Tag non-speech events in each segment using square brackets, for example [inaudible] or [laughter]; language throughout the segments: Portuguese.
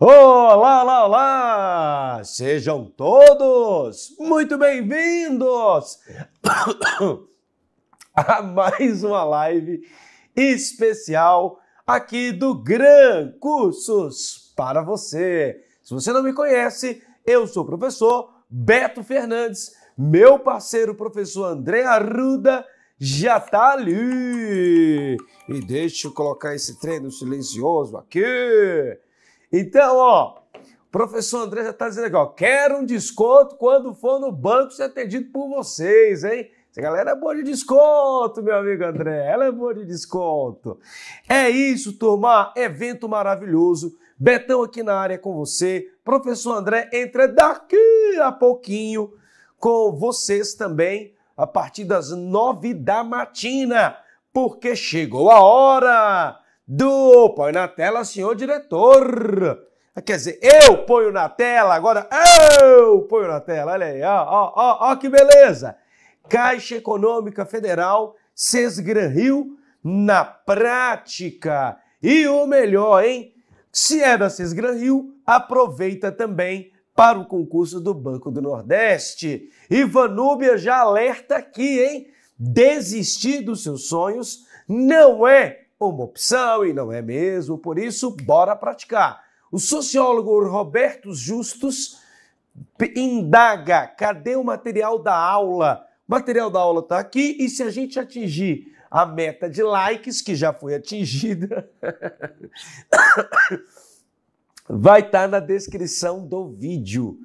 Olá, olá, olá! Sejam todos muito bem-vindos [coughs] a mais uma live especial aqui do Gran Cursos para você. Se você não me conhece, eu sou o professor Beto Fernandes, meu parceiro professor André Arruda já tá ali. E deixa eu colocar esse treino silencioso aqui. Então, ó, o professor André já está dizendo aqui, ó, quero um desconto quando for no banco ser atendido por vocês, hein? Essa galera é boa de desconto, meu amigo André. Ela é boa de desconto. É isso, turma. Evento maravilhoso. Betão aqui na área com você. Professor André entra daqui a pouquinho com vocês também a partir das nove da matina, porque chegou a hora do. Põe na tela, senhor diretor. Quer dizer, eu ponho na tela, agora eu ponho na tela. Olha aí, ó, ó, ó, ó que beleza. Caixa Econômica Federal, Sesgran Rio, na prática. E o melhor, hein? Se é da Sesgran Rio, aproveita também para o concurso do Banco do Nordeste. Ivanúbia já alerta aqui, hein? Desistir dos seus sonhos não é uma opção e não é mesmo, por isso, bora praticar. O sociólogo Roberto Justus indaga: cadê o material da aula? O material da aula está aqui e se a gente atingir a meta de likes, que já foi atingida, [coughs] vai estar tá na descrição do vídeo.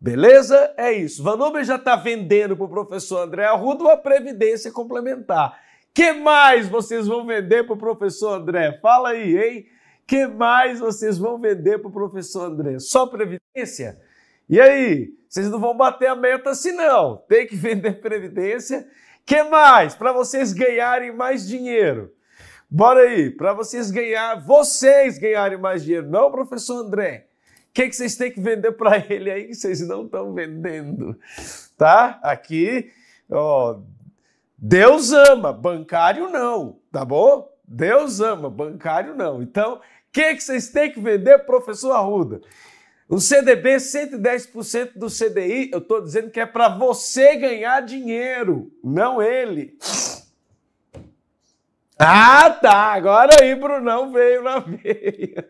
Beleza? É isso. Vanuber já está vendendo para o professor André Arruda uma previdência complementar. Que mais vocês vão vender para o professor André? Fala aí, hein? Que mais vocês vão vender para o professor André? Só previdência? E aí? Vocês não vão bater a meta assim não. Tem que [laughs] vender previdência. Que mais? Para vocês ganharem mais dinheiro. Bora aí, para vocês ganhar, vocês ganharem mais dinheiro, não professor André. O que, que vocês têm que vender para [laughs] ele aí que vocês não estão vendendo? Tá? Aqui, ó, Deus ama, bancário não, tá bom? Deus ama, bancário não. Então, o que, que vocês têm que vender, professor Arruda? O CDB 110% do CDI, eu estou dizendo que é para você ganhar dinheiro, não ele. Ah, tá. Agora aí, Brunão veio na [laughs] veia.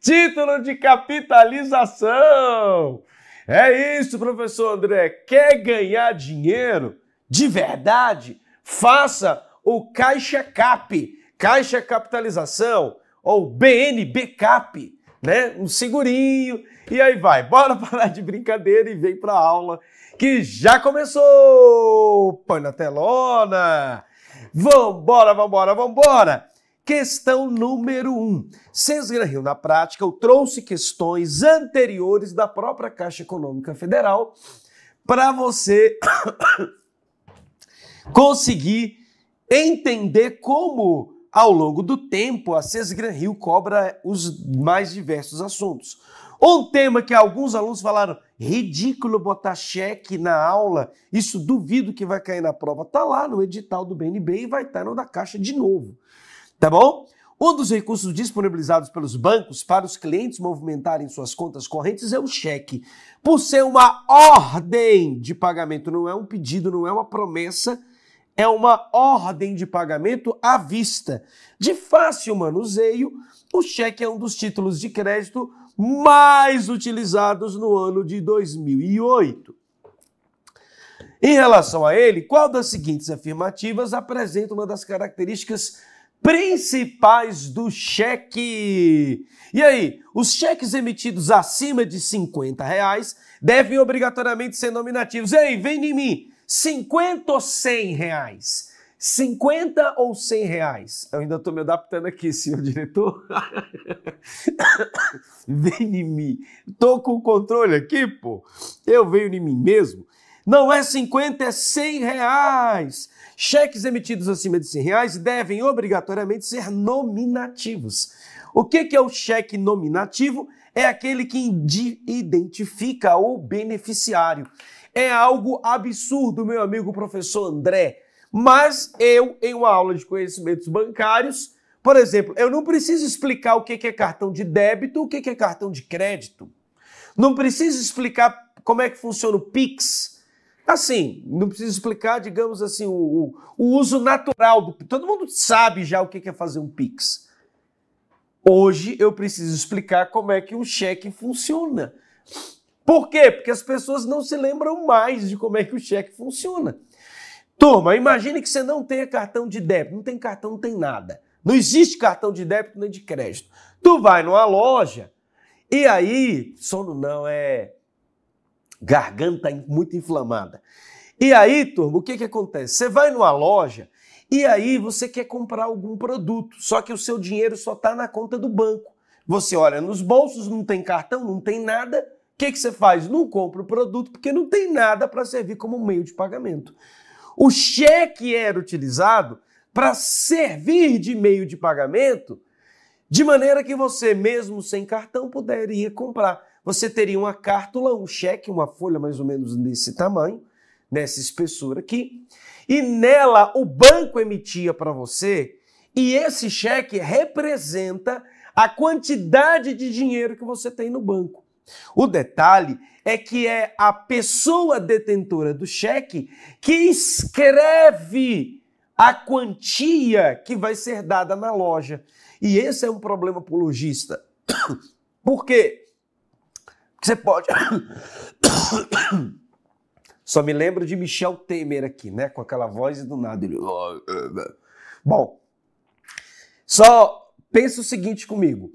Título de capitalização. É isso, professor André. Quer ganhar dinheiro? de verdade, faça o Caixa Cap, Caixa Capitalização, ou BNB Cap, né? Um segurinho, e aí vai. Bora parar [laughs] de brincadeira e vem a aula, que já começou! Põe na telona! Vambora, vambora, vambora! Questão número 1. Um. Cesgra Rio, na prática, eu trouxe questões anteriores da própria Caixa Econômica Federal para você [coughs] conseguir entender como, ao longo do tempo, a CES Gran Rio cobra os mais diversos assuntos. Um tema que alguns alunos falaram, ridículo botar cheque na aula, isso duvido que vai cair na prova. Tá lá no edital do BNB e vai estar tá no da Caixa de novo. Tá bom? Um dos recursos disponibilizados pelos bancos para os clientes movimentarem suas contas correntes é o cheque. Por ser uma ordem de pagamento, não é um pedido, não é uma promessa, é uma ordem de pagamento à vista. De fácil manuseio, o cheque é um dos títulos de crédito mais utilizados no ano de 2008. Em relação a ele, qual das seguintes afirmativas apresenta uma das características principais do cheque? E aí, os cheques emitidos acima de 50 reais devem obrigatoriamente ser nominativos. E aí, vem em mim! 50 ou 100 reais? 50 ou 100 reais? Eu ainda estou me adaptando aqui, senhor diretor. [coughs] Vem em mim. Estou com o controle aqui, pô. Eu venho em mim mesmo. Não é 50, é 100 reais. Cheques emitidos acima de 100 reais devem obrigatoriamente ser nominativos. O que é o cheque nominativo? É aquele que identifica o beneficiário. É algo absurdo, meu amigo professor André. Mas eu, em uma aula de conhecimentos bancários, por exemplo, eu não preciso explicar o que é cartão de débito, o que é cartão de crédito. Não preciso explicar como é que funciona o Pix. Assim, não preciso explicar, digamos assim, o, o uso natural. Do, todo mundo sabe já o que é fazer um Pix. Hoje eu preciso explicar como é que um cheque funciona. Por quê? Porque as pessoas não se lembram mais de como é que o cheque funciona. Turma, imagine que você não tenha cartão de débito, não tem cartão, não tem nada. Não existe cartão de débito nem de crédito. Tu vai numa loja e aí, sono não, é garganta muito inflamada. E aí, turma, o que que acontece? Você vai numa loja e aí você quer comprar algum produto, só que o seu dinheiro só está na conta do banco. Você olha nos bolsos, não tem cartão, não tem nada, que, que você faz? Não compra o produto porque não tem nada para servir como meio de pagamento. O cheque era utilizado para servir de meio de pagamento, de maneira que você, mesmo sem cartão, poderia comprar. Você teria uma cártula, um cheque, uma folha mais ou menos desse tamanho, nessa espessura aqui, e nela o banco emitia para você, e esse cheque representa a quantidade de dinheiro que você tem no banco. O detalhe é que é a pessoa detentora do cheque que escreve a quantia que vai ser dada na loja. E esse é um problema para o lojista. [coughs] Por quê? Você pode. [coughs] Só me lembro de Michel Temer aqui, né? Com aquela voz e do nada ele. [coughs] Bom, só pensa o seguinte comigo.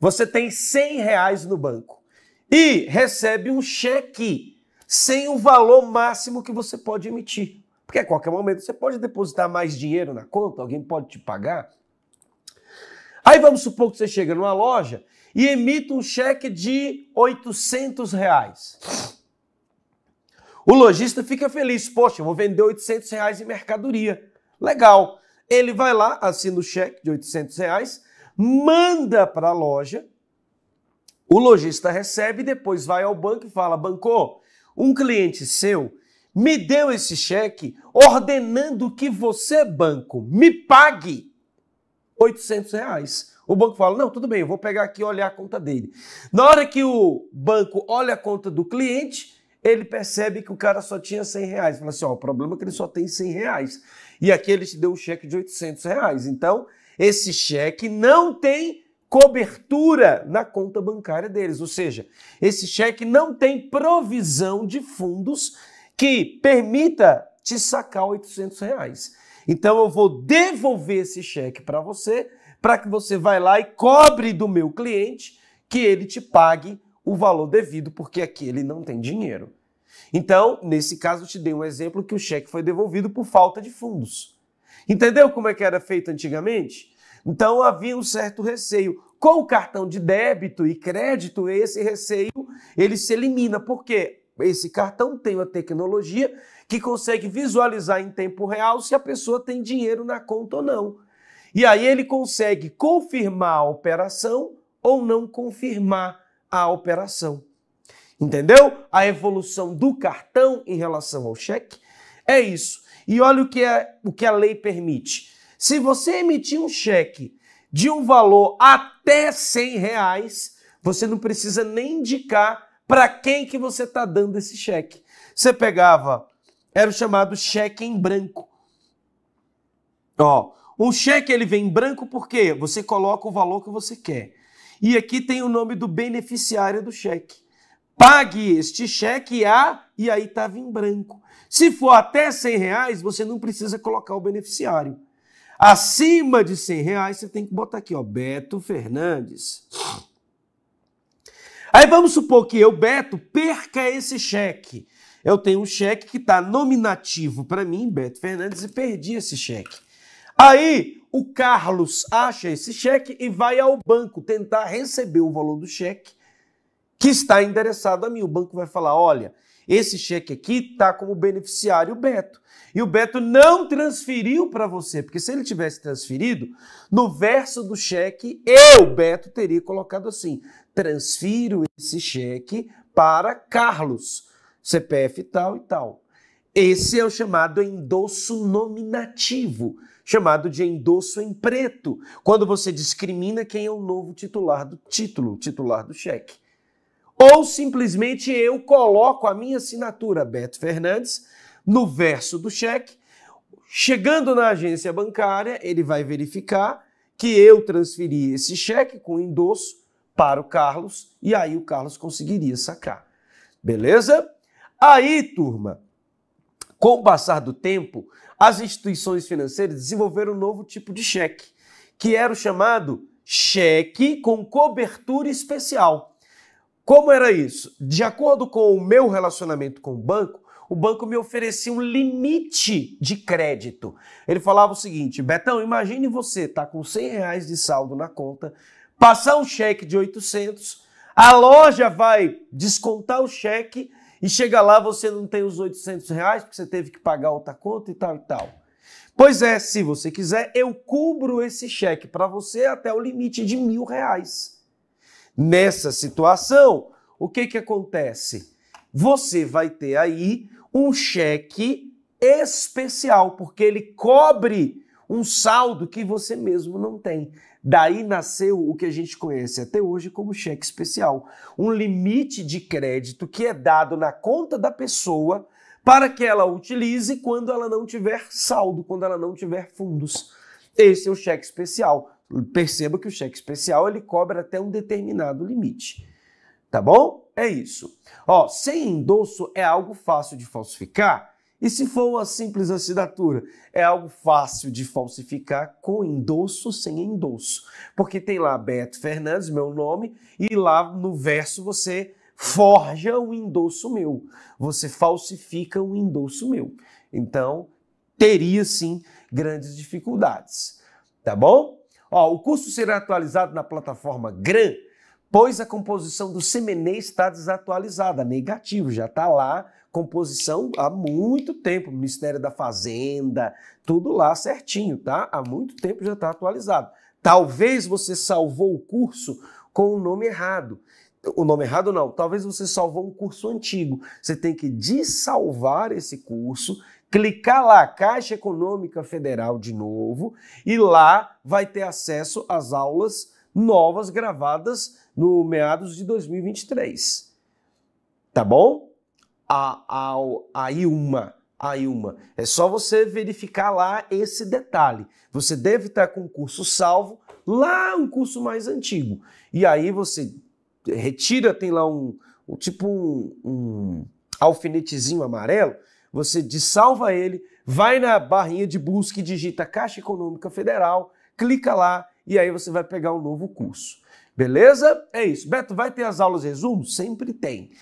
Você tem 100 reais no banco e recebe um cheque sem o valor máximo que você pode emitir. Porque a qualquer momento você pode depositar mais dinheiro na conta, alguém pode te pagar. Aí vamos supor que você chega numa loja e emita um cheque de 800 reais. O lojista fica feliz, poxa, eu vou vender 800 reais em mercadoria. Legal. Ele vai lá, assina o cheque de 800 reais, manda para a loja o lojista recebe e depois vai ao banco e fala: Bancou, um cliente seu me deu esse cheque ordenando que você, banco, me pague 800 reais. O banco fala: Não, tudo bem, eu vou pegar aqui e olhar a conta dele. Na hora que o banco olha a conta do cliente, ele percebe que o cara só tinha 100 reais. Fala assim: Ó, o problema é que ele só tem 100 reais. E aqui ele te deu um cheque de 800 reais. Então, esse cheque não tem cobertura na conta bancária deles. Ou seja, esse cheque não tem provisão de fundos que permita te sacar 800 reais. Então eu vou devolver esse cheque para você, para que você vai lá e cobre do meu cliente que ele te pague o valor devido, porque aqui ele não tem dinheiro. Então, nesse caso, eu te dei um exemplo que o cheque foi devolvido por falta de fundos. Entendeu como é que era feito antigamente? Então havia um certo receio. Com o cartão de débito e crédito, esse receio ele se elimina, porque esse cartão tem uma tecnologia que consegue visualizar em tempo real se a pessoa tem dinheiro na conta ou não. E aí ele consegue confirmar a operação ou não confirmar a operação. Entendeu? A evolução do cartão em relação ao cheque é isso. E olha o que, é, o que a lei permite. Se você emitir um cheque de um valor até 100 reais, você não precisa nem indicar para quem que você está dando esse cheque. Você pegava, era o chamado cheque em branco. Ó, um cheque ele vem em branco porque você coloca o valor que você quer. E aqui tem o nome do beneficiário do cheque. Pague este cheque A e aí estava em branco. Se for até 100 reais, você não precisa colocar o beneficiário. Acima de 100 reais, você tem que botar aqui, ó, Beto Fernandes. Aí vamos supor que eu, Beto, perca esse cheque. Eu tenho um cheque que está nominativo para mim, Beto Fernandes, e perdi esse cheque. Aí o Carlos acha esse cheque e vai ao banco tentar receber o valor do cheque que está endereçado a mim. O banco vai falar: olha, esse cheque aqui está como beneficiário Beto. E o Beto não transferiu para você, porque se ele tivesse transferido, no verso do cheque, eu, Beto, teria colocado assim: transfiro esse cheque para Carlos, CPF tal e tal. Esse é o chamado endosso nominativo, chamado de endosso em preto, quando você discrimina quem é o novo titular do título, titular do cheque. Ou simplesmente eu coloco a minha assinatura, Beto Fernandes, no verso do cheque. Chegando na agência bancária, ele vai verificar que eu transferi esse cheque com endosso para o Carlos e aí o Carlos conseguiria sacar. Beleza? Aí, turma, com o passar do tempo, as instituições financeiras desenvolveram um novo tipo de cheque, que era o chamado cheque com cobertura especial. Como era isso? De acordo com o meu relacionamento com o banco, o banco me oferecia um limite de crédito. Ele falava o seguinte: Betão, imagine você tá com 100 reais de saldo na conta, passar um cheque de 800, a loja vai descontar o cheque e chega lá você não tem os 800 reais porque você teve que pagar outra conta e tal e tal. Pois é, se você quiser, eu cubro esse cheque para você até o limite de mil reais. Nessa situação, o que, que acontece? Você vai ter aí um cheque especial, porque ele cobre um saldo que você mesmo não tem. Daí nasceu o que a gente conhece até hoje como cheque especial, um limite de crédito que é dado na conta da pessoa para que ela utilize quando ela não tiver saldo, quando ela não tiver fundos. Esse é o cheque especial. Perceba que o cheque especial ele cobra até um determinado limite. Tá bom? É isso. Ó, sem endosso é algo fácil de falsificar? E se for uma simples assinatura, é algo fácil de falsificar com endosso sem endosso. Porque tem lá Beto Fernandes, meu nome, e lá no verso você forja um endosso meu. Você falsifica um endosso meu. Então, teria sim grandes dificuldades. Tá bom? Ó, o curso será atualizado na plataforma GRAM, pois a composição do Semenê está desatualizada, negativo, já está lá, composição há muito tempo, Ministério da Fazenda, tudo lá certinho, tá? Há muito tempo já está atualizado. Talvez você salvou o curso com o nome errado. O nome errado não, talvez você salvou um curso antigo. Você tem que desalvar esse curso, clicar lá, Caixa Econômica Federal de novo, e lá vai ter acesso às aulas novas gravadas no meados de 2023. Tá bom? A, a, a Ilma, a Ilma. É só você verificar lá esse detalhe. Você deve estar com o curso salvo, lá um curso mais antigo. E aí você retira, tem lá um, um tipo um, um alfinetezinho amarelo, você dessalva ele, vai na barrinha de busca e digita Caixa Econômica Federal, clica lá e aí você vai pegar um novo curso. Beleza? É isso. Beto, vai ter as aulas resumo? Sempre tem.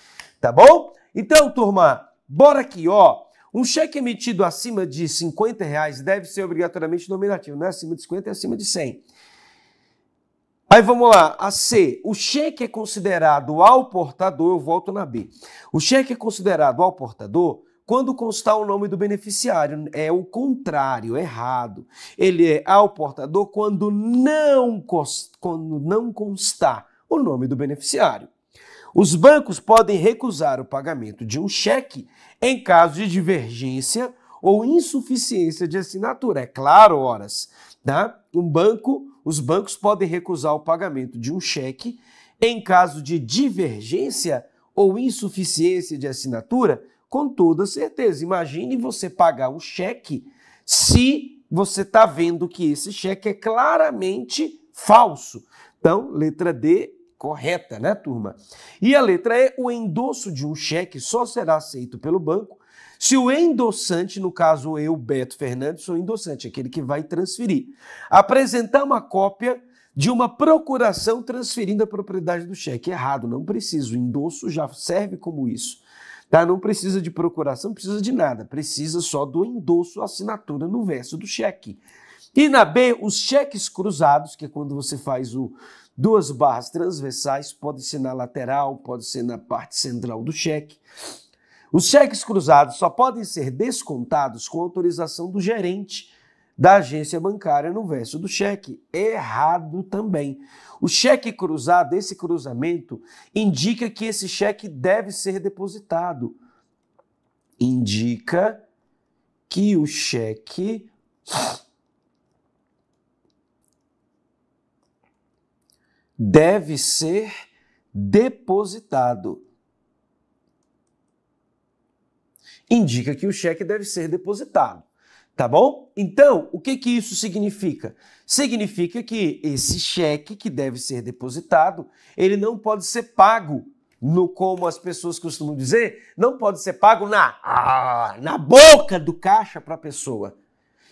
Tá bom? Então, turma, bora aqui, ó. Um cheque emitido acima de 50 reais deve ser obrigatoriamente nominativo, não é acima de 50, é acima de 100. Aí vamos lá, a C. O cheque é considerado ao portador, eu volto na B. O cheque é considerado ao portador quando constar o nome do beneficiário. É o contrário, é errado. Ele é ao portador quando não, quando não constar o nome do beneficiário. Os bancos podem recusar o pagamento de um cheque em caso de divergência ou insuficiência de assinatura. É claro, horas, tá? Um banco, os bancos podem recusar o pagamento de um cheque em caso de divergência ou insuficiência de assinatura com toda certeza. Imagine você pagar o cheque se você está vendo que esse cheque é claramente falso. Então, letra D, correta, né, turma? E a letra E, o endosso de um cheque só será aceito pelo banco se o endossante, no caso eu, Beto Fernandes, sou endossante, aquele que vai transferir, apresentar uma cópia de uma procuração transferindo a propriedade do cheque. Errado, não preciso. O endosso já serve como isso. Tá? Não precisa de procuração, não precisa de nada, precisa só do endosso, assinatura no verso do cheque. E na B, os cheques cruzados, que é quando você faz o, duas barras transversais, pode ser na lateral, pode ser na parte central do cheque. Os cheques cruzados só podem ser descontados com autorização do gerente da agência bancária no verso do cheque. Errado também. O cheque cruzado, esse cruzamento, indica que esse cheque deve ser depositado. Indica que o cheque deve ser depositado. Indica que o cheque deve ser depositado tá bom? Então, o que, que isso significa? Significa que esse cheque que deve ser depositado, ele não pode ser pago no como as pessoas costumam dizer, não pode ser pago na ah, na boca do caixa para a pessoa.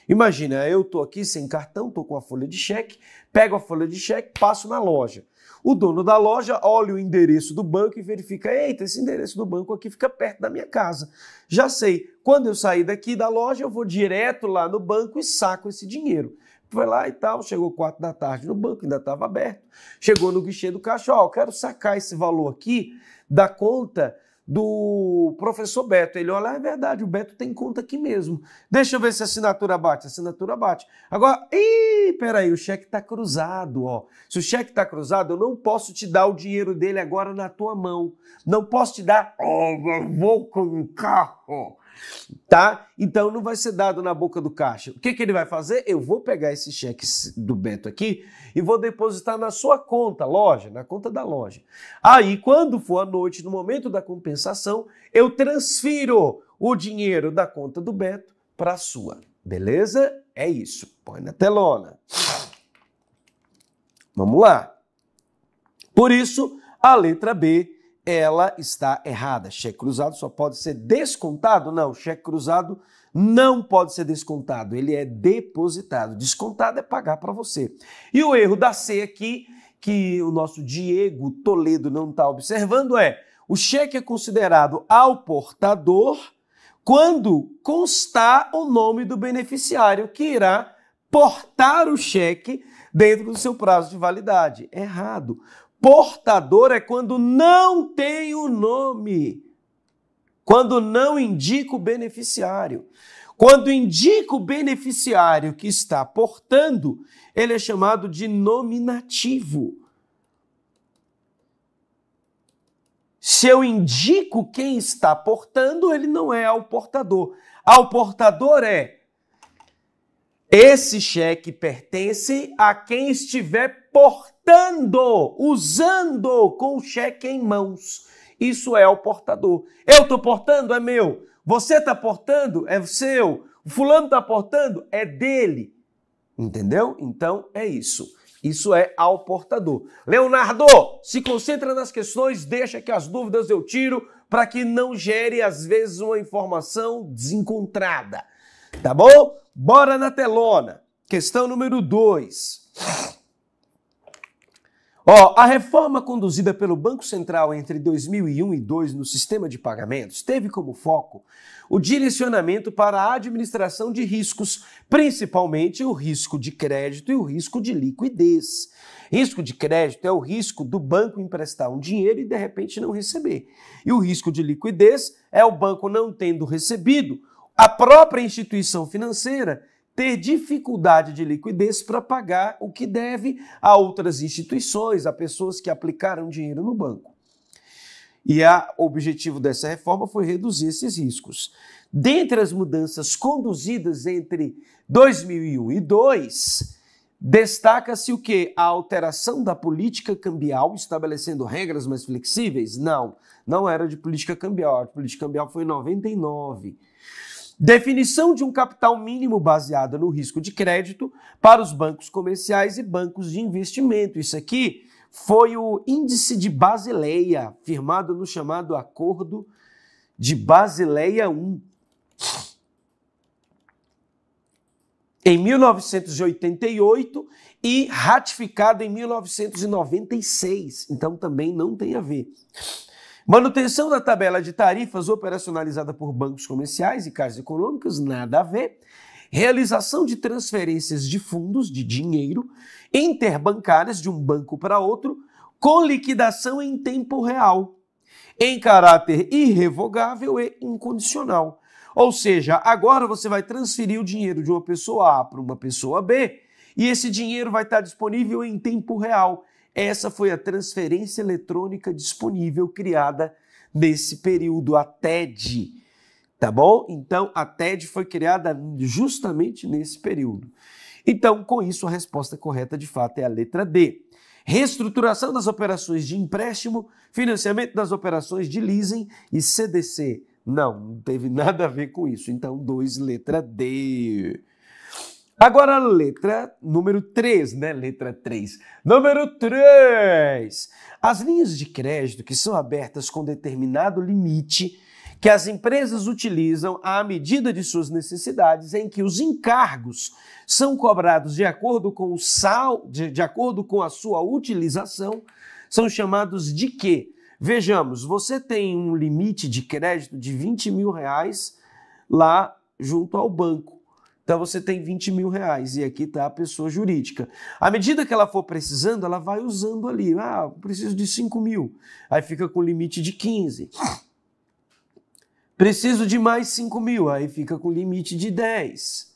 Imagina, eu tô aqui sem cartão, tô com a folha de cheque, pego a folha de cheque, passo na loja. O dono da loja olha o endereço do banco e verifica: eita, esse endereço do banco aqui fica perto da minha casa. Já sei, quando eu sair daqui da loja, eu vou direto lá no banco e saco esse dinheiro. Foi lá e tal, chegou quatro da tarde no banco, ainda estava aberto. Chegou no guichê do caixa, ó, eu quero sacar esse valor aqui da conta do professor Beto. Ele olha, ah, é verdade, o Beto tem conta aqui mesmo. Deixa eu ver se a assinatura bate. A assinatura bate. Agora, ih, peraí, o cheque está cruzado, ó. Se o cheque está cruzado, eu não posso te dar o dinheiro dele agora na tua mão. Não posso te dar, oh, eu vou com o carro tá? Então não vai ser dado na boca do caixa. O que, que ele vai fazer? Eu vou pegar esse cheque do Beto aqui e vou depositar na sua conta, loja, na conta da loja. Aí, quando for à noite, no momento da compensação, eu transfiro o dinheiro da conta do Beto para a sua. Beleza? É isso. Põe na telona. Vamos lá. Por isso, a letra B ela está errada. Cheque cruzado só pode ser descontado? Não, cheque cruzado não pode ser descontado, ele é depositado. Descontado é pagar para você. E o erro da C aqui, que o nosso Diego Toledo não está observando, é o cheque é considerado ao portador quando constar o nome do beneficiário que irá portar o cheque dentro do seu prazo de validade. Errado. Portador é quando não tem o nome, quando não indica o beneficiário. Quando indica o beneficiário que está portando, ele é chamado de nominativo. Se eu indico quem está portando, ele não é ao portador. Ao portador é esse cheque pertence a quem estiver portando portando, usando com o cheque em mãos. Isso é o portador. Eu estou portando, é meu. Você está portando, é seu. O fulano está portando, é dele. Entendeu? Então é isso. Isso é ao portador. Leonardo, se concentra nas questões, deixa que as dúvidas eu tiro para que não gere, às vezes, uma informação desencontrada. Tá bom? Bora na telona. Questão número 2. Ó, oh, a reforma conduzida pelo Banco Central entre 2001 e 2002 no sistema de pagamentos teve como foco o direcionamento para a administração de riscos, principalmente o risco de crédito e o risco de liquidez. Risco de crédito é o risco do banco emprestar um dinheiro e de repente não receber. E o risco de liquidez é o banco não tendo recebido, a própria instituição financeira ter dificuldade de liquidez para pagar o que deve a outras instituições, a pessoas que aplicaram dinheiro no banco. E o objetivo dessa reforma foi reduzir esses riscos. Dentre as mudanças conduzidas entre 2001 e 2002, destaca-se o que? A alteração da política cambial, estabelecendo regras mais flexíveis? Não, não era de política cambial. A política cambial foi em 99 Definição de um capital mínimo baseado no risco de crédito para os bancos comerciais e bancos de investimento. Isso aqui foi o índice de Basileia, firmado no chamado Acordo de Basileia I. Em 1988 e ratificado em 1996. Então também não tem a ver. Manutenção da tabela de tarifas operacionalizada por bancos comerciais e casas econômicas, nada a ver. Realização de transferências de fundos, de dinheiro, interbancárias de um banco para outro, com liquidação em tempo real, em caráter irrevogável e incondicional. Ou seja, agora você vai transferir o dinheiro de uma pessoa A para uma pessoa B e esse dinheiro vai estar disponível em tempo real. Essa foi a transferência eletrônica disponível criada nesse período, a TED. Tá bom? Então, a TED foi criada justamente nesse período. Então, com isso, a resposta correta de fato é a letra D. Reestruturação das operações de empréstimo, financiamento das operações de leasing e CDC. Não, não teve nada a ver com isso. Então, 2, letra D. Agora, letra número 3, né? Letra 3. Número 3. As linhas de crédito que são abertas com determinado limite que as empresas utilizam à medida de suas necessidades, em que os encargos são cobrados de acordo com o sal, de, de acordo com a sua utilização, são chamados de quê? Vejamos, você tem um limite de crédito de 20 mil reais lá junto ao banco. Então você tem 20 mil reais e aqui está a pessoa jurídica. À medida que ela for precisando, ela vai usando ali. Ah, preciso de 5 mil. Aí fica com limite de 15. Preciso de mais 5 mil. Aí fica com limite de 10.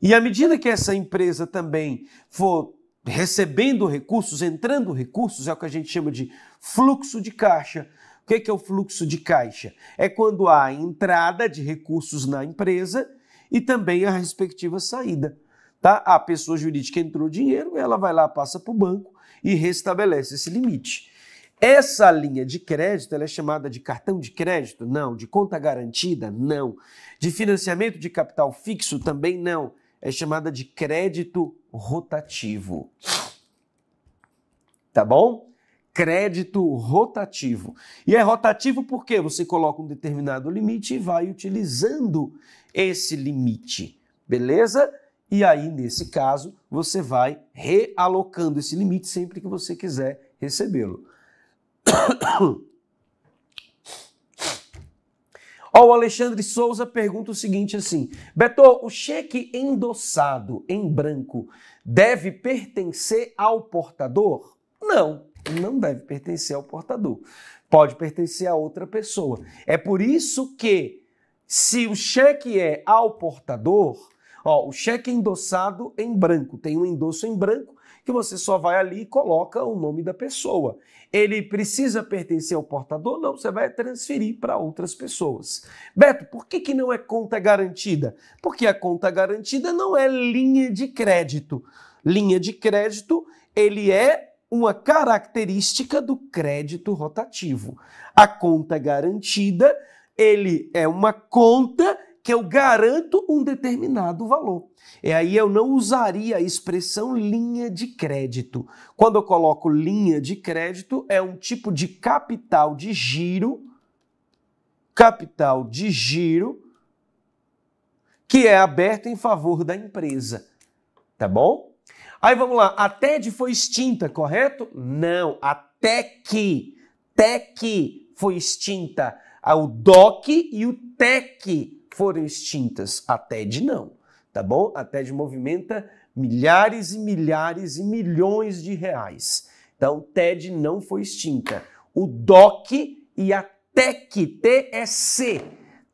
E à medida que essa empresa também for recebendo recursos, entrando recursos, é o que a gente chama de fluxo de caixa. O que é, é o fluxo de caixa? É quando há entrada de recursos na empresa e também a respectiva saída. Tá? A pessoa jurídica entrou dinheiro, ela vai lá, passa para o banco e restabelece esse limite. Essa linha de crédito ela é chamada de cartão de crédito? Não. De conta garantida? Não. De financiamento de capital fixo? Também não. É chamada de crédito rotativo. Tá bom? crédito rotativo. E é rotativo porque você coloca um determinado limite e vai utilizando esse limite, beleza? E aí, nesse caso, você vai realocando esse limite sempre que você quiser recebê-lo. [coughs] o Alexandre Souza pergunta o seguinte assim: Beto, o cheque endossado em branco deve pertencer ao portador? Não não deve pertencer ao portador. Pode pertencer a outra pessoa. É por isso que, se o cheque é ao portador, ó, o cheque é endossado em branco, tem um endosso em branco que você só vai ali e coloca o nome da pessoa. Ele precisa pertencer ao portador? Não, você vai transferir para outras pessoas. Beto, por que, que não é conta garantida? Porque a conta garantida não é linha de crédito. Linha de crédito, ele é uma característica do crédito rotativo. A conta é garantida, ele é uma conta que eu garanto um determinado valor. E aí eu não usaria a expressão linha de crédito. Quando eu coloco linha de crédito, é um tipo de capital de giro, capital de giro que é aberto em favor da empresa. Tá bom? Aí vamos lá, a TED foi extinta, correto? Não, a TEC, TEC foi extinta. Ah, o DOC e o TEC foram extintas, a TED não, tá bom? A TED movimenta milhares e milhares e milhões de reais. Então, TED não foi extinta. O DOC e a TEC, TEC,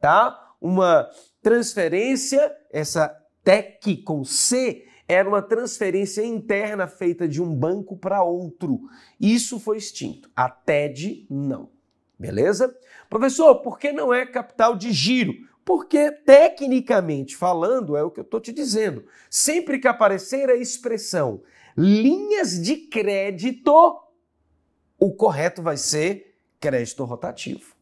tá? Uma transferência, essa TEC com C, era uma transferência interna feita de um banco para outro. Isso foi extinto. A TED, não. Beleza? Professor, por que não é capital de giro? Porque, tecnicamente falando, é o que eu estou te dizendo. Sempre que aparecer a expressão linhas de crédito, o correto vai ser crédito rotativo.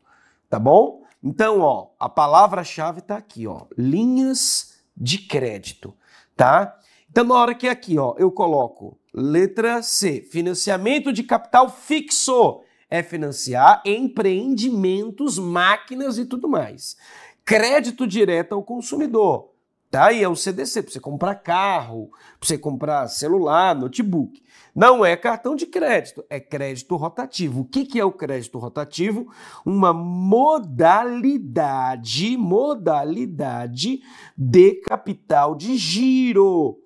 Tá bom? Então, ó, a palavra-chave está aqui, ó, linhas de crédito, tá? Então, na hora que é aqui, ó, eu coloco letra C, financiamento de capital fixo, é financiar empreendimentos, máquinas e tudo mais. Crédito direto ao consumidor, tá? é o CDC, para você comprar carro, para você comprar celular, notebook. Não é cartão de crédito, é crédito rotativo. O que, que é o crédito rotativo? Uma modalidade, modalidade de capital de giro.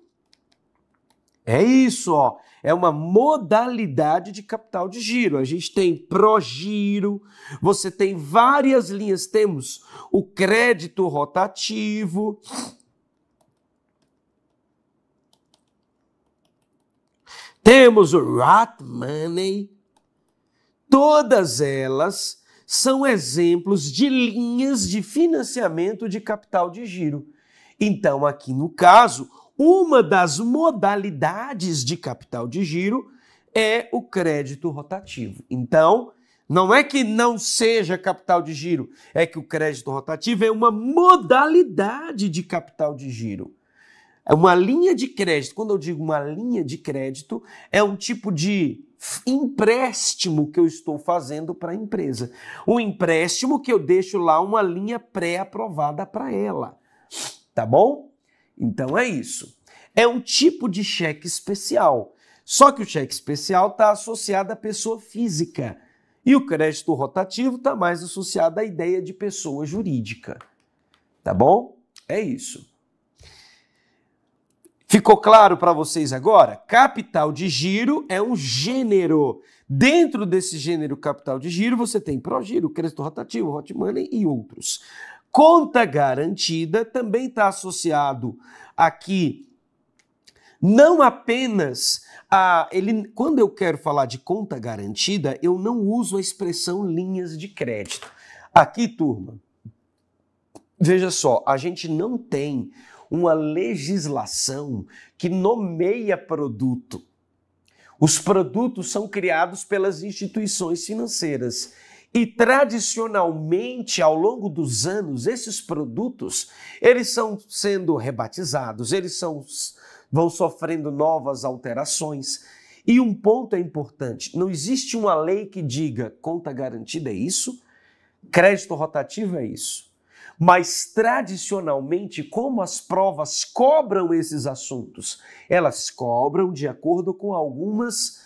É isso, ó. É uma modalidade de capital de giro. A gente tem progiro, você tem várias linhas. Temos o crédito rotativo. Temos o rat money. Todas elas são exemplos de linhas de financiamento de capital de giro. Então, aqui no caso, uma das modalidades de capital de giro é o crédito rotativo. Então, não é que não seja capital de giro, é que o crédito rotativo é uma modalidade de capital de giro. É uma linha de crédito. Quando eu digo uma linha de crédito, é um tipo de empréstimo que eu estou fazendo para a empresa. Um empréstimo que eu deixo lá uma linha pré-aprovada para ela. Tá bom? Então é isso. É um tipo de cheque especial. Só que o cheque especial está associado à pessoa física e o crédito rotativo está mais associado à ideia de pessoa jurídica. Tá bom? É isso. Ficou claro para vocês agora? Capital de giro é um gênero. Dentro desse gênero capital de giro, você tem Progiro, Crédito Rotativo, Hot Money e outros conta garantida também está associado aqui não apenas a ele quando eu quero falar de conta garantida, eu não uso a expressão linhas de crédito. Aqui, turma, veja só, a gente não tem uma legislação que nomeia produto. Os produtos são criados pelas instituições financeiras. E tradicionalmente, ao longo dos anos, esses produtos, eles são sendo rebatizados, eles são, vão sofrendo novas alterações. E um ponto é importante, não existe uma lei que diga conta garantida é isso, crédito rotativo é isso. Mas tradicionalmente, como as provas cobram esses assuntos? Elas cobram de acordo com algumas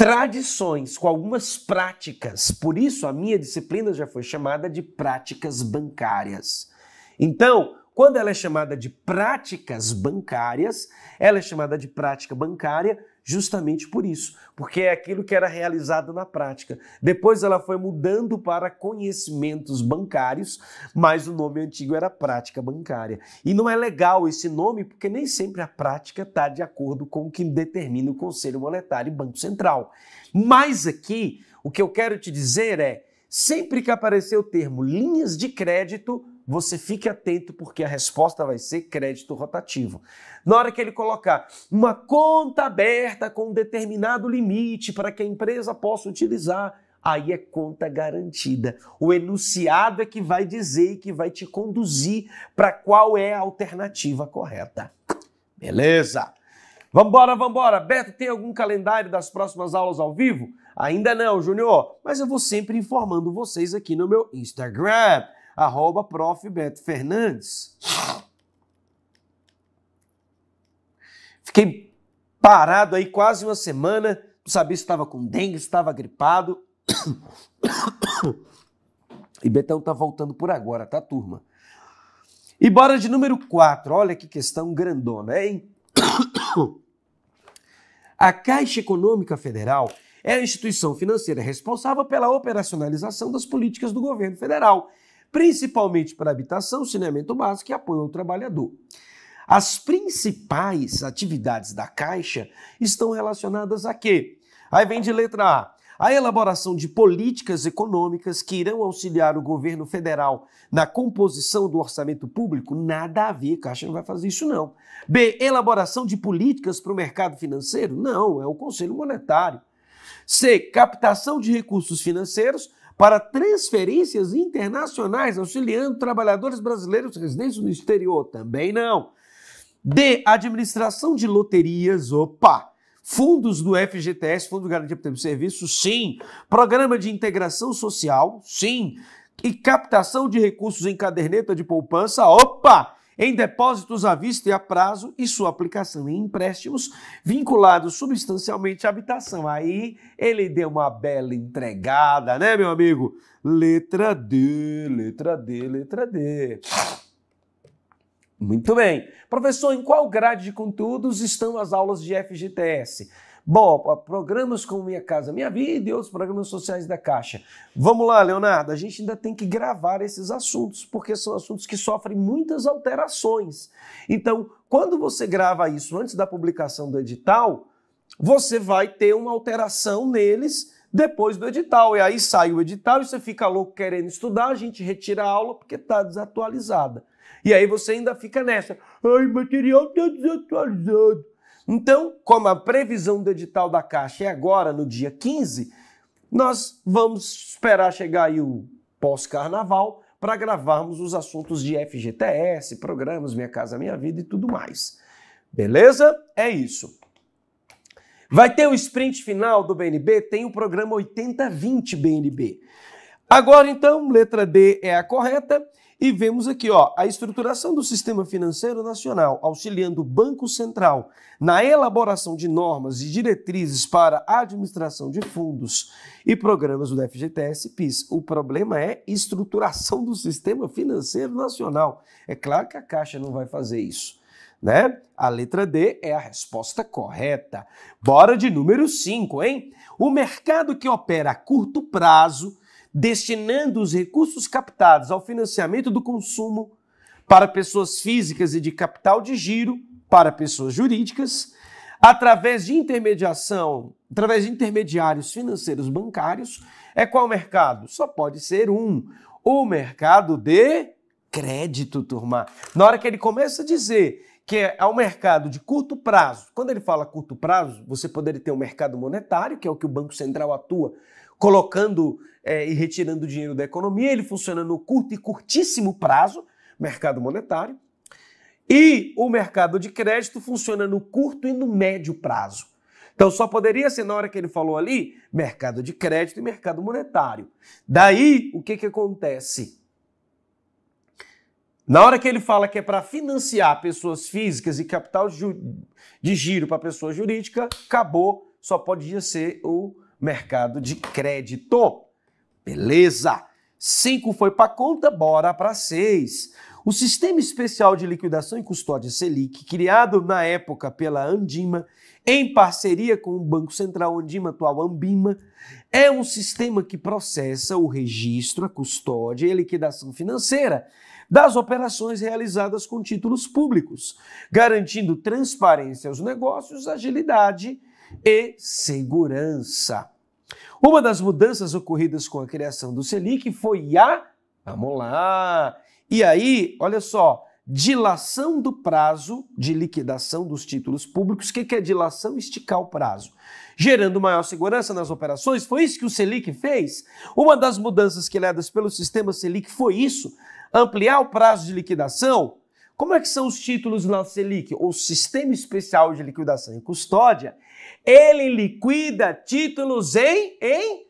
tradições, com algumas práticas. Por isso a minha disciplina já foi chamada de práticas bancárias. Então, quando ela é chamada de práticas bancárias, ela é chamada de prática bancária justamente por isso, porque é aquilo que era realizado na prática. Depois ela foi mudando para conhecimentos bancários, mas o nome antigo era prática bancária. E não é legal esse nome, porque nem sempre a prática está de acordo com o que determina o Conselho Monetário e Banco Central. Mas aqui, o que eu quero te dizer é, sempre que aparecer o termo linhas de crédito, você fique atento porque a resposta vai ser crédito rotativo. Na hora que ele colocar uma conta aberta com um determinado limite para que a empresa possa utilizar, aí é conta garantida. O enunciado é que vai dizer e que vai te conduzir para qual é a alternativa correta. Beleza? Vambora, vambora. Beto, tem algum calendário das próximas aulas ao vivo? Ainda não, Júnior, mas eu vou sempre informando vocês aqui no meu Instagram arroba prof. Beto Fernandes. Fiquei parado aí quase uma semana, não sabia se estava com dengue, se estava gripado. [coughs] E Betão tá voltando por agora, tá, turma? E bora de número 4. Olha que questão grandona, hein? [coughs] A Caixa Econômica Federal é a instituição financeira responsável pela operacionalização das políticas do governo federal principalmente para habitação, saneamento básico e apoio ao trabalhador. As principais atividades da Caixa estão relacionadas a quê? Aí vem de letra A. A elaboração de políticas econômicas que irão auxiliar o governo federal na composição do orçamento público, nada a ver, Caixa não vai fazer isso não. B, elaboração de políticas para o mercado financeiro? Não, é o Conselho Monetário. C, captação de recursos financeiros para transferências internacionais, auxiliando trabalhadores brasileiros residentes no exterior. Também não. D. Administração de loterias. Opa! Fundos do FGTS, Fundo de Garantia para por Serviço, sim. Programa de integração social, sim. E captação de recursos em caderneta de poupança, opa! em depósitos à vista e a prazo e sua aplicação em empréstimos vinculados substancialmente à habitação. Aí ele deu uma bela entregada, né, meu amigo? Letra D, letra D, letra D. Muito bem. Professor, em qual grade de conteúdos estão as aulas de FGTS? Bom, programas como Minha Casa Minha Vida e outros programas sociais da Caixa. Vamos lá, Leonardo, a gente ainda tem que gravar esses assuntos, porque são assuntos que sofrem muitas alterações. Então, quando você grava isso antes da publicação do edital, você vai ter uma alteração neles depois do edital. E aí sai o edital e você fica louco querendo estudar, a gente retira a aula porque está desatualizada. E aí você ainda fica nessa. Ai, material está desatualizado. Então, como a previsão do edital da Caixa é agora, no dia 15, nós vamos esperar chegar aí o pós-carnaval para gravarmos os assuntos de FGTS, programas Minha Casa Minha Vida e tudo mais. Beleza? É isso. Vai ter o sprint final do BNB? Tem o programa 8020 BNB. Agora, então, letra D é a correta. E vemos aqui ó, a estruturação do sistema financeiro nacional, auxiliando o Banco Central na elaboração de normas e diretrizes para a administração de fundos e programas do FGTS PIS. O problema é estruturação do sistema financeiro nacional. É claro que a Caixa não vai fazer isso. Né? A letra D é a resposta correta. Bora de número 5, hein? O mercado que opera a curto prazo destinando os recursos captados ao financiamento do consumo para pessoas físicas e de capital de giro para pessoas jurídicas, através de intermediação, através de intermediários financeiros bancários, é qual mercado? Só pode ser um, o mercado de crédito, turma. Na hora que ele começa a dizer que é o é mercado de curto prazo. Quando ele fala curto prazo, você poderia ter o um mercado monetário, que é o que o Banco Central atua colocando é, e retirando dinheiro da economia, ele funciona no curto e curtíssimo prazo, mercado monetário, e o mercado de crédito funciona no curto e no médio prazo. Então só poderia ser na hora que ele falou ali, mercado de crédito e mercado monetário. Daí, o que, que acontece? Na hora que ele fala que é para financiar pessoas físicas e capital de giro para pessoa jurídica, acabou, só pode ser o mercado de crédito. Beleza! 5 foi para conta, bora para 6. O Sistema Especial de Liquidação e Custódia Selic, criado na época pela Andima, em parceria com o Banco Central Andima, atual Ambima, é um sistema que processa o registro, a custódia e a liquidação financeira das operações realizadas com títulos públicos, garantindo transparência aos negócios, agilidade e segurança. Uma das mudanças ocorridas com a criação do Selic foi a. Vamos lá! E aí, olha só, dilação do prazo de liquidação dos títulos públicos. O que é dilação? Esticar o prazo. Gerando maior segurança nas operações, foi isso que o Selic fez? Uma das mudanças criadas pelo sistema Selic foi isso? Ampliar o prazo de liquidação? Como é que são os títulos na Selic? O Sistema Especial de Liquidação e Custódia ele liquida títulos em, em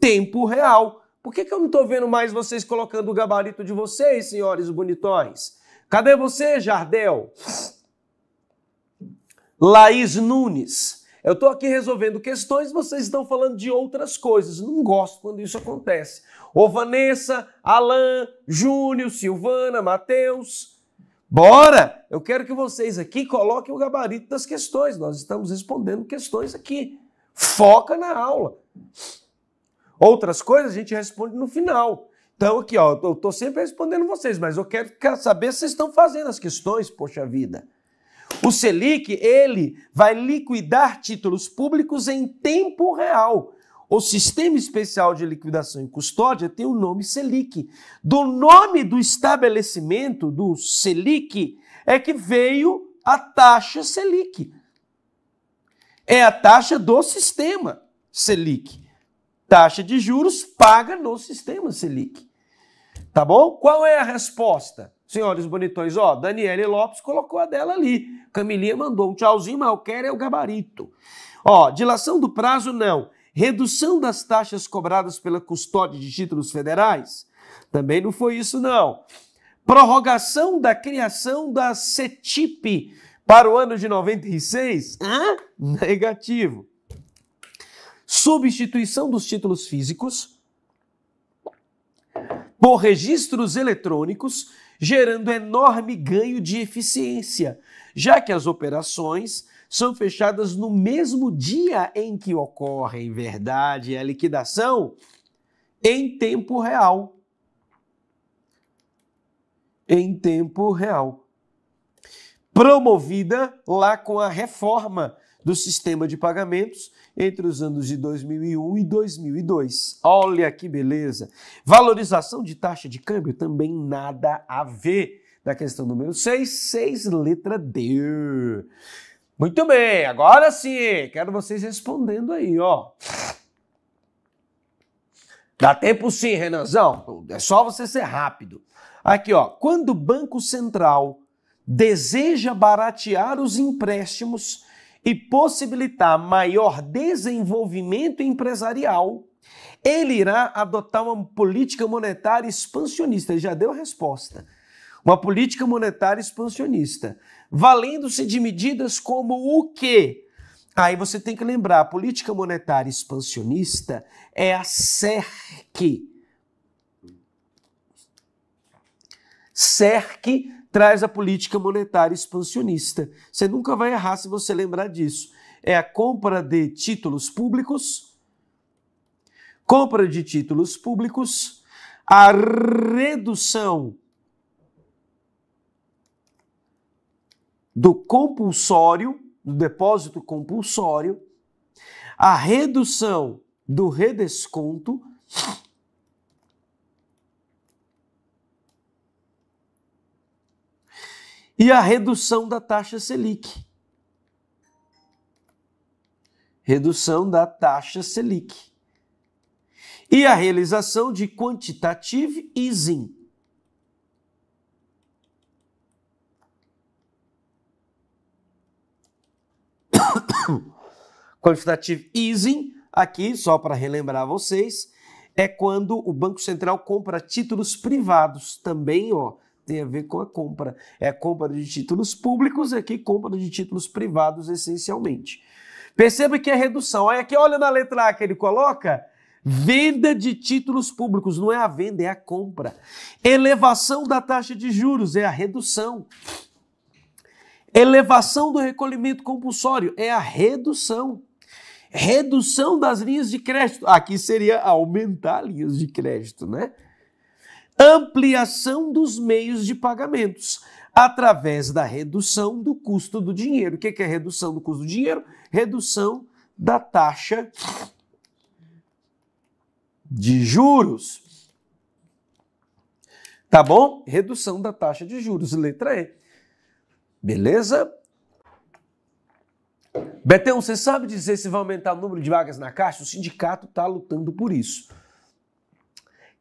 tempo real. Por que, que eu não estou vendo mais vocês colocando o gabarito de vocês, senhores bonitões? Cadê você, Jardel? Laís Nunes. Eu estou aqui resolvendo questões, vocês estão falando de outras coisas. Não gosto quando isso acontece. Ô Vanessa, Alain, Júnior, Silvana, Matheus. Bora! Eu quero que vocês aqui coloquem o gabarito das questões. Nós estamos respondendo questões aqui. Foca na aula. Outras coisas a gente responde no final. Então, aqui, ó, eu estou sempre respondendo vocês, mas eu quero saber se vocês estão fazendo as questões, poxa vida. O Selic, ele vai liquidar títulos públicos em tempo real. O Sistema Especial de Liquidação e Custódia tem o nome Selic. Do nome do estabelecimento, do Selic, é que veio a taxa Selic. É a taxa do sistema Selic. Taxa de juros paga no sistema Selic. Tá bom? Qual é a resposta? Senhores bonitões, ó, Daniele Lopes colocou a dela ali. Camilinha mandou um tchauzinho, mas eu quero é o gabarito. Ó, dilação do prazo, não redução das taxas cobradas pela custódia de títulos federais? Também não foi isso, não. Prorrogação da criação da CETIP para o ano de 96? Hã? Negativo. Substituição dos títulos físicos por registros eletrônicos, gerando enorme ganho de eficiência, já que as operações são fechadas no mesmo dia em que ocorre, em verdade, a liquidação, em tempo real. Em tempo real. Promovida lá com a reforma do sistema de pagamentos entre os anos de 2001 e 2002. Olha que beleza! Valorização de taxa de câmbio também nada a ver. Da questão número 6, 6 letra D. Muito bem, agora sim, quero vocês respondendo aí, ó. Dá tempo sim, Renanzão. É só você ser rápido. Aqui, ó. Quando o Banco Central deseja baratear os empréstimos e possibilitar maior desenvolvimento empresarial, ele irá adotar uma política monetária expansionista. Ele já deu a resposta. Uma política monetária expansionista valendo-se de medidas como o quê? Aí você tem que lembrar, a política monetária expansionista é a CERC. CERC traz a política monetária expansionista. Você nunca vai errar se você lembrar disso. É a compra de títulos públicos, compra de títulos públicos, a redução do compulsório, do depósito compulsório, a redução do redesconto e a redução da taxa Selic. Redução da taxa Selic. E a realização de quantitative easing, [coughs] Quantitative easing, aqui, só para relembrar vocês, é quando o Banco Central compra títulos privados também, ó, tem a ver com a compra. É a compra de títulos públicos e aqui compra de títulos privados essencialmente. Perceba que é redução. Aí aqui, olha na letra A que ele coloca, venda de títulos públicos, não é a venda, é a compra. Elevação da taxa de juros, é a redução. Elevação do recolhimento compulsório é a redução. Redução das linhas de crédito. Aqui seria aumentar linhas de crédito, né? Ampliação dos meios de pagamentos através da redução do custo do dinheiro. O que é redução do custo do dinheiro? Redução da taxa de juros. Tá bom? Redução da taxa de juros, letra E. Beleza? Betão, você sabe dizer se vai aumentar o número de vagas na Caixa? O sindicato está lutando por isso.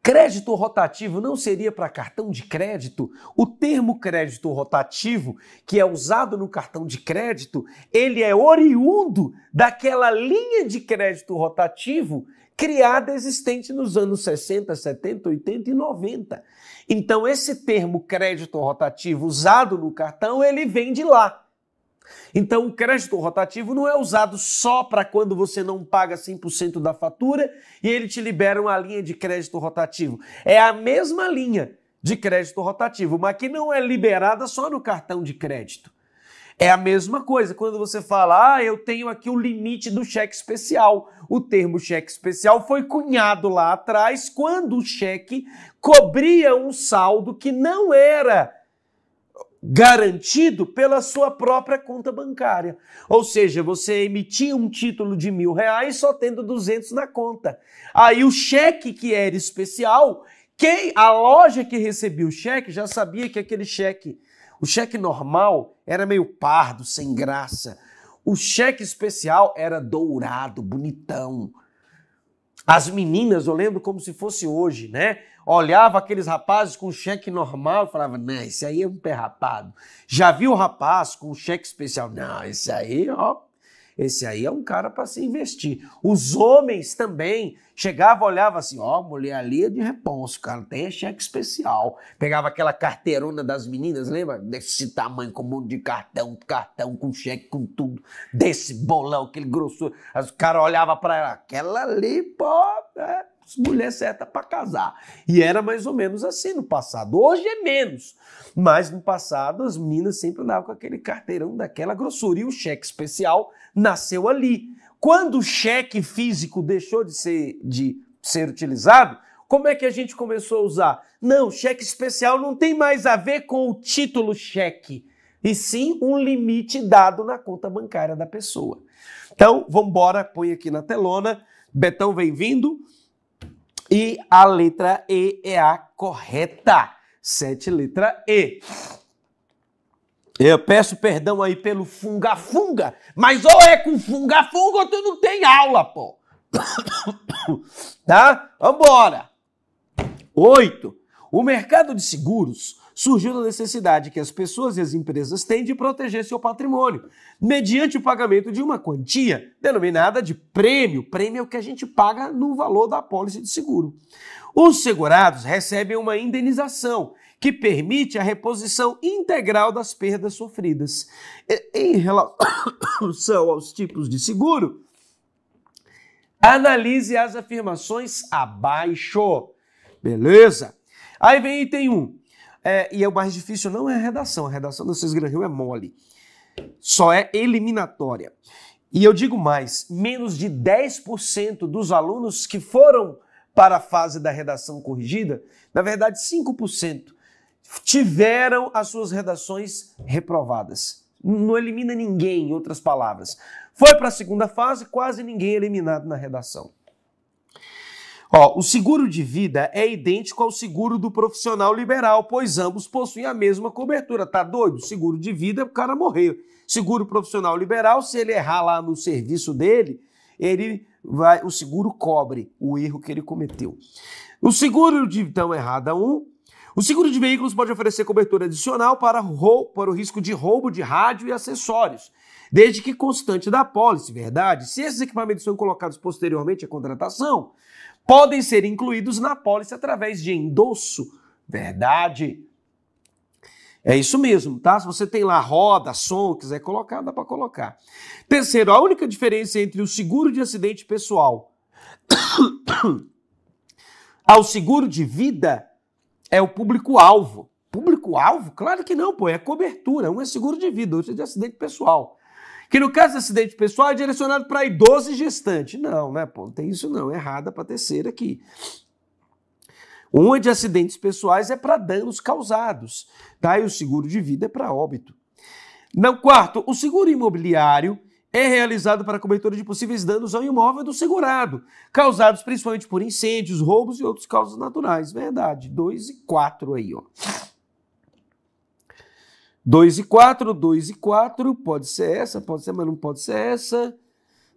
Crédito rotativo não seria para cartão de crédito? O termo crédito rotativo, que é usado no cartão de crédito, ele é oriundo daquela linha de crédito rotativo criada existente nos anos 60, 70, 80 e 90. Então esse termo crédito rotativo usado no cartão, ele vem de lá. Então, o crédito rotativo não é usado só para quando você não paga 100% da fatura e ele te libera uma linha de crédito rotativo. É a mesma linha de crédito rotativo, mas que não é liberada só no cartão de crédito. É a mesma coisa quando você fala, ah, eu tenho aqui o limite do cheque especial. O termo cheque especial foi cunhado lá atrás, quando o cheque cobria um saldo que não era garantido pela sua própria conta bancária. Ou seja, você emitia um título de mil reais só tendo 200 na conta. Aí o cheque que era especial, quem a loja que recebia o cheque já sabia que aquele cheque o cheque normal era meio pardo, sem graça. O cheque especial era dourado, bonitão. As meninas, eu lembro como se fosse hoje, né? Olhava aqueles rapazes com cheque normal e falava: Não, esse aí é um perrapado. Já viu o rapaz com cheque especial? Não, esse aí, ó, esse aí é um cara para se investir. Os homens também chegavam, olhavam assim, ó, oh, mulher ali é de reponso, cara, tem cheque especial. Pegava aquela carteirona das meninas, lembra? Desse tamanho, com um monte de cartão, cartão com cheque, com tudo. Desse bolão, aquele grosso. Os cara olhava para ela, aquela ali, pô, é mulher certa para casar. E era mais ou menos assim no passado. Hoje é menos. Mas no passado as meninas sempre andavam com aquele carteirão daquela grossura e o cheque especial nasceu ali. Quando o cheque físico deixou de ser, de ser utilizado, como é que a gente começou a usar? Não, cheque especial não tem mais a ver com o título cheque, e sim um limite dado na conta bancária da pessoa. Então, vamos embora, põe aqui na telona. Betão bem vindo. E a letra E é a correta. Sete letra E. Eu peço perdão aí pelo funga-funga, mas ou é com funga-funga ou tu não tem aula, pô. [coughs] tá? Vambora. 8. O mercado de seguros surgiu da necessidade que as pessoas e as empresas têm de proteger seu patrimônio, mediante o pagamento de uma quantia denominada de prêmio. Prêmio é o que a gente paga no valor da apólice de seguro. Os segurados recebem uma indenização que permite a reposição integral das perdas sofridas. Em relação [coughs] aos tipos de seguro, analise as afirmações abaixo. Beleza? Aí vem item 1. Um. É, e é o mais difícil não é a redação, a redação do César Rio é mole. Só é eliminatória. E eu digo mais, menos de 10% dos alunos que foram para a fase da redação corrigida, na verdade 5%, tiveram as suas redações reprovadas. Não elimina ninguém, em outras palavras. Foi para a segunda fase, quase ninguém é eliminado na redação. Ó, o seguro de vida é idêntico ao seguro do profissional liberal, pois ambos possuem a mesma cobertura. Tá doido? Seguro de vida, o cara morreu. Seguro profissional liberal, se ele errar lá no serviço dele, ele vai, o seguro cobre o erro que ele cometeu. O seguro de tão errada um o seguro de veículos pode oferecer cobertura adicional para, roubo, para o risco de roubo de rádio e acessórios, desde que constante da pólice, verdade? Se esses equipamentos são colocados posteriormente à contratação, podem ser incluídos na pólice através de endosso, verdade? É isso mesmo, tá? Se você tem lá roda, som, quiser colocar, dá para colocar. Terceiro, a única diferença entre o seguro de acidente pessoal [coughs] ao seguro de vida é o público-alvo. Público-alvo? Claro que não, pô, é cobertura. Um é seguro de vida, outro é de acidente pessoal. Que no caso de acidente pessoal é direcionado para idoso e gestante. Não, né, pô, não tem isso não, é errada para terceira aqui. Um é de acidentes pessoais é para danos causados, tá? E o seguro de vida é para óbito. No quarto, o seguro imobiliário é realizado para cobertura de possíveis danos ao imóvel do segurado, causados principalmente por incêndios, roubos e outras causas naturais. Verdade, 2 e 4 aí, ó. 2 e 4, 2 e 4, pode ser essa, pode ser, mas não pode ser essa.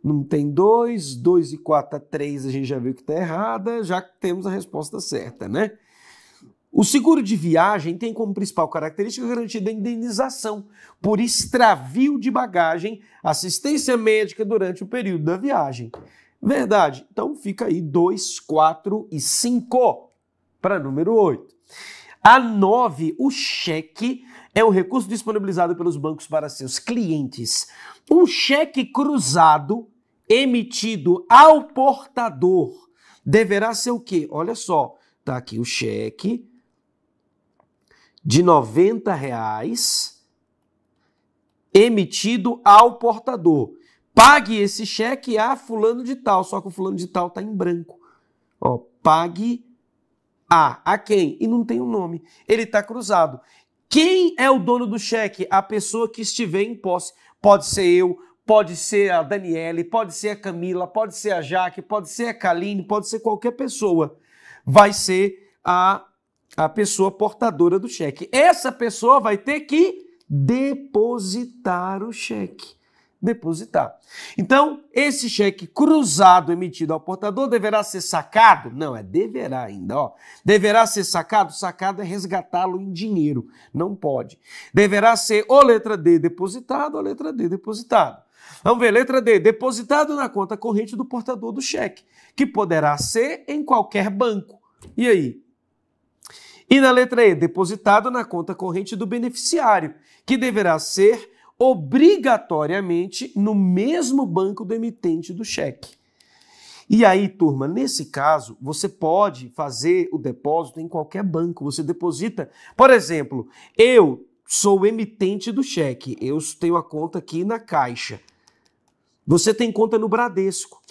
Não tem 2, 2 e 4 a 3 a gente já viu que está errada, já temos a resposta certa, né? O seguro de viagem tem como principal característica a garantia da indenização por extravio de bagagem, assistência médica durante o período da viagem. Verdade. Então fica aí 2, 4 e 5 para número 8. A 9, o cheque é o recurso disponibilizado pelos bancos para seus clientes. Um cheque cruzado emitido ao portador deverá ser o quê? Olha só, tá aqui o cheque de R$ 90,00 emitido ao portador. Pague esse cheque a fulano de tal, só que o fulano de tal está em branco. Ó, pague a a quem? E não tem o um nome. Ele está cruzado. Quem é o dono do cheque? A pessoa que estiver em posse. Pode ser eu, pode ser a Daniele, pode ser a Camila, pode ser a Jaque, pode ser a Kaline, pode ser qualquer pessoa. Vai ser a a pessoa portadora do cheque. Essa pessoa vai ter que depositar o cheque. Depositar. Então, esse cheque cruzado emitido ao portador deverá ser sacado? Não, é deverá ainda, ó. Deverá ser sacado? Sacado é resgatá-lo em dinheiro. Não pode. Deverá ser ou letra D depositado ou letra D depositado. Vamos ver, letra D, depositado na conta corrente do portador do cheque, que poderá ser em qualquer banco. E aí, e na letra E, depositado na conta corrente do beneficiário, que deverá ser obrigatoriamente no mesmo banco do emitente do cheque. E aí, turma, nesse caso, você pode fazer o depósito em qualquer banco. Você deposita, por exemplo, eu sou emitente do cheque, eu tenho a conta aqui na Caixa. Você tem conta no Bradesco.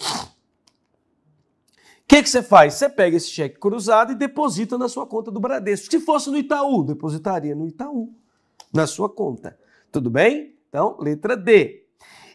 O que, que você faz? Você pega esse cheque cruzado e deposita na sua conta do Bradesco. Se fosse no Itaú, depositaria no Itaú, na sua conta. Tudo bem? Então, letra D.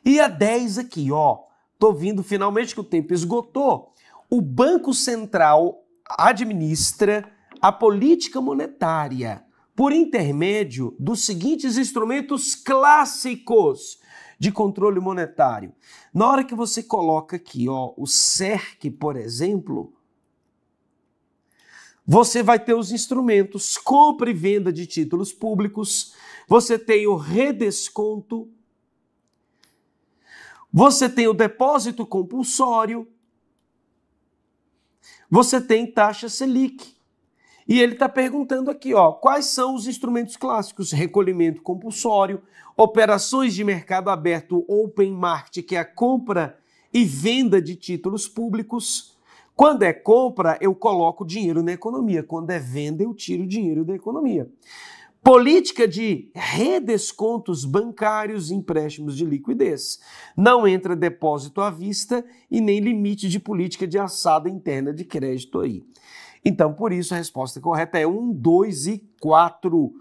E a 10 aqui, ó. Tô vindo finalmente que o tempo esgotou. O Banco Central administra a política monetária por intermédio dos seguintes instrumentos clássicos de controle monetário. Na hora que você coloca aqui, ó, o CERC, por exemplo, você vai ter os instrumentos compra e venda de títulos públicos, você tem o redesconto, você tem o depósito compulsório, você tem taxa Selic. E ele está perguntando aqui, ó, quais são os instrumentos clássicos? Recolhimento compulsório, operações de mercado aberto, open market, que é a compra e venda de títulos públicos. Quando é compra, eu coloco dinheiro na economia. Quando é venda, eu tiro dinheiro da economia. Política de redescontos bancários e empréstimos de liquidez. Não entra depósito à vista e nem limite de política de assada interna de crédito aí. Então, por isso, a resposta correta é 1, 2 e 4.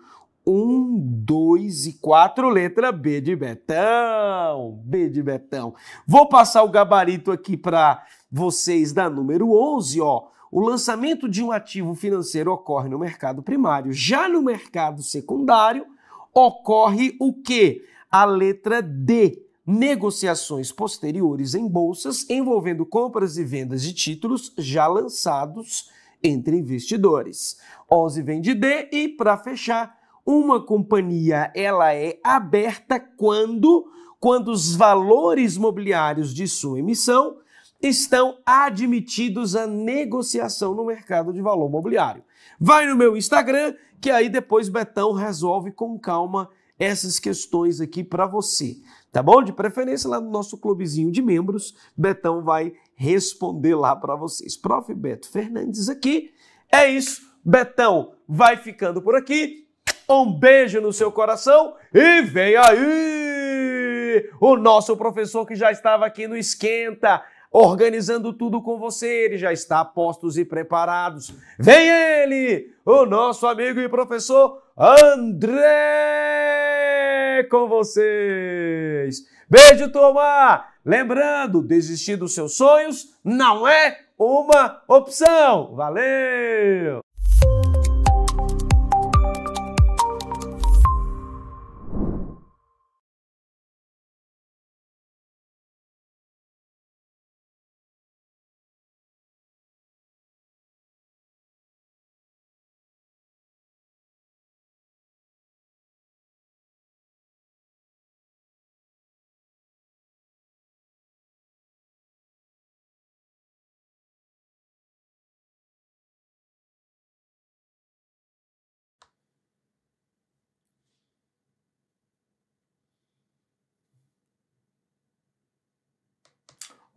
1, 2 e 4, letra B de Betão. B de Betão. Vou passar o gabarito aqui para vocês da número 11, ó. O lançamento de um ativo financeiro ocorre no mercado primário. Já no mercado secundário, ocorre o quê? A letra D. Negociações posteriores em bolsas envolvendo compras e vendas de títulos já lançados entre investidores. OSI vende de D e, para fechar, uma companhia ela é aberta quando, quando os valores mobiliários de sua emissão estão admitidos à negociação no mercado de valor mobiliário. Vai no meu Instagram, que aí depois Betão resolve com calma essas questões aqui para você, tá bom? De preferência lá no nosso clubezinho de membros, Betão vai responder lá para vocês. Prof. Beto Fernandes aqui. É isso. Betão vai ficando por aqui. Um beijo no seu coração e vem aí o nosso professor que já estava aqui no Esquenta, organizando tudo com você. Ele já está postos e preparados. Vem ele, o nosso amigo e professor André com vocês. Beijo, tomar. Lembrando, desistir dos seus sonhos não é uma opção. Valeu!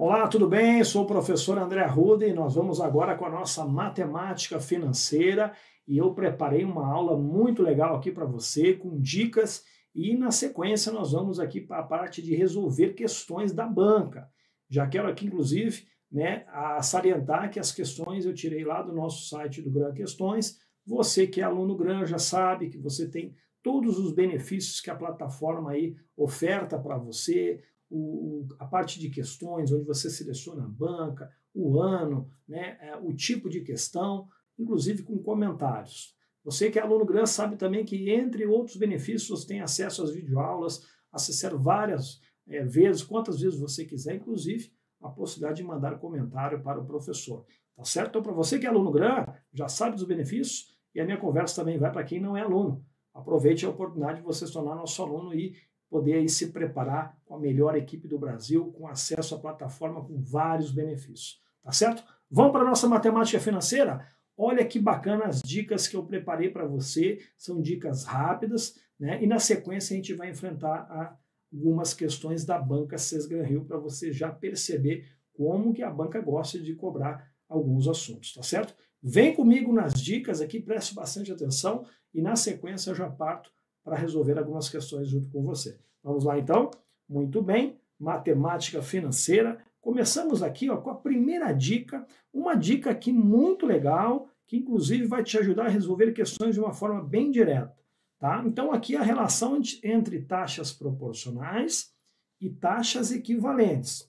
Olá, tudo bem? Sou o professor André Arruda e nós vamos agora com a nossa matemática financeira. E eu preparei uma aula muito legal aqui para você, com dicas, e na sequência nós vamos aqui para a parte de resolver questões da banca. Já quero aqui, inclusive, né, a salientar que as questões eu tirei lá do nosso site do Gran Questões. Você que é aluno Gran já sabe que você tem todos os benefícios que a plataforma aí oferta para você, o, a parte de questões, onde você seleciona a banca, o ano, né, é, o tipo de questão, inclusive com comentários. Você que é aluno grande sabe também que, entre outros benefícios, você tem acesso às videoaulas, acessar várias é, vezes, quantas vezes você quiser, inclusive a possibilidade de mandar comentário para o professor. Tá certo? Então, para você que é aluno grande já sabe dos benefícios, e a minha conversa também vai para quem não é aluno. Aproveite a oportunidade de você se tornar nosso aluno e poder aí se preparar com a melhor equipe do Brasil, com acesso à plataforma com vários benefícios, tá certo? Vamos para a nossa matemática financeira? Olha que bacana as dicas que eu preparei para você, são dicas rápidas, né? E na sequência a gente vai enfrentar algumas questões da banca Sesgran Rio para você já perceber como que a banca gosta de cobrar alguns assuntos, tá certo? Vem comigo nas dicas aqui, preste bastante atenção e na sequência eu já parto para resolver algumas questões junto com você. Vamos lá então? Muito bem, matemática financeira. Começamos aqui ó, com a primeira dica, uma dica aqui muito legal, que inclusive vai te ajudar a resolver questões de uma forma bem direta. Tá? Então, aqui a relação entre taxas proporcionais e taxas equivalentes.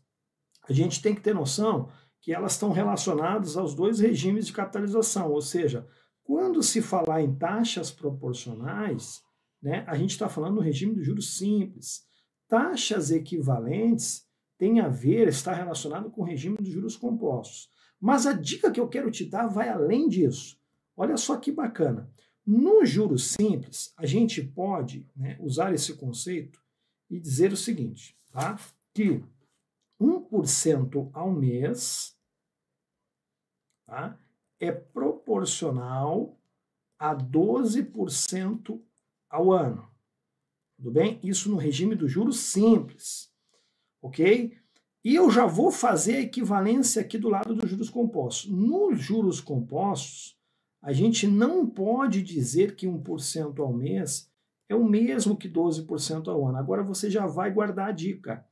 A gente tem que ter noção que elas estão relacionadas aos dois regimes de capitalização, ou seja, quando se falar em taxas proporcionais, né? A gente está falando no regime do juros simples. Taxas equivalentes têm a ver, está relacionado com o regime dos juros compostos. Mas a dica que eu quero te dar vai além disso. Olha só que bacana. No juros simples, a gente pode né, usar esse conceito e dizer o seguinte, tá? que 1% ao mês tá? é proporcional a 12% ao ano. Tudo bem? Isso no regime do juros simples. Ok? E eu já vou fazer a equivalência aqui do lado dos juros compostos. Nos juros compostos, a gente não pode dizer que 1% ao mês é o mesmo que 12% ao ano. Agora você já vai guardar a dica.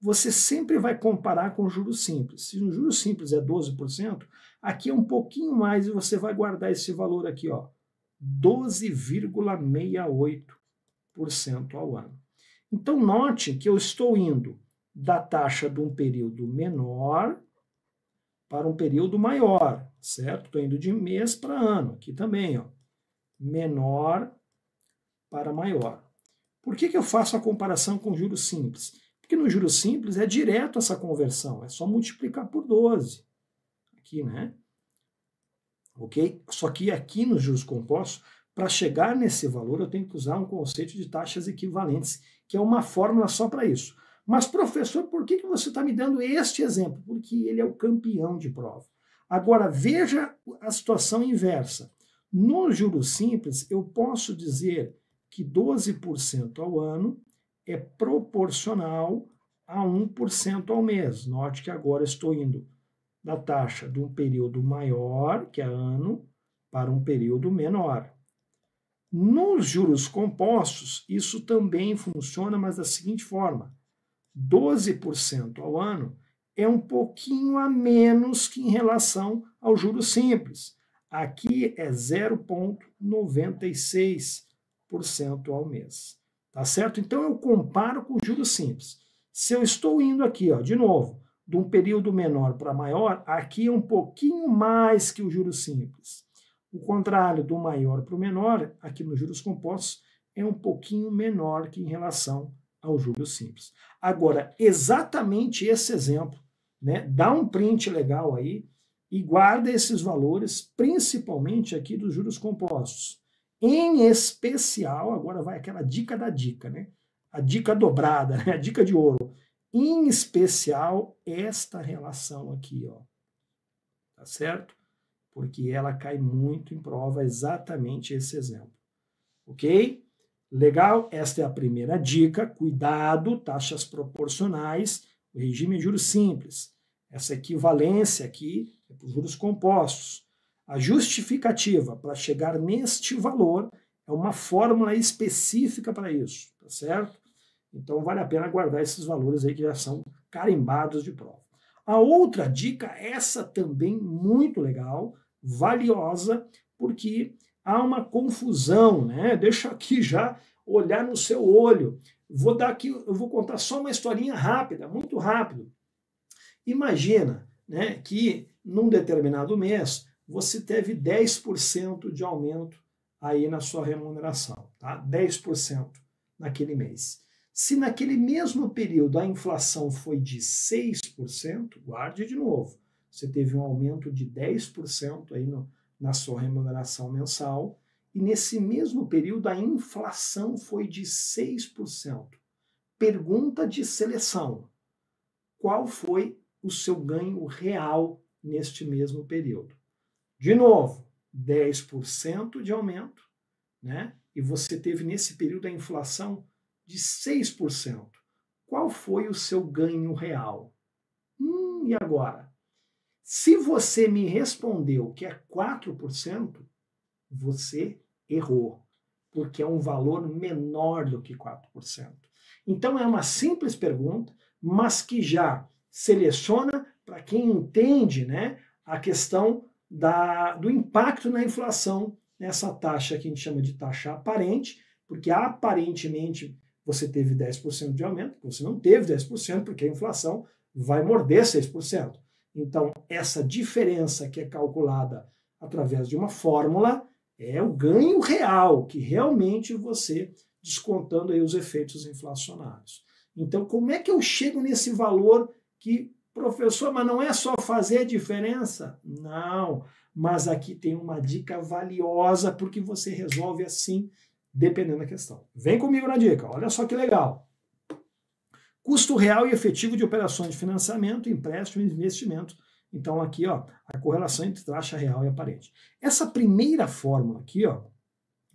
Você sempre vai comparar com o juro simples. Se o juro simples é 12%, aqui é um pouquinho mais e você vai guardar esse valor aqui, ó, 12,68% ao ano. Então, note que eu estou indo da taxa de um período menor para um período maior, certo? Estou indo de mês para ano, aqui também, ó. menor para maior. Por que, que eu faço a comparação com juros simples? Porque no juros simples é direto essa conversão, é só multiplicar por 12. Aqui, né? ok? Só que aqui nos juros compostos, para chegar nesse valor, eu tenho que usar um conceito de taxas equivalentes, que é uma fórmula só para isso. Mas, professor, por que, que você está me dando este exemplo? Porque ele é o campeão de prova. Agora, veja a situação inversa. No juro simples, eu posso dizer que 12% ao ano é proporcional a 1% ao mês. Note que agora estou indo da taxa de um período maior, que é ano, para um período menor. Nos juros compostos, isso também funciona, mas da seguinte forma: 12% ao ano é um pouquinho a menos que em relação ao juro simples. Aqui é 0,96% ao mês. Tá certo? Então eu comparo com o juro simples. Se eu estou indo aqui, ó, de novo, de um período menor para maior, aqui é um pouquinho mais que o juro simples. O contrário do maior para o menor, aqui nos juros compostos, é um pouquinho menor que em relação ao juro simples. Agora, exatamente esse exemplo, né? Dá um print legal aí e guarda esses valores, principalmente aqui dos juros compostos. Em especial, agora vai aquela dica da dica, né? A dica dobrada, né? a dica de ouro em especial esta relação aqui, ó. Tá certo? Porque ela cai muito em prova exatamente esse exemplo. OK? Legal? Esta é a primeira dica. Cuidado, taxas proporcionais, o regime de juros simples. Essa equivalência aqui é para os juros compostos. A justificativa para chegar neste valor é uma fórmula específica para isso, tá certo? Então vale a pena guardar esses valores aí que já são carimbados de prova. A outra dica, essa também muito legal, valiosa, porque há uma confusão, né? Deixa aqui já olhar no seu olho. Vou dar aqui, eu vou contar só uma historinha rápida, muito rápido. Imagina, né, que num determinado mês você teve 10% de aumento aí na sua remuneração, tá? 10% naquele mês. Se naquele mesmo período a inflação foi de 6%, guarde de novo, você teve um aumento de 10% aí no, na sua remuneração mensal, e nesse mesmo período a inflação foi de 6%. Pergunta de seleção: qual foi o seu ganho real neste mesmo período? De novo, 10% de aumento, né? E você teve nesse período a inflação de 6%. Qual foi o seu ganho real? Hum, e agora? Se você me respondeu que é 4%, você errou, porque é um valor menor do que 4%. Então é uma simples pergunta, mas que já seleciona para quem entende né, a questão da, do impacto na inflação nessa taxa que a gente chama de taxa aparente, porque aparentemente você teve 10% de aumento, você não teve 10%, porque a inflação vai morder 6%. Então, essa diferença que é calculada através de uma fórmula é o ganho real que realmente você descontando aí os efeitos inflacionários. Então, como é que eu chego nesse valor que, professor, mas não é só fazer a diferença? Não, mas aqui tem uma dica valiosa porque você resolve assim dependendo da questão. Vem comigo na dica, olha só que legal. Custo real e efetivo de operações de financiamento, empréstimo e investimento. Então aqui, ó, a correlação entre taxa real e aparente. Essa primeira fórmula aqui, ó,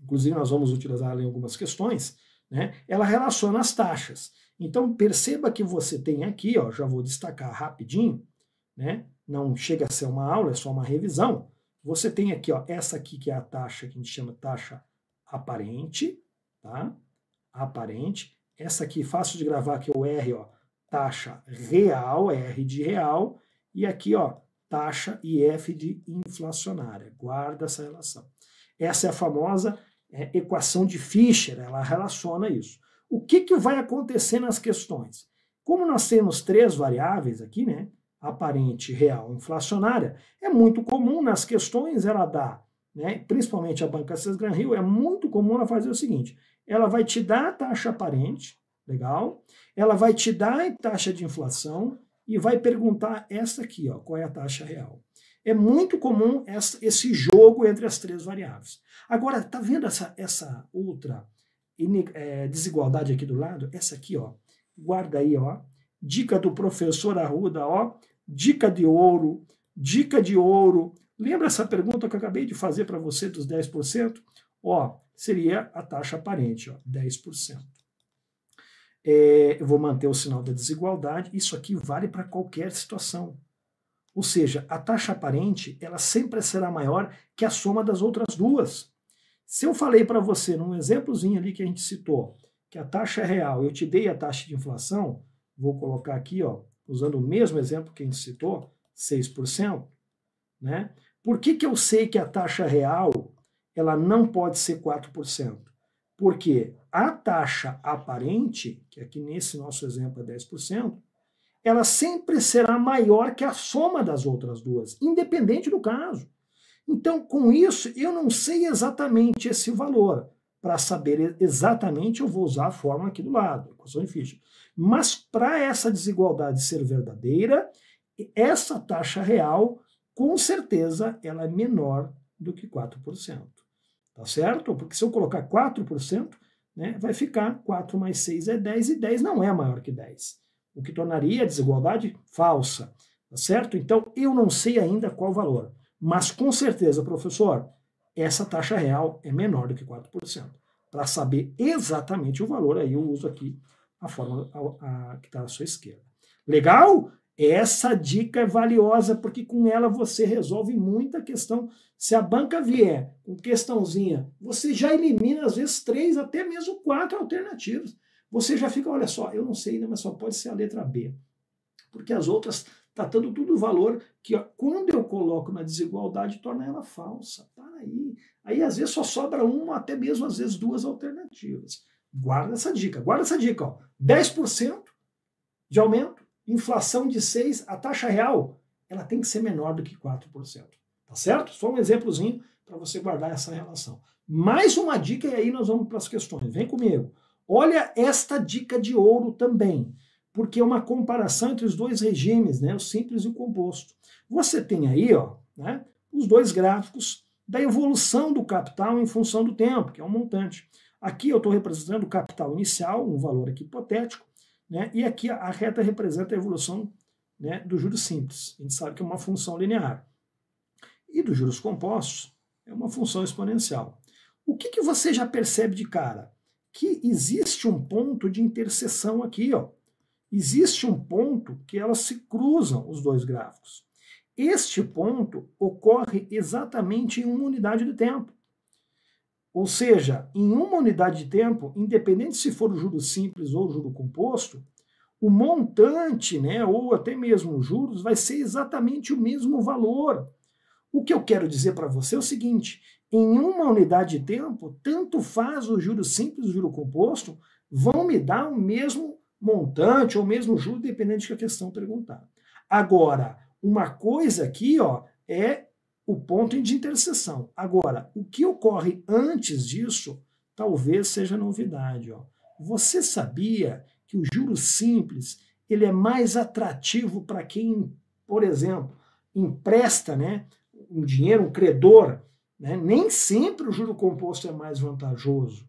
inclusive nós vamos utilizar ela em algumas questões, né? Ela relaciona as taxas. Então perceba que você tem aqui, ó, já vou destacar rapidinho, né? Não chega a ser uma aula, é só uma revisão. Você tem aqui, ó, essa aqui que é a taxa que a gente chama taxa aparente, tá? Aparente. Essa aqui, fácil de gravar, que é o R, ó, taxa real, R de real, e aqui, ó, taxa IF de inflacionária. Guarda essa relação. Essa é a famosa é, equação de Fischer, ela relaciona isso. O que, que vai acontecer nas questões? Como nós temos três variáveis aqui, né? Aparente, real, inflacionária, é muito comum nas questões ela dar né, principalmente a banca César Gran Rio, é muito comum ela fazer o seguinte: ela vai te dar a taxa aparente, legal? Ela vai te dar a taxa de inflação e vai perguntar essa aqui, ó, qual é a taxa real. É muito comum essa, esse jogo entre as três variáveis. Agora, tá vendo essa, essa outra é, desigualdade aqui do lado? Essa aqui, ó. Guarda aí, ó. Dica do professor Arruda, ó. Dica de ouro, dica de ouro Lembra essa pergunta que eu acabei de fazer para você dos 10%? Ó, seria a taxa aparente, ó, 10%. É, eu vou manter o sinal da desigualdade, isso aqui vale para qualquer situação. Ou seja, a taxa aparente, ela sempre será maior que a soma das outras duas. Se eu falei para você num exemplozinho ali que a gente citou, que a taxa é real, eu te dei a taxa de inflação, vou colocar aqui, ó, usando o mesmo exemplo que a gente citou, 6%, né? Por que, que eu sei que a taxa real ela não pode ser 4%? Porque a taxa aparente, que aqui nesse nosso exemplo é 10%, ela sempre será maior que a soma das outras duas, independente do caso. Então, com isso, eu não sei exatamente esse valor. Para saber exatamente, eu vou usar a fórmula aqui do lado, equação de Fischer. Mas para essa desigualdade ser verdadeira, essa taxa real com certeza ela é menor do que 4%. Tá certo? Porque se eu colocar 4%, né, vai ficar 4 mais 6 é 10 e 10 não é maior que 10, o que tornaria a desigualdade falsa. Tá certo? Então, eu não sei ainda qual valor, mas com certeza, professor, essa taxa real é menor do que 4%. Para saber exatamente o valor, aí eu uso aqui a fórmula a, a, que está à sua esquerda. Legal? Essa dica é valiosa porque com ela você resolve muita questão. Se a banca vier com questãozinha, você já elimina às vezes três, até mesmo quatro alternativas. Você já fica, olha só, eu não sei ainda, né, mas só pode ser a letra B. Porque as outras tá dando tudo o valor que ó, quando eu coloco na desigualdade torna ela falsa. Tá aí. Aí às vezes só sobra uma, até mesmo às vezes duas alternativas. Guarda essa dica, guarda essa dica, ó. 10% de aumento inflação de 6%, a taxa real ela tem que ser menor do que 4%. Tá certo? Só um exemplozinho para você guardar essa relação. Mais uma dica e aí nós vamos para as questões. Vem comigo. Olha esta dica de ouro também, porque é uma comparação entre os dois regimes, né, o simples e o composto. Você tem aí, ó, né, os dois gráficos da evolução do capital em função do tempo, que é um montante. Aqui eu estou representando o capital inicial, um valor aqui hipotético, né? E aqui a reta representa a evolução né, do juros simples. A gente sabe que é uma função linear. E dos juros compostos, é uma função exponencial. O que, que você já percebe de cara? Que existe um ponto de interseção aqui. Ó. Existe um ponto que elas se cruzam, os dois gráficos. Este ponto ocorre exatamente em uma unidade de tempo. Ou seja, em uma unidade de tempo, independente se for o juro simples ou o juro composto, o montante, né, ou até mesmo os juros, vai ser exatamente o mesmo valor. O que eu quero dizer para você é o seguinte: em uma unidade de tempo, tanto faz o juro simples, o juro composto, vão me dar o mesmo montante ou o mesmo juro, dependendo da que a questão perguntada. Agora, uma coisa aqui ó, é o ponto de interseção. Agora, o que ocorre antes disso talvez seja novidade. Ó. Você sabia que o juro simples ele é mais atrativo para quem, por exemplo, empresta né, um dinheiro, um credor? Né? Nem sempre o juro composto é mais vantajoso.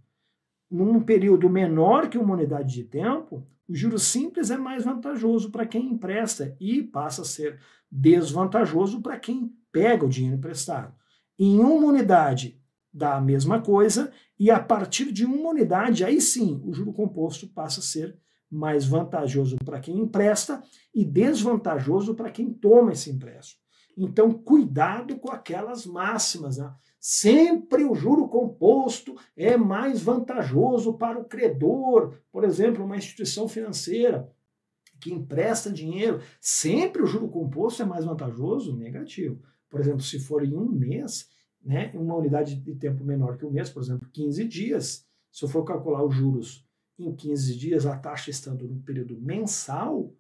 Num período menor que uma unidade de tempo, o juro simples é mais vantajoso para quem empresta e passa a ser desvantajoso para quem pega o dinheiro emprestado em uma unidade da mesma coisa, e a partir de uma unidade, aí sim, o juro composto passa a ser mais vantajoso para quem empresta e desvantajoso para quem toma esse empréstimo. Então, cuidado com aquelas máximas. Né? Sempre o juro composto é mais vantajoso para o credor, por exemplo, uma instituição financeira que empresta dinheiro. Sempre o juro composto é mais vantajoso? Negativo por exemplo, se for em um mês, né, uma unidade de tempo menor que um mês, por exemplo, 15 dias, se eu for calcular os juros em 15 dias, a taxa estando no período mensal,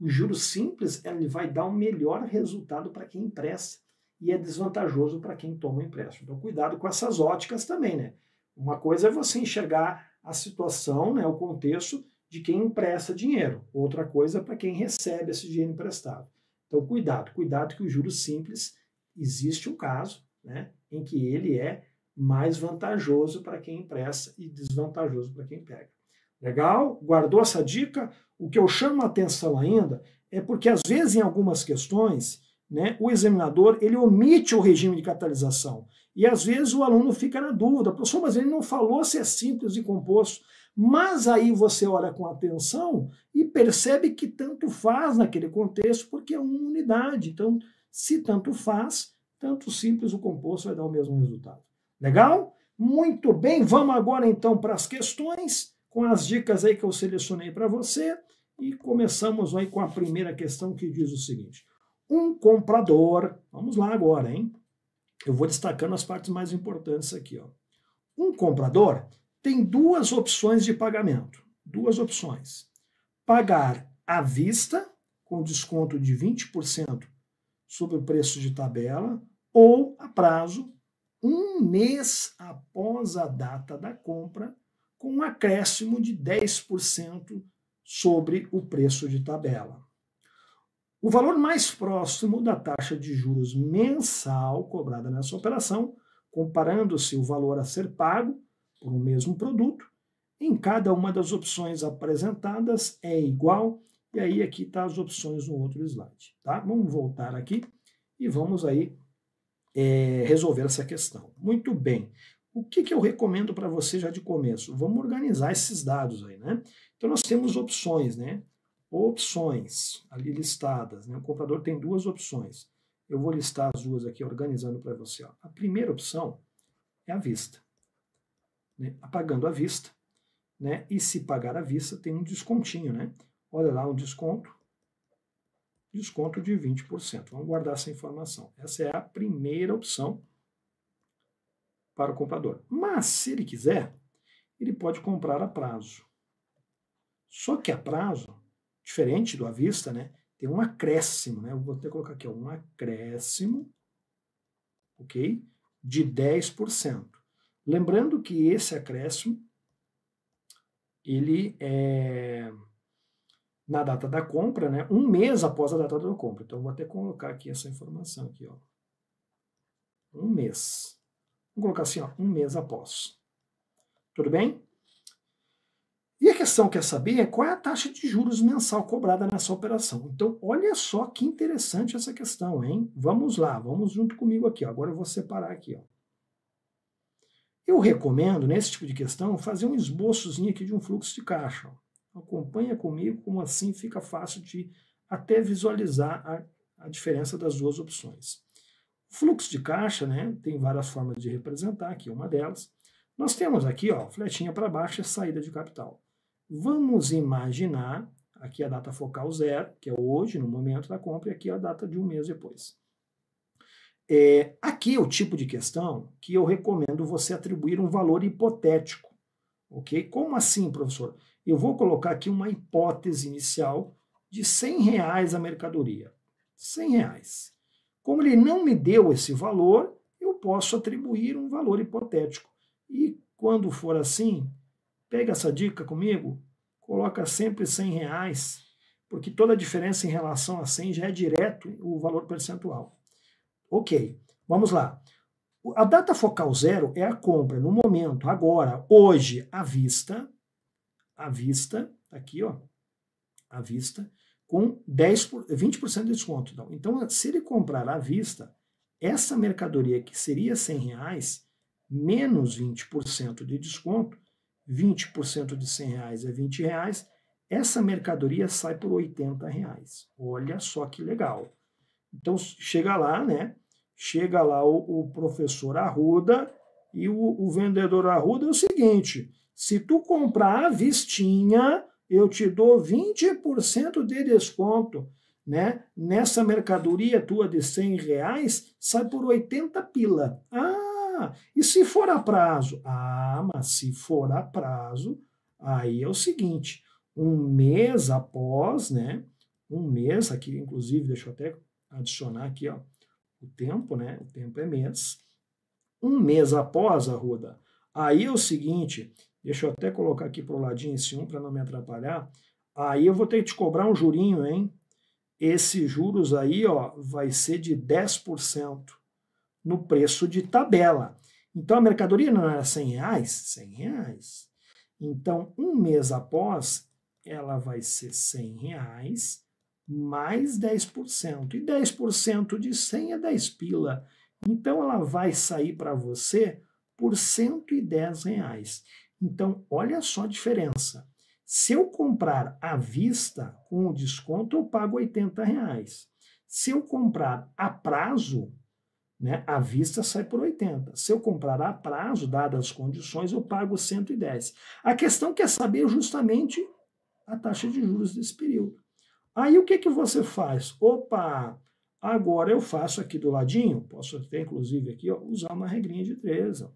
o juro simples ele vai dar um melhor resultado para quem empresta e é desvantajoso para quem toma o empréstimo. Então, cuidado com essas óticas também, né? Uma coisa é você enxergar a situação, né, o contexto de quem empresta dinheiro. Outra coisa é para quem recebe esse dinheiro emprestado. Então, cuidado, cuidado que o juro simples existe um caso né, em que ele é mais vantajoso para quem empresta e desvantajoso para quem pega. Legal? Guardou essa dica? O que eu chamo a atenção ainda é porque, às vezes, em algumas questões, né, o examinador ele omite o regime de catalisação. E às vezes o aluno fica na dúvida, professor, mas ele não falou se é simples e composto. Mas aí você olha com atenção e percebe que tanto faz naquele contexto, porque é uma unidade. Então, se tanto faz, tanto simples o composto vai dar o mesmo resultado. Legal? Muito bem, vamos agora então para as questões, com as dicas aí que eu selecionei para você. E começamos aí com a primeira questão que diz o seguinte: um comprador, vamos lá agora, hein? Eu vou destacando as partes mais importantes aqui, ó. Um comprador tem duas opções de pagamento, duas opções. Pagar à vista com desconto de 20% sobre o preço de tabela ou a prazo, um mês após a data da compra, com um acréscimo de 10% sobre o preço de tabela. O valor mais próximo da taxa de juros mensal cobrada nessa operação, comparando-se o valor a ser pago por um mesmo produto, em cada uma das opções apresentadas é igual e aí aqui está as opções no outro slide, tá? Vamos voltar aqui e vamos aí é, resolver essa questão. Muito bem. O que, que eu recomendo para você já de começo? Vamos organizar esses dados aí, né? Então nós temos opções, né? Opções ali listadas, né? O comprador tem duas opções. Eu vou listar as duas aqui, organizando para você. Ó. A primeira opção é a vista. Né? Apagando a vista, né? E se pagar a vista, tem um descontinho, né? Olha lá um desconto. Desconto de 20%. Vamos guardar essa informação. Essa é a primeira opção para o comprador. Mas, se ele quiser, ele pode comprar a prazo. Só que a prazo, diferente do à vista, né, tem um acréscimo, né? vou até colocar aqui, ó, um acréscimo, ok? De 10%. Lembrando que esse acréscimo, ele é na data da compra, né, um mês após a data da compra. Então, vou até colocar aqui essa informação aqui, ó. Um mês. Vou colocar assim, ó, um mês após. Tudo bem? E a questão que quer saber é qual é a taxa de juros mensal cobrada nessa operação. Então, olha só que interessante essa questão, hein? Vamos lá, vamos junto comigo aqui. Ó. Agora eu vou separar aqui. Ó. Eu recomendo, nesse tipo de questão, fazer um esboçozinho aqui de um fluxo de caixa. Ó. Acompanha comigo como assim fica fácil de até visualizar a, a diferença das duas opções. O fluxo de caixa, né, tem várias formas de representar, aqui é uma delas. Nós temos aqui, ó, flechinha para baixo é saída de capital. Vamos imaginar, aqui a data focal zero, que é hoje, no momento da compra, e aqui a data de um mês depois. É, aqui é o tipo de questão que eu recomendo você atribuir um valor hipotético. Ok? Como assim, professor? eu vou colocar aqui uma hipótese inicial de 100 reais a mercadoria. 100 reais. Como ele não me deu esse valor, eu posso atribuir um valor hipotético. E quando for assim, pega essa dica comigo, coloca sempre 100 reais, porque toda a diferença em relação a 100 já é direto o valor percentual. Ok, vamos lá. A data focal zero é a compra no momento, agora, hoje, à vista, à vista, tá aqui, ó, à vista, com 10 por, 20% de desconto. Então, então, se ele comprar à vista, essa mercadoria que seria 100 reais, menos 20% de desconto, 20% de 100 reais é 20 reais, essa mercadoria sai por 80 reais. Olha só que legal. Então chega lá, né? Chega lá o, o professor Arruda e o, o vendedor Arruda é o seguinte: se tu comprar a vistinha, eu te dou 20% de desconto, né? Nessa mercadoria tua de 100 reais, sai por 80 pila. Ah, e se for a prazo? Ah, mas se for a prazo, aí é o seguinte, um mês após, né? Um mês aqui, inclusive, deixa eu até adicionar aqui, ó, o tempo, né? O tempo é mês. Um mês após, Arruda, aí é o seguinte, Deixa eu até colocar aqui para o ladinho esse 1 para não me atrapalhar. Aí eu vou ter que te cobrar um jurinho, hein? Esses juros aí ó, vai ser de 10% no preço de tabela. Então a mercadoria não era 100 reais? 100 reais. Então um mês após, ela vai ser 100 reais mais 10%. E 10% de 100 é 10 pila. Então ela vai sair para você por 110 reais. Então, olha só a diferença. Se eu comprar à vista com o desconto, eu pago 80 reais. Se eu comprar a prazo, né, à vista sai por 80. Se eu comprar a prazo, dadas as condições, eu pago 110. A questão quer é saber justamente a taxa de juros desse período. Aí o que, que você faz? Opa, agora eu faço aqui do ladinho, posso até inclusive aqui ó, usar uma regrinha de três. Ó.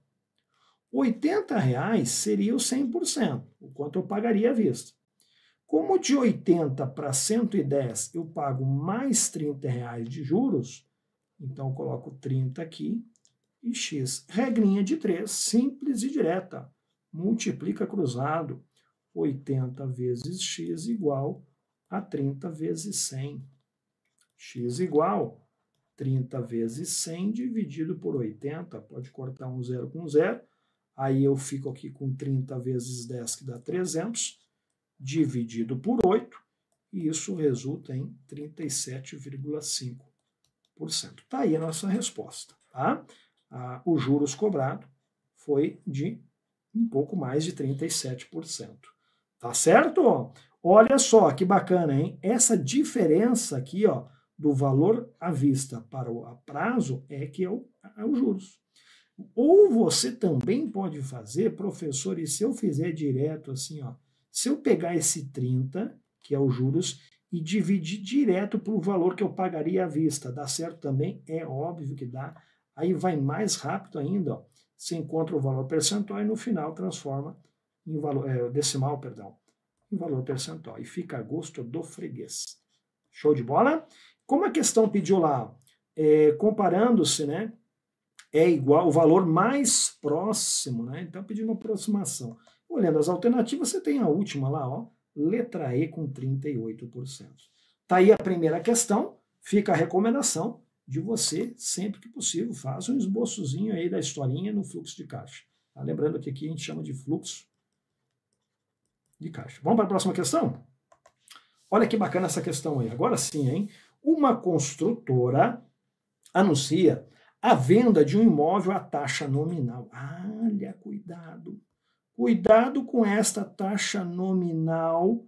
80 reais seria o 100%, o quanto eu pagaria à vista. Como de 80 para 110 eu pago mais 30 reais de juros, então eu coloco 30 aqui e x. Regrinha de 3, simples e direta. Multiplica cruzado. 80 vezes x igual a 30 vezes 100. x igual 30 vezes 100 dividido por 80, pode cortar um zero com zero, Aí eu fico aqui com 30 vezes 10, que dá 300, dividido por 8, e isso resulta em 37,5%. Está aí a nossa resposta. Tá? Ah, o juros cobrado foi de um pouco mais de 37%. Tá certo? Olha só que bacana, hein? Essa diferença aqui ó, do valor à vista para o prazo é que é o, é o juros. Ou você também pode fazer, professor, e se eu fizer direto assim, ó, se eu pegar esse 30, que é os juros, e dividir direto para o valor que eu pagaria à vista, dá certo também? É óbvio que dá. Aí vai mais rápido ainda, ó. Você encontra o valor percentual e no final transforma em valor é, decimal, perdão, em valor percentual. E fica a gosto do freguês. Show de bola? Como a questão pediu lá, é, comparando-se, né? é igual, o valor mais próximo, né? Então, pedindo uma aproximação. Olhando as alternativas, você tem a última lá, ó, letra E com 38%. Tá aí a primeira questão, fica a recomendação de você, sempre que possível, faz um esboçozinho aí da historinha no fluxo de caixa. Tá? Lembrando que aqui a gente chama de fluxo de caixa. Vamos para a próxima questão? Olha que bacana essa questão aí. Agora sim, hein? Uma construtora anuncia a venda de um imóvel à taxa nominal. Olha, cuidado. Cuidado com esta taxa nominal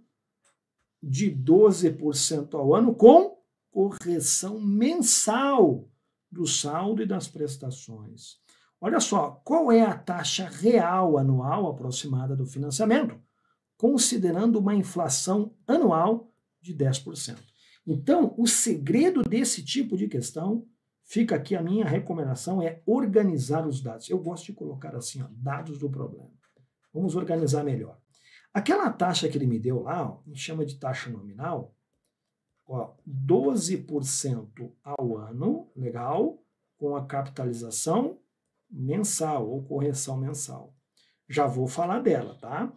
de 12% ao ano, com correção mensal do saldo e das prestações. Olha só, qual é a taxa real anual aproximada do financiamento, considerando uma inflação anual de 10%. Então, o segredo desse tipo de questão Fica aqui a minha recomendação é organizar os dados. Eu gosto de colocar assim, ó, dados do problema. Vamos organizar melhor. Aquela taxa que ele me deu lá, ó, a gente chama de taxa nominal, ó, 12% ao ano, legal, com a capitalização mensal ou correção mensal. Já vou falar dela, tá?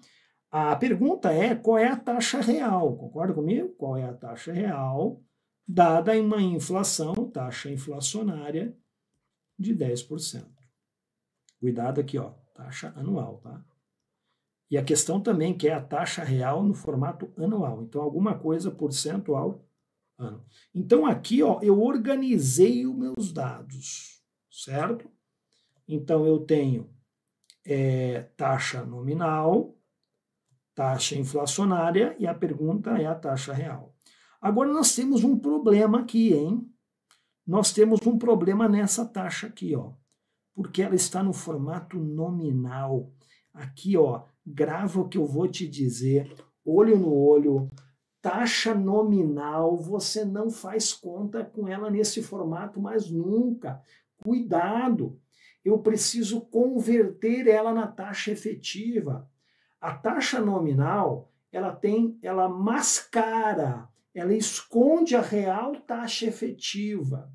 A pergunta é qual é a taxa real, concorda comigo? Qual é a taxa real dada uma inflação, taxa inflacionária de 10%. Cuidado aqui, ó, taxa anual, tá? E a questão também que é a taxa real no formato anual. Então, alguma coisa percentual ano. Então, aqui, ó, eu organizei os meus dados, certo? Então, eu tenho é, taxa nominal, taxa inflacionária e a pergunta é a taxa real. Agora nós temos um problema aqui, hein? Nós temos um problema nessa taxa aqui, ó. Porque ela está no formato nominal. Aqui, ó, grava o que eu vou te dizer, olho no olho, taxa nominal, você não faz conta com ela nesse formato mais nunca. Cuidado! Eu preciso converter ela na taxa efetiva. A taxa nominal, ela tem, ela mascara ela esconde a real taxa efetiva.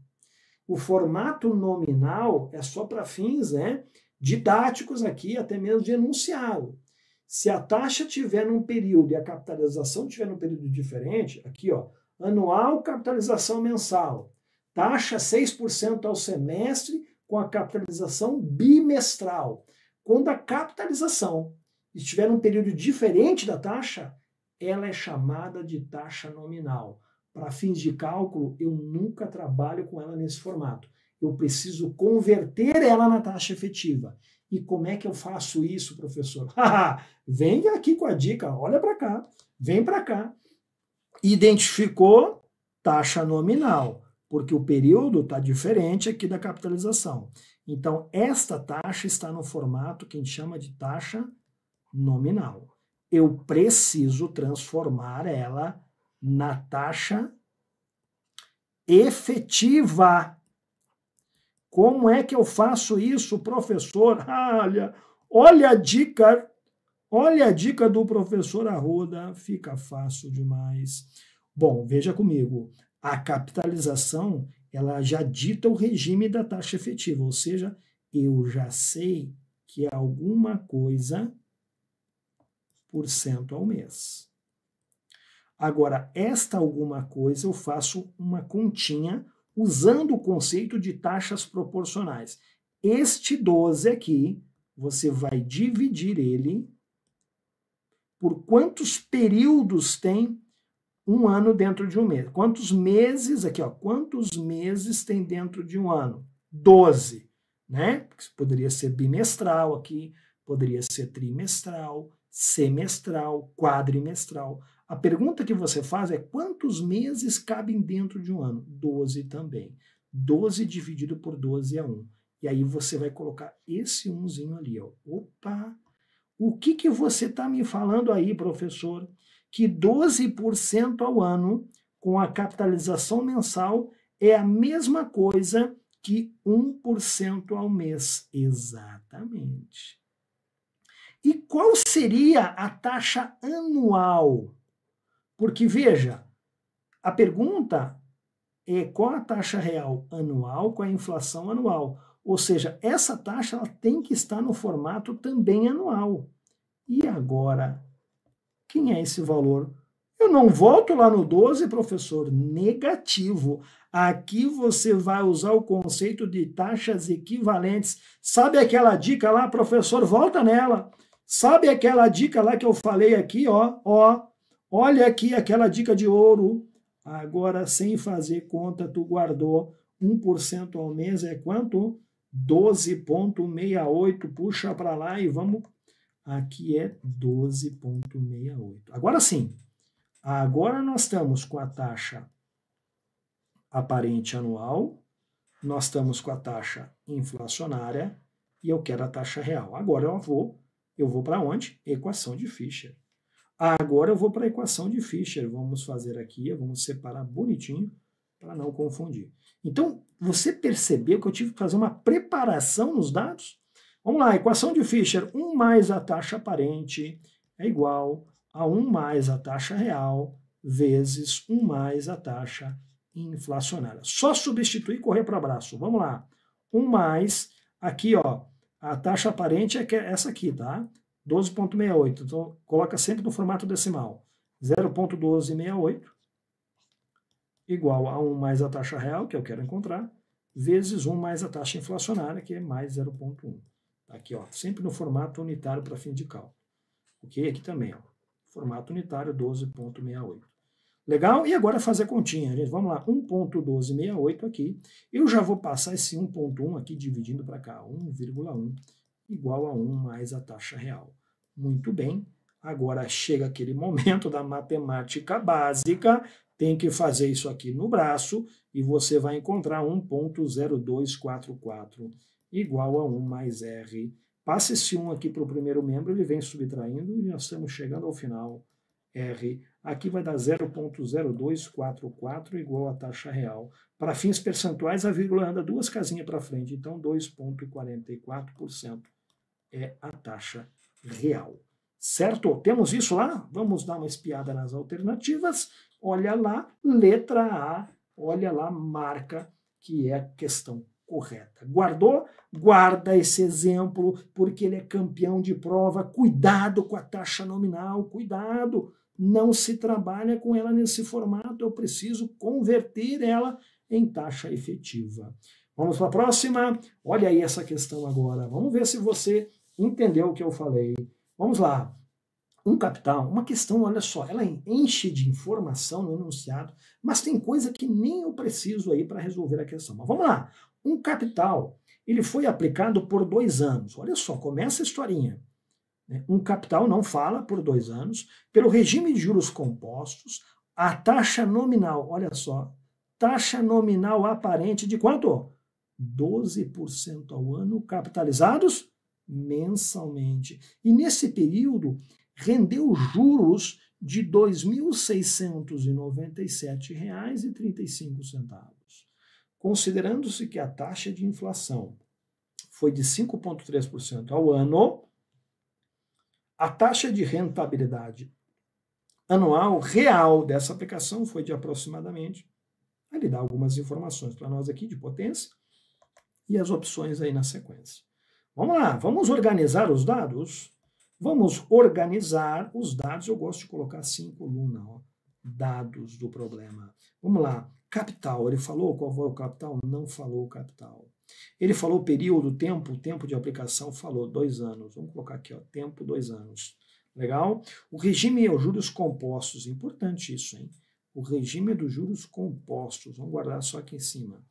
O formato nominal é só para fins né, didáticos aqui, até mesmo de enunciado. Se a taxa tiver num período e a capitalização tiver num período diferente, aqui ó, anual capitalização mensal, taxa 6% ao semestre com a capitalização bimestral. Quando a capitalização estiver num período diferente da taxa, ela é chamada de taxa nominal. Para fins de cálculo, eu nunca trabalho com ela nesse formato. Eu preciso converter ela na taxa efetiva. E como é que eu faço isso, professor? [laughs] Vem aqui com a dica, olha para cá, vem para cá. Identificou taxa nominal, porque o período está diferente aqui da capitalização. Então, esta taxa está no formato que a gente chama de taxa nominal eu preciso transformar ela na taxa efetiva. Como é que eu faço isso, professor? [laughs] Olha, olha a dica, olha a dica do professor Arruda, fica fácil demais. Bom, veja comigo, a capitalização, ela já dita o regime da taxa efetiva, ou seja, eu já sei que alguma coisa cento ao mês. Agora, esta alguma coisa eu faço uma continha usando o conceito de taxas proporcionais. Este 12 aqui, você vai dividir ele por quantos períodos tem um ano dentro de um mês. Quantos meses, aqui ó, quantos meses tem dentro de um ano? 12, né? poderia ser bimestral aqui, poderia ser trimestral, semestral, quadrimestral. A pergunta que você faz é quantos meses cabem dentro de um ano? 12 também. 12 dividido por 12 é 1. E aí você vai colocar esse umzinho ali, ó. Opa! O que, que você está me falando aí, professor? Que 12% ao ano, com a capitalização mensal, é a mesma coisa que 1% ao mês. Exatamente. E qual seria a taxa anual? Porque, veja, a pergunta é qual a taxa real anual, com a inflação anual. Ou seja, essa taxa ela tem que estar no formato também anual. E agora, quem é esse valor? Eu não volto lá no 12, professor, negativo. Aqui você vai usar o conceito de taxas equivalentes. Sabe aquela dica lá, professor? Volta nela. Sabe aquela dica lá que eu falei aqui, ó, ó. Olha aqui aquela dica de ouro. Agora, sem fazer conta, tu guardou 1% ao mês é quanto? 12,68. Puxa para lá e vamos. Aqui é 12,68. Agora sim. Agora nós estamos com a taxa aparente anual, nós estamos com a taxa inflacionária e eu quero a taxa real. Agora eu vou eu vou para onde? Equação de Fischer. Agora eu vou para a equação de Fischer. Vamos fazer aqui, vamos separar bonitinho para não confundir. Então, você percebeu que eu tive que fazer uma preparação nos dados? Vamos lá, equação de Fischer. 1 mais a taxa aparente é igual a 1 mais a taxa real vezes 1 mais a taxa inflacionária. Só substituir e correr para o abraço. Vamos lá. 1 mais, aqui ó, a taxa aparente é, é essa aqui, tá? 12,68. Então, coloca sempre no formato decimal. 0,1268 igual a 1 mais a taxa real, que eu quero encontrar, vezes 1 mais a taxa inflacionária, que é mais 0,1. Tá aqui, ó, sempre no formato unitário para fim de cálculo. Ok? Aqui também, ó, formato unitário 12,68. Legal? E agora fazer a continha, gente. Vamos lá, 1.1268 aqui. Eu já vou passar esse 1.1 aqui dividindo para cá. 1,1 igual a 1 mais a taxa real. Muito bem. Agora chega aquele momento da matemática básica, tem que fazer isso aqui no braço e você vai encontrar 1.0244 igual a 1 mais R. Passa esse 1 aqui para o primeiro membro, ele vem subtraindo e nós estamos chegando ao final R Aqui vai dar 0,0244 igual à taxa real. Para fins percentuais, a vírgula anda duas casinhas para frente, então 2,44% é a taxa real. Certo? Temos isso lá? Vamos dar uma espiada nas alternativas. Olha lá, letra A, olha lá, marca que é a questão correta. Guardou? Guarda esse exemplo, porque ele é campeão de prova. Cuidado com a taxa nominal, cuidado não se trabalha com ela nesse formato, eu preciso converter ela em taxa efetiva. Vamos para a próxima? Olha aí essa questão agora. Vamos ver se você entendeu o que eu falei. Vamos lá. Um capital, uma questão, olha só, ela enche de informação no enunciado, mas tem coisa que nem eu preciso aí para resolver a questão. Mas vamos lá. Um capital, ele foi aplicado por dois anos. Olha só, começa a historinha. Né? Um capital não fala por dois anos, pelo regime de juros compostos, a taxa nominal, olha só, taxa nominal aparente de quanto? 12% ao ano, capitalizados mensalmente. E nesse período, rendeu juros de R$ 2.697,35. Considerando-se que a taxa de inflação foi de 5,3% ao ano, a taxa de rentabilidade anual real dessa aplicação foi de aproximadamente. Ele dá algumas informações para nós aqui de potência e as opções aí na sequência. Vamos lá, vamos organizar os dados? Vamos organizar os dados. Eu gosto de colocar assim coluna, ó, dados do problema. Vamos lá, capital. Ele falou qual foi o capital? Não falou o capital. Ele falou período, tempo, tempo de aplicação, falou dois anos. Vamos colocar aqui, ó, tempo, dois anos. Legal? O regime é os juros compostos, importante isso, hein? O regime é dos juros compostos, vamos guardar só aqui em cima.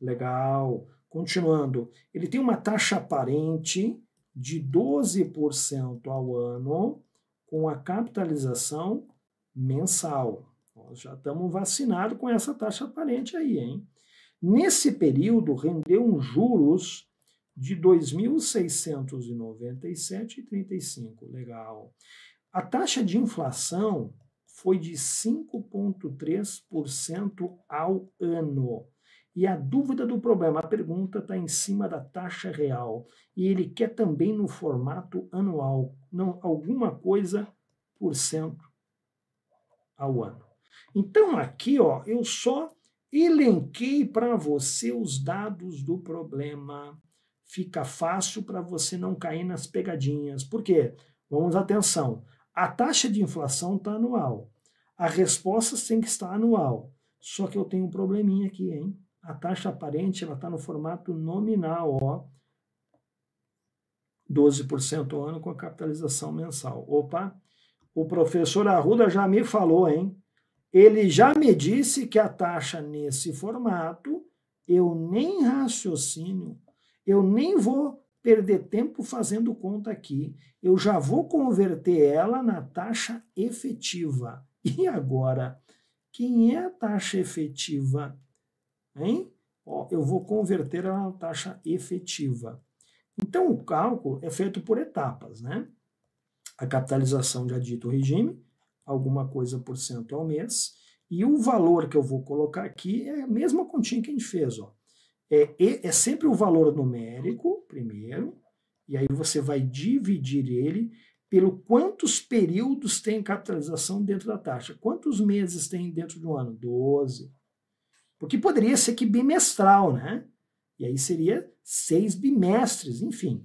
Legal. Continuando, ele tem uma taxa aparente de 12% ao ano com a capitalização mensal. Nós já estamos vacinados com essa taxa aparente aí, hein? Nesse período, rendeu um juros de 2.697,35. Legal. A taxa de inflação foi de 5,3% ao ano. E a dúvida do problema, a pergunta está em cima da taxa real. E ele quer também no formato anual, não alguma coisa por cento ao ano. Então aqui, ó, eu só Elenquei para você os dados do problema. Fica fácil para você não cair nas pegadinhas. Por quê? Vamos atenção. A taxa de inflação está anual. A resposta tem que estar anual. Só que eu tenho um probleminha aqui, hein? A taxa aparente ela está no formato nominal, ó. 12% ao ano com a capitalização mensal. Opa, o professor Arruda já me falou, hein? Ele já me disse que a taxa nesse formato, eu nem raciocino, eu nem vou perder tempo fazendo conta aqui. Eu já vou converter ela na taxa efetiva. E agora, quem é a taxa efetiva? Hein? Ó, eu vou converter ela na taxa efetiva. Então, o cálculo é feito por etapas, né? A capitalização de adito regime, alguma coisa por cento ao mês, e o valor que eu vou colocar aqui é a mesma continha que a gente fez. Ó. É, é sempre o valor numérico, primeiro, e aí você vai dividir ele pelo quantos períodos tem capitalização dentro da taxa. Quantos meses tem dentro de um ano? 12. Porque poderia ser que bimestral, né? E aí seria seis bimestres, enfim.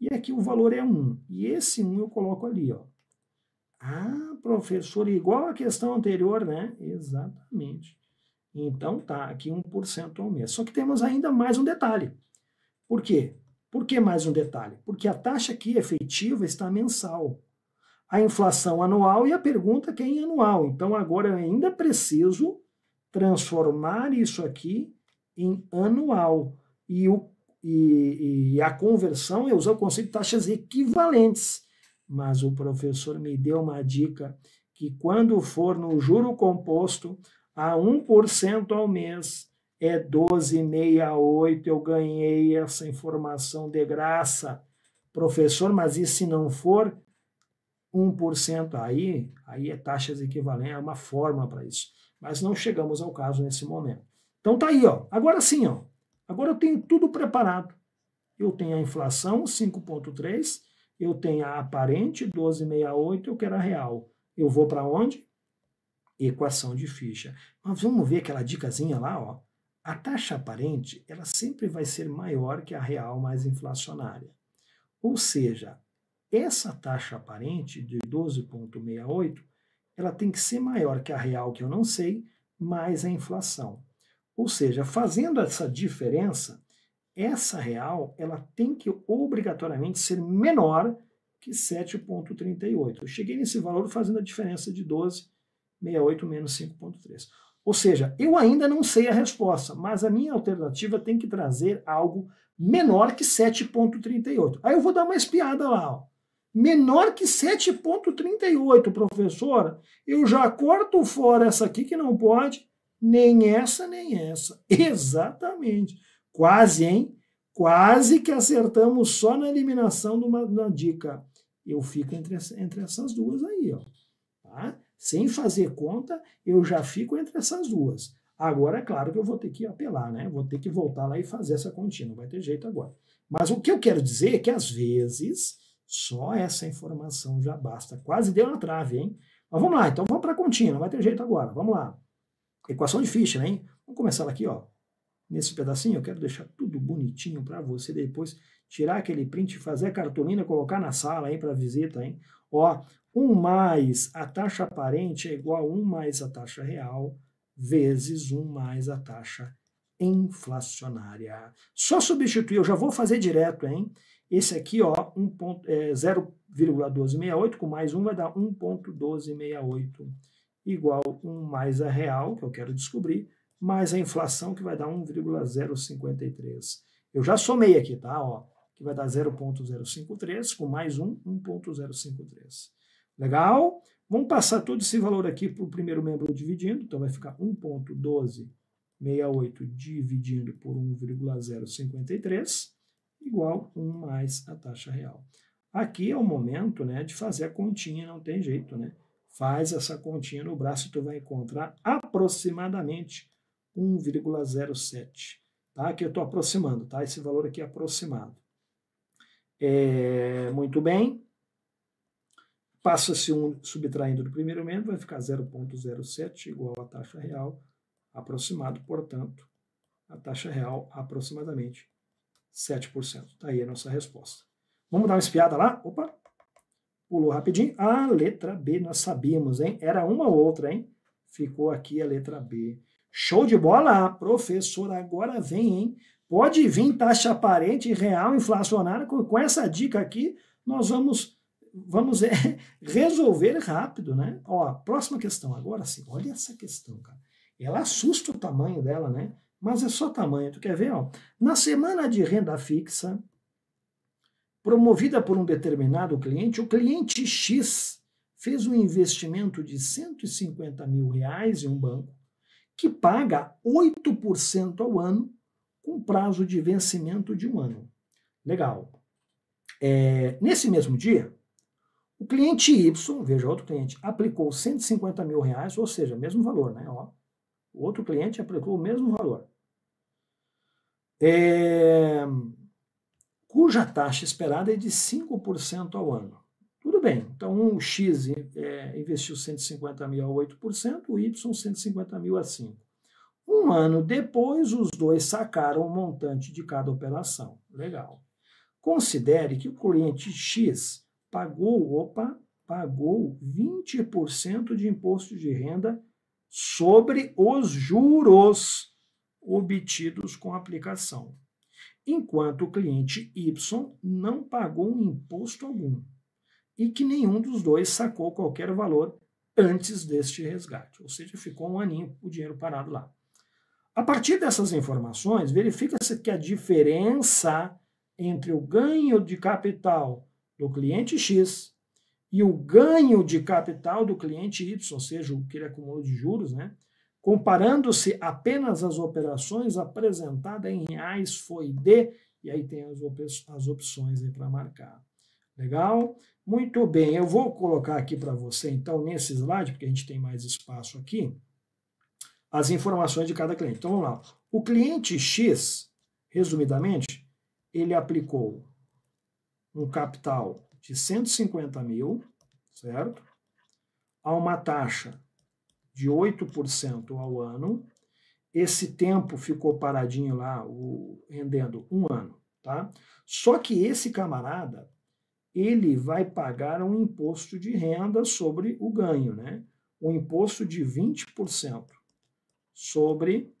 E aqui o valor é 1. Um. E esse 1 um eu coloco ali, ó. Ah, professor, igual a questão anterior, né? Exatamente. Então tá, aqui 1% ao mês. Só que temos ainda mais um detalhe. Por quê? Por que mais um detalhe? Porque a taxa aqui efetiva está mensal. A inflação anual e a pergunta que é em é anual. Então agora eu ainda preciso transformar isso aqui em anual. E, o, e, e a conversão eu uso o conceito de taxas equivalentes mas o professor me deu uma dica que quando for no juro composto, a 1% ao mês é 12,68. Eu ganhei essa informação de graça. Professor, mas e se não for 1% aí? Aí é taxas equivalentes, é uma forma para isso. Mas não chegamos ao caso nesse momento. Então tá aí, ó. Agora sim, ó. Agora eu tenho tudo preparado. Eu tenho a inflação 5.3, eu tenho a aparente 1268, eu quero a real. Eu vou para onde? Equação de ficha. Mas vamos ver aquela dicasinha lá, ó. A taxa aparente, ela sempre vai ser maior que a real mais inflacionária. Ou seja, essa taxa aparente de 12,68, ela tem que ser maior que a real, que eu não sei, mais a inflação. Ou seja, fazendo essa diferença, essa real ela tem que obrigatoriamente ser menor que 7,38. Eu cheguei nesse valor fazendo a diferença de 12,68 menos 5,3. Ou seja, eu ainda não sei a resposta, mas a minha alternativa tem que trazer algo menor que 7,38. Aí eu vou dar uma espiada lá. Ó. Menor que 7,38, professor eu já corto fora essa aqui que não pode, nem essa, nem essa. [laughs] Exatamente. Quase, hein? Quase que acertamos só na eliminação de uma, de uma dica. Eu fico entre, entre essas duas aí, ó. Tá? Sem fazer conta, eu já fico entre essas duas. Agora, é claro que eu vou ter que apelar, né? Vou ter que voltar lá e fazer essa continha. Não vai ter jeito agora. Mas o que eu quero dizer é que, às vezes, só essa informação já basta. Quase deu na trave, hein? Mas vamos lá, então vamos para a continha. Não vai ter jeito agora. Vamos lá. Equação de Fischer, hein? Vamos começar aqui, ó nesse pedacinho, eu quero deixar tudo bonitinho para você depois tirar aquele print, fazer a cartolina, colocar na sala aí para visita, hein? Ó, 1 mais a taxa aparente é igual a 1 mais a taxa real vezes 1 mais a taxa inflacionária. Só substituir, eu já vou fazer direto, hein? Esse aqui, ó, 0,1268 é, com mais 1 vai dar 1,1268 igual 1 mais a real, que eu quero descobrir, mais a inflação, que vai dar 1,053. Eu já somei aqui, tá? Ó, que vai dar 0,053, com mais um, 1,053. Legal? Vamos passar todo esse valor aqui para o primeiro membro dividindo, então vai ficar 1,1268 dividindo por 1,053, igual 1 mais a taxa real. Aqui é o momento né, de fazer a continha, não tem jeito, né? Faz essa continha no braço e tu vai encontrar aproximadamente 1,07. Tá? Aqui eu estou aproximando, tá? Esse valor aqui é aproximado. É, muito bem. Passa-se um subtraindo do primeiro membro, vai ficar 0,07 igual à taxa real aproximado, portanto, a taxa real aproximadamente 7%. Está aí a nossa resposta. Vamos dar uma espiada lá? Opa! Pulou rapidinho. A letra B nós sabíamos, hein? Era uma ou outra, hein? Ficou aqui a letra B. Show de bola, professor. Agora vem, hein? Pode vir taxa aparente, real, inflacionária. Com, com essa dica aqui, nós vamos vamos é, [laughs] resolver rápido, né? Ó, próxima questão agora sim. Olha essa questão, cara. Ela assusta o tamanho dela, né? Mas é só tamanho. Tu quer ver, ó? Na semana de renda fixa, promovida por um determinado cliente, o cliente X fez um investimento de 150 mil reais em um banco que paga 8% ao ano com prazo de vencimento de um ano. Legal. É, nesse mesmo dia, o cliente Y, veja, outro cliente, aplicou 150 mil reais, ou seja, mesmo valor, né? Ó, o outro cliente aplicou o mesmo valor. É, cuja taxa esperada é de 5% ao ano bem, então o X é, investiu 150 mil a 8%, o Y 150 mil a 5%. Um ano depois, os dois sacaram o montante de cada operação. Legal. Considere que o cliente X pagou, opa, pagou 20% de imposto de renda sobre os juros obtidos com a aplicação, enquanto o cliente Y não pagou imposto algum e que nenhum dos dois sacou qualquer valor antes deste resgate, ou seja, ficou um aninho o dinheiro parado lá. A partir dessas informações, verifica-se que a diferença entre o ganho de capital do cliente X e o ganho de capital do cliente Y, ou seja, o que ele acumulou de juros, né? Comparando-se apenas as operações apresentadas em reais, foi de, e aí tem as, as opções para marcar, Legal? Muito bem, eu vou colocar aqui para você, então, nesse slide, porque a gente tem mais espaço aqui, as informações de cada cliente. Então, vamos lá. O cliente X, resumidamente, ele aplicou um capital de 150 mil, certo? A uma taxa de 8% ao ano. Esse tempo ficou paradinho lá, o, rendendo um ano, tá? Só que esse camarada, ele vai pagar um imposto de renda sobre o ganho, né? Um imposto de 20% sobre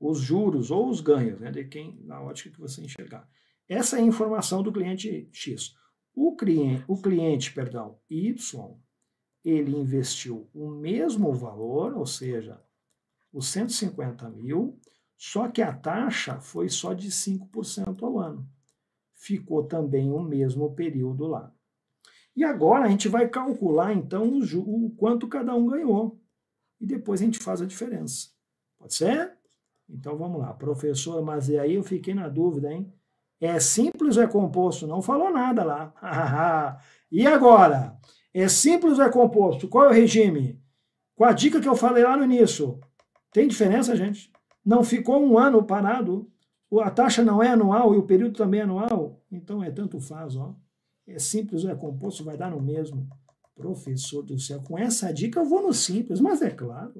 os juros ou os ganhos, né? De quem, na ótica que você enxergar. Essa é a informação do cliente X. O cliente, o cliente, perdão, Y, ele investiu o mesmo valor, ou seja, os 150 mil, só que a taxa foi só de 5% ao ano ficou também o mesmo período lá. E agora a gente vai calcular então o, o quanto cada um ganhou. E depois a gente faz a diferença. Pode ser? Então vamos lá. Professor, mas e aí eu fiquei na dúvida, hein? É simples ou é composto? Não falou nada lá. [laughs] e agora? É simples ou é composto? Qual é o regime? Com a dica que eu falei lá no início. Tem diferença, gente? Não ficou um ano parado? A taxa não é anual e o período também é anual, então é tanto faz, ó. É simples ou é composto, vai dar no mesmo. Professor do céu, com essa dica eu vou no simples, mas é claro.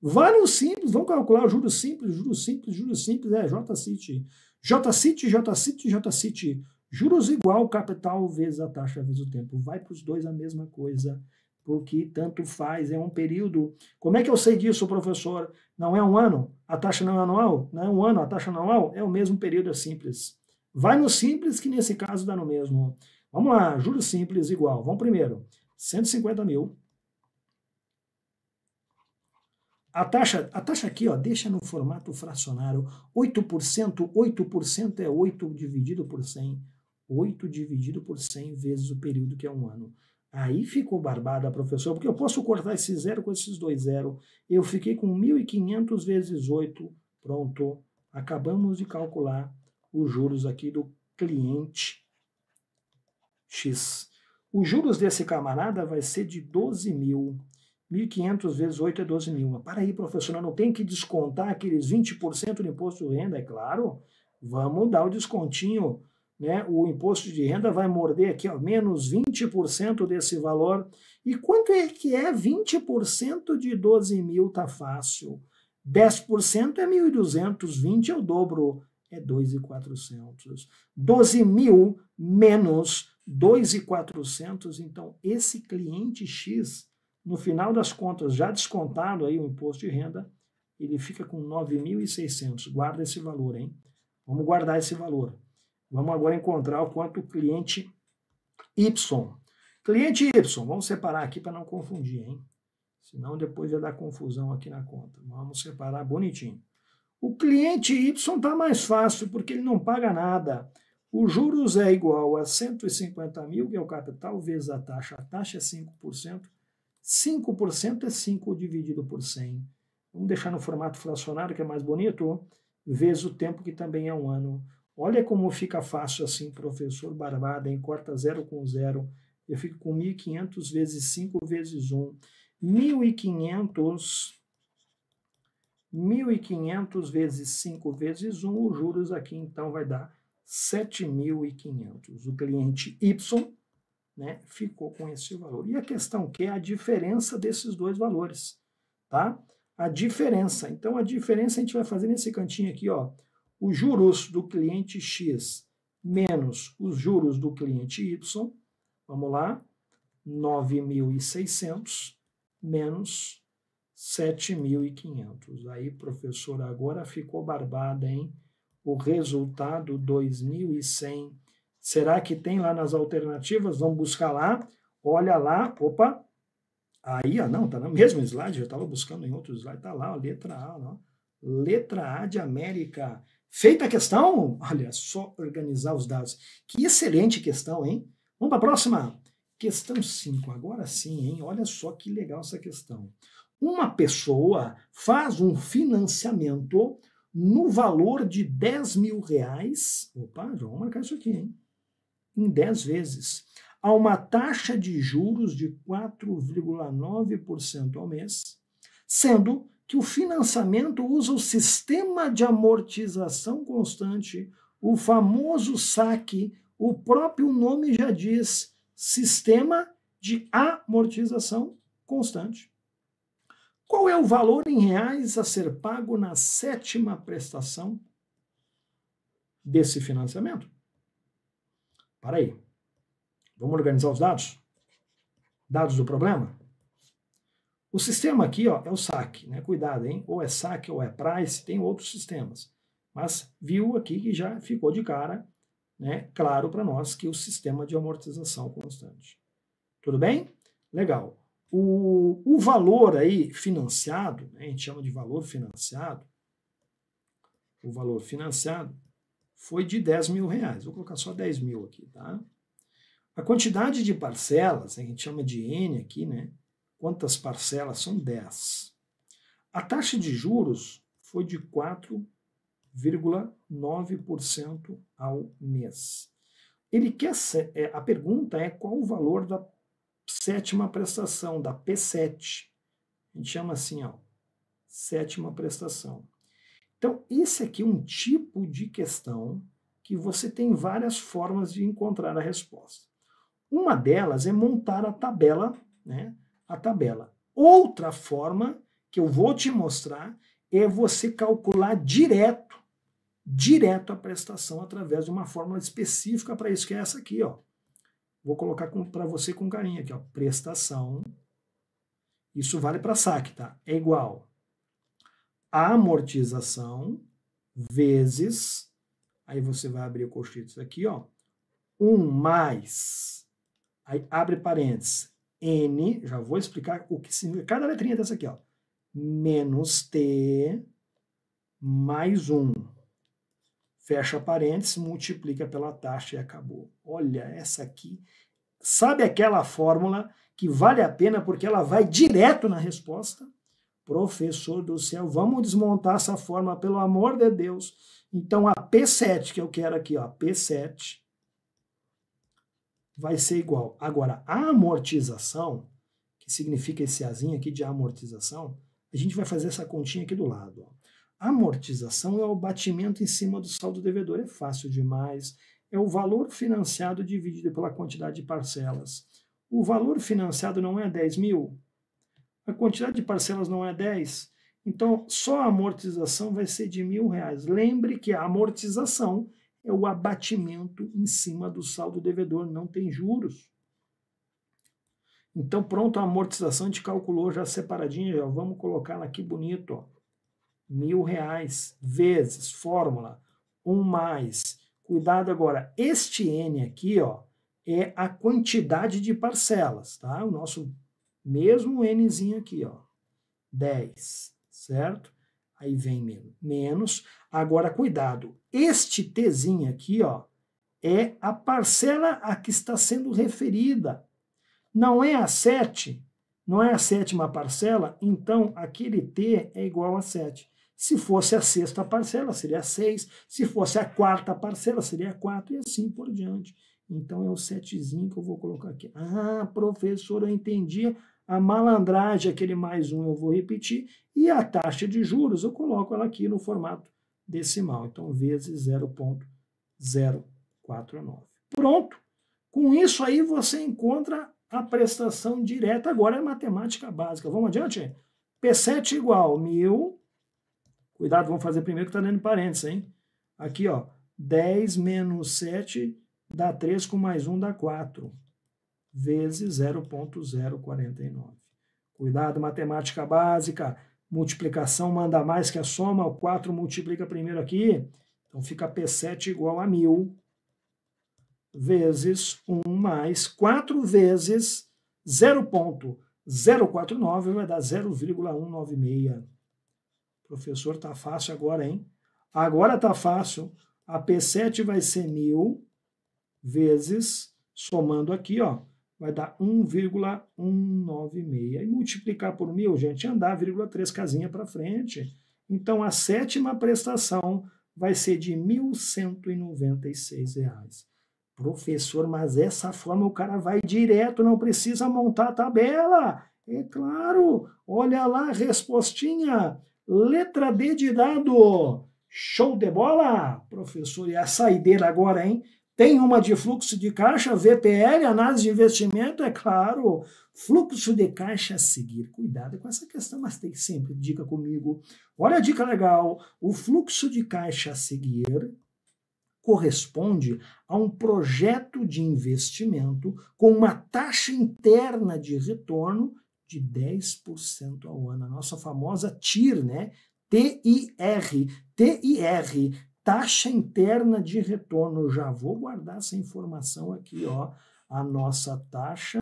Vai no simples, vamos calcular o juros simples, juros simples, juros simples, é J J J city J city Juros igual capital vezes a taxa vezes o tempo. Vai para os dois a mesma coisa porque tanto faz, é um período. Como é que eu sei disso, professor? Não é um ano? A taxa não é anual? Não é um ano, a taxa é anual? É o mesmo período, é simples. Vai no simples, que nesse caso dá no mesmo. Vamos lá, juros simples igual. Vamos primeiro, 150 mil. A taxa, a taxa aqui, ó, deixa no formato fracionário. 8%, 8% é 8 dividido por 100. 8 dividido por 100 vezes o período que é um ano. Aí ficou barbada, professor, porque eu posso cortar esse zero com esses dois zero. Eu fiquei com 1.500 vezes 8. Pronto, acabamos de calcular os juros aqui do cliente X. Os juros desse camarada vai ser de 12 mil. 1.500 vezes 8 é 12 mil. Mas para aí, professor, não tem que descontar aqueles 20% do imposto de renda, é claro. Vamos dar o descontinho né, o imposto de renda vai morder aqui, ó, menos 20% desse valor. E quanto é que é 20% de 12 mil? Tá fácil. 10% é 1.200, 20 é o dobro, é 2.400. 12 mil menos 2.400, então esse cliente X, no final das contas, já descontado aí o imposto de renda, ele fica com 9.600. Guarda esse valor, hein? Vamos guardar esse valor. Vamos agora encontrar o quanto o cliente Y. Cliente Y, vamos separar aqui para não confundir, hein? Senão depois vai dar confusão aqui na conta. Vamos separar bonitinho. O cliente Y está mais fácil porque ele não paga nada. O juros é igual a 150 mil, que é o capital, vezes a taxa. A taxa é 5%. 5% é 5 dividido por 100. Vamos deixar no formato fracionário, que é mais bonito, vezes o tempo, que também é um ano. Olha como fica fácil assim, professor Barbada, em corta zero com zero. Eu fico com 1.500 vezes 5 vezes 1. 1.500 1.500 vezes 5 vezes 1, os juros aqui então vai dar 7.500. O cliente Y né, ficou com esse valor. E a questão que é a diferença desses dois valores, tá? A diferença. Então a diferença a gente vai fazer nesse cantinho aqui, ó os juros do cliente X menos os juros do cliente Y, vamos lá, 9.600 menos 7.500. Aí, professor agora ficou barbada, hein? O resultado 2.100. Será que tem lá nas alternativas? Vamos buscar lá. Olha lá, opa. Aí, ah, não, tá no mesmo slide, eu tava buscando em outro slide, tá lá, ó, letra A, ó. Letra A de América. Feita a questão, olha, só organizar os dados. Que excelente questão, hein? Vamos para a próxima. Questão 5, agora sim, hein? Olha só que legal essa questão. Uma pessoa faz um financiamento no valor de 10 mil reais. Opa, vamos marcar isso aqui, hein? Em 10 vezes. A uma taxa de juros de 4,9% ao mês, sendo que o financiamento usa o sistema de amortização constante, o famoso saque, o próprio nome já diz, sistema de amortização constante. Qual é o valor em reais a ser pago na sétima prestação desse financiamento? Para aí. Vamos organizar os dados? Dados do problema? O sistema aqui ó, é o SAC, né? cuidado, hein? Ou é SAC ou é Price, tem outros sistemas. Mas viu aqui que já ficou de cara, né? claro para nós, que o sistema de amortização constante. Tudo bem? Legal. O, o valor aí financiado, né? a gente chama de valor financiado, o valor financiado foi de 10 mil reais. Vou colocar só 10 mil aqui, tá? A quantidade de parcelas, né? a gente chama de N aqui, né? Quantas parcelas? São 10. A taxa de juros foi de 4,9% ao mês. Ele quer é, a pergunta é qual o valor da sétima prestação, da P7. A gente chama assim, ó, sétima prestação. Então, esse aqui é um tipo de questão que você tem várias formas de encontrar a resposta. Uma delas é montar a tabela né, a tabela. Outra forma que eu vou te mostrar é você calcular direto, direto a prestação através de uma fórmula específica para isso, que é essa aqui, ó. Vou colocar para você com carinho aqui, ó. Prestação. Isso vale para saque, tá? É igual a amortização vezes. Aí você vai abrir o colchete aqui, ó. 1 um mais. Aí abre parênteses. N, já vou explicar o que significa cada letrinha dessa aqui, ó. Menos T mais 1. Fecha parênteses, multiplica pela taxa e acabou. Olha, essa aqui. Sabe aquela fórmula que vale a pena porque ela vai direto na resposta? Professor do céu, vamos desmontar essa fórmula, pelo amor de Deus. Então, a P7 que eu quero aqui, ó, P7 vai ser igual. Agora, a amortização, que significa esse azinho aqui de amortização, a gente vai fazer essa continha aqui do lado. Ó. Amortização é o batimento em cima do saldo devedor, é fácil demais. É o valor financiado dividido pela quantidade de parcelas. O valor financiado não é 10 mil, a quantidade de parcelas não é 10, então só a amortização vai ser de mil reais. Lembre que a amortização é o abatimento em cima do saldo devedor, não tem juros. Então, pronto, a amortização a gente calculou já separadinha, já vamos colocar aqui bonito, ó. Mil reais vezes fórmula um mais. Cuidado agora, este N aqui, ó, é a quantidade de parcelas, tá? O nosso mesmo Nzinho aqui, ó. 10, certo? aí vem menos, Agora, cuidado, este Tzinho aqui, ó, é a parcela a que está sendo referida. Não é a 7, não é a sétima parcela, então aquele T é igual a 7. Se fosse a sexta parcela, seria 6. Se fosse a quarta parcela, seria 4 e assim por diante. Então é o setezinho que eu vou colocar aqui. Ah, professor, eu entendi a malandragem, aquele mais um eu vou repetir, e a taxa de juros eu coloco ela aqui no formato decimal. Então, vezes 0,049. Pronto! Com isso aí você encontra a prestação direta. Agora é matemática básica. Vamos adiante? P7 igual 1.000. Cuidado, vamos fazer primeiro que está dentro de parênteses, hein? Aqui, ó, 10 menos 7 dá 3 com mais 1 dá 4 vezes 0.049. Cuidado, matemática básica. Multiplicação manda mais que a soma. O 4 multiplica primeiro aqui. Então fica P7 igual a 1.000 vezes 1 mais 4 vezes 0.049 vai dar 0,196. Professor, tá fácil agora, hein? Agora tá fácil. A P7 vai ser 1.000 vezes, somando aqui, ó, vai dar 1,196. E multiplicar por mil, gente, andar, vírgula 3 casinha para frente. Então, a sétima prestação vai ser de R$ 1.196. Reais. Professor, mas essa forma o cara vai direto, não precisa montar a tabela. É claro, olha lá a respostinha. Letra D de dado. Show de bola, professor. E a saideira agora, hein? Tem uma de fluxo de caixa, VPL, análise de investimento, é claro, fluxo de caixa a seguir. Cuidado com essa questão, mas tem sempre dica comigo. Olha a dica legal: o fluxo de caixa a seguir corresponde a um projeto de investimento com uma taxa interna de retorno de 10% ao ano, a nossa famosa TIR, né? TIR, TIR, taxa interna de retorno. já vou guardar essa informação aqui, ó. A nossa taxa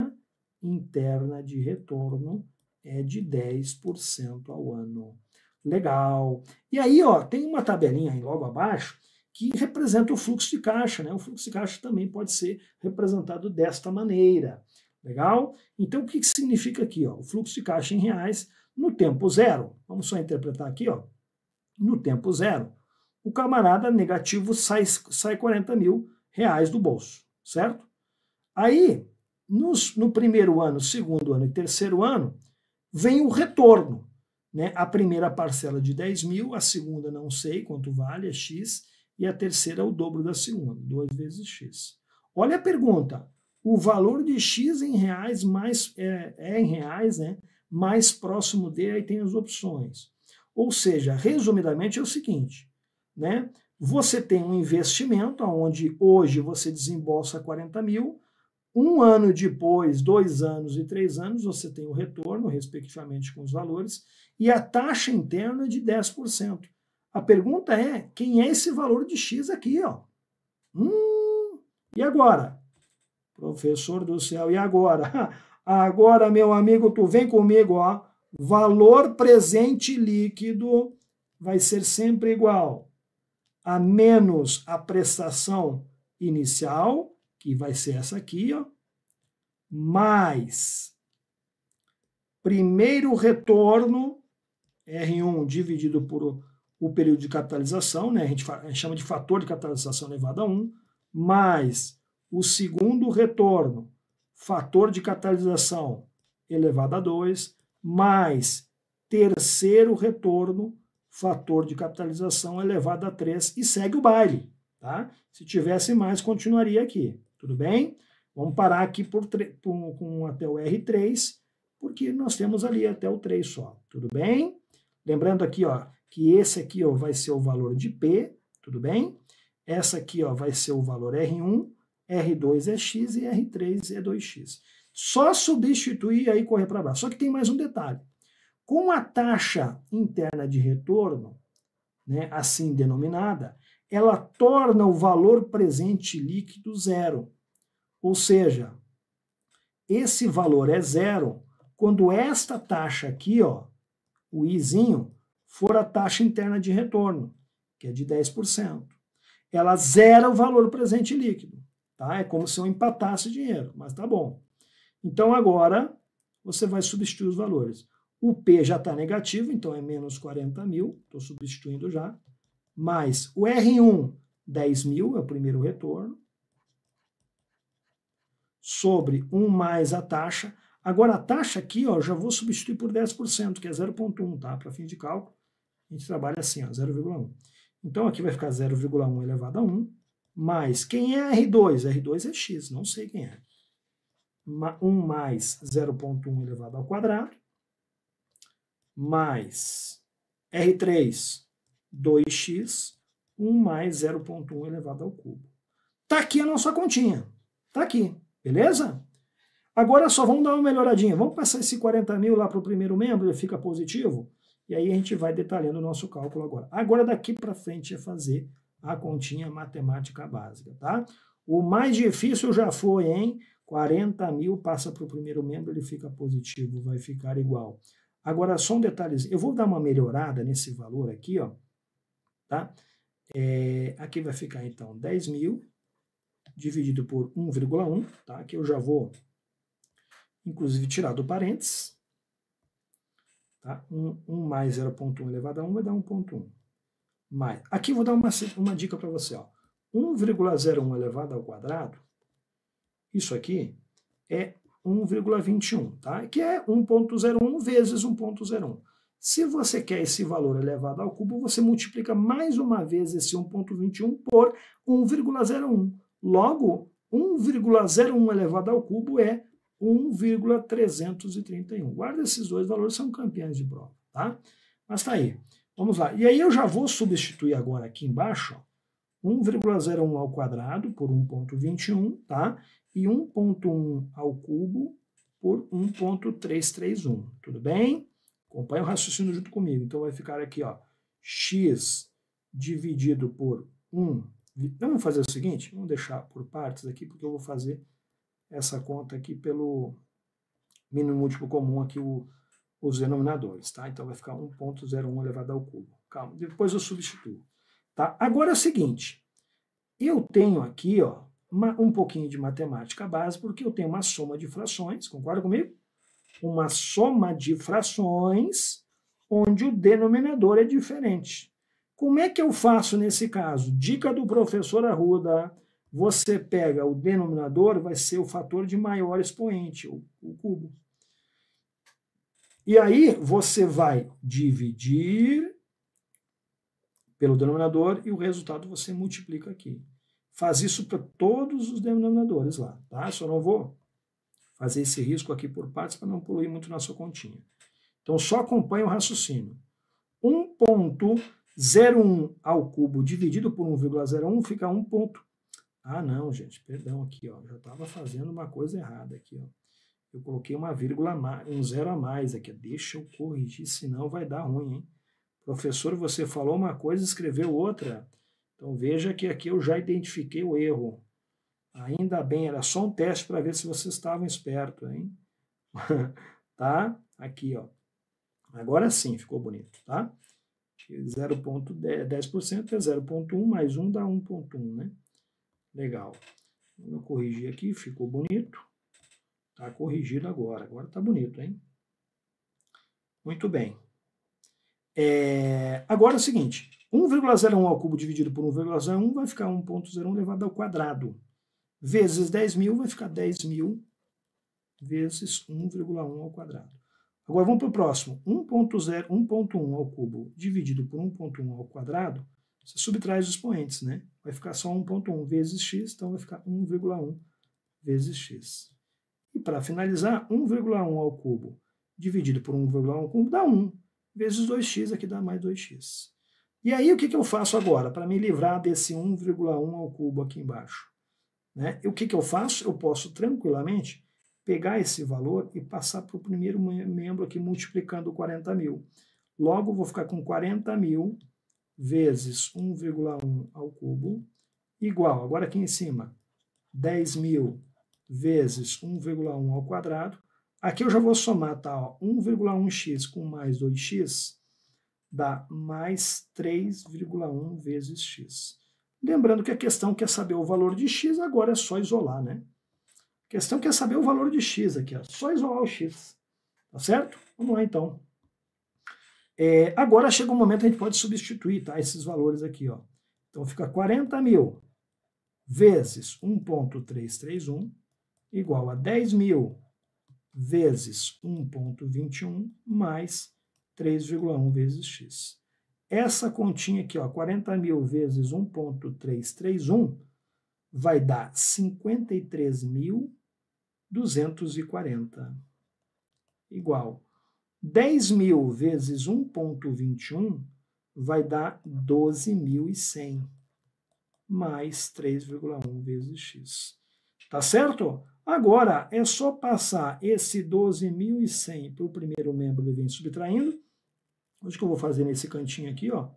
interna de retorno é de 10% ao ano. Legal. E aí, ó, tem uma tabelinha aí logo abaixo que representa o fluxo de caixa, né? O fluxo de caixa também pode ser representado desta maneira. Legal? Então, o que, que significa aqui, ó? O fluxo de caixa em reais no tempo zero. Vamos só interpretar aqui, ó. No tempo zero, o camarada negativo sai, sai 40 mil reais do bolso, certo? Aí, nos, no primeiro ano, segundo ano e terceiro ano, vem o retorno. Né? A primeira parcela de 10 mil, a segunda não sei quanto vale, é X, e a terceira é o dobro da segunda, duas vezes X. Olha a pergunta. O valor de X em reais mais é, é em reais, né? Mais próximo de aí tem as opções. Ou seja, resumidamente é o seguinte: né? Você tem um investimento onde hoje você desembolsa 40 mil, um ano depois, dois anos e três anos, você tem o retorno, respectivamente, com os valores, e a taxa interna é de 10%. A pergunta é: quem é esse valor de X aqui? Ó? Hum, e agora? Professor do céu, e agora? [laughs] Agora, meu amigo, tu vem comigo, ó. Valor presente líquido vai ser sempre igual a menos a prestação inicial, que vai ser essa aqui, ó, mais primeiro retorno, R1 dividido por o período de capitalização, né, a gente chama de fator de capitalização elevado a 1, mais o segundo retorno, fator de capitalização elevado a 2, mais terceiro retorno, fator de capitalização elevado a 3 e segue o baile. Tá? Se tivesse mais, continuaria aqui. Tudo bem? Vamos parar aqui por, por, com até o R3, porque nós temos ali até o 3 só. Tudo bem? Lembrando aqui ó, que esse aqui ó, vai ser o valor de P, tudo bem? Essa aqui ó, vai ser o valor R1, R2 é X e R3 é 2X. Só substituir e aí correr para baixo. Só que tem mais um detalhe. Com a taxa interna de retorno, né, assim denominada, ela torna o valor presente líquido zero. Ou seja, esse valor é zero quando esta taxa aqui, ó, o izinho, for a taxa interna de retorno, que é de 10%. Ela zera o valor presente líquido, tá? É como se eu empatasse dinheiro, mas tá bom. Então agora você vai substituir os valores. O P já está negativo, então é menos 40 mil, estou substituindo já. Mais o R1, 10 mil, é o primeiro retorno. Sobre 1 mais a taxa. Agora, a taxa aqui, ó, já vou substituir por 10%, que é 0,1, tá? Para fim de cálculo, a gente trabalha assim, 0,1. Então, aqui vai ficar 0,1 elevado a 1, mais quem é R2? R2 é X, não sei quem é. 1 mais 0,1 elevado ao quadrado, mais R3, 2x, 1 mais 0,1 elevado ao cubo. Tá aqui a nossa continha. Tá aqui, beleza? Agora só vamos dar uma melhoradinha. Vamos passar esse 40 mil lá para o primeiro membro, ele fica positivo. E aí a gente vai detalhando o nosso cálculo agora. Agora daqui para frente é fazer a continha matemática básica, tá? O mais difícil já foi, hein? 40 mil passa para o primeiro membro, ele fica positivo, vai ficar igual. Agora, só um detalhezinho. Eu vou dar uma melhorada nesse valor aqui, ó. Tá? É, aqui vai ficar, então, 10 mil dividido por 1,1, tá? Que eu já vou, inclusive, tirar do parênteses. Tá? 1, 1 mais 0,1 elevado a 1 vai dar 1,1. Mais. Aqui vou dar uma, uma dica para você, ó. 1,01 elevado ao quadrado, isso aqui é 1,21, tá? que é 1,01 vezes 1,01. Se você quer esse valor elevado ao cubo, você multiplica mais uma vez esse 1,21 por 1,01. Logo, 1,01 elevado ao cubo é 1,331. Guarda esses dois valores, são campeões de prova, tá? Mas tá aí. Vamos lá. E aí eu já vou substituir agora aqui embaixo, 1,01 ao quadrado por 1,21, tá? e 1.1 ao cubo por 1.331, tudo bem? Acompanha o raciocínio junto comigo. Então vai ficar aqui, ó, x dividido por 1. Vamos fazer o seguinte, vamos deixar por partes aqui, porque eu vou fazer essa conta aqui pelo mínimo múltiplo comum aqui, o, os denominadores, tá? Então vai ficar 1.01 elevado ao cubo. Calma, depois eu substituo, tá? Agora é o seguinte, eu tenho aqui, ó, um pouquinho de matemática base, porque eu tenho uma soma de frações, concorda comigo? Uma soma de frações onde o denominador é diferente. Como é que eu faço nesse caso? Dica do professor Arruda, você pega o denominador, vai ser o fator de maior expoente, o, o cubo. E aí você vai dividir pelo denominador e o resultado você multiplica aqui faz isso para todos os denominadores lá, tá? Só não vou fazer esse risco aqui por partes para não poluir muito na sua continha. Então só acompanha o raciocínio. 1.01 ao cubo dividido por 1,01 fica 1 ponto. Ah, não, gente, perdão aqui, ó, já estava fazendo uma coisa errada aqui, ó. Eu coloquei uma vírgula, um zero a mais aqui. Deixa eu corrigir, senão vai dar ruim, hein? Professor, você falou uma coisa e escreveu outra. Então veja que aqui eu já identifiquei o erro. Ainda bem, era só um teste para ver se vocês estavam espertos, hein? [laughs] tá? Aqui, ó. Agora sim ficou bonito, tá? 0,10% é 0,1 mais 1 dá 1,1, né? Legal. Eu corrigi aqui, ficou bonito. Tá corrigido agora. Agora tá bonito, hein? Muito bem. É, agora é o seguinte, 1,01 ao cubo dividido por 1,01 vai ficar 1,01 elevado ao quadrado. Vezes 10 mil vai ficar 10 mil vezes 1,1 ao quadrado. Agora vamos para o próximo. 1,1 ao cubo dividido por 1,1 ao quadrado, você subtrai os expoentes, né? Vai ficar só 1,1 vezes x, então vai ficar 1,1 vezes x. E para finalizar, 1,1 ao cubo dividido por 1,1 ao cubo dá 1, vezes 2x, aqui dá mais 2x. E aí o que, que eu faço agora para me livrar desse 1,1 ao cubo aqui embaixo? Né? E o que, que eu faço? Eu posso tranquilamente pegar esse valor e passar para o primeiro membro aqui multiplicando 40 mil. Logo, vou ficar com 40 mil vezes 1,1 ao cubo igual, agora aqui em cima, 10 mil vezes 1,1 ao quadrado. Aqui eu já vou somar tá, 1,1x com mais 2x dá mais 3,1 vezes x. Lembrando que a questão quer saber o valor de x, agora é só isolar, né? A questão quer saber o valor de x aqui, ó, só isolar o x. Tá certo? Vamos lá, então. É, agora chega um momento que a gente pode substituir tá, esses valores aqui. Ó. Então fica 40 mil vezes 1.331 igual a 10 mil vezes 1.21 mais 3,1 vezes x. Essa continha aqui, ó, 40 mil vezes 1,331, vai dar 53.240. Igual. 10 mil vezes 1,21 vai dar 12.100, mais 3,1 vezes x. Tá certo? Agora, é só passar esse 12.100 para o primeiro membro, e vem subtraindo, Hoje que eu vou fazer nesse cantinho aqui, ó,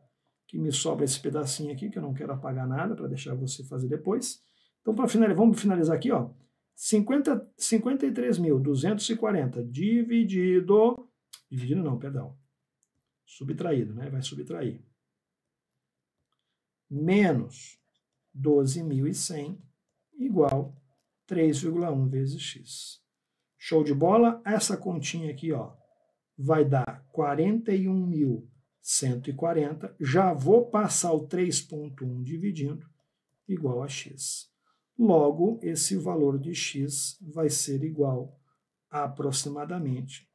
que me sobra esse pedacinho aqui, que eu não quero apagar nada para deixar você fazer depois. Então, para finalizar, vamos finalizar aqui, ó. 53.240 dividido, dividido não, perdão, subtraído, né? Vai subtrair. Menos 12.100 igual 3,1 vezes x. Show de bola? Essa continha aqui, ó, vai dar 41.140. Já vou passar o 3,1 dividindo, igual a x. Logo, esse valor de x vai ser igual a aproximadamente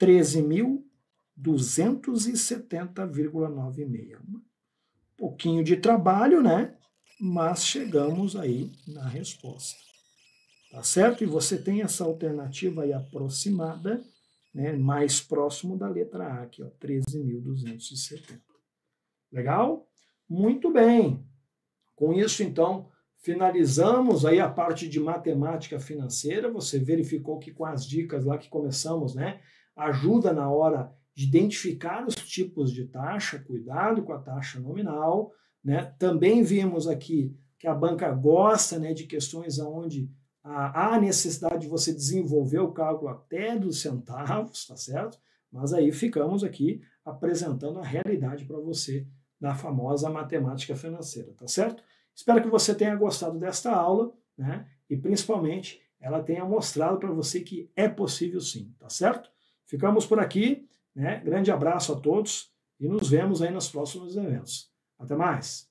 13.270,96. Um pouquinho de trabalho, né? Mas chegamos aí na resposta. Tá certo? E você tem essa alternativa aí aproximada né, mais próximo da letra A, aqui, ó, 13.270. Legal? Muito bem. Com isso, então, finalizamos aí a parte de matemática financeira. Você verificou que com as dicas lá que começamos, né, ajuda na hora de identificar os tipos de taxa, cuidado com a taxa nominal, né? Também vimos aqui que a banca gosta, né, de questões aonde ah, há a necessidade de você desenvolver o cálculo até dos centavos, tá certo? Mas aí ficamos aqui apresentando a realidade para você da famosa matemática financeira, tá certo? Espero que você tenha gostado desta aula, né? E principalmente ela tenha mostrado para você que é possível sim, tá certo? Ficamos por aqui, né? Grande abraço a todos e nos vemos aí nos próximos eventos. Até mais!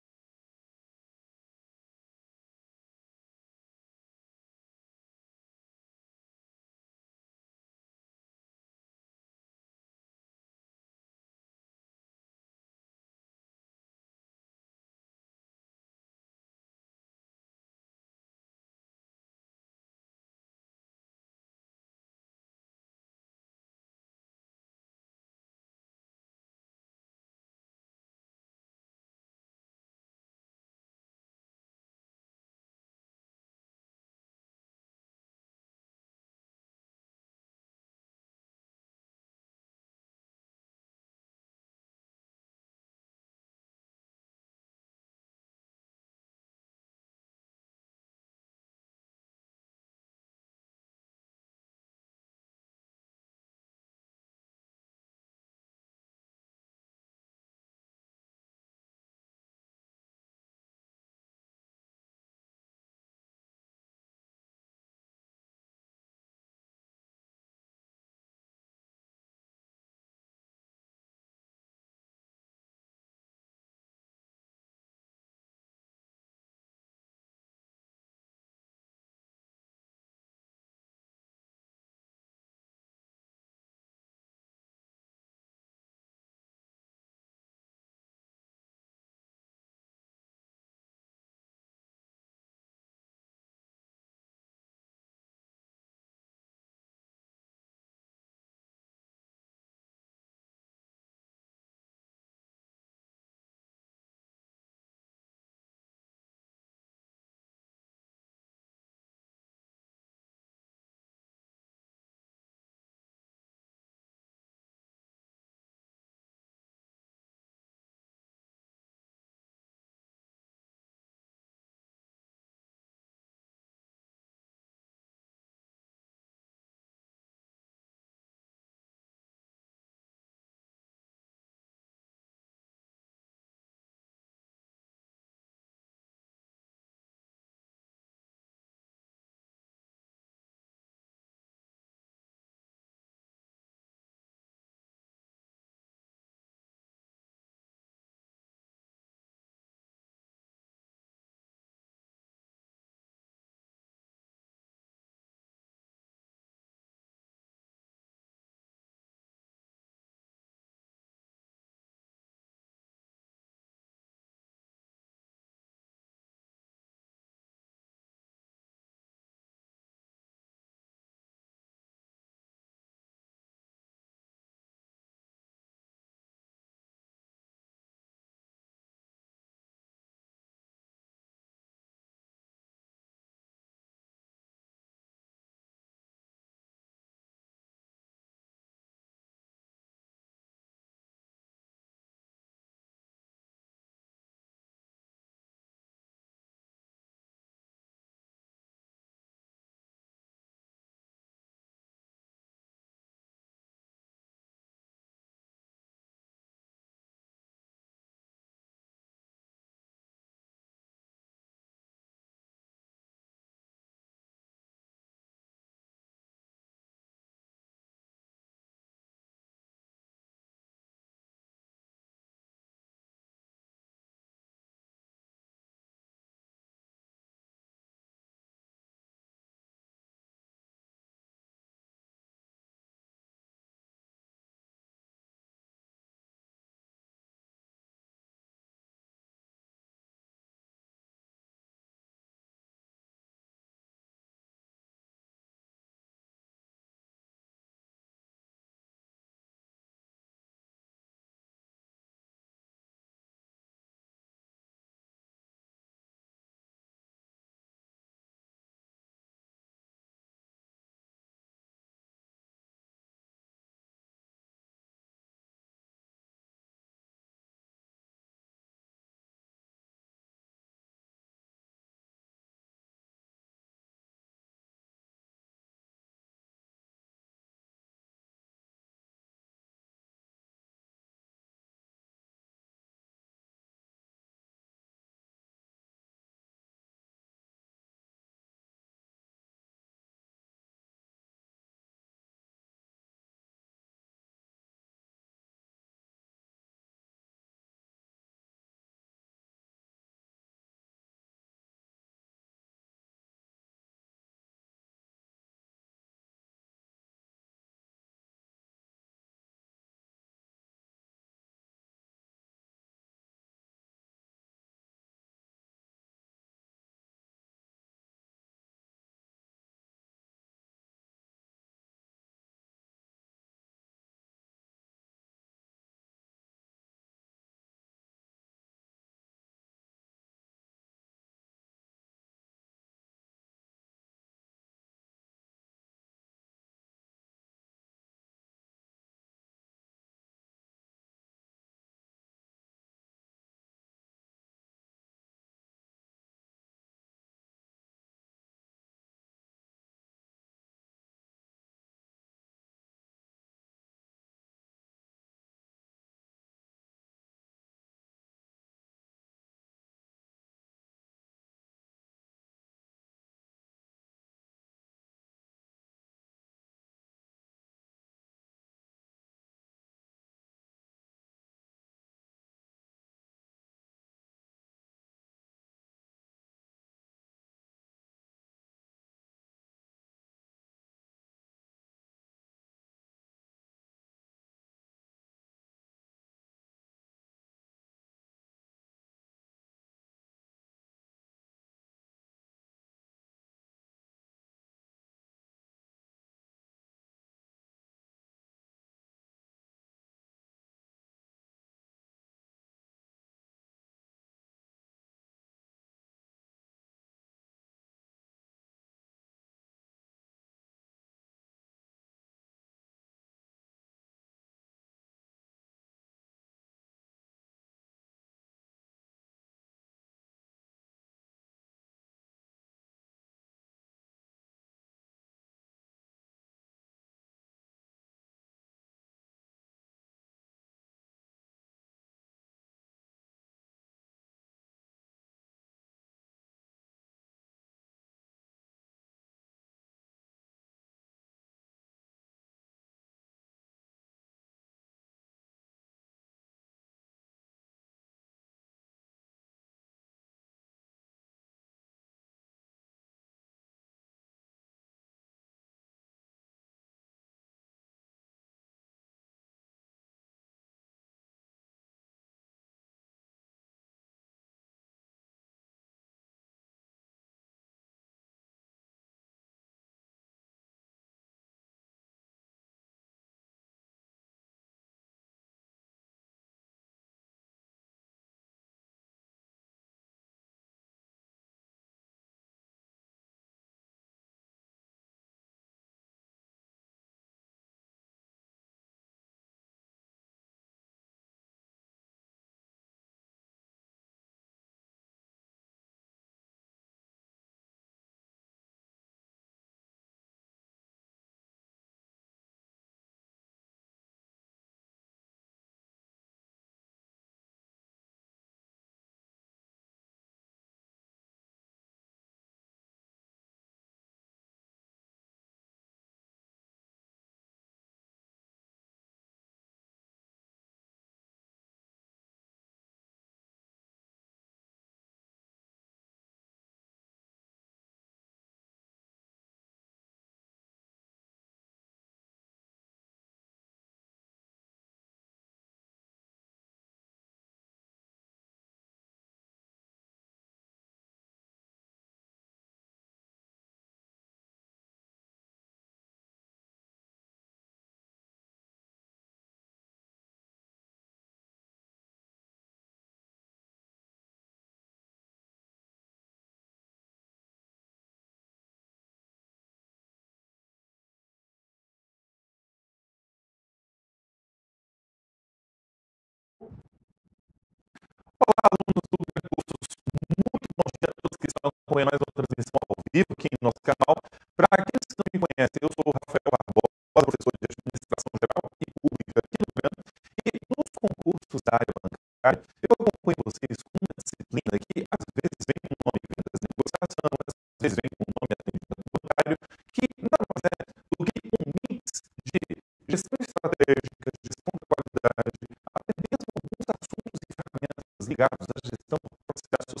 acompanha mais uma transmissão ao vivo aqui no nosso canal. Para aqueles que não me conhecem, eu sou o Rafael Barbosa, professor de Administração Geral e Pública aqui no Grande. E nos concursos da área bancária, eu acompanho vocês com uma disciplina que às vezes vem com o nome vendas negociações negociação, às vezes vem com o nome atendimento bancário, que nada mais é do que um mix de gestão estratégica, gestão de qualidade, até mesmo alguns assuntos e ferramentas ligados à gestão de processos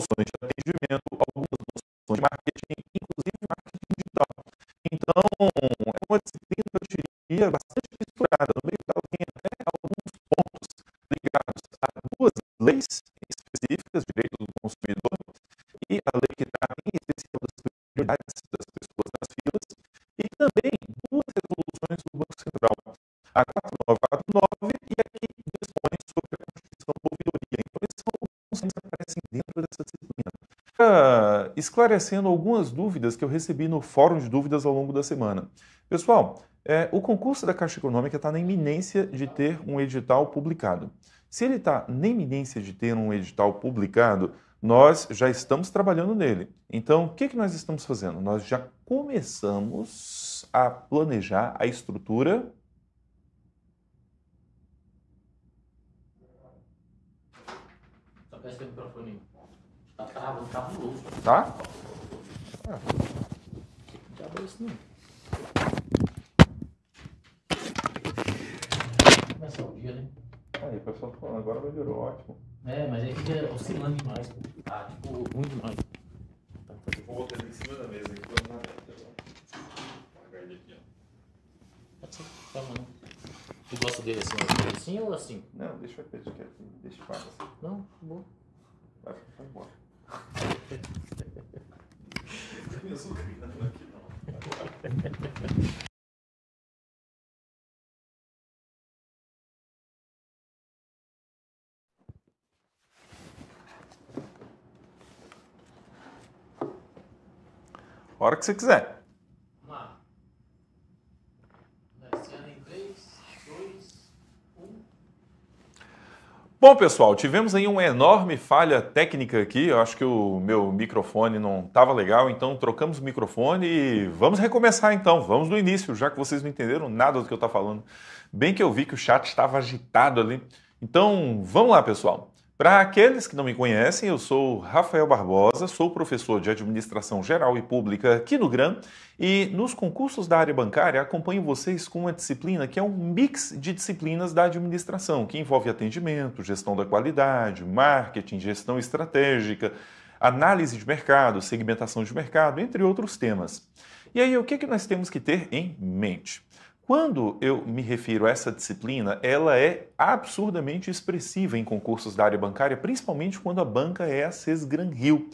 noções de atendimento, algumas noções de marketing, inclusive marketing digital. Então, é uma disciplina que eu diria bastante misturada. No meio dela tem até alguns pontos ligados a duas leis específicas, direito do consumidor e a lei que trata esclarecendo algumas dúvidas que eu recebi no fórum de dúvidas ao longo da semana. Pessoal, é, o concurso da Caixa Econômica está na iminência de ter um edital publicado. Se ele está na iminência de ter um edital publicado, nós já estamos trabalhando nele. Então, o que, que nós estamos fazendo? Nós já começamos a planejar a estrutura. Só peço o microfone. Tava, cabuloso. Tá? Ah. Que diabo é isso, não? Começar o dia, né? Aí, o pessoal tá falando, agora melhorou, ótimo. É, mas aí fica oscilando demais. Pô. Tá, tipo, ruim demais. Tá, tá. Vou botar em cima da mesa aqui, vou na Largar ele aqui, ó. Pode ser, tá, mano. Tu gosta dele assim, assim ou assim? Não, deixa eu ver, deixa eu ver, deixa eu ver. Não, boa. Vai, ficar embora. Minha aqui não. hora que você quiser. Bom, pessoal, tivemos aí uma enorme falha técnica aqui. Eu acho que o meu microfone não estava legal, então trocamos o microfone e vamos recomeçar então. Vamos do início, já que vocês não entenderam nada do que eu estou falando. Bem que eu vi que o chat estava agitado ali. Então, vamos lá, pessoal. Para aqueles que não me conhecem, eu sou Rafael Barbosa, sou professor de Administração Geral e Pública aqui no GRAM e nos concursos da área bancária acompanho vocês com uma disciplina que é um mix de disciplinas da administração, que envolve atendimento, gestão da qualidade, marketing, gestão estratégica, análise de mercado, segmentação de mercado, entre outros temas. E aí, o que, é que nós temos que ter em mente? Quando eu me refiro a essa disciplina, ela é absurdamente expressiva em concursos da área bancária, principalmente quando a banca é a Sesgran Rio,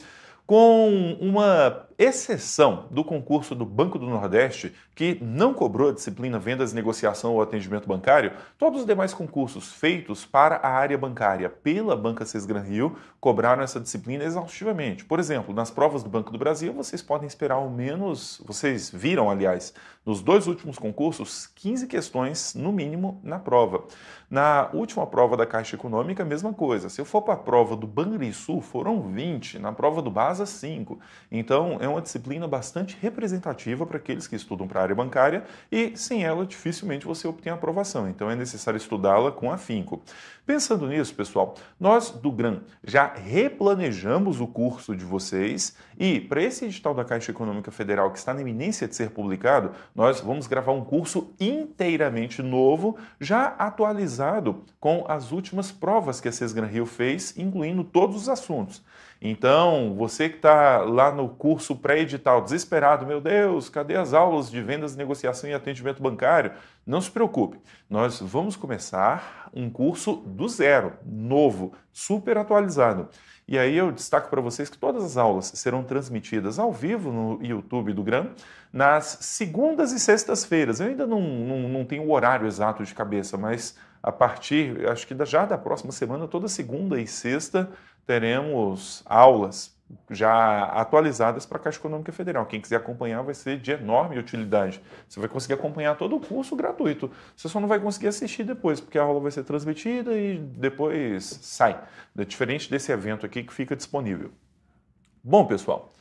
com uma exceção do concurso do Banco do Nordeste, que não cobrou a disciplina Vendas, Negociação ou Atendimento Bancário, todos os demais concursos feitos para a área bancária pela Banca Sesgran Rio cobraram essa disciplina exaustivamente. Por exemplo, nas provas do Banco do Brasil, vocês podem esperar ao menos, vocês viram, aliás, nos dois últimos concursos, 15 questões no mínimo na prova. Na última prova da Caixa Econômica, mesma coisa. Se eu for para a prova do Banrisul, foram 20, na prova do Baza, 5. Então, é uma disciplina bastante representativa para aqueles que estudam para a área bancária e sem ela dificilmente você obtém aprovação, então é necessário estudá-la com afinco. Pensando nisso, pessoal, nós do GRAM já replanejamos o curso de vocês e para esse edital da Caixa Econômica Federal que está na iminência de ser publicado, nós vamos gravar um curso inteiramente novo, já atualizado com as últimas provas que a CESGRAN Rio fez, incluindo todos os assuntos. Então, você que está lá no curso pré-edital, desesperado, meu Deus, cadê as aulas de vendas, negociação e atendimento bancário? Não se preocupe, nós vamos começar um curso do zero, novo, super atualizado. E aí eu destaco para vocês que todas as aulas serão transmitidas ao vivo no YouTube do Gram nas segundas e sextas-feiras. Eu ainda não, não, não tenho o horário exato de cabeça, mas a partir, acho que já da próxima semana, toda segunda e sexta, teremos aulas já atualizadas para a Caixa Econômica Federal. Quem quiser acompanhar vai ser de enorme utilidade. Você vai conseguir acompanhar todo o curso gratuito. Você só não vai conseguir assistir depois, porque a aula vai ser transmitida e depois sai. É diferente desse evento aqui que fica disponível. Bom, pessoal,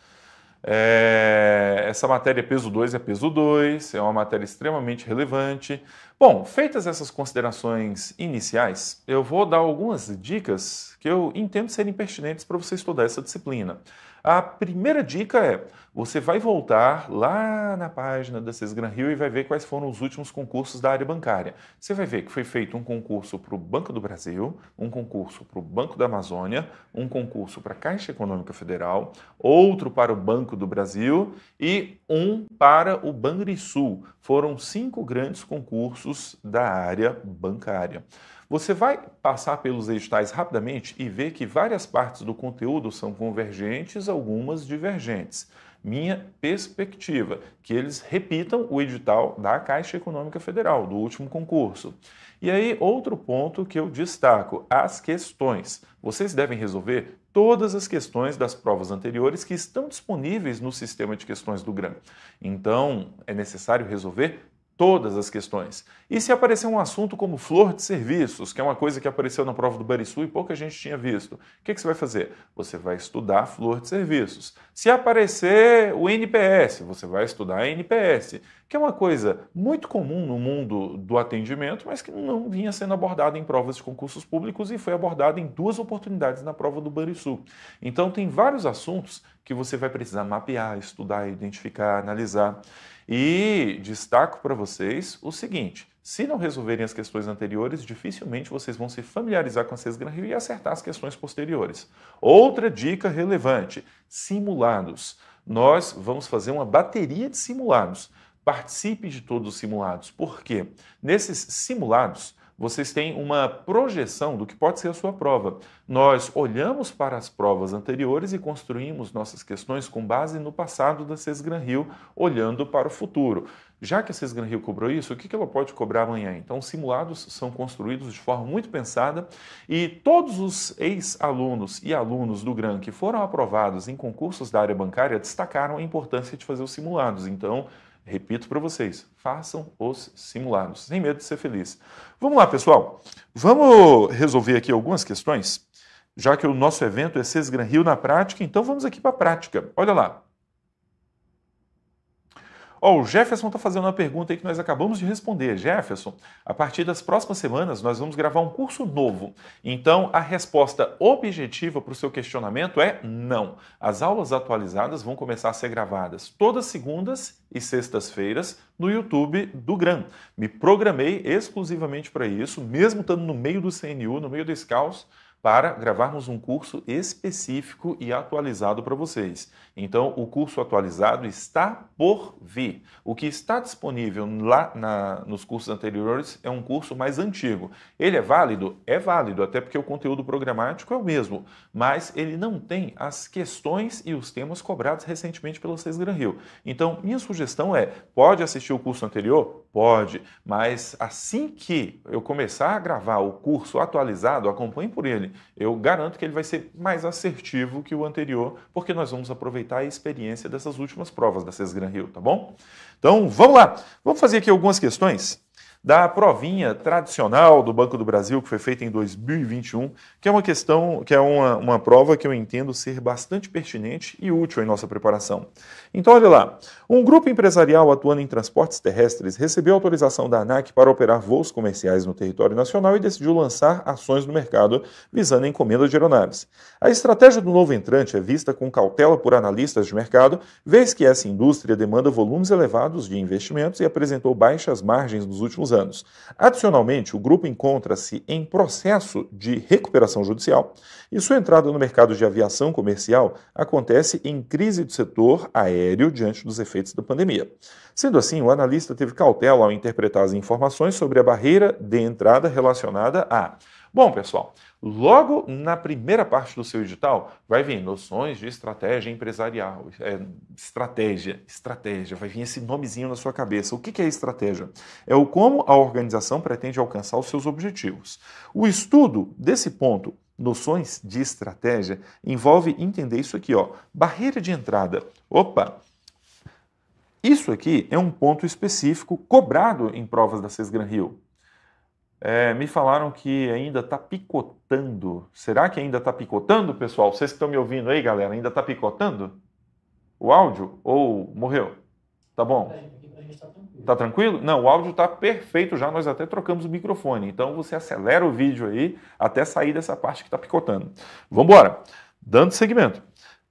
é, essa matéria peso 2 é peso 2, é, é uma matéria extremamente relevante. Bom, feitas essas considerações iniciais, eu vou dar algumas dicas que eu entendo serem pertinentes para você estudar essa disciplina. A primeira dica é você vai voltar lá na página da Gran Rio e vai ver quais foram os últimos concursos da área bancária. Você vai ver que foi feito um concurso para o Banco do Brasil, um concurso para o Banco da Amazônia, um concurso para a Caixa Econômica Federal, outro para o Banco do Brasil e um para o Banrisul. Foram cinco grandes concursos da área bancária. Você vai passar pelos editais rapidamente e ver que várias partes do conteúdo são convergentes, algumas divergentes minha perspectiva, que eles repitam o edital da Caixa Econômica Federal, do último concurso. E aí, outro ponto que eu destaco: as questões. Vocês devem resolver todas as questões das provas anteriores que estão disponíveis no sistema de questões do GRAM. Então, é necessário resolver todas as questões. E se aparecer um assunto como flor de serviços, que é uma coisa que apareceu na prova do Barisu e pouca gente tinha visto, o que, que, você vai fazer? Você vai estudar flor de serviços. Se aparecer o NPS, você vai estudar NPS que é uma coisa muito comum no mundo do atendimento, mas que não vinha sendo abordada em provas de concursos públicos e foi abordada em duas oportunidades na prova do Banrisul. Então, tem vários assuntos que você vai precisar mapear, estudar, identificar, analisar. E destaco para vocês o seguinte: se não resolverem as questões anteriores, dificilmente vocês vão se familiarizar com a sesgranria e acertar as questões posteriores. Outra dica relevante: simulados. Nós vamos fazer uma bateria de simulados participe de todos os simulados, porque nesses simulados vocês têm uma projeção do que pode ser a sua prova. Nós olhamos para as provas anteriores e construímos nossas questões com base no passado da Sesgran Rio, olhando para o futuro. Já que a Sesgran Rio cobrou isso, o que ela pode cobrar amanhã? Então, os simulados são construídos de forma muito pensada e todos os ex-alunos e alunos do GRAN que foram aprovados em concursos da área bancária destacaram a importância de fazer os simulados. Então, Repito para vocês, façam os simulados, sem medo de ser feliz. Vamos lá, pessoal. Vamos resolver aqui algumas questões, já que o nosso evento é SESGRAN Rio na prática, então vamos aqui para a prática. Olha lá. Oh, o Jefferson está fazendo uma pergunta aí que nós acabamos de responder. Jefferson, a partir das próximas semanas nós vamos gravar um curso novo. Então, a resposta objetiva para o seu questionamento é não. As aulas atualizadas vão começar a ser gravadas todas segundas e sextas-feiras no YouTube do GRAM. Me programei exclusivamente para isso, mesmo estando no meio do CNU, no meio desse caos para gravarmos um curso específico e atualizado para vocês. Então, o curso atualizado está por vir. O que está disponível lá na, nos cursos anteriores é um curso mais antigo. Ele é válido? É válido, até porque o conteúdo programático é o mesmo, mas ele não tem as questões e os temas cobrados recentemente pelo Seis Gran Rio. Então, minha sugestão é: pode assistir o curso anterior? Pode, mas assim que eu começar a gravar o curso atualizado, acompanhe por ele eu garanto que ele vai ser mais assertivo que o anterior, porque nós vamos aproveitar a experiência dessas últimas provas da CES Gran Rio, tá bom? Então, vamos lá. Vamos fazer aqui algumas questões da provinha tradicional do Banco do Brasil que foi feita em 2021, que é uma questão, que é uma, uma prova que eu entendo ser bastante pertinente e útil em nossa preparação. Então, olha lá. Um grupo empresarial atuando em transportes terrestres recebeu autorização da ANAC para operar voos comerciais no território nacional e decidiu lançar ações no mercado visando encomendas de aeronaves. A estratégia do novo entrante é vista com cautela por analistas de mercado, vez que essa indústria demanda volumes elevados de investimentos e apresentou baixas margens nos últimos anos. Adicionalmente, o grupo encontra-se em processo de recuperação judicial e sua entrada no mercado de aviação comercial acontece em crise do setor aéreo sério diante dos efeitos da pandemia. Sendo assim, o analista teve cautela ao interpretar as informações sobre a barreira de entrada relacionada a. Bom, pessoal, logo na primeira parte do seu edital vai vir noções de estratégia empresarial. É, estratégia, estratégia, vai vir esse nomezinho na sua cabeça. O que é estratégia? É o como a organização pretende alcançar os seus objetivos. O estudo desse ponto noções de estratégia envolve entender isso aqui, ó, barreira de entrada. Opa, isso aqui é um ponto específico cobrado em provas da SES Gran Rio. É, me falaram que ainda está picotando. Será que ainda está picotando, pessoal? Vocês que estão me ouvindo aí, galera, ainda está picotando o áudio ou morreu? Tá bom? A gente tá Tá tranquilo? Não, o áudio tá perfeito já, nós até trocamos o microfone. Então você acelera o vídeo aí até sair dessa parte que tá picotando. Vamos embora. Dando seguimento.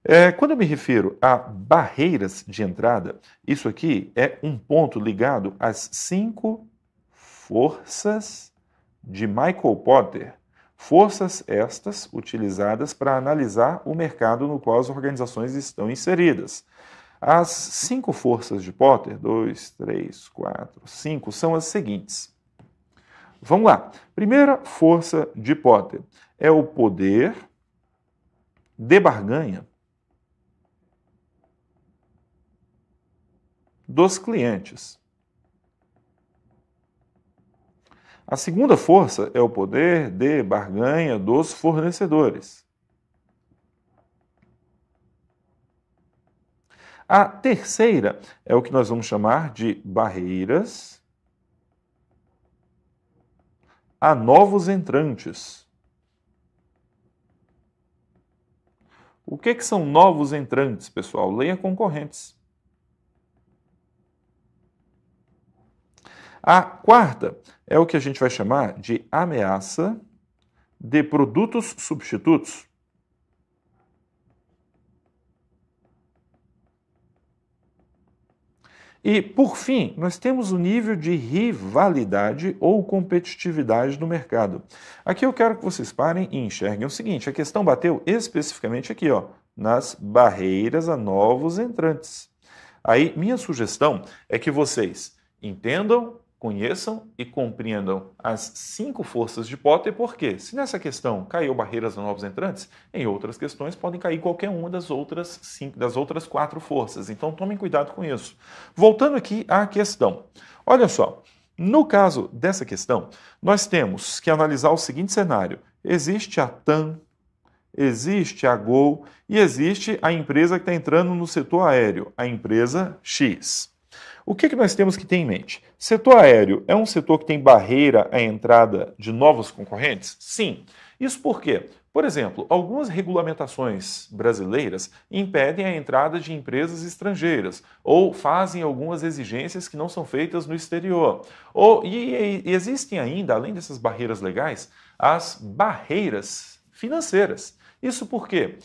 É, quando eu me refiro a barreiras de entrada, isso aqui é um ponto ligado às cinco forças de Michael Potter. Forças estas utilizadas para analisar o mercado no qual as organizações estão inseridas. As cinco forças de Potter, dois, três, quatro, cinco, são as seguintes. Vamos lá. Primeira força de Potter é o poder de barganha dos clientes. A segunda força é o poder de barganha dos fornecedores. A terceira é o que nós vamos chamar de barreiras a novos entrantes. O que, é que são novos entrantes, pessoal? Leia concorrentes. A quarta é o que a gente vai chamar de ameaça de produtos substitutos. E, por fim, nós temos o nível de rivalidade ou competitividade do mercado. Aqui eu quero que vocês parem e enxerguem o seguinte: a questão bateu especificamente aqui, ó, nas barreiras a novos entrantes. Aí, minha sugestão é que vocês entendam Conheçam e compreendam as cinco forças de Potter, porque se nessa questão caiu barreiras a novos entrantes, em outras questões podem cair qualquer uma das outras cinco, das outras quatro forças. Então tomem cuidado com isso. Voltando aqui à questão. Olha só, no caso dessa questão, nós temos que analisar o seguinte cenário: existe a TAM, existe a Gol e existe a empresa que está entrando no setor aéreo, a empresa X. O que, que nós temos que ter em mente? Setor aéreo é um setor que tem barreira à entrada de novos concorrentes? Sim. Isso por quê? Por exemplo, algumas regulamentações brasileiras impedem a entrada de empresas estrangeiras ou fazem algumas exigências que não são feitas no exterior. Ou, e, e existem ainda, além dessas barreiras legais, as barreiras financeiras. Isso por quê?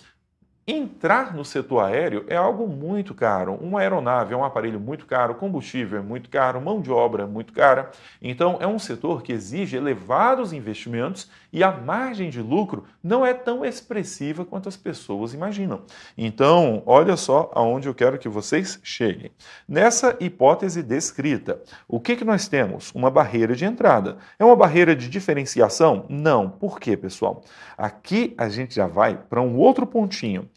Entrar no setor aéreo é algo muito caro. Uma aeronave é um aparelho muito caro, combustível é muito caro, mão de obra é muito cara. Então, é um setor que exige elevados investimentos e a margem de lucro não é tão expressiva quanto as pessoas imaginam. Então, olha só aonde eu quero que vocês cheguem. Nessa hipótese descrita, o que, que nós temos? Uma barreira de entrada. É uma barreira de diferenciação? Não. Por quê, pessoal? Aqui a gente já vai para um outro pontinho.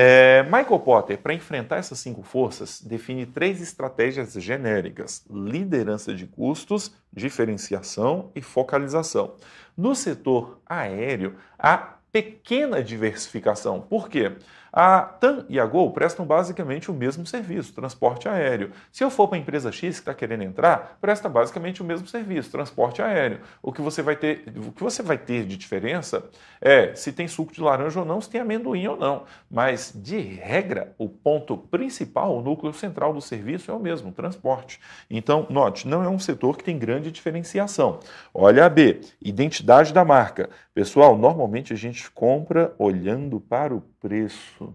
É, Michael Potter, para enfrentar essas cinco forças, define três estratégias genéricas: liderança de custos, diferenciação e focalização. No setor aéreo, há pequena diversificação. Por quê? A TAM e a Gol prestam basicamente o mesmo serviço, transporte aéreo. Se eu for para a empresa X que está querendo entrar, presta basicamente o mesmo serviço, transporte aéreo. O que você vai ter, o que você vai ter de diferença é se tem suco de laranja ou não, se tem amendoim ou não. Mas, de regra, o ponto principal, o núcleo central do serviço é o mesmo, transporte. Então, note, não é um setor que tem grande diferenciação. Olha a B, identidade da marca. Pessoal, normalmente a gente compra olhando para o preço.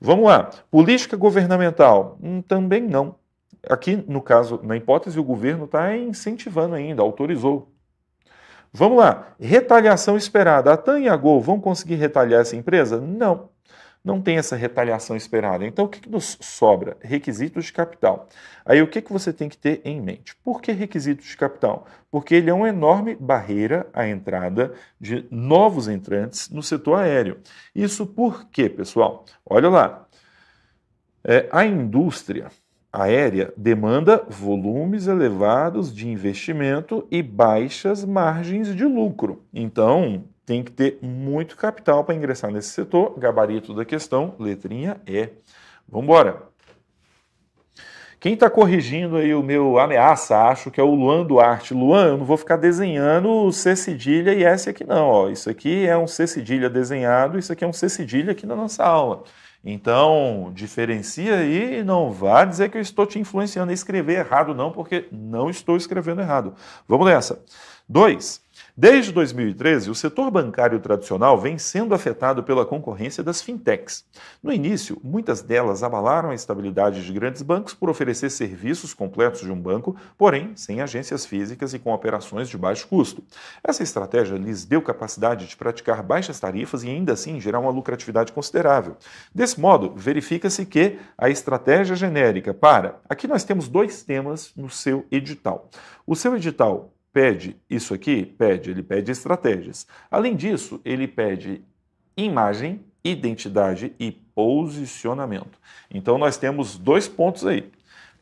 Vamos lá. Política governamental? Hum, também não. Aqui, no caso, na hipótese, o governo está incentivando ainda, autorizou. Vamos lá. Retaliação esperada. A TAN e a Gol vão conseguir retaliar essa empresa? Não não tem essa retaliação esperada. Então, o que, que nos sobra? Requisitos de capital. Aí, o que, que você tem que ter em mente? Por que requisitos de capital? Porque ele é uma enorme barreira à entrada de novos entrantes no setor aéreo. Isso por quê, pessoal? Olha lá. É, a indústria aérea demanda volumes elevados de investimento e baixas margens de lucro. Então, tem que ter muito capital para ingressar nesse setor. Gabarito da questão, letrinha E. Vamos embora. Quem está corrigindo aí o meu ameaça, acho que é o Luan Duarte. Luan, eu não vou ficar desenhando C cedilha e S aqui não. Ó. Isso aqui é um C cedilha desenhado, isso aqui é um C cedilha aqui na nossa aula. Então, diferencia aí e não vá dizer que eu estou te influenciando a escrever errado não, porque não estou escrevendo errado. Vamos nessa. Dois. Desde 2013, o setor bancário tradicional vem sendo afetado pela concorrência das fintechs. No início, muitas delas abalaram a estabilidade de grandes bancos por oferecer serviços completos de um banco, porém sem agências físicas e com operações de baixo custo. Essa estratégia lhes deu capacidade de praticar baixas tarifas e ainda assim gerar uma lucratividade considerável. Desse modo, verifica-se que a estratégia genérica para. Aqui nós temos dois temas no seu edital. O seu edital pede isso aqui? Pede, ele pede estratégias. Além disso, ele pede imagem, identidade e posicionamento. Então nós temos dois pontos aí.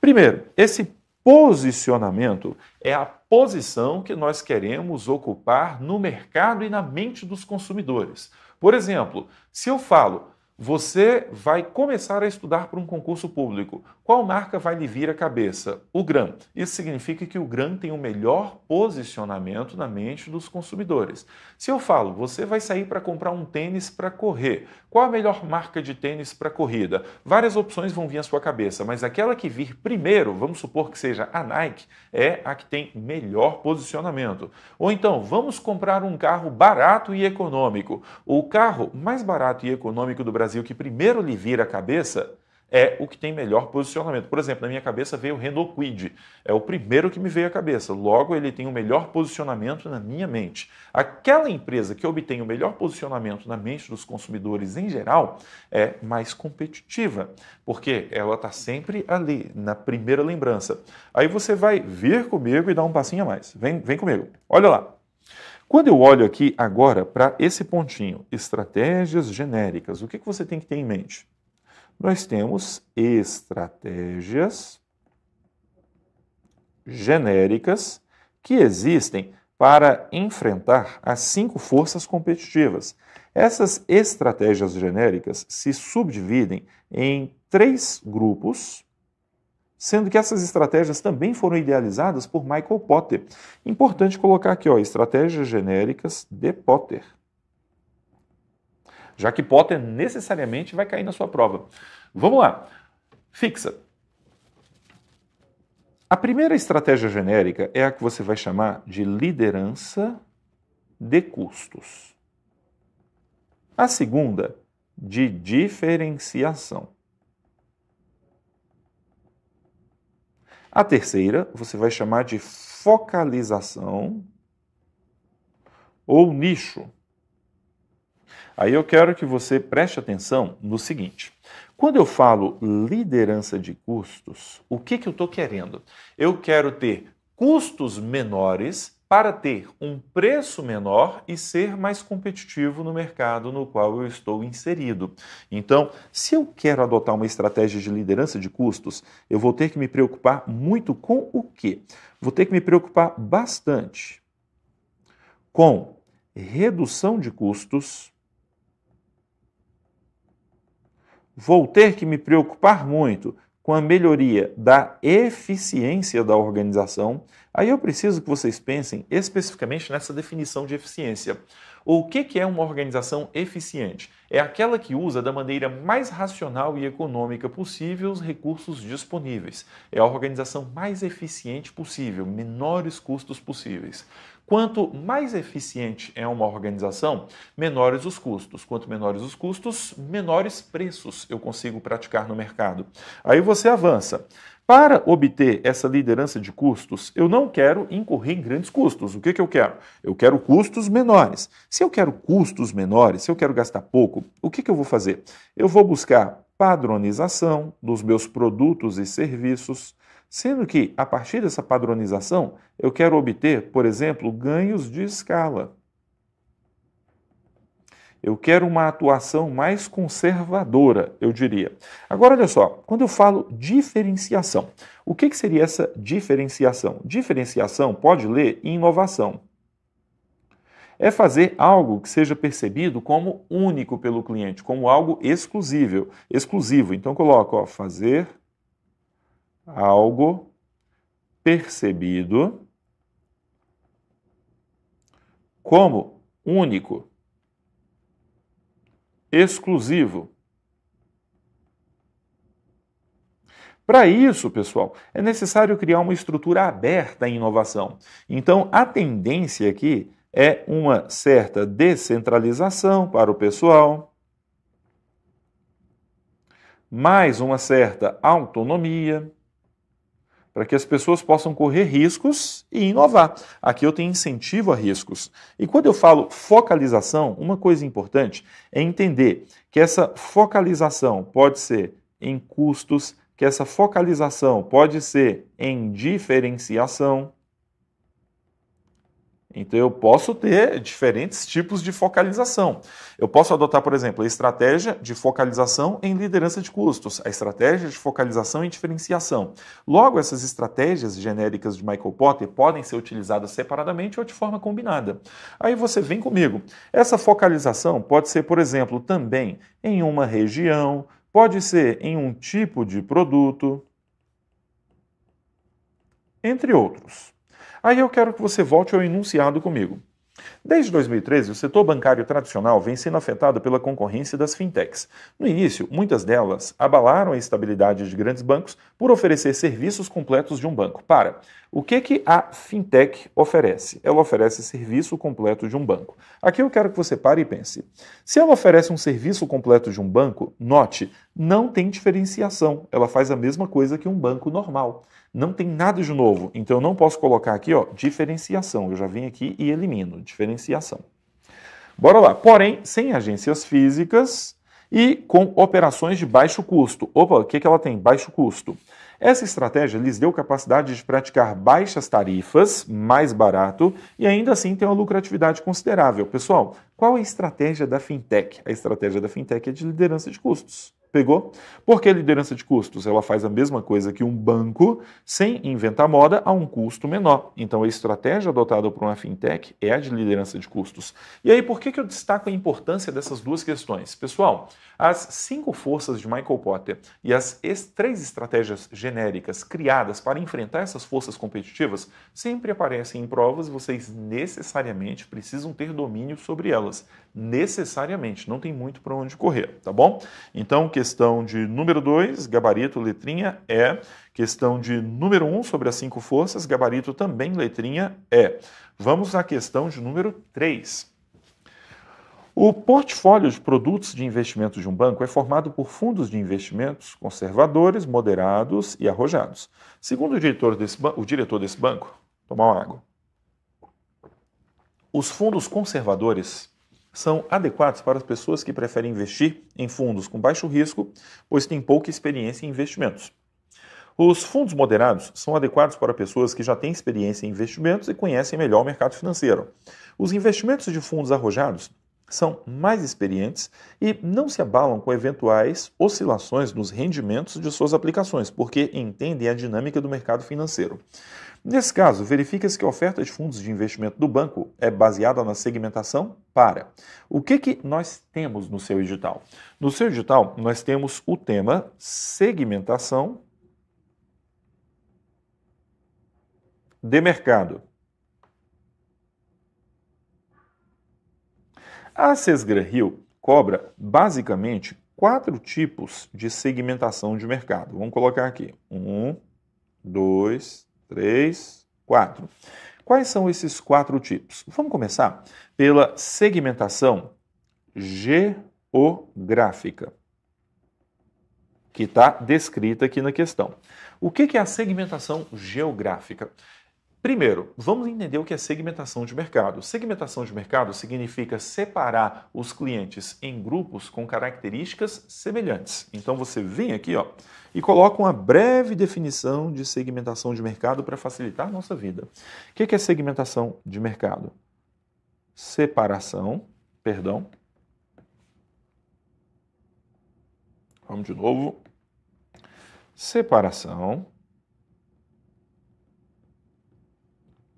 Primeiro, esse posicionamento é a posição que nós queremos ocupar no mercado e na mente dos consumidores. Por exemplo, se eu falo você vai começar a estudar para um concurso público. Qual marca vai lhe vir à cabeça? O GRAM. Isso significa que o GRAM tem o melhor posicionamento na mente dos consumidores. Se eu falo, você vai sair para comprar um tênis para correr. Qual a melhor marca de tênis para corrida? Várias opções vão vir à sua cabeça, mas aquela que vir primeiro, vamos supor que seja a Nike, é a que tem melhor posicionamento. Ou então, vamos comprar um carro barato e econômico. O carro mais barato e econômico do Brasil Brasil que primeiro lhe vira a cabeça é o que tem melhor posicionamento. Por exemplo, na minha cabeça veio o Renault Quid, é o primeiro que me veio à cabeça. Logo, ele tem o melhor posicionamento na minha mente. Aquela empresa que obtém o melhor posicionamento na mente dos consumidores em geral é mais competitiva, porque ela está sempre ali, na primeira lembrança. Aí você vai vir comigo e dar um passinho a mais. Vem, vem comigo. Olha lá. Quando eu olho aqui agora para esse pontinho, estratégias genéricas, o que, que você tem que ter em mente? Nós temos estratégias genéricas que existem para enfrentar as cinco forças competitivas. Essas estratégias genéricas se subdividem em três grupos sendo que essas estratégias também foram idealizadas por Michael Potter. Importante colocar aqui, ó, estratégias genéricas de Potter. Já que Potter necessariamente vai cair na sua prova. Vamos lá. Fixa. A primeira estratégia genérica é a que você vai chamar de liderança de custos. A segunda, de diferenciação. A terceira você vai chamar de focalização ou nicho. Aí eu quero que você preste atenção no seguinte. Quando eu falo liderança de custos, o que, que eu estou querendo? Eu quero ter custos menores para ter um preço menor e ser mais competitivo no mercado no qual eu estou inserido. Então, se eu quero adotar uma estratégia de liderança de custos, eu vou ter que me preocupar muito com o quê? Vou ter que me preocupar bastante com redução de custos. Vou ter que me preocupar muito com a melhoria da eficiência da organização, aí eu preciso que vocês pensem especificamente nessa definição de eficiência. O que é uma organização eficiente? É aquela que usa da maneira mais racional e econômica possível os recursos disponíveis. É a organização mais eficiente possível, menores custos possíveis. Quanto mais eficiente é uma organização, menores os custos. Quanto menores os custos, menores preços eu consigo praticar no mercado. Aí você avança. Para obter essa liderança de custos, eu não quero incorrer em grandes custos. O que, que eu quero? Eu quero custos menores. Se eu quero custos menores, se eu quero gastar pouco, o que, que eu vou fazer? Eu vou buscar padronização dos meus produtos e serviços, Sendo que, a partir dessa padronização, eu quero obter, por exemplo, ganhos de escala. Eu quero uma atuação mais conservadora, eu diria. Agora, olha só, quando eu falo diferenciação, o que, que seria essa diferenciação? Diferenciação pode ler inovação. É fazer algo que seja percebido como único pelo cliente, como algo exclusivo. Exclusivo. Então, coloco ó, fazer algo percebido como único, exclusivo. Para isso, pessoal, é necessário criar uma estrutura aberta à inovação. Então, a tendência aqui é uma certa descentralização para o pessoal, mais uma certa autonomia para que as pessoas possam correr riscos e inovar. Aqui eu tenho incentivo a riscos. E quando eu falo focalização, uma coisa importante é entender que essa focalização pode ser em custos, que essa focalização pode ser em diferenciação, então eu posso ter diferentes tipos de focalização. Eu posso adotar, por exemplo, a estratégia de focalização em liderança de custos, a estratégia de focalização em diferenciação. Logo, essas estratégias genéricas de Michael Potter podem ser utilizadas separadamente ou de forma combinada. Aí você vem comigo. Essa focalização pode ser, por exemplo, também em uma região, pode ser em um tipo de produto, entre outros. Aí eu quero que você volte ao enunciado comigo. Desde 2013, o setor bancário tradicional vem sendo afetado pela concorrência das fintechs. No início, muitas delas abalaram a estabilidade de grandes bancos por oferecer serviços completos de um banco para o que, que a fintech oferece? Ela oferece serviço completo de um banco. Aqui eu quero que você pare e pense. Se ela oferece um serviço completo de um banco, note, não tem diferenciação. Ela faz a mesma coisa que um banco normal. Não tem nada de novo. Então eu não posso colocar aqui, ó, diferenciação. Eu já vim aqui e elimino diferenciação. Bora lá. Porém, sem agências físicas e com operações de baixo custo. Opa, o que, que ela tem? Baixo custo. Essa estratégia lhes deu capacidade de praticar baixas tarifas, mais barato, e ainda assim ter uma lucratividade considerável. Pessoal, qual é a estratégia da fintech? A estratégia da fintech é de liderança de custos. Pegou? Porque a liderança de custos ela faz a mesma coisa que um banco sem inventar moda a um custo menor. Então a estratégia adotada por uma fintech é a de liderança de custos. E aí por que, que eu destaco a importância dessas duas questões? Pessoal, as cinco forças de Michael Potter e as três estratégias genéricas criadas para enfrentar essas forças competitivas sempre aparecem em provas e vocês necessariamente precisam ter domínio sobre elas necessariamente, não tem muito para onde correr, tá bom? Então, questão de número 2, gabarito, letrinha é. Questão de número 1 um, sobre as cinco forças, gabarito também, letrinha é. Vamos à questão de número 3. O portfólio de produtos de investimento de um banco é formado por fundos de investimentos conservadores, moderados e arrojados. Segundo o diretor desse, o diretor desse banco, tomar uma água. Os fundos conservadores são adequados para as pessoas que preferem investir em fundos com baixo risco, pois têm pouca experiência em investimentos. Os fundos moderados são adequados para pessoas que já têm experiência em investimentos e conhecem melhor o mercado financeiro. Os investimentos de fundos arrojados são mais experientes e não se abalam com eventuais oscilações nos rendimentos de suas aplicações, porque entendem a dinâmica do mercado financeiro. Nesse caso, verifica-se que a oferta de fundos de investimento do banco é baseada na segmentação para. O que, que nós temos no seu edital? No seu edital, nós temos o tema segmentação de mercado. A Sesgran Rio cobra basicamente quatro tipos de segmentação de mercado. Vamos colocar aqui: um, dois, três, quatro. Quais são esses quatro tipos? Vamos começar pela segmentação geográfica, que está descrita aqui na questão. O que é a segmentação geográfica? Primeiro, vamos entender o que é segmentação de mercado. Segmentação de mercado significa separar os clientes em grupos com características semelhantes. Então você vem aqui ó, e coloca uma breve definição de segmentação de mercado para facilitar a nossa vida. O que é segmentação de mercado? Separação, perdão. Vamos de novo. Separação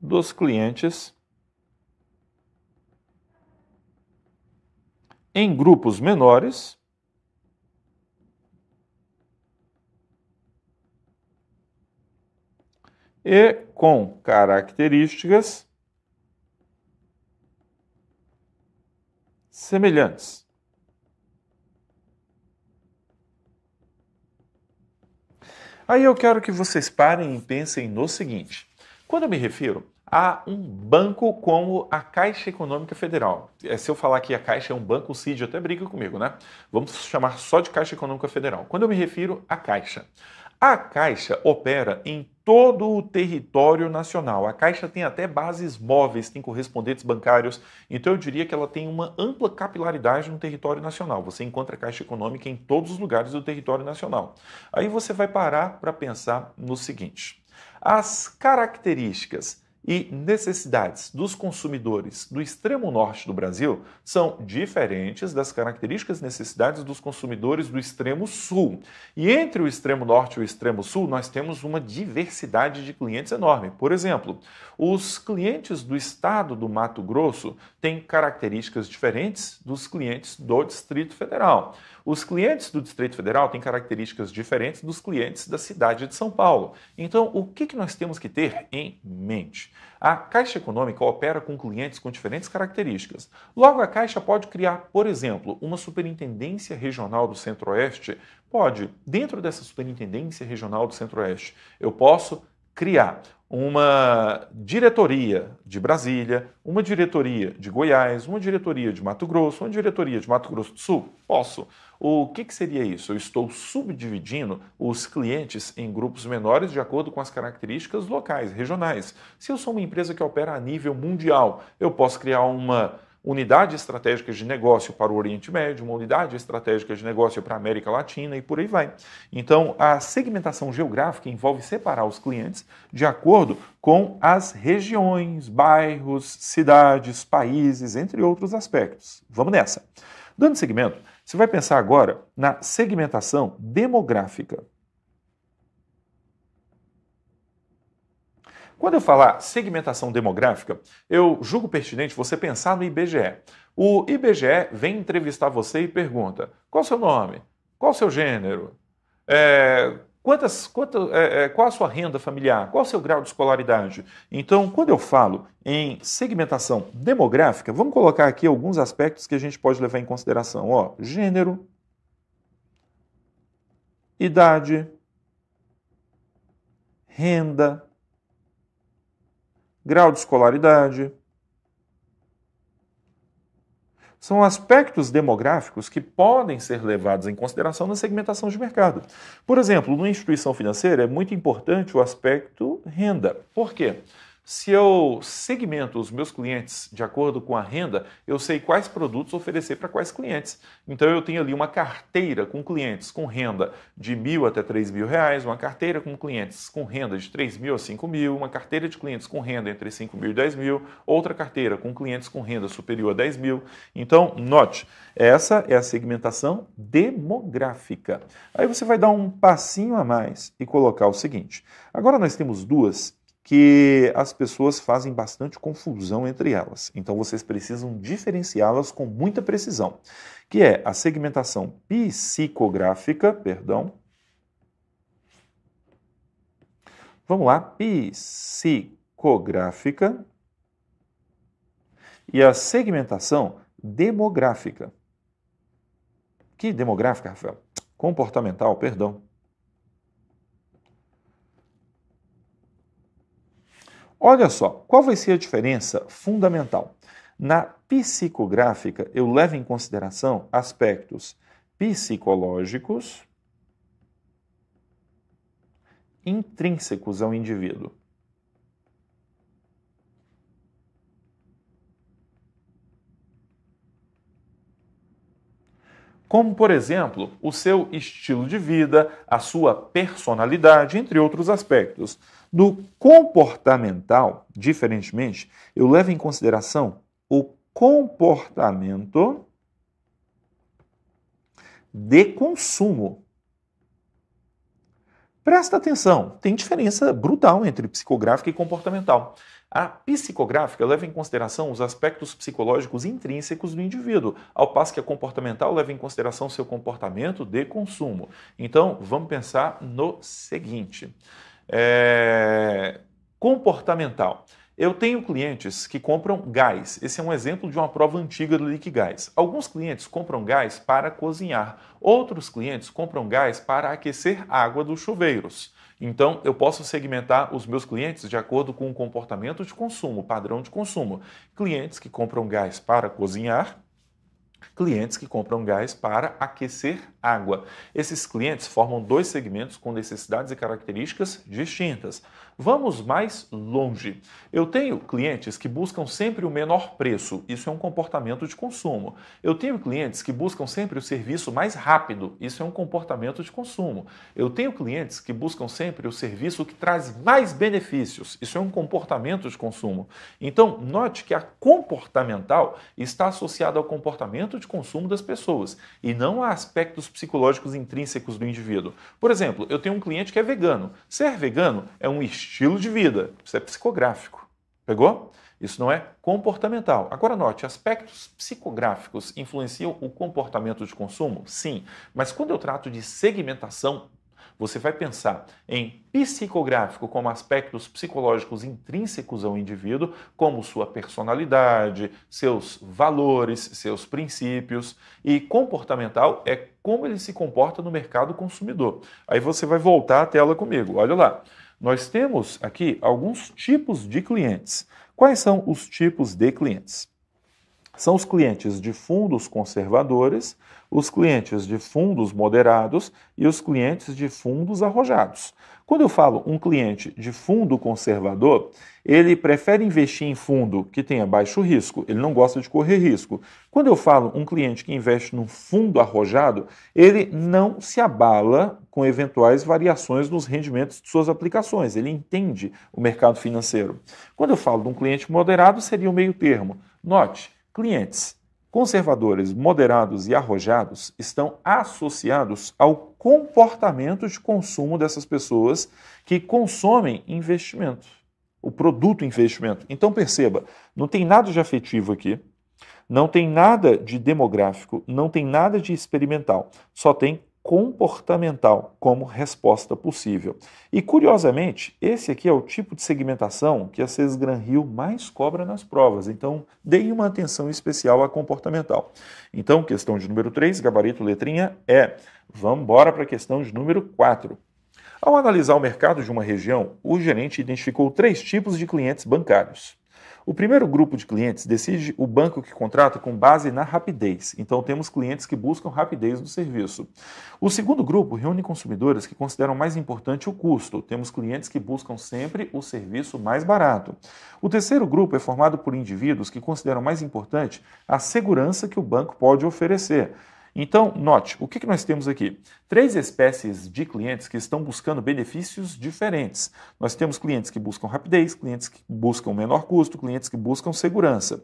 dos clientes em grupos menores e com características semelhantes. Aí eu quero que vocês parem e pensem no seguinte: quando eu me refiro a um banco como a Caixa Econômica Federal. É, se eu falar que a Caixa é um banco, o Cid até briga comigo, né? Vamos chamar só de Caixa Econômica Federal. Quando eu me refiro à Caixa, a Caixa opera em todo o território nacional. A Caixa tem até bases móveis, tem correspondentes bancários, então eu diria que ela tem uma ampla capilaridade no território nacional. Você encontra a Caixa Econômica em todos os lugares do território nacional. Aí você vai parar para pensar no seguinte: as características e necessidades dos consumidores do extremo norte do Brasil são diferentes das características e necessidades dos consumidores do extremo sul. E entre o extremo norte e o extremo sul, nós temos uma diversidade de clientes enorme. Por exemplo, os clientes do estado do Mato Grosso tem características diferentes dos clientes do Distrito Federal. Os clientes do Distrito Federal têm características diferentes dos clientes da cidade de São Paulo. Então, o que, que nós temos que ter em mente? A Caixa Econômica opera com clientes com diferentes características. Logo, a Caixa pode criar, por exemplo, uma superintendência regional do Centro-Oeste. Pode, dentro dessa superintendência regional do Centro-Oeste, eu posso criar uma diretoria de Brasília, uma diretoria de Goiás, uma diretoria de Mato Grosso, uma diretoria de Mato Grosso do Sul? Posso. O que, que seria isso? Eu estou subdividindo os clientes em grupos menores de acordo com as características locais, regionais. Se eu sou uma empresa que opera a nível mundial, eu posso criar uma unidade estratégica de negócio para o Oriente Médio, uma unidade estratégica de negócio para a América Latina e por aí vai. Então, a segmentação geográfica envolve separar os clientes de acordo com as regiões, bairros, cidades, países, entre outros aspectos. Vamos nessa. Dando segmento, você vai pensar agora na segmentação demográfica. Quando eu falar segmentação demográfica, eu julgo pertinente você pensar no IBGE. O IBGE vem entrevistar você e pergunta: qual o seu nome? Qual o seu gênero? É, quantas, é, é, qual a sua renda familiar? Qual o seu grau de escolaridade? Então, quando eu falo em segmentação demográfica, vamos colocar aqui alguns aspectos que a gente pode levar em consideração: ó, gênero, idade, renda grau de escolaridade. São aspectos demográficos que podem ser levados em consideração na segmentação de mercado. Por exemplo, numa instituição financeira é muito importante o aspecto renda. Por quê? Se eu segmento os meus clientes de acordo com a renda, eu sei quais produtos oferecer para quais clientes. Então eu tenho ali uma carteira com clientes com renda de mil até três mil reais, uma carteira com clientes com renda de três mil a cinco mil, uma carteira de clientes com renda entre cinco mil e dez mil, outra carteira com clientes com renda superior a dez mil. Então note, essa é a segmentação demográfica. Aí você vai dar um passinho a mais e colocar o seguinte: agora nós temos duas que as pessoas fazem bastante confusão entre elas. Então vocês precisam diferenciá-las com muita precisão, que é a segmentação psicográfica, perdão. Vamos lá, psicográfica e a segmentação demográfica. Que demográfica, Rafael? Comportamental, perdão. Olha só, qual vai ser a diferença fundamental? Na psicográfica, eu levo em consideração aspectos psicológicos intrínsecos ao indivíduo. como, por exemplo, o seu estilo de vida, a sua personalidade, entre outros aspectos. No comportamental, diferentemente, eu levo em consideração o comportamento de consumo. Presta atenção, tem diferença brutal entre psicográfica e comportamental. A psicográfica leva em consideração os aspectos psicológicos intrínsecos do indivíduo, ao passo que a comportamental leva em consideração seu comportamento de consumo. Então, vamos pensar no seguinte: é, comportamental. Eu tenho clientes que compram gás. Esse é um exemplo de uma prova antiga do Liquigás. Alguns clientes compram gás para cozinhar, outros clientes compram gás para aquecer água dos chuveiros. Então, eu posso segmentar os meus clientes de acordo com o comportamento de consumo, padrão de consumo. Clientes que compram gás para cozinhar clientes que compram gás para aquecer água. Esses clientes formam dois segmentos com necessidades e características distintas. Vamos mais longe. Eu tenho clientes que buscam sempre o menor preço, isso é um comportamento de consumo. Eu tenho clientes que buscam sempre o serviço mais rápido, isso é um comportamento de consumo. Eu tenho clientes que buscam sempre o serviço que traz mais benefícios, isso é um comportamento de consumo. Então, note que a comportamental está associada ao comportamento de consumo das pessoas e não a aspectos psicológicos intrínsecos do indivíduo. Por exemplo, eu tenho um cliente que é vegano. Ser vegano é um estilo estilo de vida. Isso é psicográfico. Pegou? Isso não é comportamental. Agora note, aspectos psicográficos influenciam o comportamento de consumo? Sim, mas quando eu trato de segmentação, você vai pensar em psicográfico como aspectos psicológicos intrínsecos ao indivíduo, como sua personalidade, seus valores, seus princípios, e comportamental é como ele se comporta no mercado consumidor. Aí você vai voltar à tela comigo. Olha lá. Nós temos aqui alguns tipos de clientes. Quais são os tipos de clientes? são os clientes de fundos conservadores, os clientes de fundos moderados e os clientes de fundos arrojados. Quando eu falo um cliente de fundo conservador, ele prefere investir em fundo que tenha baixo risco, ele não gosta de correr risco. Quando eu falo um cliente que investe num fundo arrojado, ele não se abala com eventuais variações nos rendimentos de suas aplicações, ele entende o mercado financeiro. Quando eu falo de um cliente moderado, seria o meio termo. Note, Clientes conservadores, moderados e arrojados estão associados ao comportamento de consumo dessas pessoas que consomem investimento, o produto investimento. Então perceba, não tem nada de afetivo aqui, não tem nada de demográfico, não tem nada de experimental, só tem comportamental como resposta possível. E curiosamente, esse aqui é o tipo de segmentação que a Ces Gran Rio mais cobra nas provas, então deem uma atenção especial à comportamental. Então, questão de número 3, gabarito letrinha é. Vamos embora para a questão de número 4. Ao analisar o mercado de uma região, o gerente identificou três tipos de clientes bancários. O primeiro grupo de clientes decide o banco que contrata com base na rapidez, então temos clientes que buscam rapidez no serviço. O segundo grupo reúne consumidores que consideram mais importante o custo, temos clientes que buscam sempre o serviço mais barato. O terceiro grupo é formado por indivíduos que consideram mais importante a segurança que o banco pode oferecer. Então, note, o que nós temos aqui? Três espécies de clientes que estão buscando benefícios diferentes. Nós temos clientes que buscam rapidez, clientes que buscam menor custo, clientes que buscam segurança.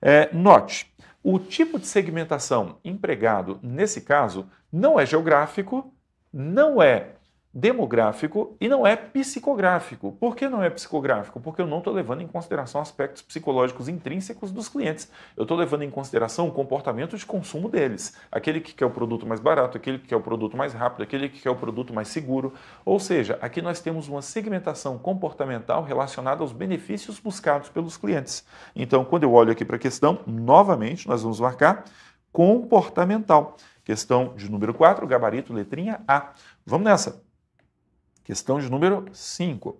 É, note, o tipo de segmentação empregado nesse caso não é geográfico, não é demográfico e não é psicográfico. Por que não é psicográfico? Porque eu não estou levando em consideração aspectos psicológicos intrínsecos dos clientes. Eu estou levando em consideração o comportamento de consumo deles. Aquele que quer o produto mais barato, aquele que quer o produto mais rápido, aquele que quer o produto mais seguro. Ou seja, aqui nós temos uma segmentação comportamental relacionada aos benefícios buscados pelos clientes. Então, quando eu olho aqui para a questão, novamente nós vamos marcar comportamental. Questão de número 4, gabarito, letrinha A. Vamos nessa. Questão de número 5.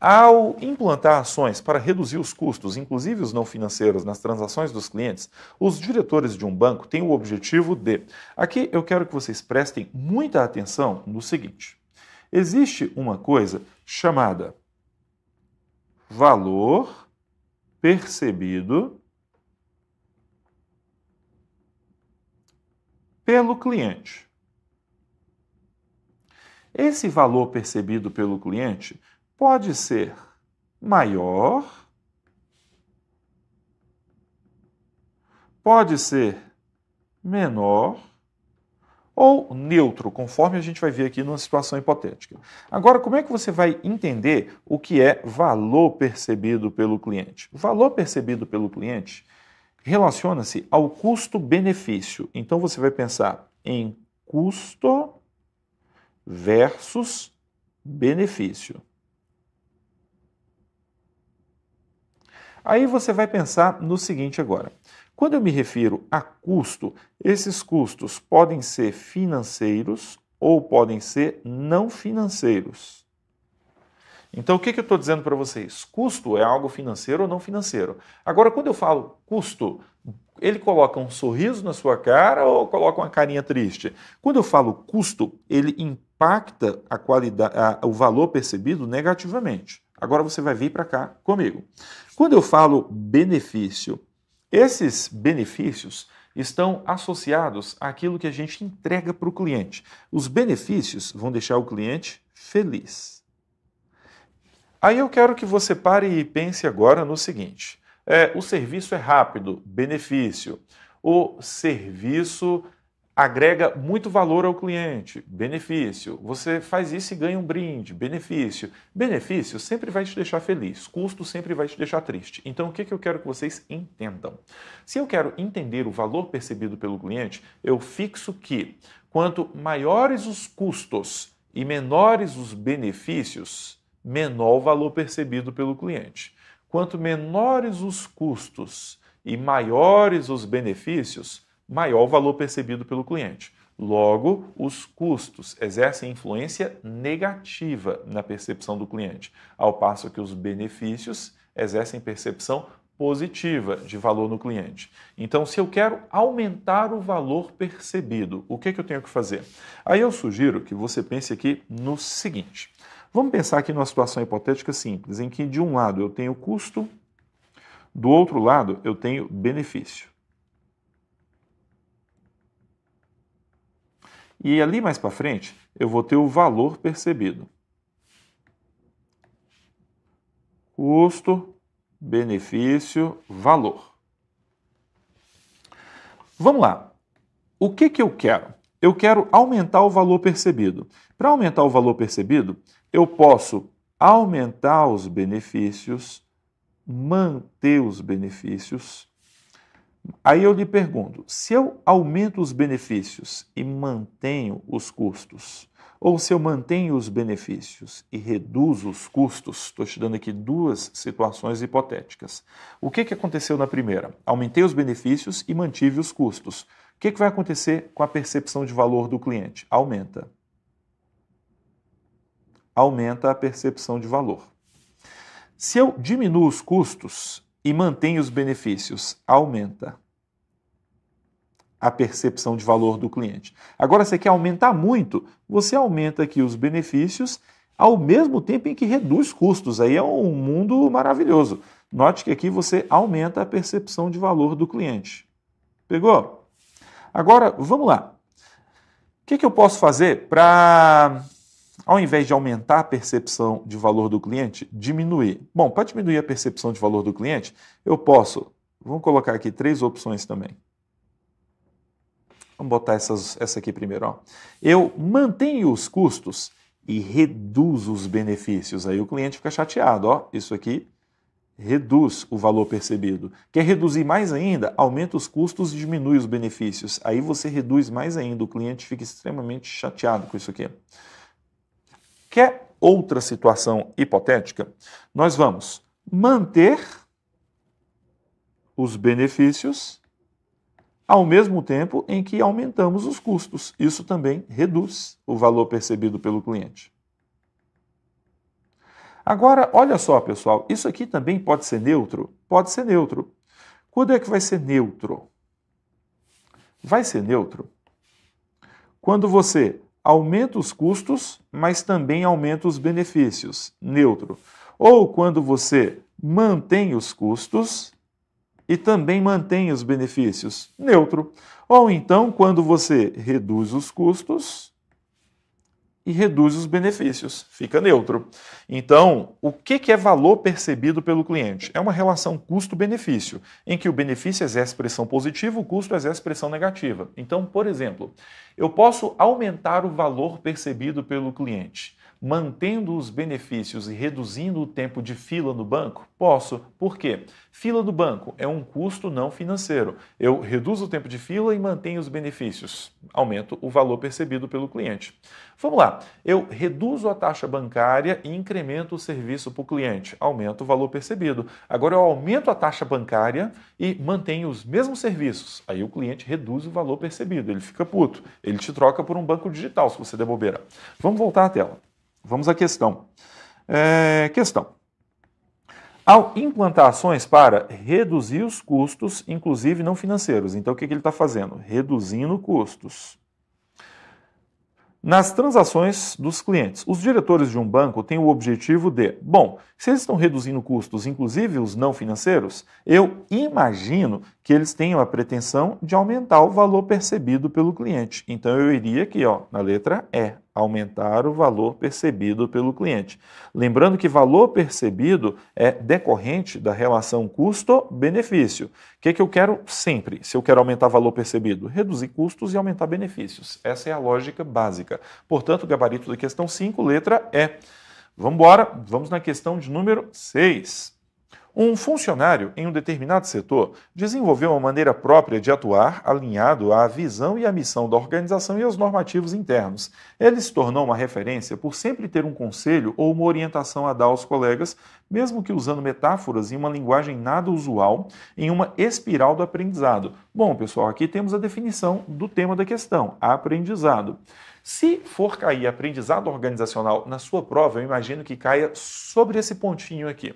Ao implantar ações para reduzir os custos, inclusive os não financeiros, nas transações dos clientes, os diretores de um banco têm o objetivo de. Aqui eu quero que vocês prestem muita atenção no seguinte: existe uma coisa chamada valor percebido pelo cliente. Esse valor percebido pelo cliente pode ser maior, pode ser menor ou neutro, conforme a gente vai ver aqui numa situação hipotética. Agora, como é que você vai entender o que é valor percebido pelo cliente? O valor percebido pelo cliente relaciona-se ao custo-benefício. Então você vai pensar em custo versus benefício. Aí você vai pensar no seguinte agora. Quando eu me refiro a custo, esses custos podem ser financeiros ou podem ser não financeiros. Então, o que, que eu estou dizendo para vocês? Custo é algo financeiro ou não financeiro. Agora, quando eu falo custo, ele coloca um sorriso na sua cara ou coloca uma carinha triste? Quando eu falo custo, ele impõe impacta a qualidade, a, o valor percebido negativamente. Agora você vai vir para cá comigo. Quando eu falo benefício, esses benefícios estão associados àquilo que a gente entrega para o cliente. Os benefícios vão deixar o cliente feliz. Aí eu quero que você pare e pense agora no seguinte: é, o serviço é rápido, benefício. O serviço agrega muito valor ao cliente, benefício. Você faz isso e ganha um brinde, benefício. Benefício sempre vai te deixar feliz, custo sempre vai te deixar triste. Então, o que, que eu quero que vocês entendam? Se eu quero entender o valor percebido pelo cliente, eu fixo que quanto maiores os custos e menores os benefícios, menor o valor percebido pelo cliente. Quanto menores os custos e maiores os benefícios, maior o valor percebido pelo cliente. Logo, os custos exercem influência negativa na percepção do cliente, ao passo que os benefícios exercem percepção positiva de valor no cliente. Então, se eu quero aumentar o valor percebido, o que, é que eu tenho que fazer? Aí eu sugiro que você pense aqui no seguinte: vamos pensar aqui numa situação hipotética simples, em que de um lado eu tenho custo, do outro lado eu tenho benefício. E ali mais para frente, eu vou ter o valor percebido. Custo, benefício, valor. Vamos lá. O que, que eu quero? Eu quero aumentar o valor percebido. Para aumentar o valor percebido, eu posso aumentar os benefícios, manter os benefícios Aí eu lhe pergunto: se eu aumento os benefícios e mantenho os custos, ou se eu mantenho os benefícios e reduzo os custos, estou te dando aqui duas situações hipotéticas. O que, que aconteceu na primeira? Aumentei os benefícios e mantive os custos. O que, que vai acontecer com a percepção de valor do cliente? Aumenta. Aumenta a percepção de valor. Se eu diminuo os custos e mantém os benefícios, aumenta a percepção de valor do cliente. Agora, você quer aumentar muito, você aumenta aqui os benefícios ao mesmo tempo em que reduz custos. Aí é um mundo maravilhoso. Note que aqui você aumenta a percepção de valor do cliente. Pegou? Agora, vamos lá. O que, que eu posso fazer para ao invés de aumentar a percepção de valor do cliente, diminuir. Bom, para diminuir a percepção de valor do cliente, eu posso, vamos colocar aqui três opções também. Vamos botar essas, essa aqui primeiro. Ó. Eu mantenho os custos e reduzo os benefícios. Aí o cliente fica chateado. Ó. Isso aqui reduz o valor percebido. Quer reduzir mais ainda? Aumenta os custos e diminui os benefícios. Aí você reduz mais ainda. O cliente fica extremamente chateado com isso aqui. Quer outra situação hipotética? Nós vamos manter os benefícios ao mesmo tempo em que aumentamos os custos. Isso também reduz o valor percebido pelo cliente. Agora, olha só, pessoal, isso aqui também pode ser neutro? Pode ser neutro. Quando é que vai ser neutro? Vai ser neutro quando você aumenta os custos, mas também aumenta os benefícios, neutro. Ou quando você mantém os custos e também mantém os benefícios, neutro. Ou então quando você reduz os custos e reduz os benefícios, fica neutro. Então, o que é valor percebido pelo cliente? É uma relação custo-benefício, em que o benefício exerce pressão positiva, o custo exerce pressão negativa. Então, por exemplo, eu posso aumentar o valor percebido pelo cliente mantendo os benefícios e reduzindo o tempo de fila no banco? Posso. Por quê? Fila do banco é um custo não financeiro. Eu reduzo o tempo de fila e mantenho os benefícios. Aumento o valor percebido pelo cliente. Vamos lá. Eu reduzo a taxa bancária e incremento o serviço para o cliente. Aumento o valor percebido. Agora eu aumento a taxa bancária e mantenho os mesmos serviços. Aí o cliente reduz o valor percebido. Ele fica puto. Ele te troca por um banco digital se você der bobeira. Vamos voltar à tela. Vamos à questão. É, questão. Há implantações para reduzir os custos, inclusive não financeiros. Então, o que, que ele está fazendo? Reduzindo custos. Nas transações dos clientes, os diretores de um banco têm o objetivo de, bom, se eles estão reduzindo custos, inclusive os não financeiros, eu imagino que eles tenham a pretensão de aumentar o valor percebido pelo cliente. Então eu iria aqui, ó, na letra E, aumentar o valor percebido pelo cliente. Lembrando que valor percebido é decorrente da relação custo-benefício. O que, é que eu quero sempre, se eu quero aumentar valor percebido? Reduzir custos e aumentar benefícios. Essa é a lógica básica. Portanto, gabarito da questão 5, letra E. Vamos embora, vamos na questão de número 6. Um funcionário em um determinado setor desenvolveu uma maneira própria de atuar alinhado à visão e à missão da organização e aos normativos internos. Ele se tornou uma referência por sempre ter um conselho ou uma orientação a dar aos colegas, mesmo que usando metáforas e uma linguagem nada usual, em uma espiral do aprendizado. Bom, pessoal, aqui temos a definição do tema da questão: aprendizado. Se for cair aprendizado organizacional na sua prova, eu imagino que caia sobre esse pontinho aqui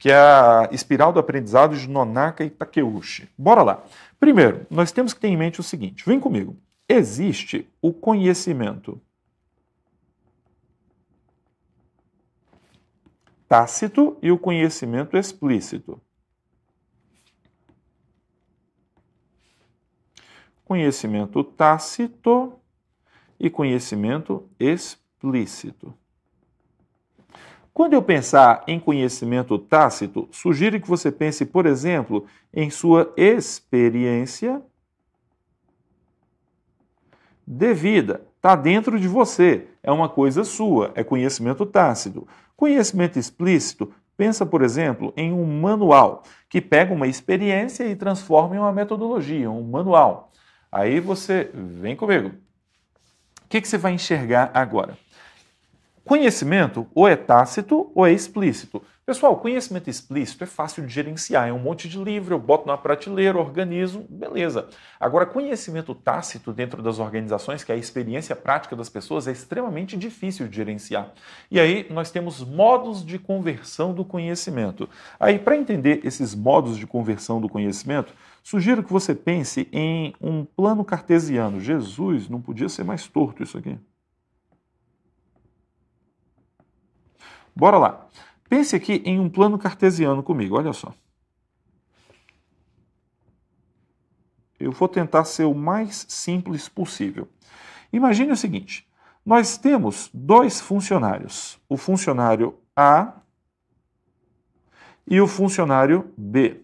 que é a espiral do aprendizado de Nonaka e Takeuchi. Bora lá. Primeiro, nós temos que ter em mente o seguinte: vem comigo. Existe o conhecimento tácito e o conhecimento explícito. Conhecimento tácito e conhecimento explícito. Quando eu pensar em conhecimento tácito, sugiro que você pense, por exemplo, em sua experiência de vida. Está dentro de você, é uma coisa sua, é conhecimento tácito. Conhecimento explícito, pensa, por exemplo, em um manual que pega uma experiência e transforma em uma metodologia, um manual. Aí você vem comigo. O que, que você vai enxergar agora? Conhecimento ou é tácito ou é explícito. Pessoal, conhecimento explícito é fácil de gerenciar, é um monte de livro, eu boto na prateleira, organizo, beleza. Agora, conhecimento tácito dentro das organizações, que é a experiência prática das pessoas, é extremamente difícil de gerenciar. E aí nós temos modos de conversão do conhecimento. Aí, para entender esses modos de conversão do conhecimento, sugiro que você pense em um plano cartesiano. Jesus, não podia ser mais torto isso aqui. Bora lá. Pense aqui em um plano cartesiano comigo, olha só. Eu vou tentar ser o mais simples possível. Imagine o seguinte: nós temos dois funcionários, o funcionário A e o funcionário B.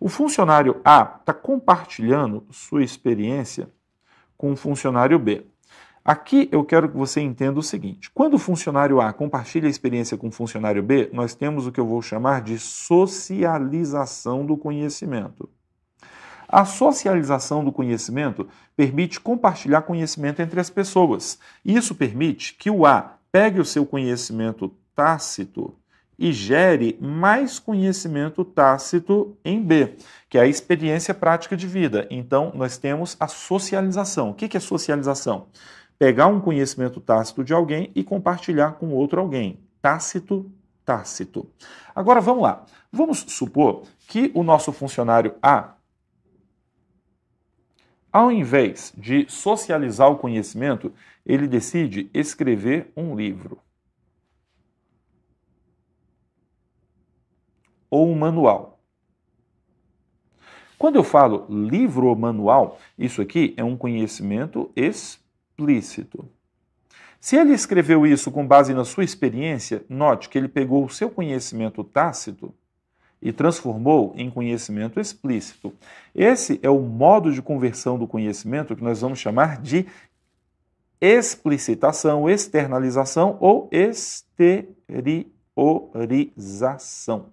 O funcionário A está compartilhando sua experiência com o funcionário B. Aqui eu quero que você entenda o seguinte: quando o funcionário A compartilha a experiência com o funcionário B, nós temos o que eu vou chamar de socialização do conhecimento. A socialização do conhecimento permite compartilhar conhecimento entre as pessoas. Isso permite que o A pegue o seu conhecimento tácito e gere mais conhecimento tácito em B, que é a experiência prática de vida. Então, nós temos a socialização. O que é socialização? pegar um conhecimento tácito de alguém e compartilhar com outro alguém. Tácito, tácito. Agora vamos lá. Vamos supor que o nosso funcionário A, ao invés de socializar o conhecimento, ele decide escrever um livro. Ou um manual. Quando eu falo livro ou manual, isso aqui é um conhecimento específico explícito. Se ele escreveu isso com base na sua experiência, note que ele pegou o seu conhecimento tácito e transformou em conhecimento explícito. Esse é o modo de conversão do conhecimento que nós vamos chamar de explicitação, externalização ou exteriorização.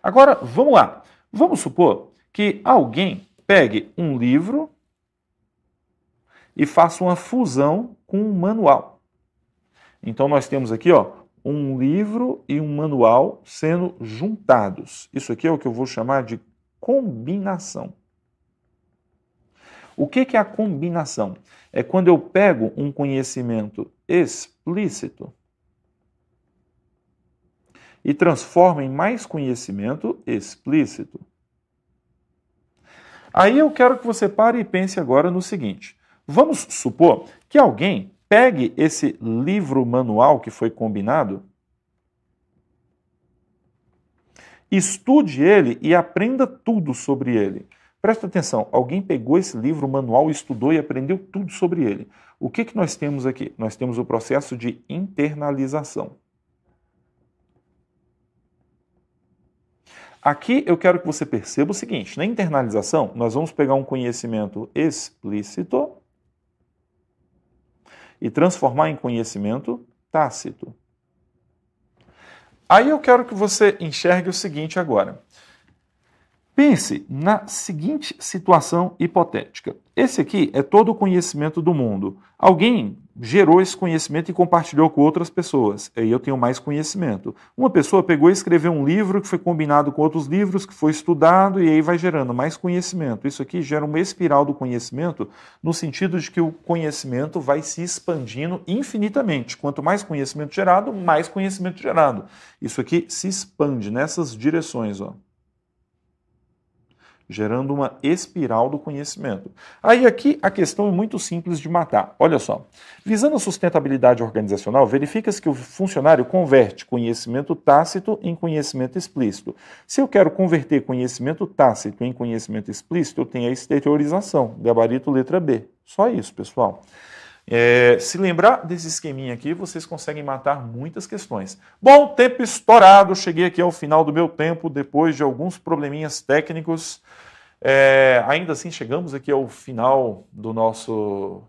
Agora, vamos lá. Vamos supor que alguém pegue um livro e faço uma fusão com um manual. Então nós temos aqui ó, um livro e um manual sendo juntados. Isso aqui é o que eu vou chamar de combinação. O que é a combinação? É quando eu pego um conhecimento explícito e transformo em mais conhecimento explícito. Aí eu quero que você pare e pense agora no seguinte: Vamos supor que alguém pegue esse livro manual que foi combinado, estude ele e aprenda tudo sobre ele. Presta atenção, alguém pegou esse livro manual, estudou e aprendeu tudo sobre ele. O que, que nós temos aqui? Nós temos o processo de internalização. Aqui eu quero que você perceba o seguinte: na internalização, nós vamos pegar um conhecimento explícito e transformar em conhecimento tácito. Aí eu quero que você enxergue o seguinte agora. Pense na seguinte situação hipotética. Esse aqui é todo o conhecimento do mundo. Alguém gerou esse conhecimento e compartilhou com outras pessoas. Aí eu tenho mais conhecimento. Uma pessoa pegou e escreveu um livro que foi combinado com outros livros, que foi estudado, e aí vai gerando mais conhecimento. Isso aqui gera uma espiral do conhecimento, no sentido de que o conhecimento vai se expandindo infinitamente. Quanto mais conhecimento gerado, mais conhecimento gerado. Isso aqui se expande nessas direções. Ó gerando uma espiral do conhecimento. Aí aqui a questão é muito simples de matar. Olha só. Visando a sustentabilidade organizacional, verifica-se que o funcionário converte conhecimento tácito em conhecimento explícito. Se eu quero converter conhecimento tácito em conhecimento explícito, eu tenho a exteriorização, gabarito letra B. Só isso, pessoal. É, se lembrar desse esqueminha aqui, vocês conseguem matar muitas questões. Bom, tempo estourado, cheguei aqui ao final do meu tempo, depois de alguns probleminhas técnicos. É, ainda assim, chegamos aqui ao final do nosso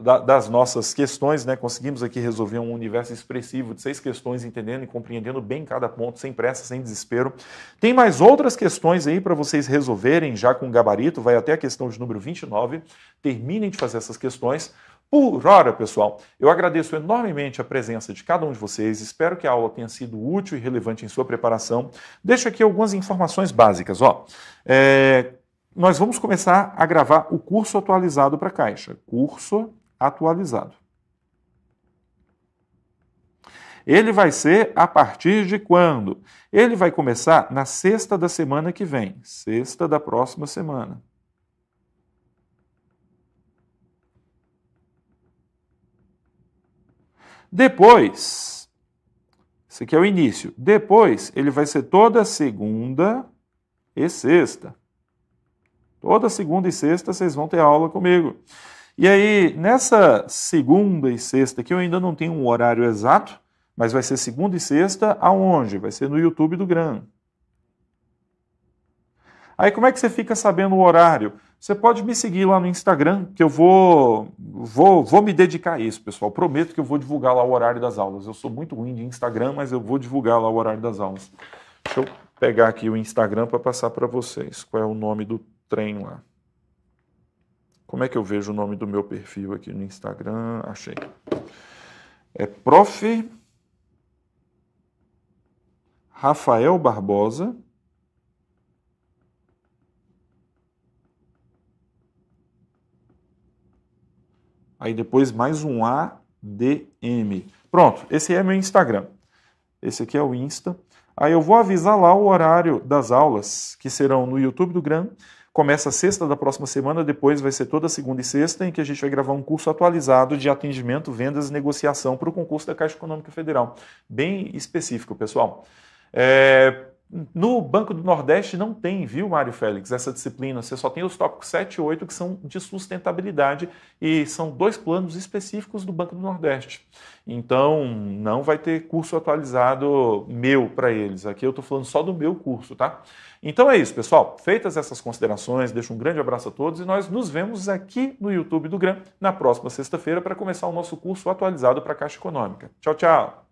da, das nossas questões, né? Conseguimos aqui resolver um universo expressivo de seis questões, entendendo e compreendendo bem cada ponto, sem pressa, sem desespero. Tem mais outras questões aí para vocês resolverem já com gabarito, vai até a questão de número 29. Terminem de fazer essas questões. Por hora, pessoal, eu agradeço enormemente a presença de cada um de vocês. Espero que a aula tenha sido útil e relevante em sua preparação. Deixo aqui algumas informações básicas. Ó. É, nós vamos começar a gravar o curso atualizado para a Caixa. Curso atualizado. Ele vai ser a partir de quando? Ele vai começar na sexta da semana que vem, sexta da próxima semana. Depois, esse aqui é o início. Depois, ele vai ser toda segunda e sexta. Toda segunda e sexta vocês vão ter aula comigo. E aí, nessa segunda e sexta que eu ainda não tenho um horário exato, mas vai ser segunda e sexta aonde? Vai ser no YouTube do Gran. Aí como é que você fica sabendo o horário? Você pode me seguir lá no Instagram, que eu vou, vou, vou me dedicar a isso, pessoal. Prometo que eu vou divulgar lá o horário das aulas. Eu sou muito ruim de Instagram, mas eu vou divulgar lá o horário das aulas. Deixa eu pegar aqui o Instagram para passar para vocês. Qual é o nome do trem lá? Como é que eu vejo o nome do meu perfil aqui no Instagram? Achei. É prof. Rafael Barbosa aí depois mais um ADM. Pronto, esse é meu Instagram. Esse aqui é o Insta. Aí eu vou avisar lá o horário das aulas, que serão no YouTube do Gram. Começa sexta da próxima semana, depois vai ser toda segunda e sexta, em que a gente vai gravar um curso atualizado de atendimento, vendas e negociação para o concurso da Caixa Econômica Federal. Bem específico, pessoal. É, no Banco do Nordeste não tem, viu, Mário Félix, essa disciplina. Você só tem os tópicos 7 e 8 que são de sustentabilidade e são dois planos específicos do Banco do Nordeste. Então, não vai ter curso atualizado meu para eles. Aqui eu estou falando só do meu curso, tá? Então é isso, pessoal. Feitas essas considerações, deixo um grande abraço a todos e nós nos vemos aqui no YouTube do GRAM na próxima sexta-feira para começar o nosso curso atualizado para a Caixa Econômica. Tchau, tchau!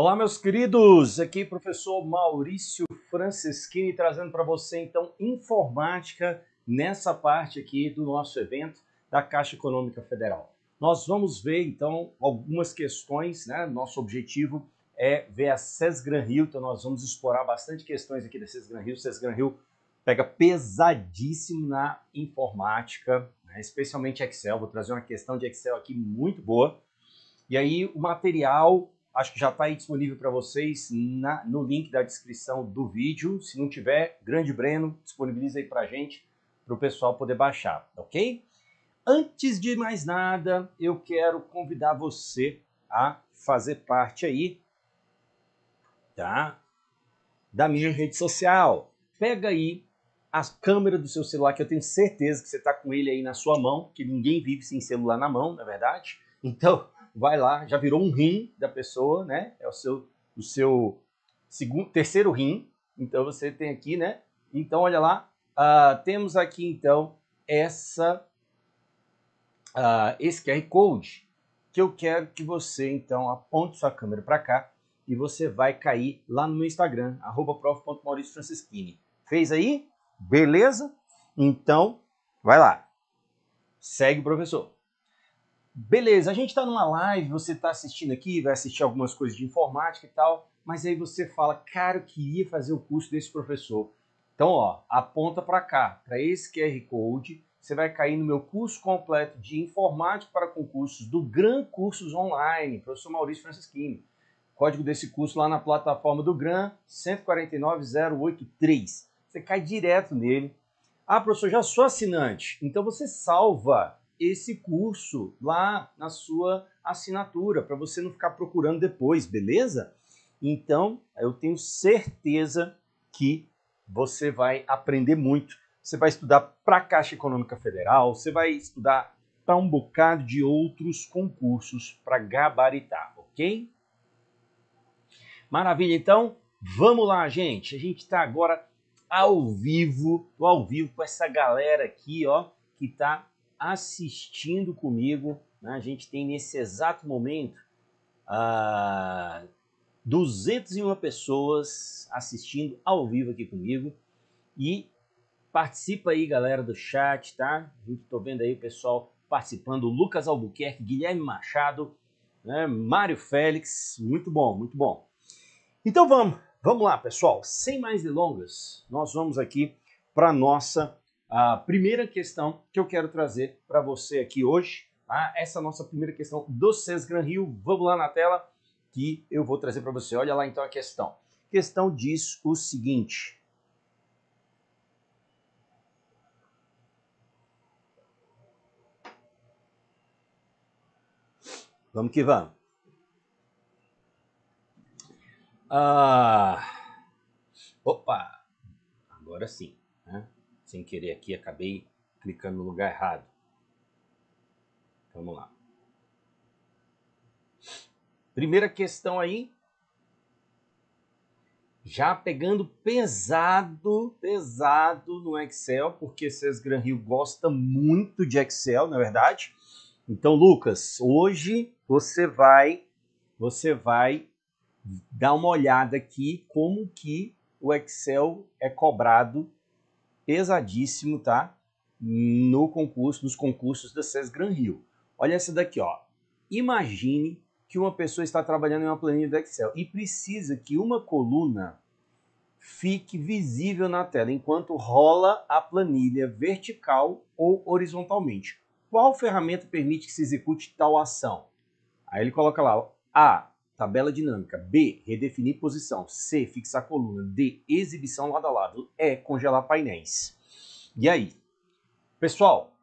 Olá, meus queridos! Aqui professor Maurício Franceschini trazendo para você, então, informática nessa parte aqui do nosso evento da Caixa Econômica Federal. Nós vamos ver, então, algumas questões, né? Nosso objetivo é ver a SESGran Rio, então nós vamos explorar bastante questões aqui da SESGran Rio. SESGran Rio pega pesadíssimo na informática, né? especialmente Excel. Vou trazer uma questão de Excel aqui muito boa. E aí o material Acho que já está aí disponível para vocês na, no link da descrição do vídeo. Se não tiver, grande Breno, disponibiliza aí para gente, para o pessoal poder baixar, ok? Antes de mais nada, eu quero convidar você a fazer parte aí, tá? Da minha rede social. Pega aí a câmera do seu celular, que eu tenho certeza que você está com ele aí na sua mão, que ninguém vive sem celular na mão, na é verdade? Então, vai lá, já virou um rim da pessoa, né? É o seu, o seu segundo, terceiro rim. Então você tem aqui, né? Então olha lá, uh, temos aqui então essa uh, esse QR code que eu quero que você então aponte sua câmera para cá e você vai cair lá no meu Instagram @prof.mauriciofrancischini. Fez aí? Beleza? Então vai lá, segue o professor. Beleza, a gente está numa live, você está assistindo aqui, vai assistir algumas coisas de informática e tal, mas aí você fala, cara, eu queria fazer o curso desse professor. Então, ó, aponta para cá, para esse QR Code, você vai cair no meu curso completo de informática para concursos do Gran Cursos Online, professor Maurício Francisquini. Código desse curso lá na plataforma do Gran, 149083. Você cai direto nele. Ah, professor, já sou assinante. Então você salva esse curso lá na sua assinatura, para você não ficar procurando depois, beleza? Então, eu tenho certeza que você vai aprender muito. Você vai estudar para a Caixa Econômica Federal, você vai estudar para um bocado de outros concursos para gabaritar, ok? Maravilha, então vamos lá, gente. A gente está agora ao vivo, ao vivo com essa galera aqui, ó, que está assistindo comigo. Né? A gente tem nesse exato momento 201 ah, pessoas assistindo ao vivo aqui comigo. E participa aí, galera do chat, tá? A gente tô vendo aí o pessoal participando. Lucas Albuquerque, Guilherme Machado, né? Mário Félix. Muito bom, muito bom. Então vamos, vamos lá, pessoal. Sem mais delongas, nós vamos aqui para nossa a primeira questão que eu quero trazer para você aqui hoje. Tá? Essa é nossa primeira questão do SES Gran Rio. Vamos lá na tela que eu vou trazer para você. Olha lá então a questão. A questão diz o seguinte. Vamos que vamos. Ah, opa, agora sim sem querer aqui, acabei clicando no lugar errado. Então, vamos lá. Primeira questão aí, já pegando pesado, pesado no Excel, porque César Gran Rio gosta muito de Excel, não é verdade. Então, Lucas, hoje você vai, você vai dar uma olhada aqui como que o Excel é cobrado pesadíssimo, tá? No concurso, nos concursos da SES Gran Rio. Olha essa daqui, ó. Imagine que uma pessoa está trabalhando em uma planilha do Excel e precisa que uma coluna fique visível na tela enquanto rola a planilha vertical ou horizontalmente. Qual ferramenta permite que se execute tal ação? Aí ele coloca lá A, Tabela dinâmica. B. Redefinir posição. C. Fixar coluna. D. Exibição lado a lado. E. Congelar painéis. E aí? Pessoal,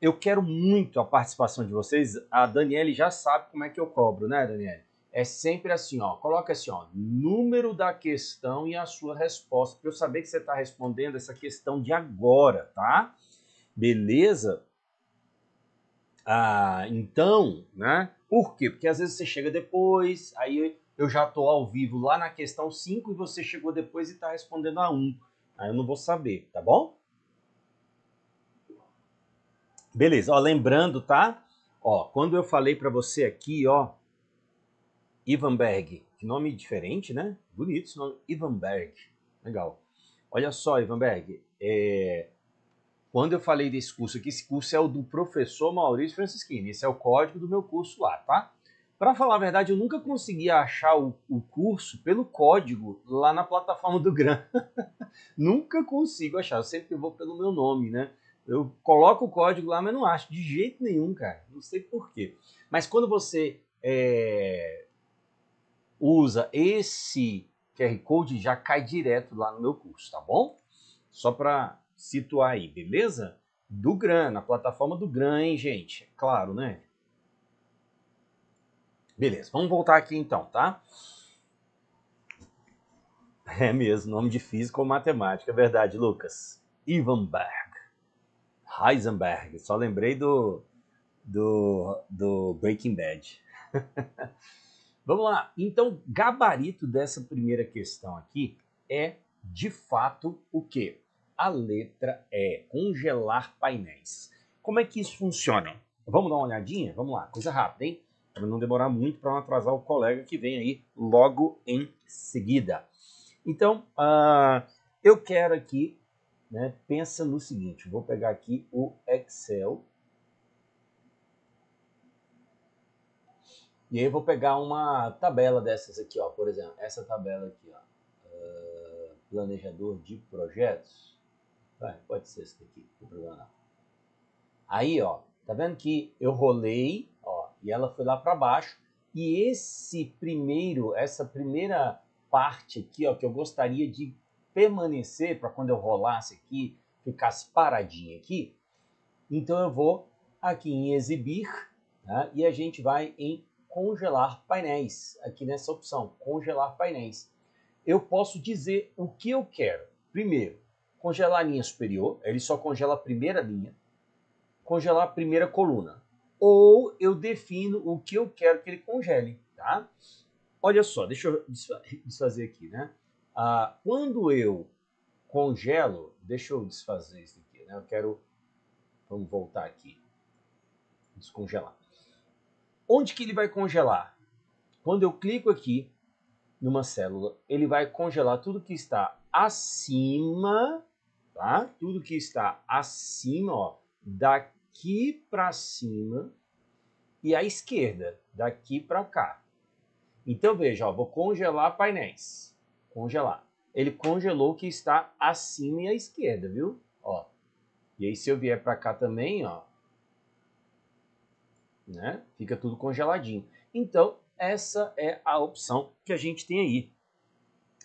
eu quero muito a participação de vocês. A Daniele já sabe como é que eu cobro, né, Daniele? É sempre assim, ó. Coloca assim, ó. Número da questão e a sua resposta. Para eu saber que você está respondendo essa questão de agora, tá? Beleza? Ah, então, né? Por quê? Porque às vezes você chega depois, aí eu já tô ao vivo lá na questão 5 e você chegou depois e está respondendo a 1. Um. Aí eu não vou saber, tá bom? Beleza, ó, lembrando, tá? Ó, quando eu falei para você aqui, ó, Ivanberg, que nome diferente, né? Bonito esse nome, Ivanberg, legal. Olha só, Ivanberg, é, quando eu falei desse curso aqui, esse curso é o do professor Maurício Francisquini. Esse é o código do meu curso lá, tá? Para falar a verdade, eu nunca consegui achar o, o curso pelo código lá na plataforma do Gran. [laughs] nunca consigo achar, eu sempre vou pelo meu nome, né? Eu coloco o código lá, mas não acho de jeito nenhum, cara. Não sei porquê. Mas quando você é, usa esse QR Code, já cai direto lá no meu curso, tá bom? Só para situar aí, beleza? Do GRAM, na plataforma do GRAM, hein, gente? É claro, né? Beleza, vamos voltar aqui então, tá? É mesmo, nome de física ou matemática, é verdade, Lucas. Berg. Heisenberg. Só lembrei do, do, do Breaking Bad. [laughs] Vamos lá. Então, gabarito dessa primeira questão aqui é, de fato, o quê? A letra é congelar painéis. Como é que isso funciona? Vamos dar uma olhadinha? Vamos lá, coisa rápida, hein? Para não demorar muito, para não atrasar o colega que vem aí logo em seguida. Então, uh, eu quero aqui, né, pensa no seguinte, vou pegar aqui o Excel. E aí vou pegar uma tabela dessas aqui, ó, por exemplo, essa tabela aqui, ó, uh, planejador de projetos. Vai, é, pode ser esse daqui, não tem problema não. Aí, ó, tá vendo que eu rolei, ó, e ela foi lá para baixo. E esse primeiro, essa primeira parte aqui, ó, que eu gostaria de permanecer para quando eu rolasse aqui, ficasse paradinha aqui. Então eu vou aqui em exibir, né, e a gente vai em congelar painéis, aqui nessa opção, congelar painéis. Eu posso dizer o que eu quero. Primeiro, congelar a linha superior, ele só congela a primeira linha, congelar a primeira coluna. Ou eu defino o que eu quero que ele congele, tá? Olha só, deixa eu desfazer aqui, né? Ah, quando eu congelo, deixa eu desfazer isso aqui, né? Eu quero, vamos voltar aqui, descongelar. Onde que ele vai congelar? Quando eu clico aqui numa célula, ele vai congelar tudo que está acima tá? Tudo que está acima, ó, daqui para cima e à esquerda, daqui para cá. Então veja, ó, vou congelar painéis. Congelar. Ele congelou o que está acima e à esquerda, viu? Ó. E aí se eu vier para cá também, ó, né? Fica tudo congeladinho. Então, essa é a opção que a gente tem aí.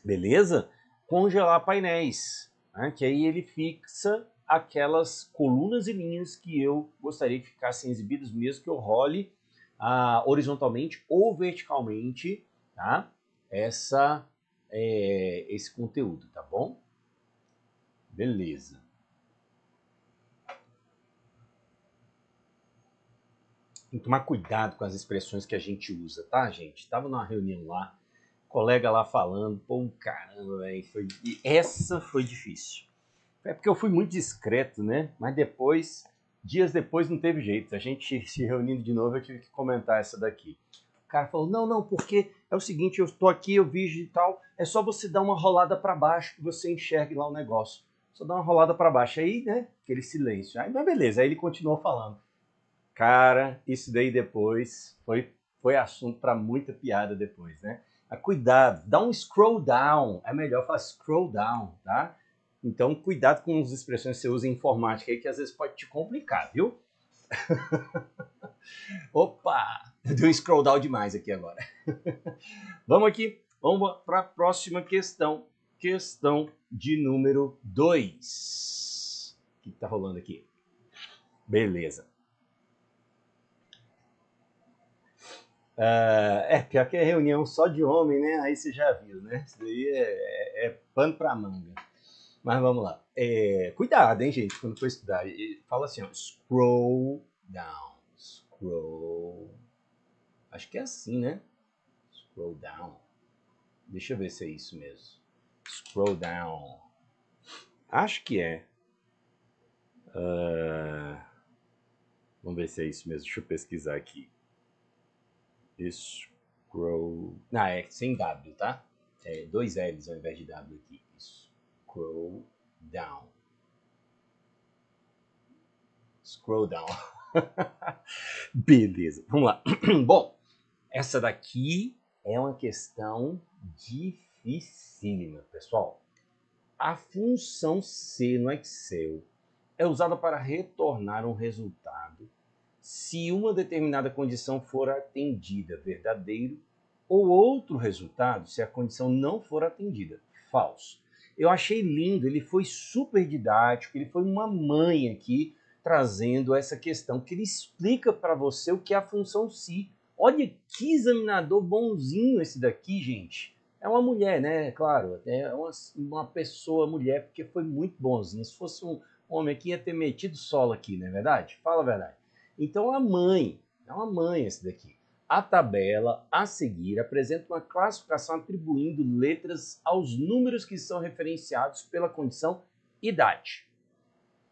Beleza? Congelar painéis né? que aí ele fixa aquelas colunas e linhas que eu gostaria que ficassem exibidas, mesmo que eu role ah, horizontalmente ou verticalmente tá? Essa, é, esse conteúdo, tá bom? Beleza. Tem que tomar cuidado com as expressões que a gente usa, tá, gente? Estava numa reunião lá colega lá falando, pô, caramba, velho, foi... essa foi difícil. É porque eu fui muito discreto, né? Mas depois, dias depois, não teve jeito. A gente [laughs] se reunindo de novo, eu tive que comentar essa daqui. O cara falou: não, não, porque é o seguinte, eu estou aqui, eu vi e tal, é só você dar uma rolada para baixo que você enxergue lá o negócio. Só dá uma rolada para baixo. Aí, né? Aquele silêncio. Aí, mas beleza, aí ele continuou falando. Cara, isso daí depois foi, foi assunto para muita piada depois, né? cuidado, dá um scroll down, é melhor falar scroll down, tá? Então, cuidado com as expressões que você usa em informática aí, que às vezes pode te complicar, viu? [laughs] Opa! Deu um scroll down demais aqui agora. [laughs] vamos aqui, vamos para a próxima questão. Questão de número 2. O que está rolando aqui? Beleza. Uh, é, pior que é reunião só de homem, né? Aí você já viu, né? Isso daí é, é, é pano pra manga. Mas vamos lá. É, cuidado, hein, gente, quando for estudar. Fala assim, ó, scroll down, scroll. Acho que é assim, né? Scroll down. Deixa eu ver se é isso mesmo. Scroll down. Acho que é. Uh, vamos ver se é isso mesmo. Deixa eu pesquisar aqui. Scroll. Ah, é sem W, tá? É dois L's ao invés de W aqui. Scroll down. Scroll down. [laughs] Beleza, vamos lá. [clears throat] Bom, essa daqui é uma questão dificílima, pessoal. A função C no Excel é usada para retornar um resultado se uma determinada condição for atendida, verdadeiro, ou outro resultado se a condição não for atendida, falso. Eu achei lindo, ele foi super didático, ele foi uma mãe aqui trazendo essa questão que ele explica para você o que é a função se. Olha que examinador bonzinho esse daqui, gente. É uma mulher, né? Claro, é uma, uma pessoa mulher, porque foi muito bonzinho. Se fosse um homem aqui, ia ter metido solo aqui, não é verdade? Fala a verdade. Então, é a mãe, é uma mãe esse daqui. A tabela a seguir apresenta uma classificação atribuindo letras aos números que são referenciados pela condição idade.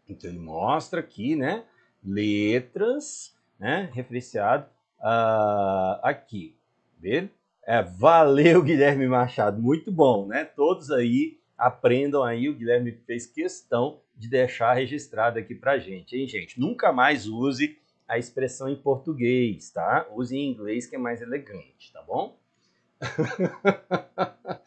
Então ele mostra aqui, né, letras, né, referenciado uh, aqui. Ver? É, valeu Guilherme Machado, muito bom, né? Todos aí aprendam aí, o Guilherme fez questão de deixar registrado aqui para gente, hein, gente? Nunca mais use a expressão em português, tá? Use em inglês que é mais elegante, tá bom? [laughs]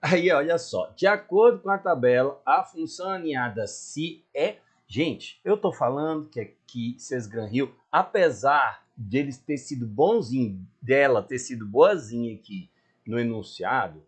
Aí, olha só, de acordo com a tabela, a função alinhada se é... Gente, eu tô falando que aqui Sesgran Hill, apesar de ele ter sido bonzinho, dela ter sido boazinha aqui no enunciado,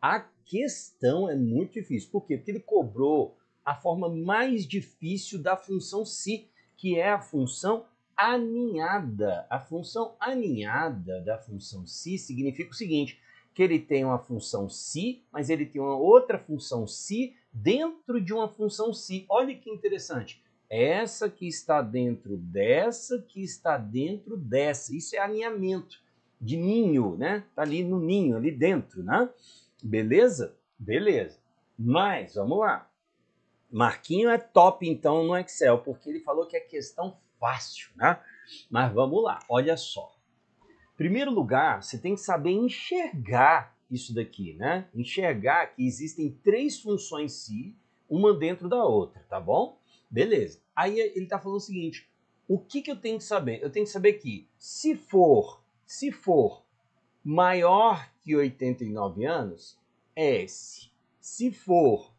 a questão é muito difícil. Por quê? Porque ele cobrou a forma mais difícil da função se, que é a função aninhada. A função aninhada da função si significa o seguinte, que ele tem uma função si, mas ele tem uma outra função si dentro de uma função si. Olha que interessante. Essa que está dentro dessa, que está dentro dessa. Isso é alinhamento de ninho, né? Tá ali no ninho, ali dentro, né? Beleza? Beleza. Mas, vamos lá. Marquinho é top, então, no Excel, porque ele falou que é questão fácil, né? Mas vamos lá, olha só. primeiro lugar, você tem que saber enxergar isso daqui, né? Enxergar que existem três funções si, uma dentro da outra, tá bom? Beleza. Aí ele está falando o seguinte: o que, que eu tenho que saber? Eu tenho que saber que se for, se for maior que 89 anos, é S. Se for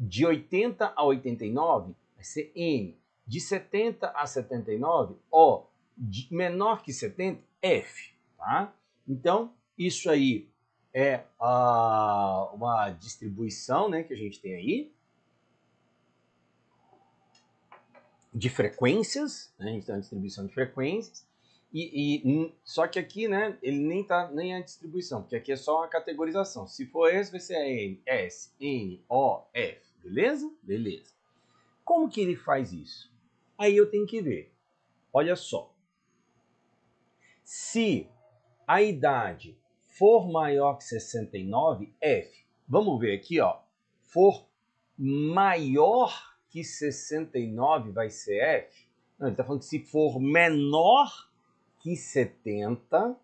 de 80 a 89, vai ser N. De 70 a 79, O menor que 70, F. Tá? Então, isso aí é a, uma distribuição né, que a gente tem aí de frequências, né? a gente tem uma distribuição de frequências, e, e, só que aqui, né, ele nem está nem a é distribuição, porque aqui é só uma categorização. Se for S, vai ser N, S, N, O, F, beleza? Beleza. Como que ele faz isso? Aí eu tenho que ver. Olha só. Se a idade for maior que 69, F. Vamos ver aqui, ó. For maior que 69 vai ser F? Não, ele está falando que se for menor que 70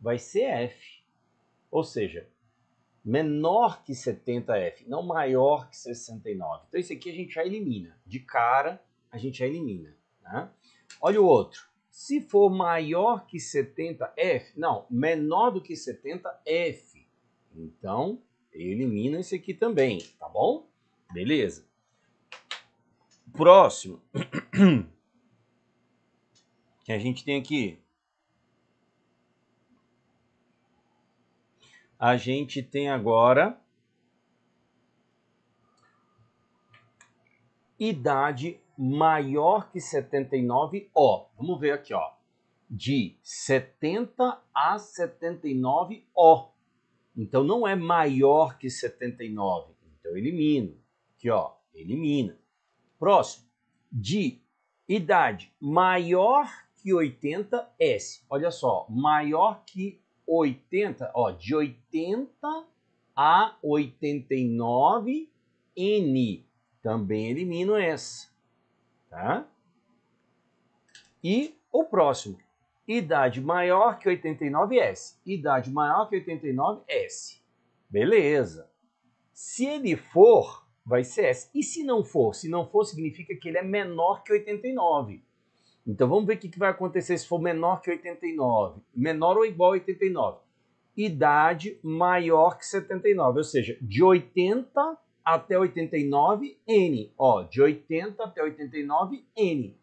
vai ser F. Ou seja, menor que 70F, não maior que 69. Então isso aqui a gente já elimina de cara a gente já elimina. Né? Olha o outro. Se for maior que 70F, não, menor do que 70F, então elimina esse aqui também, tá bom? Beleza. Próximo. [clears throat] que a gente tem aqui? A gente tem agora idade maior que 79, ó, vamos ver aqui, ó, de 70 a 79, ó. Então não é maior que 79, então elimino. Aqui, ó, elimina. Próximo, de idade maior que 80, S. Olha só, maior que 80, ó, de 80 a 89, N. Também elimino S. Tá? E o próximo, idade maior que 89S. Idade maior que 89S. Beleza. Se ele for, vai ser S. E se não for? Se não for, significa que ele é menor que 89. Então vamos ver o que vai acontecer se for menor que 89. Menor ou igual a 89. Idade maior que 79, ou seja, de 80 até 89, N. Ó, de 80 até 89, N.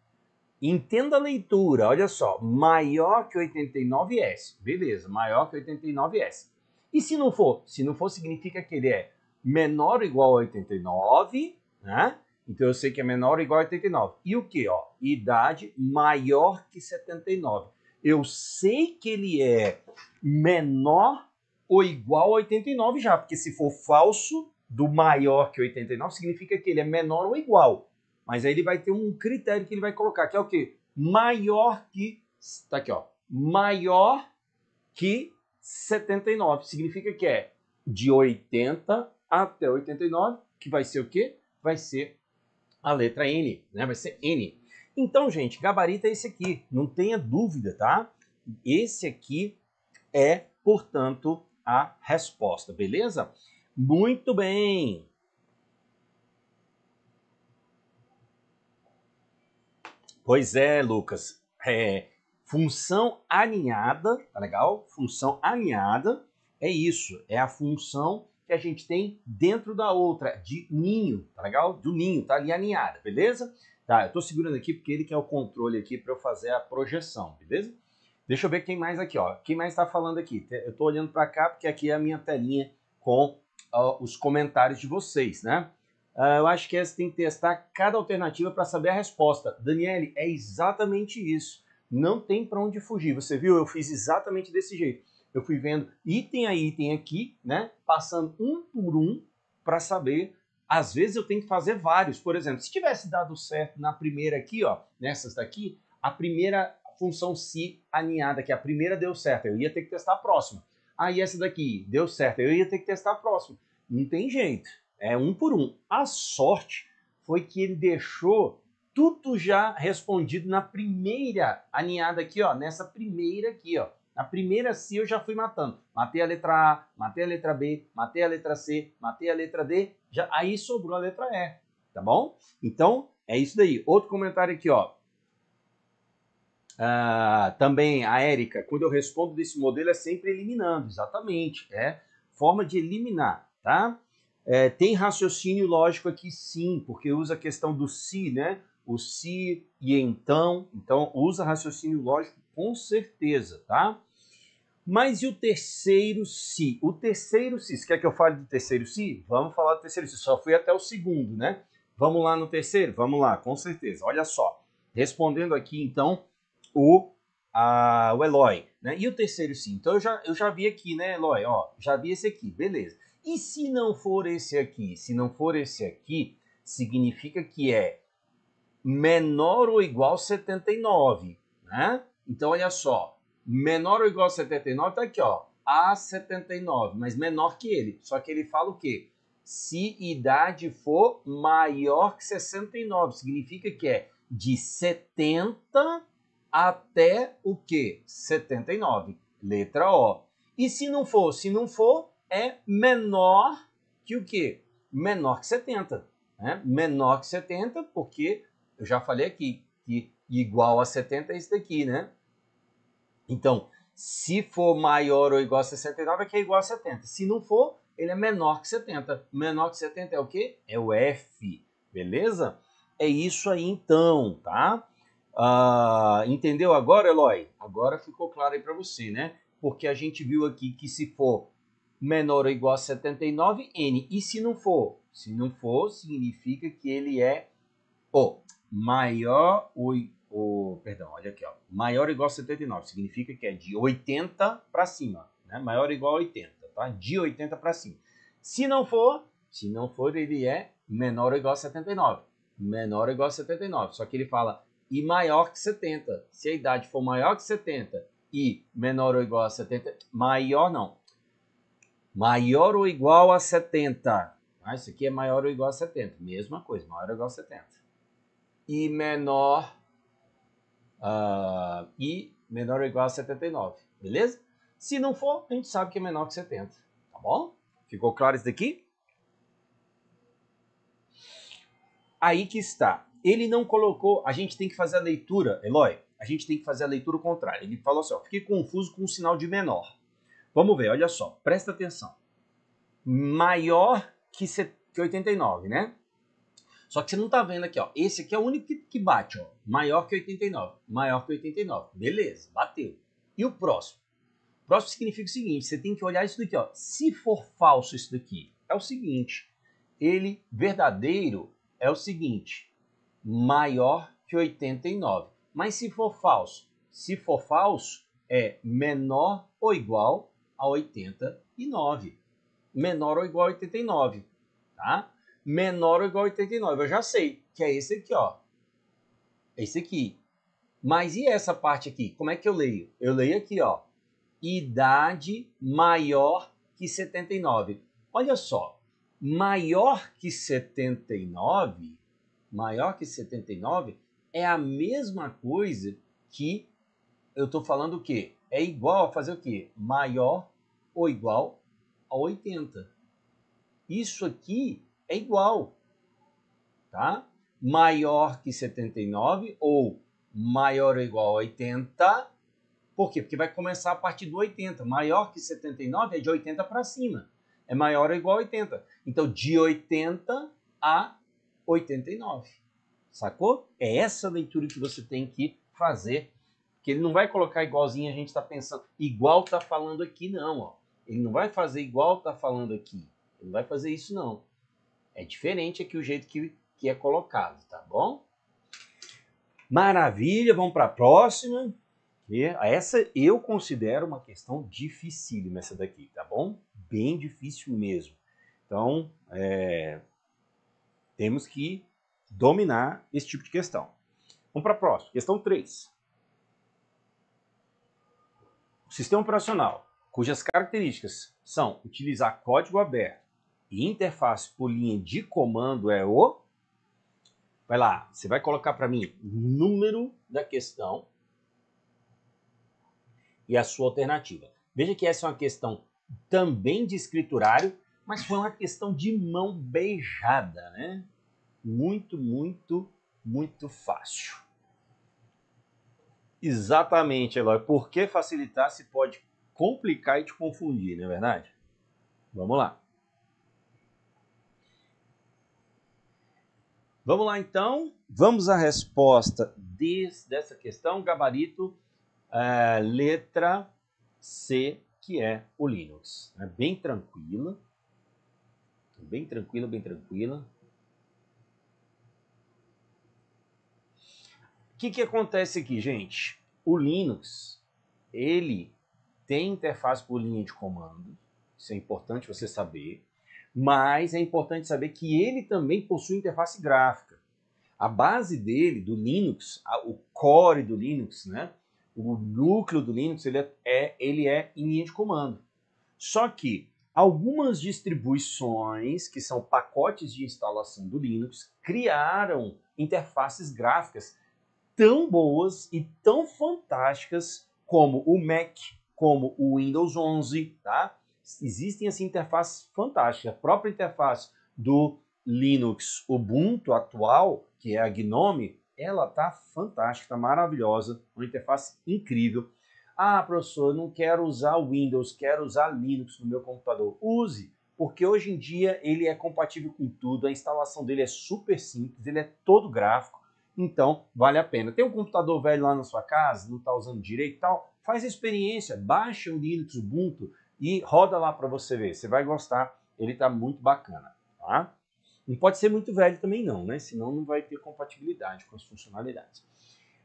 Entenda a leitura, olha só, maior que 89S. Beleza, maior que 89S. E se não for? Se não for, significa que ele é menor ou igual a 89, né? Então eu sei que é menor ou igual a 89. E o que? Ó, idade maior que 79. Eu sei que ele é menor ou igual a 89 já, porque se for falso, do maior que 89 significa que ele é menor ou igual. Mas aí ele vai ter um critério que ele vai colocar, que é o quê? Maior que. Tá aqui, ó. Maior que 79. Significa que é de 80 até 89, que vai ser o quê? Vai ser a letra N, né? Vai ser N. Então, gente, gabarito é esse aqui, não tenha dúvida, tá? Esse aqui é, portanto, a resposta, beleza? Muito bem. Pois é, Lucas. É, função alinhada, tá legal? Função alinhada é isso, é a função que a gente tem dentro da outra, de ninho, tá legal? Do ninho, tá ali alinhada, beleza? Tá, eu tô segurando aqui porque ele quer é o controle aqui para eu fazer a projeção, beleza? Deixa eu ver quem mais aqui, ó. Quem mais está falando aqui? Eu tô olhando para cá porque aqui é a minha telinha com uh, os comentários de vocês, né? Uh, eu acho que essa tem que testar cada alternativa para saber a resposta. Daniele, é exatamente isso. Não tem para onde fugir. Você viu? Eu fiz exatamente desse jeito. Eu fui vendo item a item aqui, né? Passando um por um para saber. Às vezes eu tenho que fazer vários. Por exemplo, se tivesse dado certo na primeira aqui, ó, nessas daqui, a primeira função se alinhada que a primeira deu certo, eu ia ter que testar a próxima. Aí essa daqui deu certo, eu ia ter que testar a próxima. Não tem jeito, é um por um. A sorte foi que ele deixou tudo já respondido na primeira aninhada aqui, ó, nessa primeira aqui, ó. Na primeira se eu já fui matando. Matei a letra A, matei a letra B, matei a letra C, matei a letra D, já aí sobrou a letra E, tá bom? Então, é isso daí. Outro comentário aqui, ó. Ah, também a Érica, quando eu respondo desse modelo é sempre eliminando, exatamente. É forma de eliminar, tá? É, tem raciocínio lógico aqui sim, porque usa a questão do se, né? O se e então. Então usa raciocínio lógico com certeza, tá? Mas e o terceiro se? O terceiro se, você quer que eu fale do terceiro se? Vamos falar do terceiro se, só fui até o segundo, né? Vamos lá no terceiro? Vamos lá, com certeza. Olha só, respondendo aqui então o, a, o Eloy. Né? E o terceiro sim. Então eu já, eu já vi aqui, né, Eloy? Ó, já vi esse aqui, beleza. E se não for esse aqui? Se não for esse aqui, significa que é menor ou igual 79, né? Então olha só, menor ou igual a 79 tá aqui, ó, A79, mas menor que ele. Só que ele fala o quê? Se idade for maior que 69, significa que é de 70 até o que? 79, letra O. E se não for, se não for, é menor que o que? Menor que 70. Né? Menor que 70, porque eu já falei aqui que igual a 70 é isso daqui, né? Então, se for maior ou igual a 69, é que é igual a 70. Se não for, ele é menor que 70. Menor que 70 é o quê? É o F, beleza? É isso aí então, tá? Ah, entendeu agora, Eloy? Agora ficou claro aí para você, né? Porque a gente viu aqui que se for menor ou igual a 79, N. E se não for? Se não for, significa que ele é O. Maior ou, o perdão, olha aqui, ó. Maior ou igual a 79. Significa que é de 80 para cima. Né? Maior ou igual a 80, tá? De 80 para cima. Se não for, se não for, ele é menor ou igual a 79. Menor ou igual a 79. Só que ele fala e maior que 70. Se a idade for maior que 70 e menor ou igual a 70, maior não. Maior ou igual a 70. Ah, isso aqui é maior ou igual a 70. Mesma coisa, maior ou igual a 70. E menor. Uh, e menor ou igual a 79. Beleza? Se não for, a gente sabe que é menor que 70. Tá bom? Ficou claro isso daqui? Aí que está. Ele não colocou, a gente tem que fazer a leitura, Eloy, a gente tem que fazer a leitura contrária. Ele falou assim, ó, fiquei confuso com o um sinal de menor. Vamos ver, olha só, presta atenção. Maior que 89, né? Só que você não tá vendo aqui, ó. Esse aqui é o único que bate, ó. Maior que 89, maior que 89. Beleza, bateu. E o próximo? O próximo significa o seguinte, você tem que olhar isso daqui, ó. Se for falso isso daqui, é o seguinte, ele verdadeiro é o seguinte, maior que 89. Mas se for falso, se for falso, é menor ou igual a 89. Menor ou igual a 89, tá? Menor ou igual a 89, eu já sei, que é esse aqui, ó. É esse aqui. Mas e essa parte aqui? Como é que eu leio? Eu leio aqui, ó. Idade maior que 79. Olha só, maior que 79 maior que 79 é a mesma coisa que eu estou falando o quê? É igual a fazer o quê? Maior ou igual a 80. Isso aqui é igual, tá? Maior que 79 ou maior ou igual a 80. Por quê? Porque vai começar a partir do 80. Maior que 79 é de 80 para cima. É maior ou igual a 80. Então, de 80 a 89. Sacou? É essa leitura que você tem que fazer. Porque ele não vai colocar igualzinho a gente está pensando. Igual está falando aqui, não. Ó. Ele não vai fazer igual está falando aqui. Ele não vai fazer isso, não. É diferente aqui o jeito que, que é colocado, tá bom? Maravilha, vamos para a próxima. Essa eu considero uma questão dificílima, essa daqui, tá bom? Bem difícil mesmo. Então, é, temos que dominar esse tipo de questão. Vamos para a próxima. Questão 3. O sistema operacional, cujas características são utilizar código aberto e interface por linha de comando é o... Vai lá, você vai colocar para mim número da questão e a sua alternativa. Veja que essa é uma questão também de escriturário, mas foi uma questão de mão beijada, né? Muito, muito, muito fácil. Exatamente, Eloy. Porque facilitar se pode complicar e te confundir, não é verdade? Vamos lá. Vamos lá então, vamos à resposta dessa questão, gabarito, é, letra C, que é o Linux. É bem tranquila, bem tranquila, bem tranquila. O que, que acontece aqui, gente? O Linux, ele tem interface por linha de comando, isso é importante você saber, mas é importante saber que ele também possui interface gráfica. A base dele, do Linux, o core do Linux, né? o núcleo do Linux, ele é, é ele é em linha de comando. Só que Algumas distribuições, que são pacotes de instalação do Linux, criaram interfaces gráficas tão boas e tão fantásticas como o Mac, como o Windows 11, tá? Existem assim interfaces fantásticas. A própria interface do Linux Ubuntu atual, que é a GNOME, ela tá fantástica, tá maravilhosa, uma interface incrível. Ah, professor, eu não quero usar Windows, quero usar Linux no meu computador. Use, porque hoje em dia ele é compatível com tudo, a instalação dele é super simples, ele é todo gráfico, então vale a pena. Tem um computador velho lá na sua casa, não está usando direito e tal? Faz a experiência, baixa o Linux Ubuntu e roda lá para você ver. Você vai gostar, ele está muito bacana, tá? Não pode ser muito velho também não, né? Senão não vai ter compatibilidade com as funcionalidades.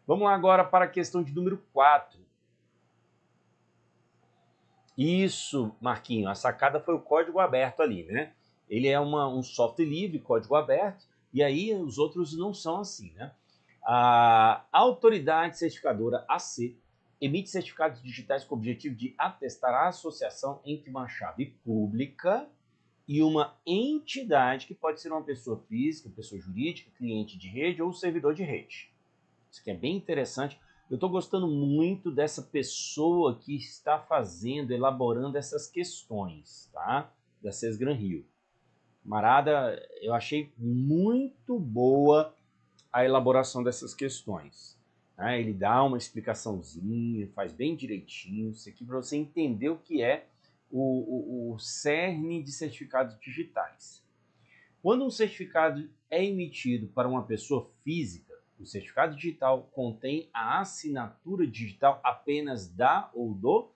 Vamos lá agora para a questão de número 4. Isso, Marquinho, a sacada foi o código aberto ali, né? Ele é uma, um software livre, código aberto, e aí os outros não são assim, né? A autoridade certificadora AC emite certificados digitais com o objetivo de atestar a associação entre uma chave pública e uma entidade que pode ser uma pessoa física, pessoa jurídica, cliente de rede ou servidor de rede. Isso que é bem interessante. Eu estou gostando muito dessa pessoa que está fazendo, elaborando essas questões, tá? Da Cés Gran Rio. Marada, eu achei muito boa a elaboração dessas questões. Né? Ele dá uma explicaçãozinha, faz bem direitinho isso aqui para você entender o que é o, o, o cerne de certificados digitais. Quando um certificado é emitido para uma pessoa física, o certificado digital contém a assinatura digital apenas da ou do,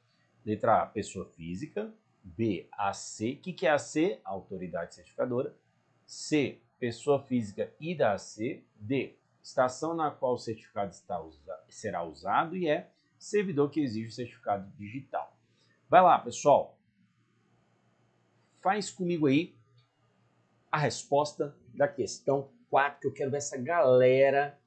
letra A, pessoa física, B, AC. O que, que é AC? Autoridade certificadora. C, pessoa física e da AC. D, estação na qual o certificado está usa, será usado. E E, é servidor que exige o certificado digital. Vai lá, pessoal. Faz comigo aí a resposta da questão 4, que eu quero ver essa galera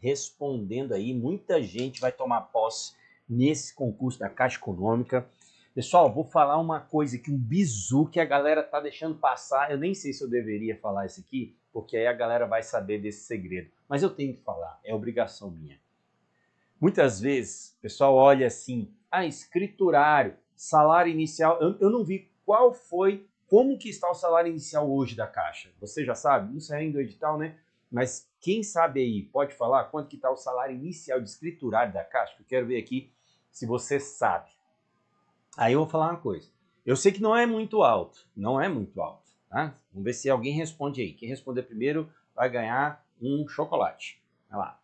respondendo aí. Muita gente vai tomar posse nesse concurso da Caixa Econômica. Pessoal, vou falar uma coisa aqui, um bizu que a galera tá deixando passar. Eu nem sei se eu deveria falar isso aqui, porque aí a galera vai saber desse segredo. Mas eu tenho que falar, é obrigação minha. Muitas vezes, o pessoal olha assim, ah, escriturário, salário inicial. Eu, eu não vi qual foi, como que está o salário inicial hoje da Caixa. Você já sabe, não saiu é do edital, né? Mas quem sabe aí, pode falar quanto que está o salário inicial de escriturário da Caixa? Eu quero ver aqui se você sabe. Aí eu vou falar uma coisa. Eu sei que não é muito alto, não é muito alto. Tá? Vamos ver se alguém responde aí. Quem responder primeiro vai ganhar um chocolate. Vai lá.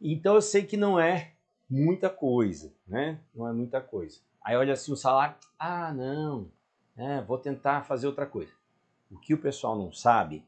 Então eu sei que não é muita coisa, né? Não é muita coisa. Aí olha assim o salário, ah não, é, vou tentar fazer outra coisa. O que o pessoal não sabe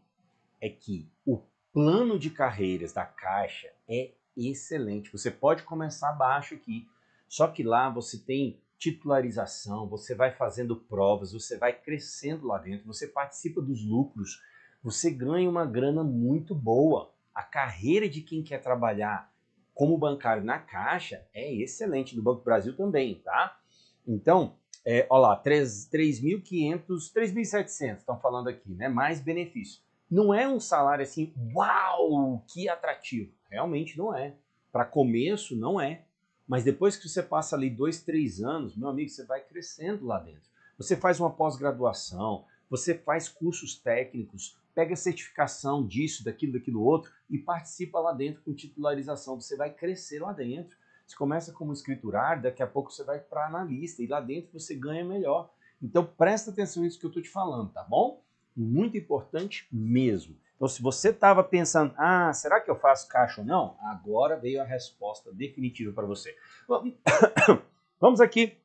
é que o plano de carreiras da Caixa é excelente. Você pode começar baixo aqui, só que lá você tem titularização, você vai fazendo provas, você vai crescendo lá dentro, você participa dos lucros, você ganha uma grana muito boa. A carreira de quem quer trabalhar como bancário na Caixa é excelente, no Banco Brasil também, tá? Então, é, olha lá, 3.500, 3.700, estão falando aqui, né? Mais benefício não é um salário assim, uau, que atrativo. Realmente não é. Para começo, não é. Mas depois que você passa ali dois, três anos, meu amigo, você vai crescendo lá dentro. Você faz uma pós-graduação, você faz cursos técnicos, pega certificação disso, daquilo, daquilo outro e participa lá dentro com titularização. Você vai crescer lá dentro. Você começa como escriturário, daqui a pouco você vai para analista e lá dentro você ganha melhor. Então presta atenção nisso que eu estou te falando, tá bom? muito importante mesmo. Então, se você estava pensando, ah, será que eu faço caixa ou não? Agora veio a resposta definitiva para você. [coughs] Vamos aqui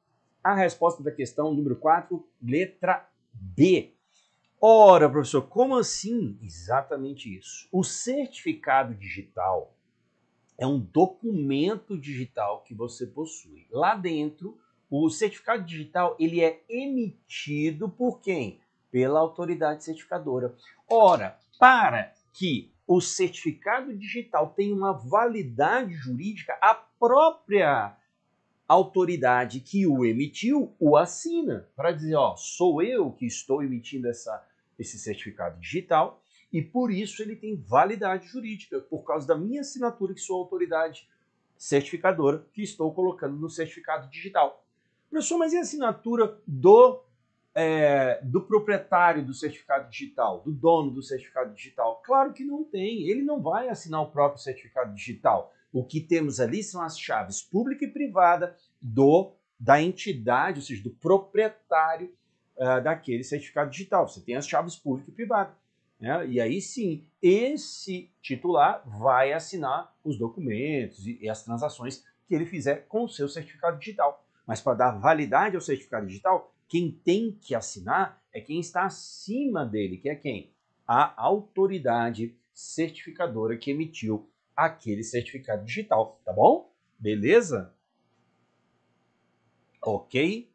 à resposta da questão número 4, letra B. Ora, professor, como assim? Exatamente isso. O certificado digital é um documento digital que você possui. Lá dentro, o certificado digital ele é emitido por quem? pela autoridade certificadora. Ora, para que o certificado digital tenha uma validade jurídica, a própria autoridade que o emitiu o assina para dizer, ó, sou eu que estou emitindo essa, esse certificado digital e por isso ele tem validade jurídica, por causa da minha assinatura que sou autoridade certificadora que estou colocando no certificado digital. Professor, mas e a assinatura do é, do proprietário do certificado digital, do dono do certificado digital? Claro que não tem. Ele não vai assinar o próprio certificado digital. O que temos ali são as chaves pública e privada do da entidade, ou seja, do proprietário uh, daquele certificado digital. Você tem as chaves pública e privada. Né? E aí sim, esse titular vai assinar os documentos e, e as transações que ele fizer com o seu certificado digital. Mas para dar validade ao certificado digital, quem tem que assinar é quem está acima dele, que é quem? A autoridade certificadora que emitiu aquele certificado digital, tá bom? Beleza? Ok?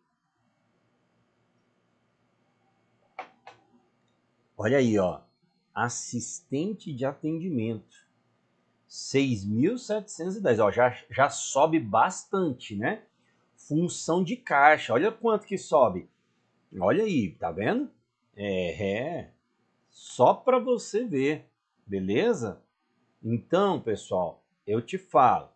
Olha aí, ó. Assistente de atendimento. 6.710, ó, já, já sobe bastante, né? função de caixa. Olha quanto que sobe. Olha aí, tá vendo? É, é. só para você ver, beleza? Então, pessoal, eu te falo.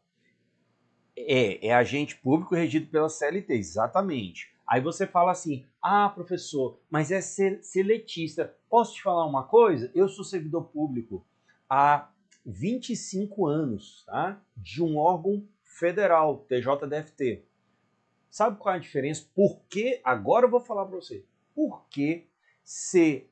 É, é agente público regido pela CLT, exatamente. Aí você fala assim: ah, professor, mas é seletista. Posso te falar uma coisa? Eu sou servidor público há 25 anos tá? de um órgão federal, TJDFT. Sabe qual é a diferença? Porque agora eu vou falar para você. Porque ser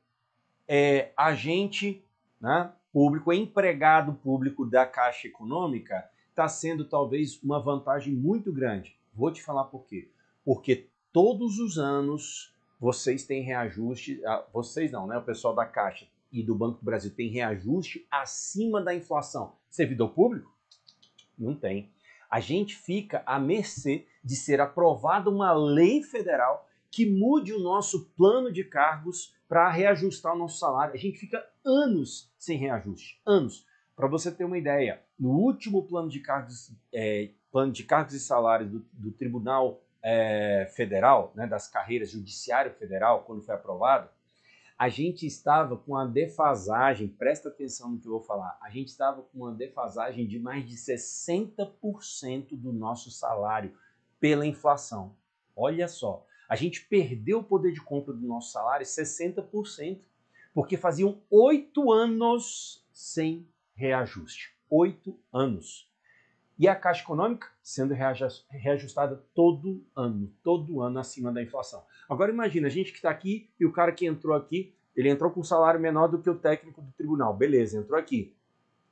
é, agente né, público, empregado público da Caixa Econômica, está sendo talvez uma vantagem muito grande. Vou te falar por quê. Porque todos os anos vocês têm reajuste, vocês não, né? O pessoal da Caixa e do Banco do Brasil tem reajuste acima da inflação. Servidor público? Não tem a gente fica à mercê de ser aprovada uma lei federal que mude o nosso plano de cargos para reajustar o nosso salário. A gente fica anos sem reajuste, anos. Para você ter uma ideia, no último plano de cargos, é, plano de cargos e salários do, do Tribunal é, Federal, né, das carreiras Judiciário Federal, quando foi aprovado, a gente estava com uma defasagem, presta atenção no que eu vou falar, a gente estava com uma defasagem de mais de 60% do nosso salário pela inflação. Olha só, a gente perdeu o poder de compra do nosso salário 60%, porque faziam oito anos sem reajuste. Oito anos. E a Caixa Econômica sendo reajustada todo ano, todo ano acima da inflação. Agora imagina, a gente que está aqui e o cara que entrou aqui, ele entrou com um salário menor do que o técnico do tribunal. Beleza, entrou aqui.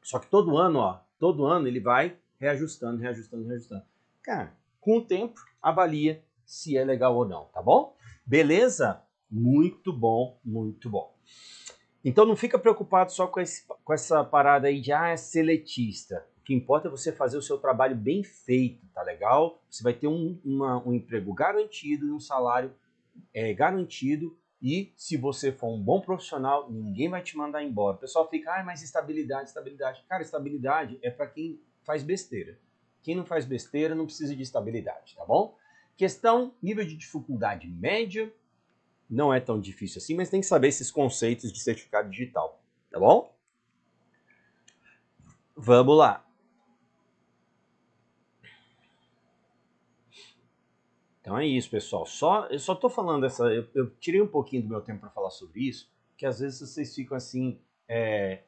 Só que todo ano, ó, todo ano ele vai reajustando, reajustando, reajustando. Cara, com o tempo, avalia se é legal ou não, tá bom? Beleza? Muito bom, muito bom. Então não fica preocupado só com, esse, com essa parada aí de ah, é seletista que importa é você fazer o seu trabalho bem feito, tá legal? Você vai ter um, uma, um emprego garantido e um salário é, garantido. E se você for um bom profissional, ninguém vai te mandar embora. O pessoal fica, ah, mas estabilidade, estabilidade. Cara, estabilidade é para quem faz besteira. Quem não faz besteira não precisa de estabilidade, tá bom? Questão: nível de dificuldade média. Não é tão difícil assim, mas tem que saber esses conceitos de certificado digital, tá bom? Vamos lá. Então é isso, pessoal. Só, eu só tô falando essa. Eu, eu tirei um pouquinho do meu tempo para falar sobre isso, que às vezes vocês ficam assim, é,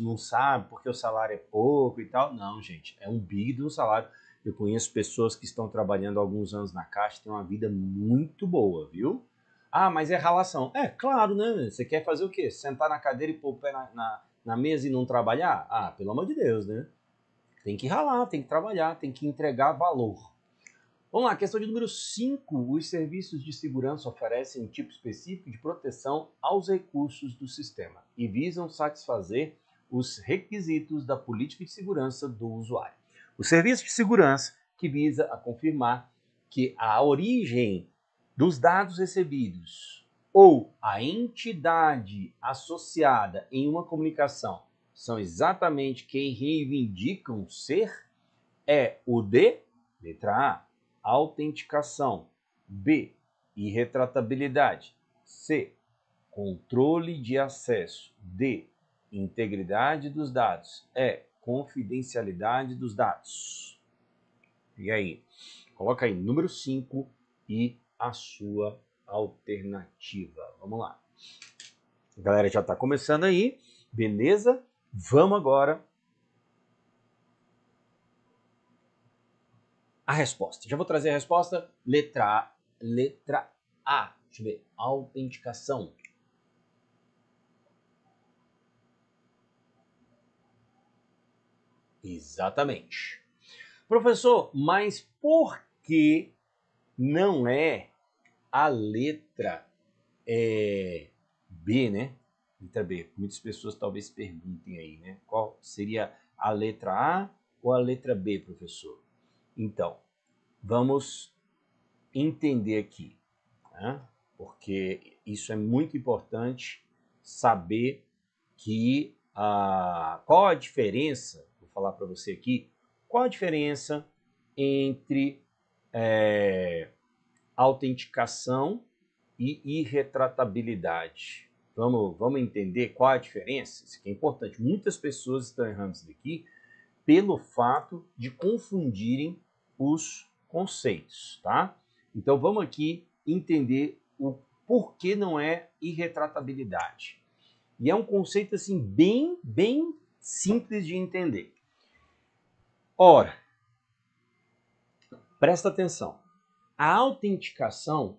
não sabem porque o salário é pouco e tal. Não, gente, é um big do salário. Eu conheço pessoas que estão trabalhando alguns anos na Caixa, têm uma vida muito boa, viu? Ah, mas é ralação. É, claro, né? Você quer fazer o quê? Sentar na cadeira e pôr o pé na, na, na mesa e não trabalhar? Ah, pelo amor de Deus, né? Tem que ralar, tem que trabalhar, tem que entregar valor. Vamos lá, questão de número 5. Os serviços de segurança oferecem um tipo específico de proteção aos recursos do sistema e visam satisfazer os requisitos da política de segurança do usuário. O serviço de segurança que visa a confirmar que a origem dos dados recebidos ou a entidade associada em uma comunicação são exatamente quem reivindicam ser é o de letra A autenticação. B. Irretratabilidade. C. Controle de acesso. D. Integridade dos dados. E. Confidencialidade dos dados. E aí? Coloca aí número 5 e a sua alternativa. Vamos lá. A galera já está começando aí, beleza? Vamos agora a resposta. Já vou trazer a resposta. Letra A. Letra A. Deixa eu ver. Autenticação. Exatamente. Professor, mas por que não é a letra é, B, né? Letra B. Muitas pessoas talvez perguntem aí, né? Qual seria a letra A ou a letra B, professor? Então, vamos entender aqui, né? porque isso é muito importante saber que qual a diferença, vou falar para você aqui, qual a diferença entre é, autenticação e irretratabilidade. Vamos, vamos entender qual a diferença? Isso aqui é importante. Muitas pessoas estão errando isso daqui pelo fato de confundirem os conceitos, tá? Então vamos aqui entender o porquê não é irretratabilidade. E é um conceito assim bem, bem simples de entender. Ora, presta atenção. A autenticação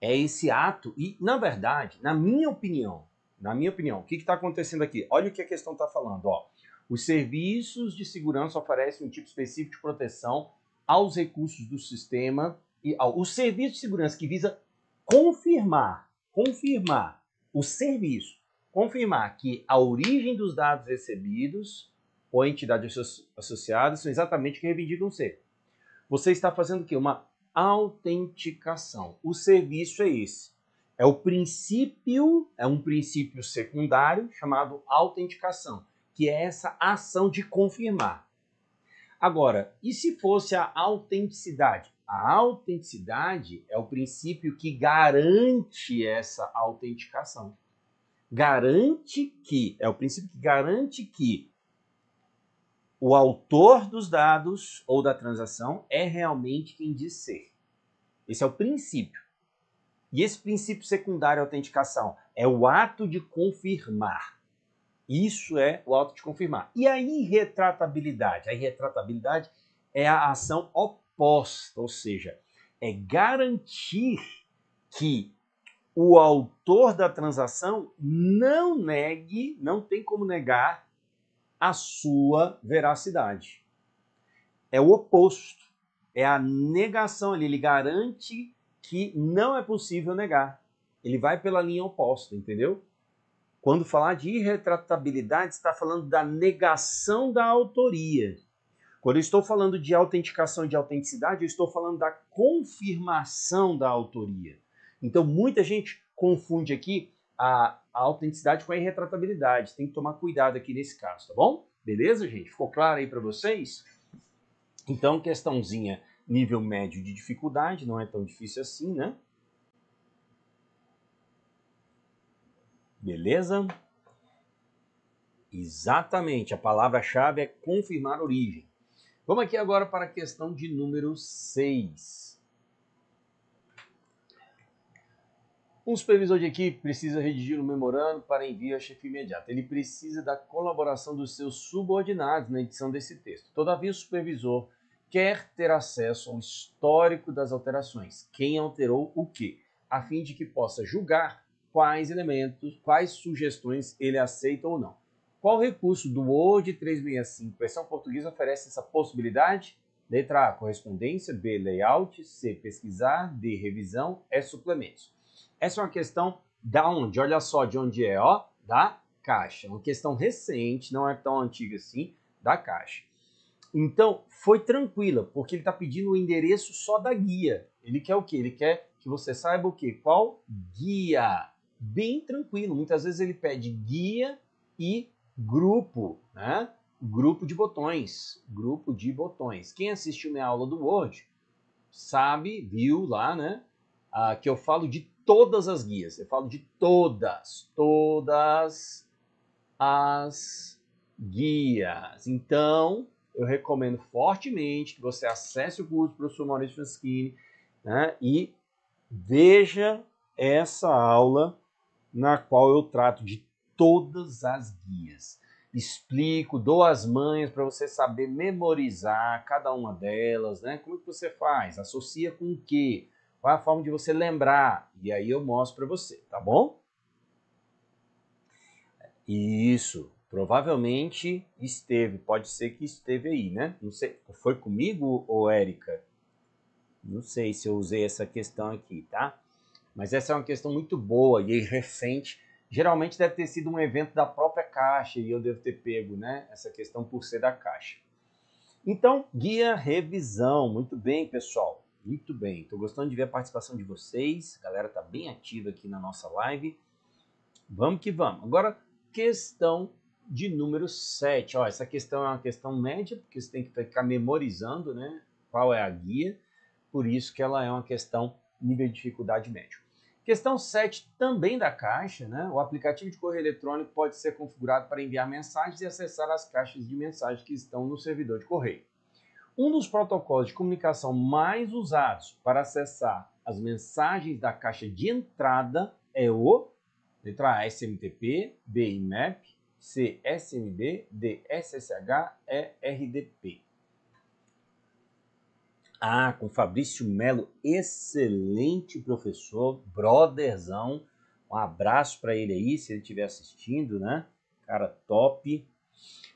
é esse ato e, na verdade, na minha opinião, na minha opinião, o que está acontecendo aqui? Olha o que a questão está falando, ó. Os serviços de segurança oferecem um tipo específico de proteção aos recursos do sistema e ao o serviço de segurança que visa confirmar, confirmar o serviço, confirmar que a origem dos dados recebidos ou a entidade associada são exatamente o que reivindicam ser. Você está fazendo o quê? Uma autenticação. O serviço é esse. É o princípio, é um princípio secundário chamado autenticação que é essa ação de confirmar. Agora, e se fosse a autenticidade? A autenticidade é o princípio que garante essa autenticação. Garante que, é o princípio que garante que o autor dos dados ou da transação é realmente quem diz ser. Esse é o princípio. E esse princípio secundário à autenticação é o ato de confirmar. Isso é o auto de confirmar. E a irretratabilidade? A irretratabilidade é a ação oposta, ou seja, é garantir que o autor da transação não negue, não tem como negar a sua veracidade. É o oposto. É a negação, ele, ele garante que não é possível negar. Ele vai pela linha oposta, entendeu? Quando falar de irretratabilidade, está falando da negação da autoria. Quando eu estou falando de autenticação e de autenticidade, eu estou falando da confirmação da autoria. Então, muita gente confunde aqui a, a autenticidade com a irretratabilidade. Tem que tomar cuidado aqui nesse caso, tá bom? Beleza, gente? Ficou claro aí para vocês? Então, questãozinha nível médio de dificuldade, não é tão difícil assim, né? Beleza? Exatamente, a palavra-chave é confirmar origem. Vamos aqui agora para a questão de número 6. Um supervisor de equipe precisa redigir um memorando para envio à chefia imediata. Ele precisa da colaboração dos seus subordinados na edição desse texto. Todavia, o supervisor quer ter acesso ao histórico das alterações, quem alterou o que, a fim de que possa julgar quais elementos, quais sugestões ele aceita ou não. Qual recurso do Word 365 versão portuguesa oferece essa possibilidade? Letra A, correspondência, B, layout, C, pesquisar, D, revisão, E, suplementos. Essa é uma questão da onde? Olha só de onde é, ó, da Caixa. Uma questão recente, não é tão antiga assim, da Caixa. Então, foi tranquila, porque ele está pedindo o endereço só da guia. Ele quer o quê? Ele quer que você saiba o quê? Qual guia? bem tranquilo. Muitas vezes ele pede guia e grupo, né? Grupo de botões, grupo de botões. Quem assistiu minha aula do Word sabe, viu lá, né? Ah, que eu falo de todas as guias. Eu falo de todas, todas as guias. Então, eu recomendo fortemente que você acesse o curso do professor Maurício Franschini né, e veja essa aula na qual eu trato de todas as guias. Explico, dou as manhas para você saber memorizar cada uma delas, né? Como é que você faz? Associa com o quê? Qual é a forma de você lembrar? E aí eu mostro para você, tá bom? Isso, provavelmente esteve, pode ser que esteve aí, né? Não sei, foi comigo ou Érica? Não sei se eu usei essa questão aqui, tá? Mas essa é uma questão muito boa e recente. Geralmente deve ter sido um evento da própria Caixa e eu devo ter pego né, essa questão por ser da Caixa. Então, guia revisão. Muito bem, pessoal. Muito bem. Estou gostando de ver a participação de vocês. A galera está bem ativa aqui na nossa live. Vamos que vamos. Agora, questão de número 7. Ó, essa questão é uma questão média, porque você tem que ficar memorizando né, qual é a guia. Por isso que ela é uma questão nível de dificuldade médio. Questão 7, também da caixa, né? O aplicativo de correio eletrônico pode ser configurado para enviar mensagens e acessar as caixas de mensagens que estão no servidor de correio. Um dos protocolos de comunicação mais usados para acessar as mensagens da caixa de entrada é o letra A SMTP, B IMAP, C SMB, D SSH, E RDP. Ah, com Fabrício Melo, excelente professor, brotherzão. Um abraço para ele aí, se ele estiver assistindo, né? Cara top.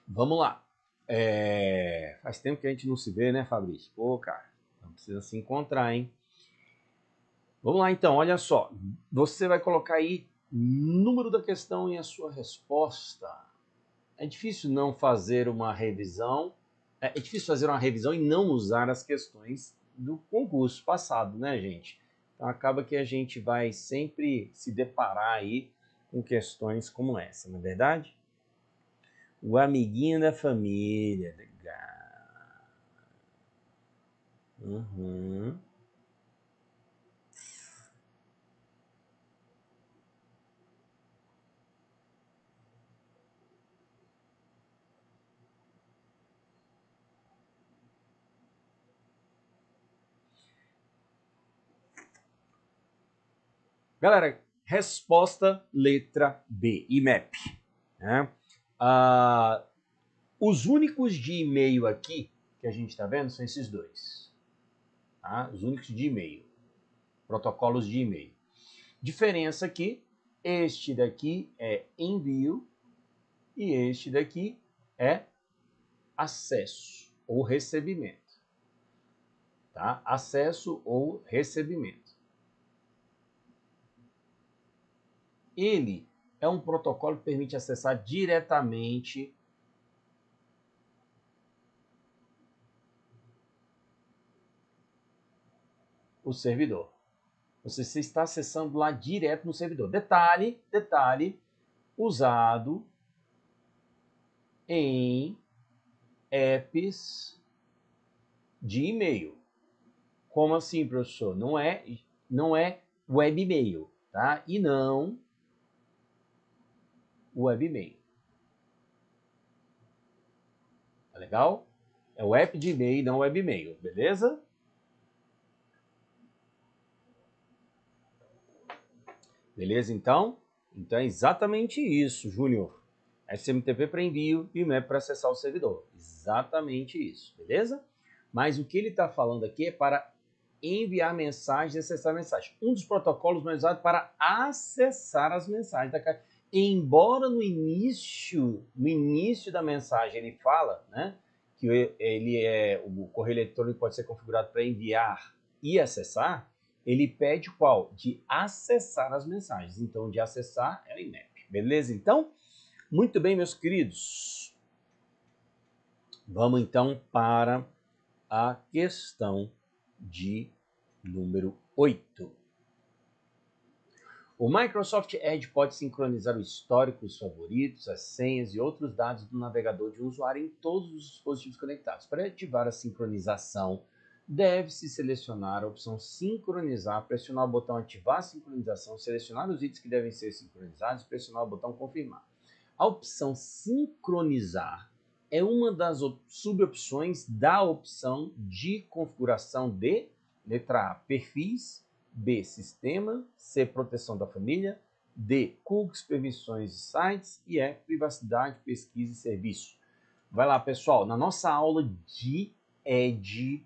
Vamos lá. É... Faz tempo que a gente não se vê, né, Fabrício? Pô, cara, não precisa se encontrar, hein? Vamos lá então, olha só. Você vai colocar aí número da questão e a sua resposta. É difícil não fazer uma revisão é, é difícil fazer uma revisão e não usar as questões do concurso passado, né, gente? Então acaba que a gente vai sempre se deparar aí com questões como essa, não é verdade? O amiguinho da família, legal. Uhum. Galera, resposta letra B, IMAP. Né? Ah, os únicos de e-mail aqui que a gente está vendo são esses dois. Tá? Os únicos de e-mail. Protocolos de e-mail. Diferença aqui, este daqui é envio e este daqui é acesso ou recebimento. Tá? Acesso ou recebimento. ele é um protocolo que permite acessar diretamente o servidor. Você está acessando lá direto no servidor. Detalhe, detalhe, usado em apps de e-mail. Como assim, professor? Não é, não é web e-mail, tá? E não webmail. Tá legal? É o app de e-mail, não webmail, beleza? Beleza, então? Então é exatamente isso, Júnior. SMTP para envio e o para acessar o servidor. Exatamente isso, beleza? Mas o que ele está falando aqui é para enviar mensagens e acessar mensagens. Um dos protocolos mais usados para acessar as mensagens da caixa embora no início, no início da mensagem ele fala, né, que ele é o correio eletrônico pode ser configurado para enviar e acessar, ele pede o qual? De acessar as mensagens. Então, de acessar é o imap Beleza? Então, muito bem, meus queridos. Vamos então para a questão de número 8. O Microsoft Edge pode sincronizar o histórico, os favoritos, as senhas e outros dados do navegador de um usuário em todos os dispositivos conectados. Para ativar a sincronização, deve-se selecionar a opção Sincronizar, pressionar o botão Ativar Sincronização, selecionar os itens que devem ser sincronizados e pressionar o botão Confirmar. A opção Sincronizar é uma das subopções da opção de configuração de letra A, perfis B. Sistema. C. Proteção da família. D. Cookies, permissões e sites. E E. Privacidade, pesquisa e serviço. Vai lá, pessoal. Na nossa aula de ED,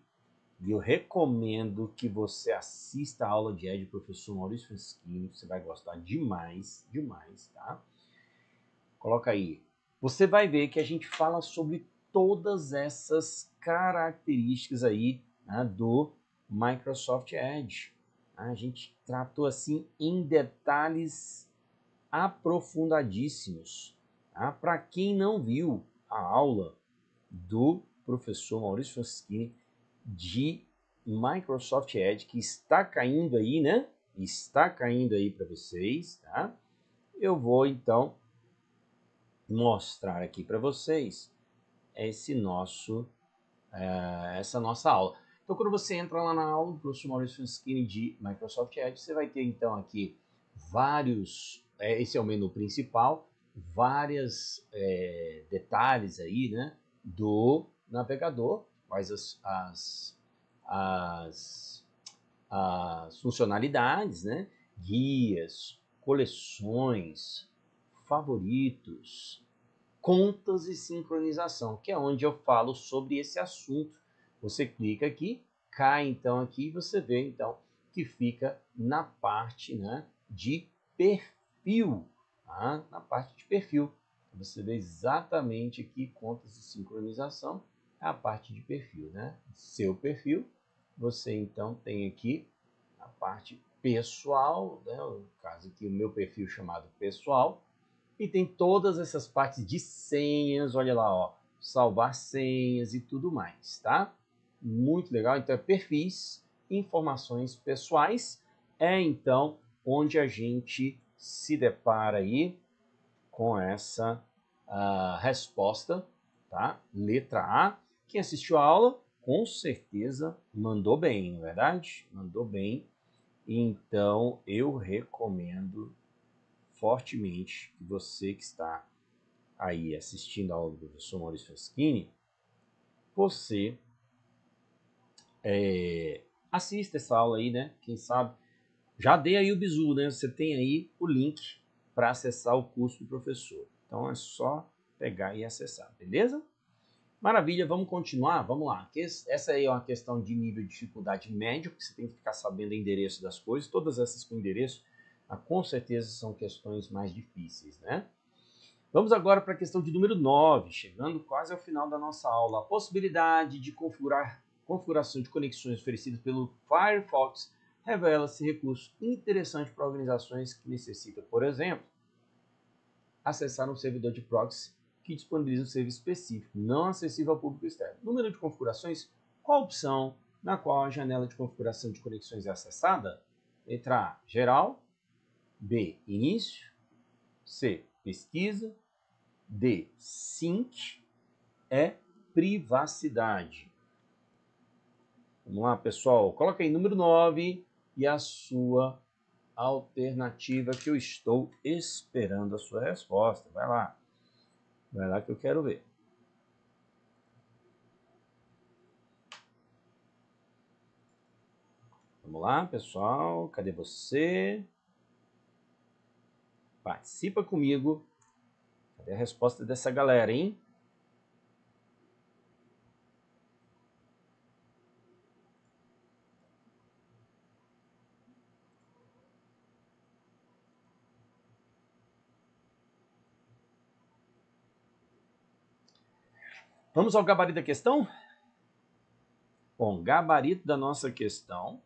eu recomendo que você assista a aula de ED do professor Maurício Francisquinho. Você vai gostar demais, demais, tá? Coloca aí. Você vai ver que a gente fala sobre todas essas características aí né, do Microsoft Edge a gente tratou assim em detalhes aprofundadíssimos. Tá? Para quem não viu a aula do professor Maurício Francisquini de Microsoft Edge, que está caindo aí, né? Está caindo aí para vocês, tá? Eu vou então mostrar aqui para vocês esse nosso, uh, essa nossa aula. Então, quando você entra lá na aula do professor Maurício Francisquini de Microsoft Edge, você vai ter então aqui vários, é, esse é o menu principal, vários é, detalhes aí, né, do navegador, quais as, as, as, as funcionalidades, né, guias, coleções, favoritos, contas e sincronização, que é onde eu falo sobre esse assunto você clica aqui, cai então aqui e você vê então que fica na parte né, de perfil. Tá? Na parte de perfil. Você vê exatamente aqui contas de sincronização, é a parte de perfil, né? Seu perfil, você então tem aqui a parte pessoal, né? no caso aqui o meu perfil chamado pessoal, e tem todas essas partes de senhas, olha lá, ó, salvar senhas e tudo mais, tá? muito legal. Então, é perfis, informações pessoais, é então onde a gente se depara aí com essa uh, resposta, tá? Letra A. Quem assistiu a aula, com certeza mandou bem, não é verdade? Mandou bem. Então, eu recomendo fortemente que você que está aí assistindo a aula do professor Maurício Feschini, você é, assista essa aula aí, né? Quem sabe. Já deu aí o bizu, né? Você tem aí o link para acessar o curso do professor. Então é só pegar e acessar, beleza? Maravilha, vamos continuar? Vamos lá. Essa aí é uma questão de nível de dificuldade médio, que você tem que ficar sabendo o endereço das coisas. Todas essas com endereço, ah, com certeza, são questões mais difíceis, né? Vamos agora para a questão de número 9, chegando quase ao final da nossa aula. A possibilidade de configurar configuração de conexões oferecidas pelo Firefox revela-se recurso interessante para organizações que necessitam, por exemplo, acessar um servidor de proxy que disponibiliza um serviço específico, não acessível ao público externo. Número de configurações, qual a opção na qual a janela de configuração de conexões é acessada? Letra A, geral, B, início, C, pesquisa, D, sync, E, privacidade. Vamos lá, pessoal. Coloca aí número 9 e a sua alternativa que eu estou esperando a sua resposta. Vai lá. Vai lá que eu quero ver. Vamos lá, pessoal. Cadê você? Participa comigo. Cadê a resposta dessa galera, hein? Vamos ao gabarito da questão? Bom, gabarito da nossa questão,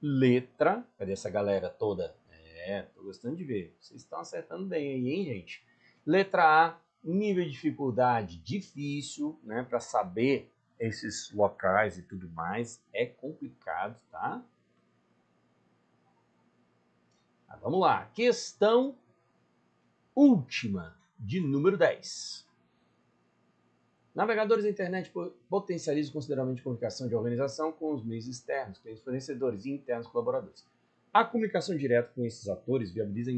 letra. Cadê essa galera toda? É, tô gostando de ver. Vocês estão acertando bem aí, hein, gente? Letra A, nível de dificuldade difícil, né? Para saber esses locais e tudo mais é complicado, tá? Mas ah, vamos lá. Questão última de número 10. Navegadores da internet potencializam consideravelmente a comunicação de organização com os meios externos, clientes é fornecedores e internos colaboradores. A comunicação direta com esses atores viabiliza a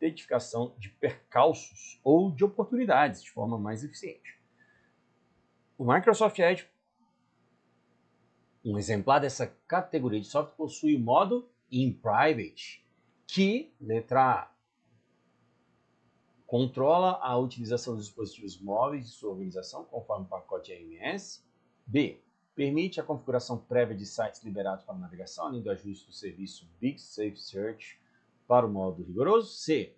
identificação de percalços ou de oportunidades de forma mais eficiente. O Microsoft Edge, um exemplar dessa categoria de software, possui o modo In Private, que, letra A, controla a utilização dos dispositivos móveis de sua organização, conforme o pacote AMS. B. Permite a configuração prévia de sites liberados para navegação, além do ajuste do serviço Big Safe Search para o modo rigoroso. C.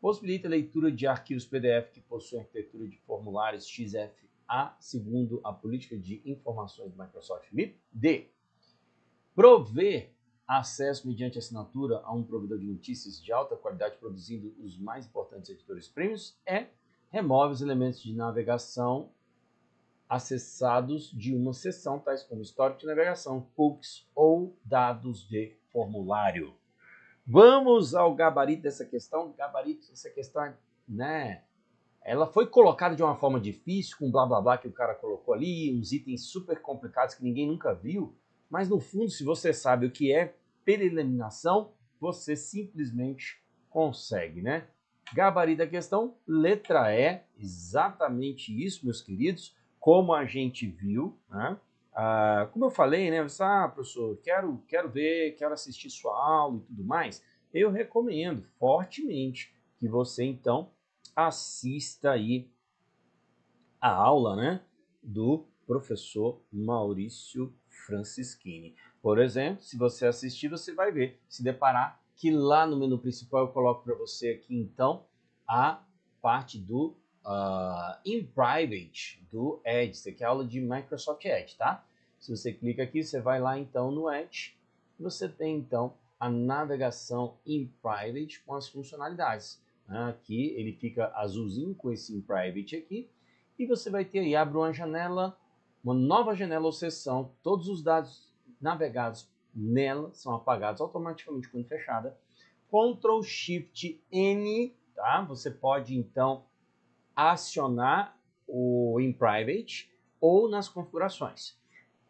Possibilita a leitura de arquivos PDF que possuem arquitetura de formulários XFA, segundo a política de informações do Microsoft MIP. D. Prover acesso mediante assinatura a um provedor de notícias de alta qualidade produzindo os mais importantes editores prêmios é remove os elementos de navegação acessados de uma sessão, tais como histórico de navegação, cookies ou dados de formulário. Vamos ao gabarito dessa questão. Gabarito dessa questão, é, né? Ela foi colocada de uma forma difícil, com blá blá blá que o cara colocou ali, uns itens super complicados que ninguém nunca viu. Mas no fundo, se você sabe o que é pereliminação, você simplesmente consegue, né? Gabarito da questão, letra E, exatamente isso, meus queridos, como a gente viu, né? Ah, como eu falei, né? Você, ah, professor, quero, quero ver, quero assistir sua aula e tudo mais. Eu recomendo fortemente que você, então, assista aí a aula, né? Do professor Maurício Francisquini. Por exemplo, se você assistir, você vai ver, se deparar que lá no menu principal eu coloco para você aqui então a parte do uh, In Private do Edge. Isso aqui é aula de Microsoft Edge, tá? Se você clica aqui, você vai lá então no Edge. Você tem então a navegação in private com as funcionalidades. Ah, aqui ele fica azulzinho com esse in private aqui. E você vai ter aí, abre uma janela uma nova janela ou sessão, todos os dados navegados nela são apagados automaticamente quando fechada. Ctrl Shift N, tá? Você pode então acionar o in private ou nas configurações.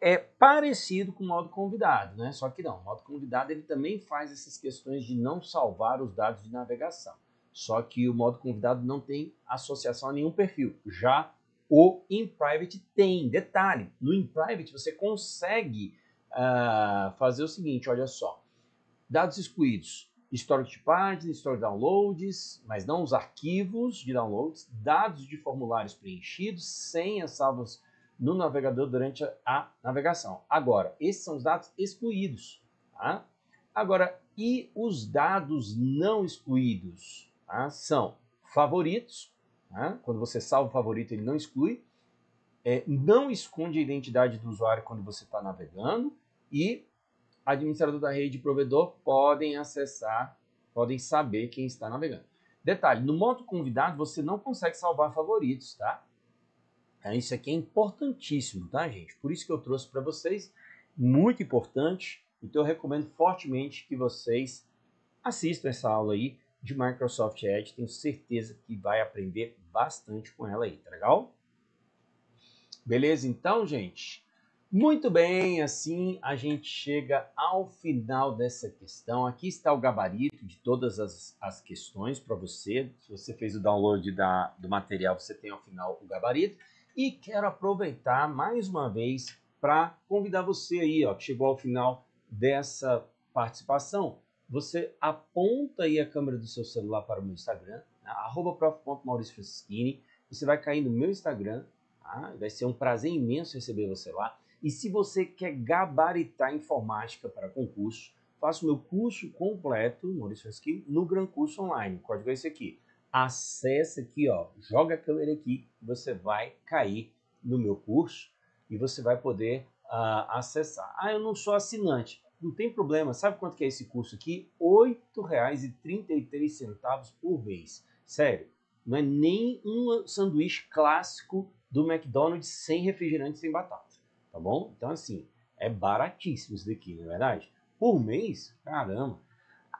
É parecido com o modo convidado, né? Só que não, o modo convidado ele também faz essas questões de não salvar os dados de navegação. Só que o modo convidado não tem associação a nenhum perfil. Já o In Private tem. Detalhe, no In Private você consegue uh, fazer o seguinte, olha só. Dados excluídos, histórico de página, histórico de downloads, mas não os arquivos de downloads, dados de formulários preenchidos, senhas salvas no navegador durante a navegação. Agora, esses são os dados excluídos. Tá? Agora, e os dados não excluídos? Tá? São favoritos, né? Quando você salva o favorito, ele não exclui. É, não esconde a identidade do usuário quando você está navegando. E administrador da rede e provedor podem acessar, podem saber quem está navegando. Detalhe, no modo convidado você não consegue salvar favoritos, tá? Então, isso aqui é importantíssimo, tá, gente? Por isso que eu trouxe para vocês, muito importante. Então eu recomendo fortemente que vocês assistam essa aula aí de Microsoft Edge. Tenho certeza que vai aprender bastante com ela aí, tá legal? Beleza, então, gente? Muito bem, assim a gente chega ao final dessa questão. Aqui está o gabarito de todas as, as questões para você. Se você fez o download da, do material, você tem ao final o gabarito. E quero aproveitar mais uma vez para convidar você aí, ó, que chegou ao final dessa participação, você aponta aí a câmera do seu celular para o meu Instagram, tá? arroba né? prof.mauriciofischini, e você vai cair no meu Instagram, tá? vai ser um prazer imenso receber você lá. E se você quer gabaritar informática para concurso, faça o meu curso completo, Maurício Fischini, no Gran Curso Online. O código é esse aqui. Acesse aqui, ó, joga a câmera aqui, você vai cair no meu curso e você vai poder uh, acessar. Ah, eu não sou assinante não tem problema. Sabe quanto que é esse curso aqui? R$ 8,33 por mês. Sério, não é nem um sanduíche clássico do McDonald's sem refrigerante, sem batata. Tá bom? Então, assim, é baratíssimo isso daqui, não é verdade? Por mês? Caramba.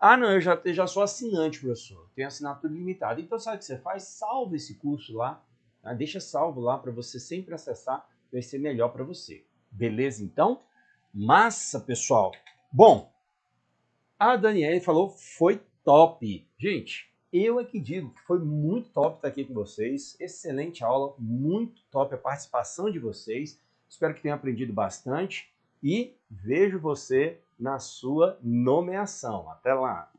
Ah, não, eu já, eu já sou assinante, professor. Tenho assinatura limitada. Então, sabe o que você faz? Salva esse curso lá. Tá? Deixa salvo lá para você sempre acessar. Vai ser melhor para você. Beleza, então? Massa, pessoal. Bom, a Daniele falou foi top. Gente, eu é que digo que foi muito top estar aqui com vocês. Excelente aula, muito top a participação de vocês. Espero que tenham aprendido bastante e vejo você na sua nomeação. Até lá!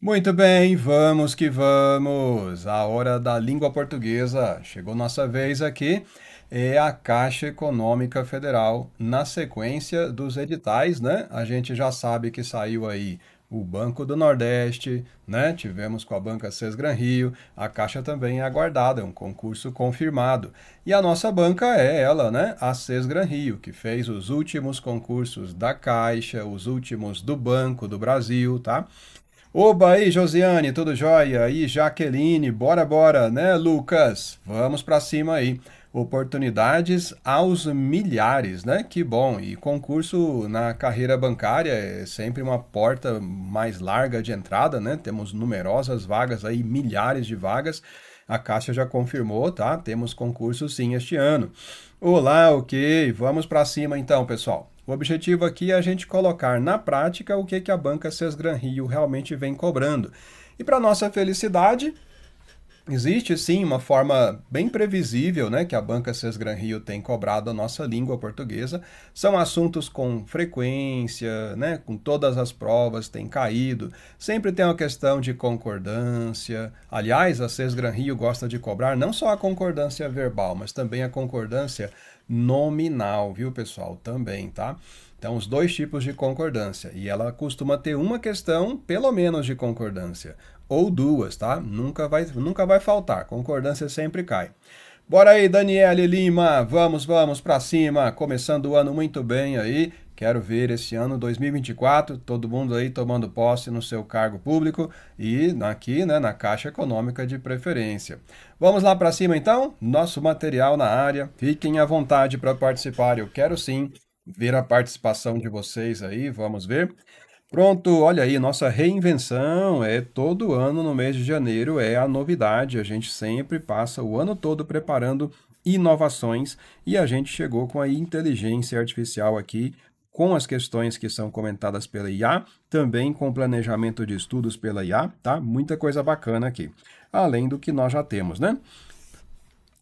Muito bem, vamos que vamos! A hora da língua portuguesa. Chegou nossa vez aqui. É a Caixa Econômica Federal. Na sequência dos editais, né? A gente já sabe que saiu aí o Banco do Nordeste, né? Tivemos com a banca Sesgran Rio, a Caixa também é aguardada, é um concurso confirmado. E a nossa banca é ela, né? A Sesgran Rio, que fez os últimos concursos da Caixa, os últimos do Banco do Brasil, tá? Oba aí, Josiane, tudo jóia? Aí, Jaqueline, bora, bora, né, Lucas? Vamos para cima aí. Oportunidades aos milhares, né? Que bom. E concurso na carreira bancária é sempre uma porta mais larga de entrada, né? Temos numerosas vagas aí, milhares de vagas. A Caixa já confirmou, tá? Temos concurso sim este ano. Olá, ok. Vamos para cima então, pessoal. O objetivo aqui é a gente colocar na prática o que, que a banca Sesgran Rio realmente vem cobrando. E para nossa felicidade, Existe sim uma forma bem previsível né, que a banca Sesgran Rio tem cobrado a nossa língua portuguesa. São assuntos com frequência, né, com todas as provas têm caído. Sempre tem uma questão de concordância. Aliás, a Sesgran Rio gosta de cobrar não só a concordância verbal, mas também a concordância nominal, viu, pessoal? Também, tá? Então, os dois tipos de concordância. E ela costuma ter uma questão, pelo menos, de concordância. Ou duas, tá? Nunca vai, nunca vai faltar. Concordância sempre cai. Bora aí, Daniele Lima. Vamos, vamos para cima. Começando o ano muito bem aí. Quero ver esse ano 2024 todo mundo aí tomando posse no seu cargo público e aqui né, na Caixa Econômica de Preferência. Vamos lá para cima então? Nosso material na área. Fiquem à vontade para participar. Eu quero sim ver a participação de vocês aí. Vamos ver. Pronto, olha aí, nossa reinvenção é todo ano no mês de janeiro, é a novidade. A gente sempre passa o ano todo preparando inovações e a gente chegou com a inteligência artificial aqui com as questões que são comentadas pela IA, também com planejamento de estudos pela IA, tá? Muita coisa bacana aqui. Além do que nós já temos, né?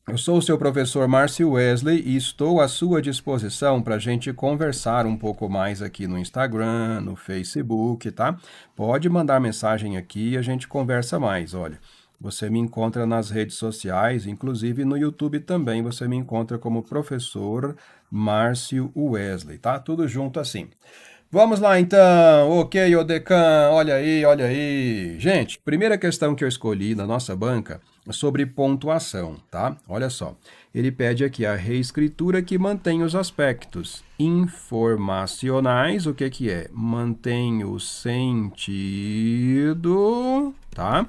Eu sou o seu professor Márcio Wesley e estou à sua disposição para a gente conversar um pouco mais aqui no Instagram, no Facebook, tá? Pode mandar mensagem aqui e a gente conversa mais, olha. Você me encontra nas redes sociais, inclusive no YouTube também. Você me encontra como professor Márcio Wesley, tá? Tudo junto assim. Vamos lá então, ok, Odecan, olha aí, olha aí. Gente, primeira questão que eu escolhi na nossa banca é sobre pontuação, tá? Olha só, ele pede aqui a reescritura que mantém os aspectos informacionais, o que que é? Mantém o sentido, tá?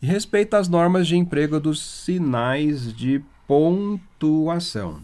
e respeita as normas de emprego dos sinais de pontuação.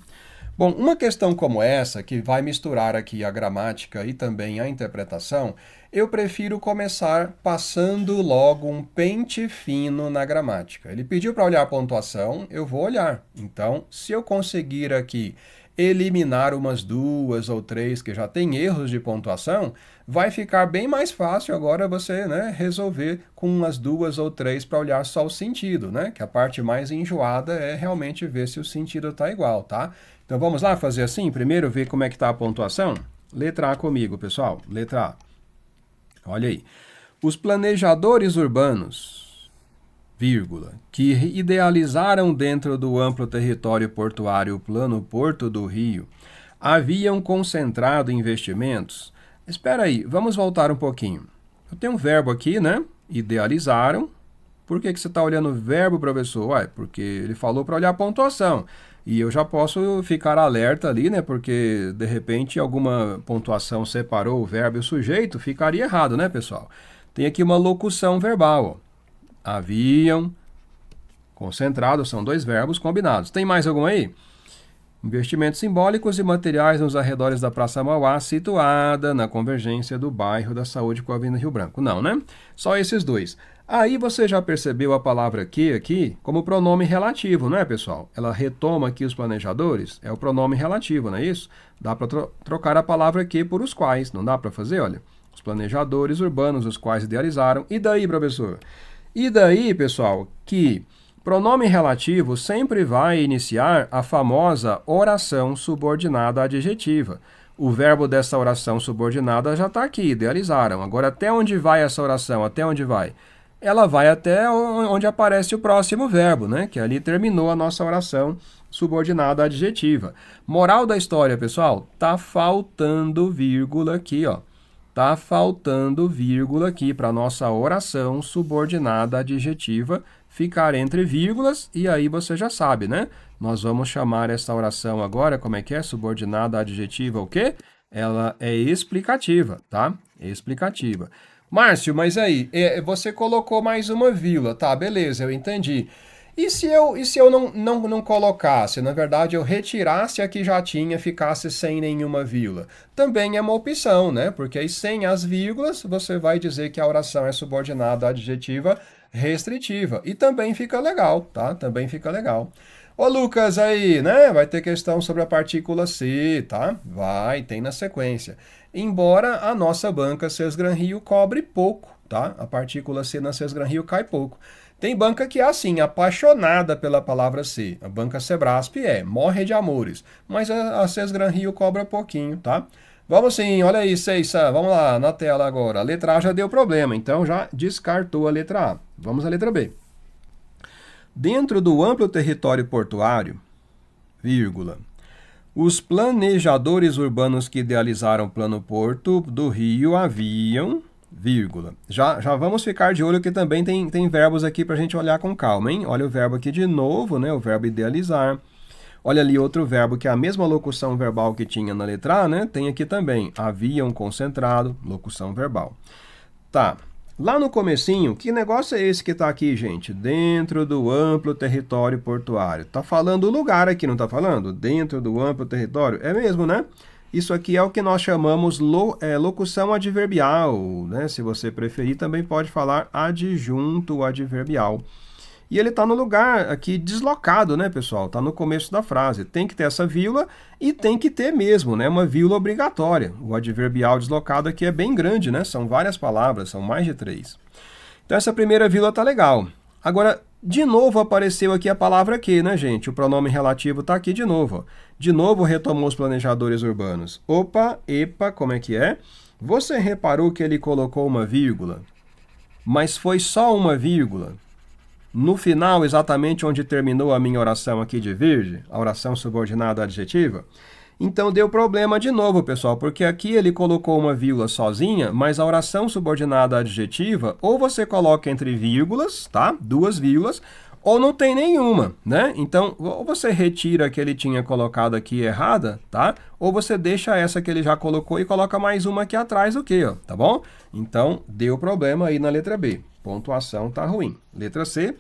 Bom, uma questão como essa, que vai misturar aqui a gramática e também a interpretação, eu prefiro começar passando logo um pente fino na gramática. Ele pediu para olhar a pontuação, eu vou olhar. Então, se eu conseguir aqui eliminar umas duas ou três que já tem erros de pontuação, vai ficar bem mais fácil agora você né, resolver com umas duas ou três para olhar só o sentido, né? Que a parte mais enjoada é realmente ver se o sentido está igual, tá? Então vamos lá fazer assim? Primeiro ver como é que está a pontuação? Letra A comigo, pessoal. Letra A. Olha aí. Os planejadores urbanos vírgula, que idealizaram dentro do amplo território portuário o plano Porto do Rio, haviam concentrado investimentos. Espera aí, vamos voltar um pouquinho. Eu tenho um verbo aqui, né? Idealizaram. Por que, que você está olhando o verbo, professor? Ué, porque ele falou para olhar a pontuação. E eu já posso ficar alerta ali, né? Porque de repente alguma pontuação separou o verbo e o sujeito, ficaria errado, né, pessoal? Tem aqui uma locução verbal haviam concentrado, são dois verbos combinados. Tem mais algum aí? Investimentos simbólicos e materiais nos arredores da Praça Mauá, situada na convergência do bairro da Saúde com a Avenida Rio Branco. Não, né? Só esses dois. Aí você já percebeu a palavra que aqui como pronome relativo, não é, pessoal? Ela retoma aqui os planejadores, é o pronome relativo, não é isso? Dá para tro trocar a palavra que por os quais, não dá para fazer, olha? Os planejadores urbanos, os quais idealizaram. E daí, professor? E daí, pessoal, que pronome relativo sempre vai iniciar a famosa oração subordinada adjetiva. O verbo dessa oração subordinada já está aqui, idealizaram. Agora, até onde vai essa oração? Até onde vai? Ela vai até onde aparece o próximo verbo, né? Que ali terminou a nossa oração subordinada adjetiva. Moral da história, pessoal, tá faltando vírgula aqui, ó. Tá faltando vírgula aqui para nossa oração subordinada adjetiva ficar entre vírgulas e aí você já sabe, né? Nós vamos chamar essa oração agora, como é que é? Subordinada adjetiva o quê? Ela é explicativa, tá? Explicativa. Márcio, mas aí, é, você colocou mais uma vírgula, tá? Beleza, eu entendi. E se eu, e se eu não, não, não colocasse, na verdade eu retirasse a que já tinha, ficasse sem nenhuma vírgula? Também é uma opção, né? Porque aí sem as vírgulas você vai dizer que a oração é subordinada à adjetiva restritiva. E também fica legal, tá? Também fica legal. Ô Lucas, aí, né? Vai ter questão sobre a partícula se, tá? Vai, tem na sequência. Embora a nossa banca Sesgran Rio cobre pouco, tá? A partícula C na Sesgran Rio cai pouco. Tem banca que é assim, apaixonada pela palavra C. A banca Sebrasp é, morre de amores. Mas a, a Rio cobra pouquinho, tá? Vamos sim, olha aí, Ceissa, vamos lá, na tela agora. A letra A já deu problema, então já descartou a letra A. Vamos à letra B. Dentro do amplo território portuário, vírgula, os planejadores urbanos que idealizaram o plano Porto do Rio haviam, vírgula. Já, já vamos ficar de olho que também tem, tem verbos aqui para a gente olhar com calma, hein? Olha o verbo aqui de novo, né? O verbo idealizar. Olha ali outro verbo que é a mesma locução verbal que tinha na letra A, né? Tem aqui também. Haviam concentrado, locução verbal. Tá. Lá no comecinho, que negócio é esse que está aqui, gente? Dentro do amplo território portuário. está falando o lugar aqui, não está falando? Dentro do amplo território. É mesmo, né? Isso aqui é o que nós chamamos lo, é, locução adverbial, né? Se você preferir, também pode falar adjunto adverbial. E ele está no lugar aqui deslocado, né, pessoal? Está no começo da frase. Tem que ter essa vírgula e tem que ter mesmo, né? Uma vírgula obrigatória. O adverbial deslocado aqui é bem grande, né? São várias palavras, são mais de três. Então essa primeira vírgula está legal. Agora, de novo apareceu aqui a palavra que, né, gente? O pronome relativo está aqui de novo. De novo retomou os planejadores urbanos. Opa, epa, como é que é? Você reparou que ele colocou uma vírgula, mas foi só uma vírgula. No final, exatamente onde terminou a minha oração aqui de Virgem, a oração subordinada adjetiva, então deu problema de novo, pessoal, porque aqui ele colocou uma vírgula sozinha, mas a oração subordinada adjetiva, ou você coloca entre vírgulas, tá? Duas vírgulas, ou não tem nenhuma, né? Então, ou você retira a que ele tinha colocado aqui errada, tá? Ou você deixa essa que ele já colocou e coloca mais uma aqui atrás do que, ó, tá bom? Então, deu problema aí na letra B. Pontuação tá ruim. Letra C.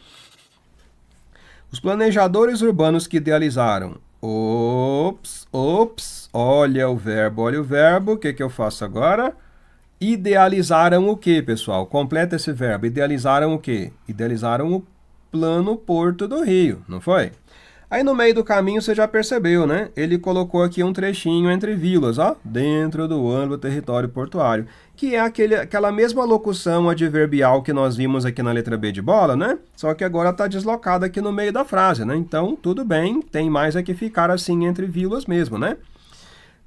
Os planejadores urbanos que idealizaram Ops, ops, olha o verbo, olha o verbo. O que, que eu faço agora? Idealizaram o que, pessoal? Completa esse verbo. Idealizaram o que? Idealizaram o plano Porto do Rio, não foi? Aí no meio do caminho você já percebeu, né? Ele colocou aqui um trechinho entre vilas, ó, dentro do âmbito território portuário, que é aquele, aquela mesma locução adverbial que nós vimos aqui na letra B de bola, né? Só que agora está deslocada aqui no meio da frase, né? Então, tudo bem, tem mais é que ficar assim entre vilas mesmo, né?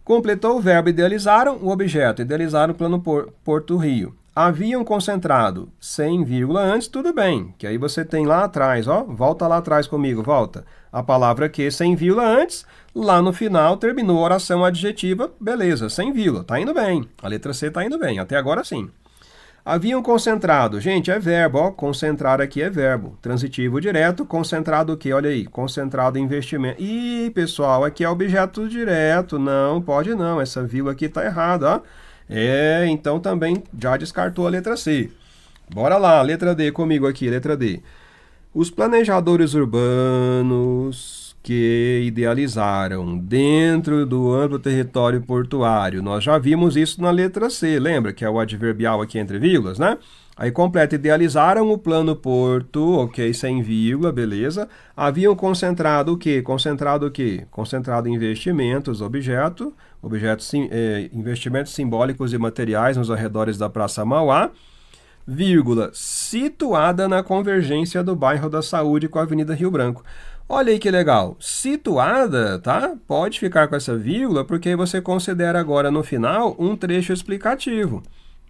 Completou o verbo idealizaram o objeto, idealizaram o plano por, Porto Rio. Haviam concentrado 100, vírgula antes, tudo bem, que aí você tem lá atrás, ó, volta lá atrás comigo, volta a palavra que sem vírgula antes, lá no final terminou a oração adjetiva, beleza, sem vírgula, tá indo bem. A letra C tá indo bem, até agora sim. Haviam concentrado, gente, é verbo, ó, concentrar aqui é verbo, transitivo direto, concentrado o quê? Olha aí, concentrado investimento. Ih, pessoal, aqui é objeto direto, não, pode não, essa vírgula aqui tá errada, É, então também já descartou a letra C. Bora lá, letra D comigo aqui, letra D. Os planejadores urbanos que idealizaram dentro do amplo território portuário, nós já vimos isso na letra C, lembra que é o adverbial aqui entre vírgulas, né? Aí completa, idealizaram o plano Porto, ok, sem vírgula, beleza. Haviam concentrado o quê? Concentrado o quê? Concentrado investimentos, objeto, objetos, sim, eh, investimentos simbólicos e materiais nos arredores da Praça Mauá vírgula, situada na convergência do bairro da Saúde com a Avenida Rio Branco. Olha aí que legal. Situada, tá? Pode ficar com essa vírgula, porque você considera agora no final um trecho explicativo.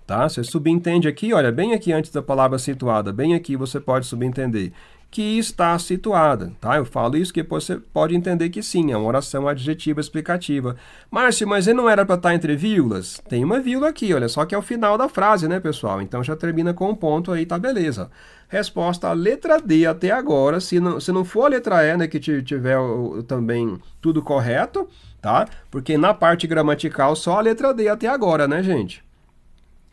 Tá? Você subentende aqui, olha, bem aqui antes da palavra situada, bem aqui você pode subentender que está situada. Tá? Eu falo isso que você pode entender que sim, é uma oração adjetiva explicativa. Márcio, mas ele não era para estar tá entre vírgulas? Tem uma vírgula aqui, olha só que é o final da frase, né, pessoal? Então já termina com um ponto aí, tá beleza. Resposta a letra D até agora, se não, se não for a letra E, né, que tiver também tudo correto, tá? Porque na parte gramatical só a letra D até agora, né, gente?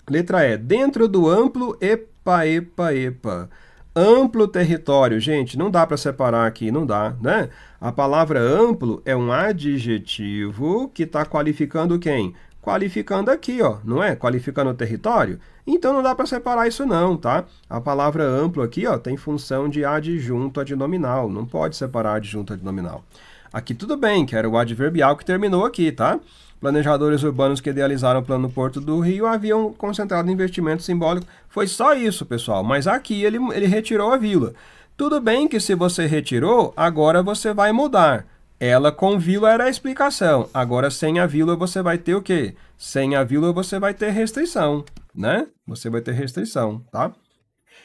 Letra E, dentro do amplo epa, epa, epa amplo território. Gente, não dá para separar aqui, não dá, né? A palavra amplo é um adjetivo que está qualificando quem? Qualificando aqui, ó, não é? Qualificando o território. Então não dá para separar isso não, tá? A palavra amplo aqui, ó, tem função de adjunto adnominal, não pode separar adjunto adnominal. Aqui tudo bem, que era o adverbial que terminou aqui, tá? planejadores urbanos que idealizaram o plano Porto do Rio haviam concentrado investimento simbólico. Foi só isso, pessoal. Mas aqui ele, ele retirou a vila. Tudo bem que se você retirou, agora você vai mudar. Ela com vila era a explicação. Agora sem a vila você vai ter o quê? Sem a vila você vai ter restrição, né? Você vai ter restrição, tá?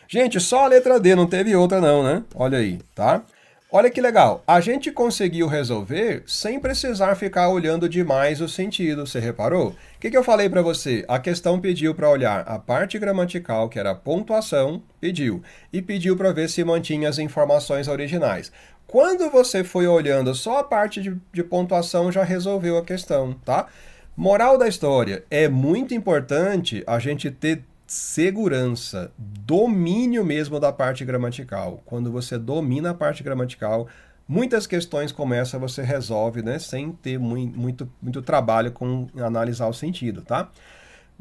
Gente, só a letra D, não teve outra não, né? Olha aí, tá? Olha que legal, a gente conseguiu resolver sem precisar ficar olhando demais o sentido, você reparou? O que, que eu falei para você? A questão pediu para olhar a parte gramatical, que era a pontuação, pediu. E pediu para ver se mantinha as informações originais. Quando você foi olhando só a parte de, de pontuação, já resolveu a questão, tá? Moral da história: é muito importante a gente ter segurança, domínio mesmo da parte gramatical. Quando você domina a parte gramatical, muitas questões começam a você resolve, né, sem ter muito, muito, muito trabalho com analisar o sentido, tá?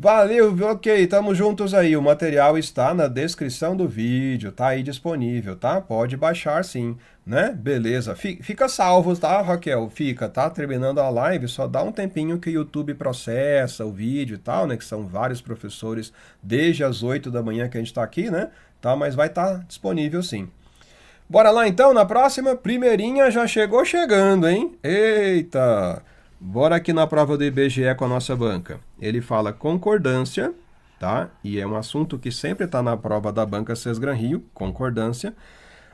Valeu, ok, tamo juntos aí. O material está na descrição do vídeo, tá aí disponível, tá? Pode baixar sim, né? Beleza, fica salvo, tá, Raquel? Fica, tá? Terminando a live, só dá um tempinho que o YouTube processa o vídeo e tal, né? Que são vários professores desde as 8 da manhã que a gente tá aqui, né? Tá, mas vai estar tá disponível sim. Bora lá então, na próxima, primeirinha já chegou chegando, hein? Eita! Bora aqui na prova do IBGE com a nossa banca. Ele fala concordância, tá? E é um assunto que sempre está na prova da banca Sesgran Rio, concordância.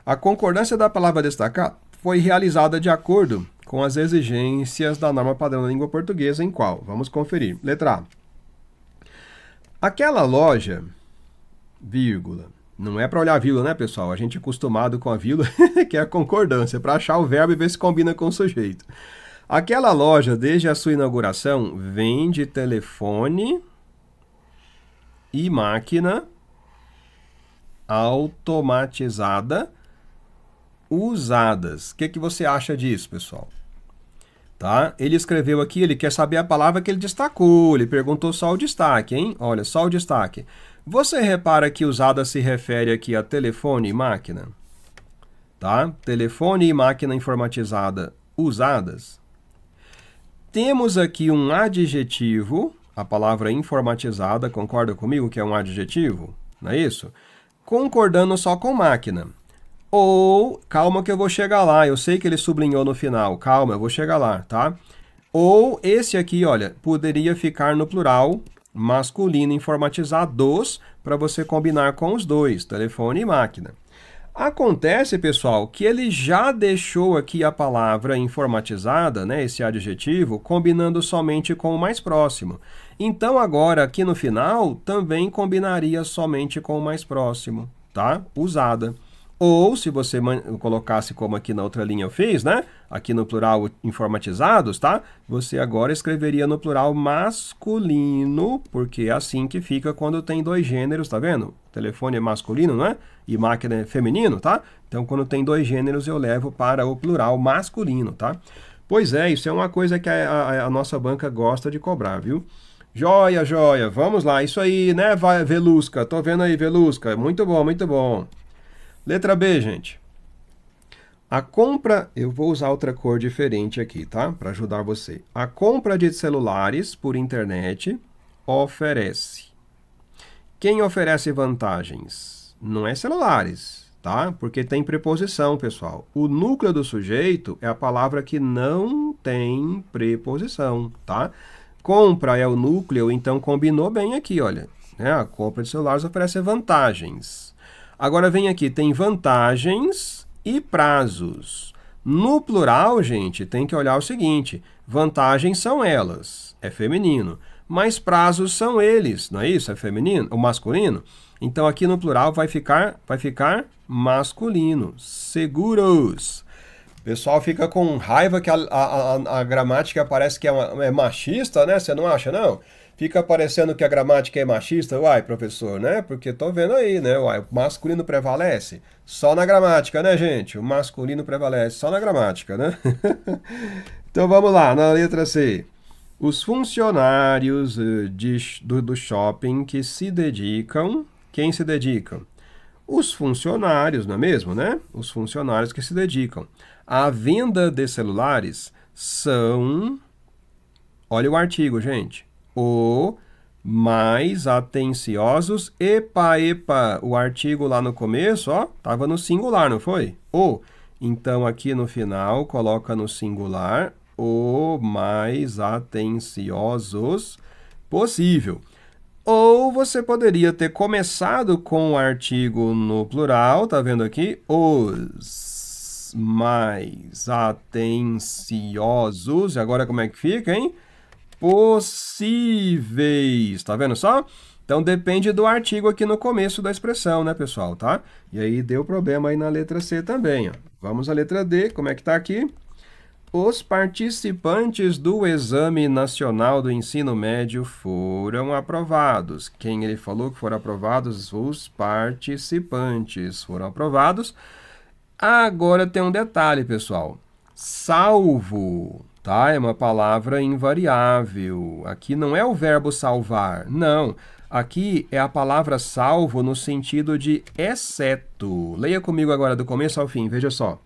A concordância da palavra destacar foi realizada de acordo com as exigências da norma padrão da língua portuguesa, em qual? Vamos conferir. Letra A. Aquela loja, vírgula. Não é para olhar a vírgula, né, pessoal? A gente é acostumado com a vírgula, [laughs] que é a concordância, para achar o verbo e ver se combina com o sujeito. Aquela loja, desde a sua inauguração, vende telefone e máquina automatizada usadas. O que, que você acha disso, pessoal? Tá? Ele escreveu aqui, ele quer saber a palavra que ele destacou, ele perguntou só o destaque, hein? Olha, só o destaque. Você repara que usada se refere aqui a telefone e máquina? Tá? Telefone e máquina informatizada usadas temos aqui um adjetivo, a palavra informatizada, concorda comigo que é um adjetivo? Não é isso? Concordando só com máquina. Ou, calma que eu vou chegar lá, eu sei que ele sublinhou no final, calma, eu vou chegar lá, tá? Ou esse aqui, olha, poderia ficar no plural masculino informatizados para você combinar com os dois, telefone e máquina. Acontece, pessoal, que ele já deixou aqui a palavra informatizada, né, esse adjetivo, combinando somente com o mais próximo. Então, agora, aqui no final, também combinaria somente com o mais próximo, tá? Usada. Ou, se você colocasse como aqui na outra linha eu fiz, né? Aqui no plural informatizados, tá? Você agora escreveria no plural masculino, porque é assim que fica quando tem dois gêneros, tá vendo? Telefone é masculino, né? E máquina é feminino, tá? Então, quando tem dois gêneros, eu levo para o plural masculino, tá? Pois é, isso é uma coisa que a, a, a nossa banca gosta de cobrar, viu? Joia, joia, vamos lá, isso aí, né, Vai, Velusca? Tô vendo aí, Velusca, muito bom, muito bom. Letra B, gente. A compra, eu vou usar outra cor diferente aqui, tá? Para ajudar você. A compra de celulares por internet oferece. Quem oferece vantagens? Não é celulares, tá? Porque tem preposição, pessoal. O núcleo do sujeito é a palavra que não tem preposição, tá? Compra é o núcleo, então combinou bem aqui, olha. Né? A compra de celulares oferece vantagens. Agora vem aqui, tem vantagens e prazos. No plural, gente, tem que olhar o seguinte: vantagens são elas, é feminino. Mas prazos são eles, não é isso? É feminino, o masculino. Então aqui no plural vai ficar, vai ficar masculino. Seguros. O pessoal fica com raiva que a, a, a, a gramática parece que é, uma, é machista, né? Você não acha, não? Fica parecendo que a gramática é machista, uai, professor, né? Porque tô vendo aí, né? Uai, o masculino prevalece só na gramática, né, gente? O masculino prevalece só na gramática, né? [laughs] então vamos lá, na letra C. Os funcionários eh, de, do, do shopping que se dedicam. Quem se dedicam? os funcionários, não é mesmo, né? Os funcionários que se dedicam à venda de celulares são. Olha o artigo, gente o mais atenciosos. Epa, epa, o artigo lá no começo, ó, estava no singular, não foi? O. Então, aqui no final, coloca no singular o mais atenciosos possível. Ou você poderia ter começado com o artigo no plural, tá vendo aqui? Os mais atenciosos. E agora como é que fica, hein? possíveis, tá vendo só? Então depende do artigo aqui no começo da expressão, né, pessoal, tá? E aí deu problema aí na letra C também, ó. Vamos à letra D, como é que tá aqui? Os participantes do Exame Nacional do Ensino Médio foram aprovados. Quem ele falou que foram aprovados? Os participantes foram aprovados. Agora tem um detalhe, pessoal. Salvo tá? É uma palavra invariável. Aqui não é o verbo salvar, não. Aqui é a palavra salvo no sentido de exceto. Leia comigo agora do começo ao fim, veja só.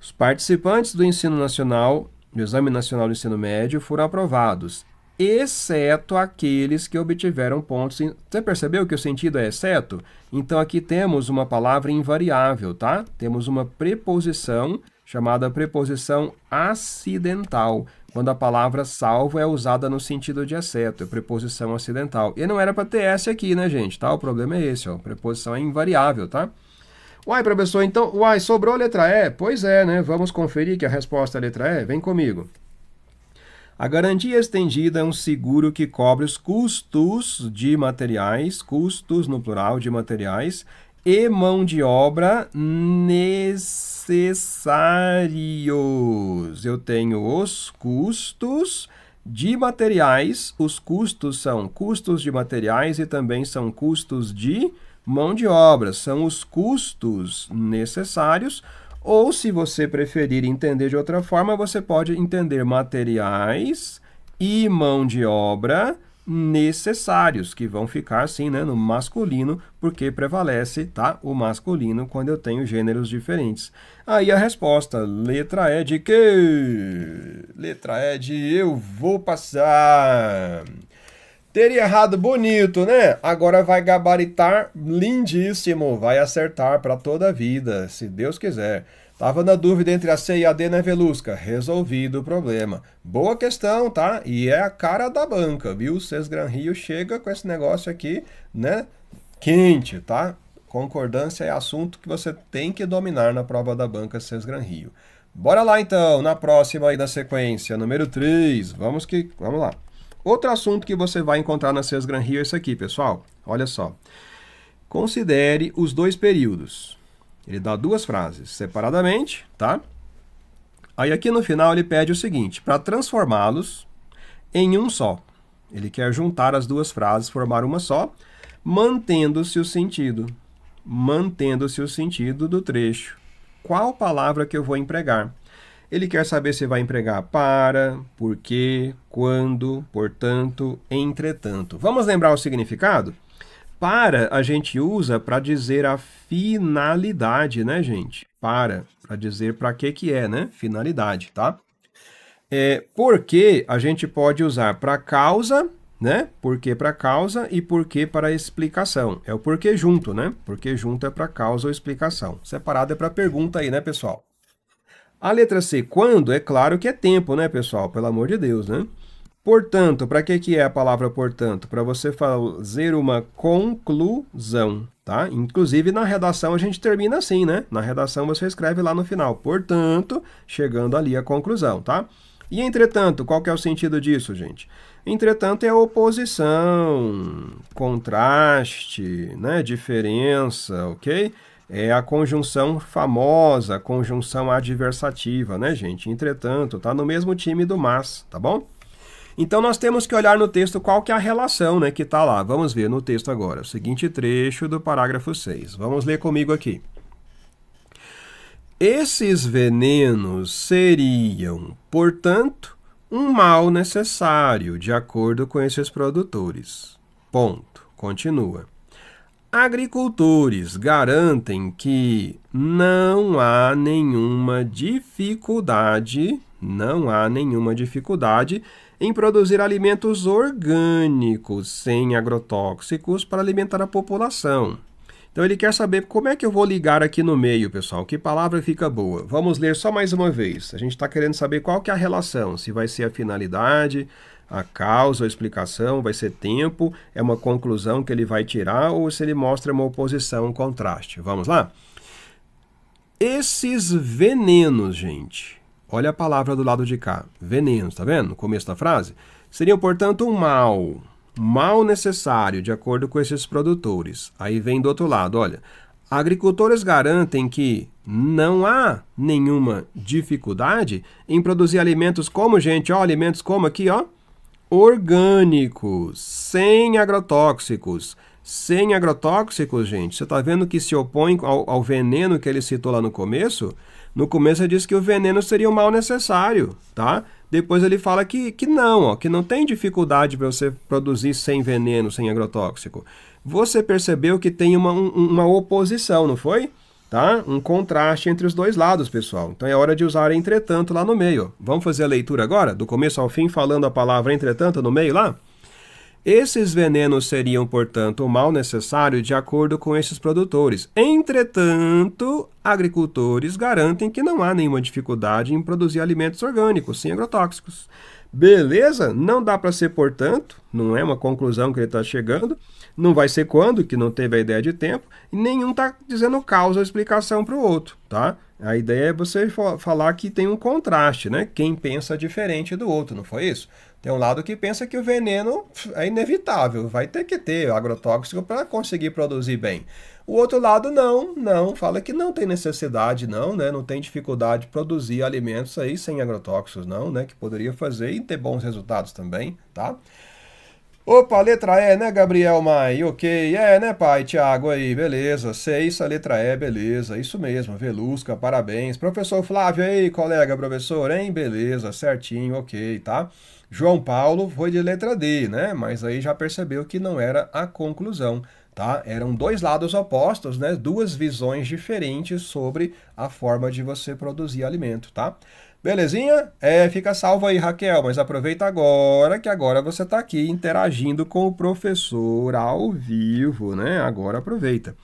Os participantes do ensino nacional, do Exame Nacional do Ensino Médio, foram aprovados, exceto aqueles que obtiveram pontos. Em... Você percebeu que o sentido é exceto? Então aqui temos uma palavra invariável, tá? Temos uma preposição chamada preposição acidental, quando a palavra salvo é usada no sentido de exceto, é preposição acidental. E não era para ter S aqui, né, gente? Tá? O problema é esse, ó. Preposição é invariável, tá? Uai, professor, então, uai, sobrou a letra E? Pois é, né? Vamos conferir que a resposta é a letra E? Vem comigo. A garantia estendida é um seguro que cobre os custos de materiais, custos no plural de materiais, e mão de obra necessária necessários. Eu tenho os custos de materiais, os custos são custos de materiais e também são custos de mão de obra, são os custos necessários. Ou, se você preferir entender de outra forma, você pode entender materiais e mão de obra necessários, que vão ficar assim, né, no masculino, porque prevalece, tá, o masculino quando eu tenho gêneros diferentes. Aí a resposta, letra E de que? Letra E de eu vou passar. Teria errado bonito, né? Agora vai gabaritar lindíssimo, vai acertar para toda a vida, se Deus quiser. Tava na dúvida entre a C e a D na né, Velusca. Resolvido o problema. Boa questão, tá? E é a cara da banca, viu? Cês Gran Rio chega com esse negócio aqui, né? Quente, tá? Concordância é assunto que você tem que dominar na prova da banca Cês Gran Rio. Bora lá então, na próxima aí da sequência, número 3. Vamos que, vamos lá. Outro assunto que você vai encontrar na Cês Gran Rio é esse aqui, pessoal. Olha só. Considere os dois períodos. Ele dá duas frases separadamente, tá? Aí aqui no final ele pede o seguinte: para transformá-los em um só. Ele quer juntar as duas frases, formar uma só, mantendo-se o sentido. Mantendo-se o sentido do trecho. Qual palavra que eu vou empregar? Ele quer saber se vai empregar para, por quê, quando, portanto, entretanto. Vamos lembrar o significado? para a gente usa para dizer a finalidade, né, gente? Para, para dizer para que que é, né? Finalidade, tá? É, porque a gente pode usar para causa, né? Porque para causa e porque para explicação. É o porquê junto, né? Porque junto é para causa ou explicação. Separado é para pergunta aí, né, pessoal? A letra C, quando, é claro que é tempo, né, pessoal? Pelo amor de Deus, né? Portanto, para que, que é a palavra portanto? Para você fazer uma conclusão, tá? Inclusive na redação a gente termina assim, né? Na redação você escreve lá no final, portanto, chegando ali à conclusão, tá? E entretanto, qual que é o sentido disso, gente? Entretanto é oposição, contraste, né? Diferença, ok? É a conjunção famosa, conjunção adversativa, né, gente? Entretanto, tá no mesmo time do mas, tá bom? Então nós temos que olhar no texto qual que é a relação né, que está lá. Vamos ver no texto agora, o seguinte trecho do parágrafo 6. Vamos ler comigo aqui. Esses venenos seriam, portanto, um mal necessário, de acordo com esses produtores. Ponto. Continua. Agricultores garantem que não há nenhuma dificuldade, não há nenhuma dificuldade em produzir alimentos orgânicos sem agrotóxicos para alimentar a população. Então ele quer saber como é que eu vou ligar aqui no meio, pessoal. Que palavra fica boa? Vamos ler só mais uma vez. A gente está querendo saber qual que é a relação. Se vai ser a finalidade, a causa, a explicação, vai ser tempo, é uma conclusão que ele vai tirar ou se ele mostra uma oposição, um contraste. Vamos lá? Esses venenos, gente, Olha a palavra do lado de cá. Venenos, tá vendo? No começo da frase. Seriam, portanto, um mal. Mal necessário, de acordo com esses produtores. Aí vem do outro lado, olha. Agricultores garantem que não há nenhuma dificuldade em produzir alimentos como, gente, ó, alimentos como aqui, ó, orgânicos, sem agrotóxicos. Sem agrotóxicos, gente, você está vendo que se opõe ao, ao veneno que ele citou lá no começo? No começo ele diz que o veneno seria o mal necessário, tá? Depois ele fala que, que não, ó, que não tem dificuldade para você produzir sem veneno, sem agrotóxico. Você percebeu que tem uma, um, uma oposição, não foi? Tá? Um contraste entre os dois lados, pessoal. Então é hora de usar entretanto lá no meio. Vamos fazer a leitura agora, do começo ao fim, falando a palavra entretanto no meio lá? Esses venenos seriam, portanto, o mal necessário de acordo com esses produtores. Entretanto, agricultores garantem que não há nenhuma dificuldade em produzir alimentos orgânicos sem agrotóxicos. Beleza? Não dá para ser, portanto, não é uma conclusão que ele está chegando, não vai ser quando, que não teve a ideia de tempo, e nenhum está dizendo causa ou explicação para o outro, tá? A ideia é você falar que tem um contraste, né? Quem pensa diferente do outro, não foi isso? Tem um lado que pensa que o veneno é inevitável, vai ter que ter agrotóxico para conseguir produzir bem. O outro lado não, não, fala que não tem necessidade, não, né? Não tem dificuldade de produzir alimentos aí sem agrotóxicos, não, né? Que poderia fazer e ter bons resultados também, tá? Opa, letra E, né, Gabriel Mai? Ok, é, né, pai? Tiago aí, beleza. É isso, a letra E, beleza. Isso mesmo, Velusca, parabéns. Professor Flávio aí, colega, professor, hein? Beleza, certinho, ok, tá? João Paulo foi de letra D, né? Mas aí já percebeu que não era a conclusão, tá? Eram dois lados opostos, né? Duas visões diferentes sobre a forma de você produzir alimento, tá? Belezinha? É, fica salvo aí, Raquel, mas aproveita agora que agora você está aqui interagindo com o professor ao vivo, né? Agora aproveita.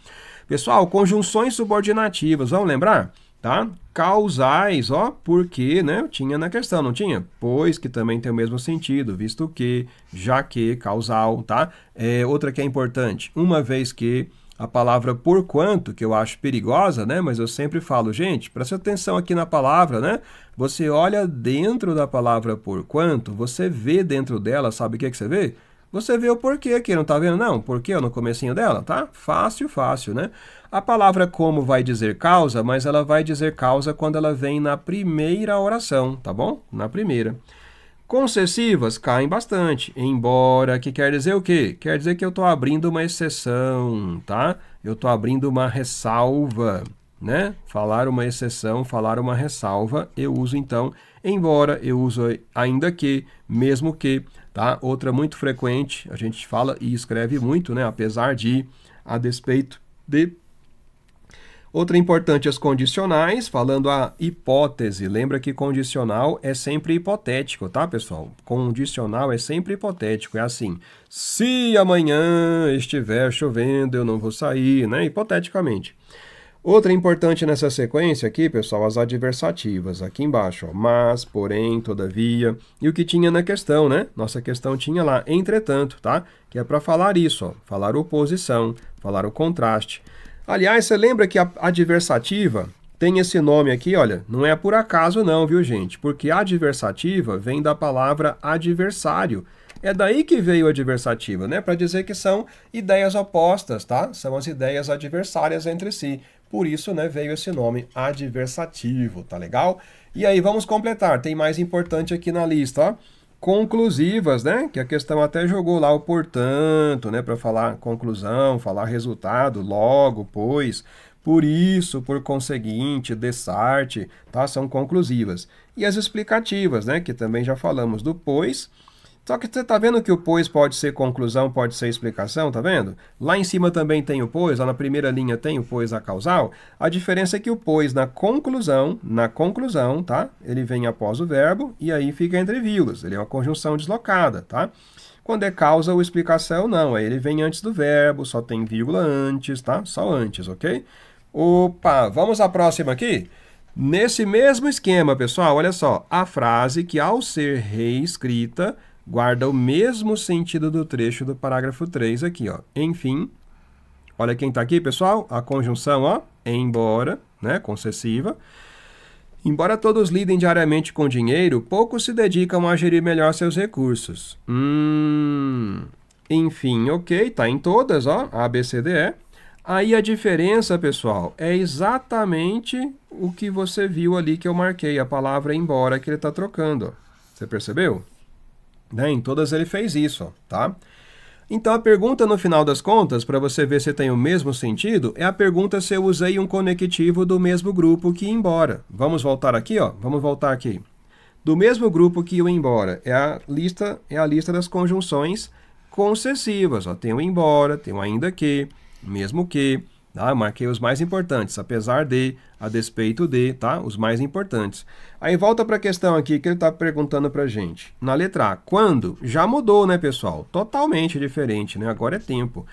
Pessoal, conjunções subordinativas, vamos lembrar? tá? Causais, ó, porque, né? Tinha na questão, não tinha? Pois que também tem o mesmo sentido, visto que, já que, causal, tá? É, outra que é importante, uma vez que a palavra porquanto, que eu acho perigosa, né? Mas eu sempre falo, gente, preste atenção aqui na palavra, né? Você olha dentro da palavra porquanto, você vê dentro dela, sabe o que, que você vê? Você vê o porquê aqui, não está vendo? Não, porquê no comecinho dela, tá? Fácil, fácil, né? A palavra como vai dizer causa, mas ela vai dizer causa quando ela vem na primeira oração, tá bom? Na primeira. Concessivas caem bastante, embora, que quer dizer o quê? Quer dizer que eu estou abrindo uma exceção, tá? Eu estou abrindo uma ressalva, né? Falar uma exceção, falar uma ressalva, eu uso então embora, eu uso ainda que, mesmo que, Tá? Outra muito frequente, a gente fala e escreve muito, né? apesar de, a despeito de. Outra importante, as condicionais, falando a hipótese. Lembra que condicional é sempre hipotético, tá, pessoal? Condicional é sempre hipotético, é assim. Se amanhã estiver chovendo, eu não vou sair, né? Hipoteticamente. Outra importante nessa sequência aqui, pessoal, as adversativas, aqui embaixo, ó, mas, porém, todavia, e o que tinha na questão, né? Nossa questão tinha lá, entretanto, tá? Que é para falar isso, ó, falar oposição, falar o contraste. Aliás, você lembra que a adversativa tem esse nome aqui, olha, não é por acaso não, viu gente? Porque adversativa vem da palavra adversário, é daí que veio a adversativa, né? Para dizer que são ideias opostas, tá? São as ideias adversárias entre si. Por isso, né, veio esse nome adversativo, tá legal? E aí vamos completar, tem mais importante aqui na lista, ó. Conclusivas, né? Que a questão até jogou lá o portanto, né, para falar conclusão, falar resultado, logo, pois, por isso, por conseguinte, dessarte, tá? São conclusivas. E as explicativas, né, que também já falamos do pois, só que você está vendo que o pois pode ser conclusão, pode ser explicação, tá vendo? Lá em cima também tem o pois, lá na primeira linha tem o pois a causal. A diferença é que o pois na conclusão, na conclusão, tá? Ele vem após o verbo e aí fica entre vírgulas. Ele é uma conjunção deslocada, tá? Quando é causa ou explicação, não. Aí ele vem antes do verbo, só tem vírgula antes, tá? Só antes, ok? Opa, vamos à próxima aqui? Nesse mesmo esquema, pessoal, olha só. A frase que ao ser reescrita guarda o mesmo sentido do trecho do parágrafo 3 aqui, ó. Enfim, olha quem está aqui, pessoal, a conjunção, ó, embora, né, concessiva. Embora todos lidem diariamente com dinheiro, poucos se dedicam a gerir melhor seus recursos. Hum, enfim, ok, tá em todas, ó, A, B, C, D, E. Aí a diferença, pessoal, é exatamente o que você viu ali que eu marquei, a palavra embora que ele está trocando. Você percebeu? Né? Em todas ele fez isso, tá? Então a pergunta no final das contas, para você ver se tem o mesmo sentido, é a pergunta se eu usei um conectivo do mesmo grupo que ia embora. Vamos voltar aqui, ó. Vamos voltar aqui. Do mesmo grupo que ia embora. É a lista, é a lista das conjunções concessivas, ó. Tem o embora, tem o ainda que, mesmo que, tá? marquei os mais importantes, apesar de, a despeito de, tá? Os mais importantes. Aí volta para a questão aqui que ele está perguntando para gente. Na letra A, quando? Já mudou, né, pessoal? Totalmente diferente, né? Agora é tempo.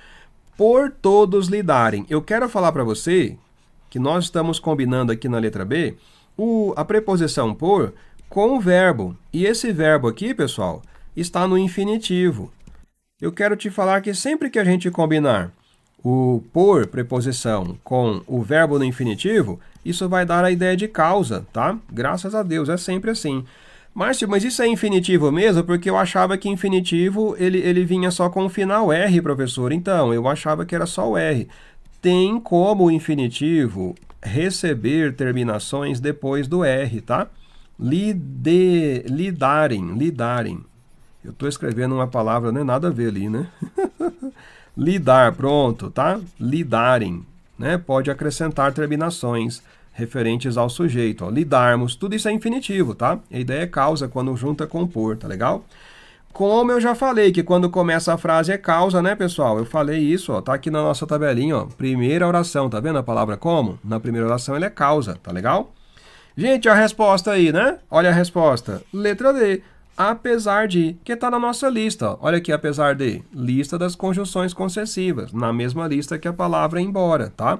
Por todos lidarem. Eu quero falar para você que nós estamos combinando aqui na letra B o, a preposição por com o verbo. E esse verbo aqui, pessoal, está no infinitivo. Eu quero te falar que sempre que a gente combinar o por preposição com o verbo no infinitivo, isso vai dar a ideia de causa, tá? Graças a Deus, é sempre assim. Márcio, mas isso é infinitivo mesmo? Porque eu achava que infinitivo ele, ele vinha só com o final R, professor. Então, eu achava que era só o R. Tem como o infinitivo receber terminações depois do R, tá? Lide, lidarem, lidarem. Eu estou escrevendo uma palavra, não é nada a ver ali, né? [laughs] Lidar, pronto, tá? Lidarem, né? Pode acrescentar terminações referentes ao sujeito. Ó. Lidarmos, tudo isso é infinitivo, tá? A ideia é causa quando junta compor, tá legal? Como eu já falei, que quando começa a frase é causa, né, pessoal? Eu falei isso, ó, tá aqui na nossa tabelinha, ó. Primeira oração, tá vendo a palavra como? Na primeira oração ele é causa, tá legal? Gente, a resposta aí, né? Olha a resposta. Letra D. Apesar de, que tá na nossa lista. Ó. Olha aqui, apesar de. Lista das conjunções concessivas, na mesma lista que a palavra embora, tá?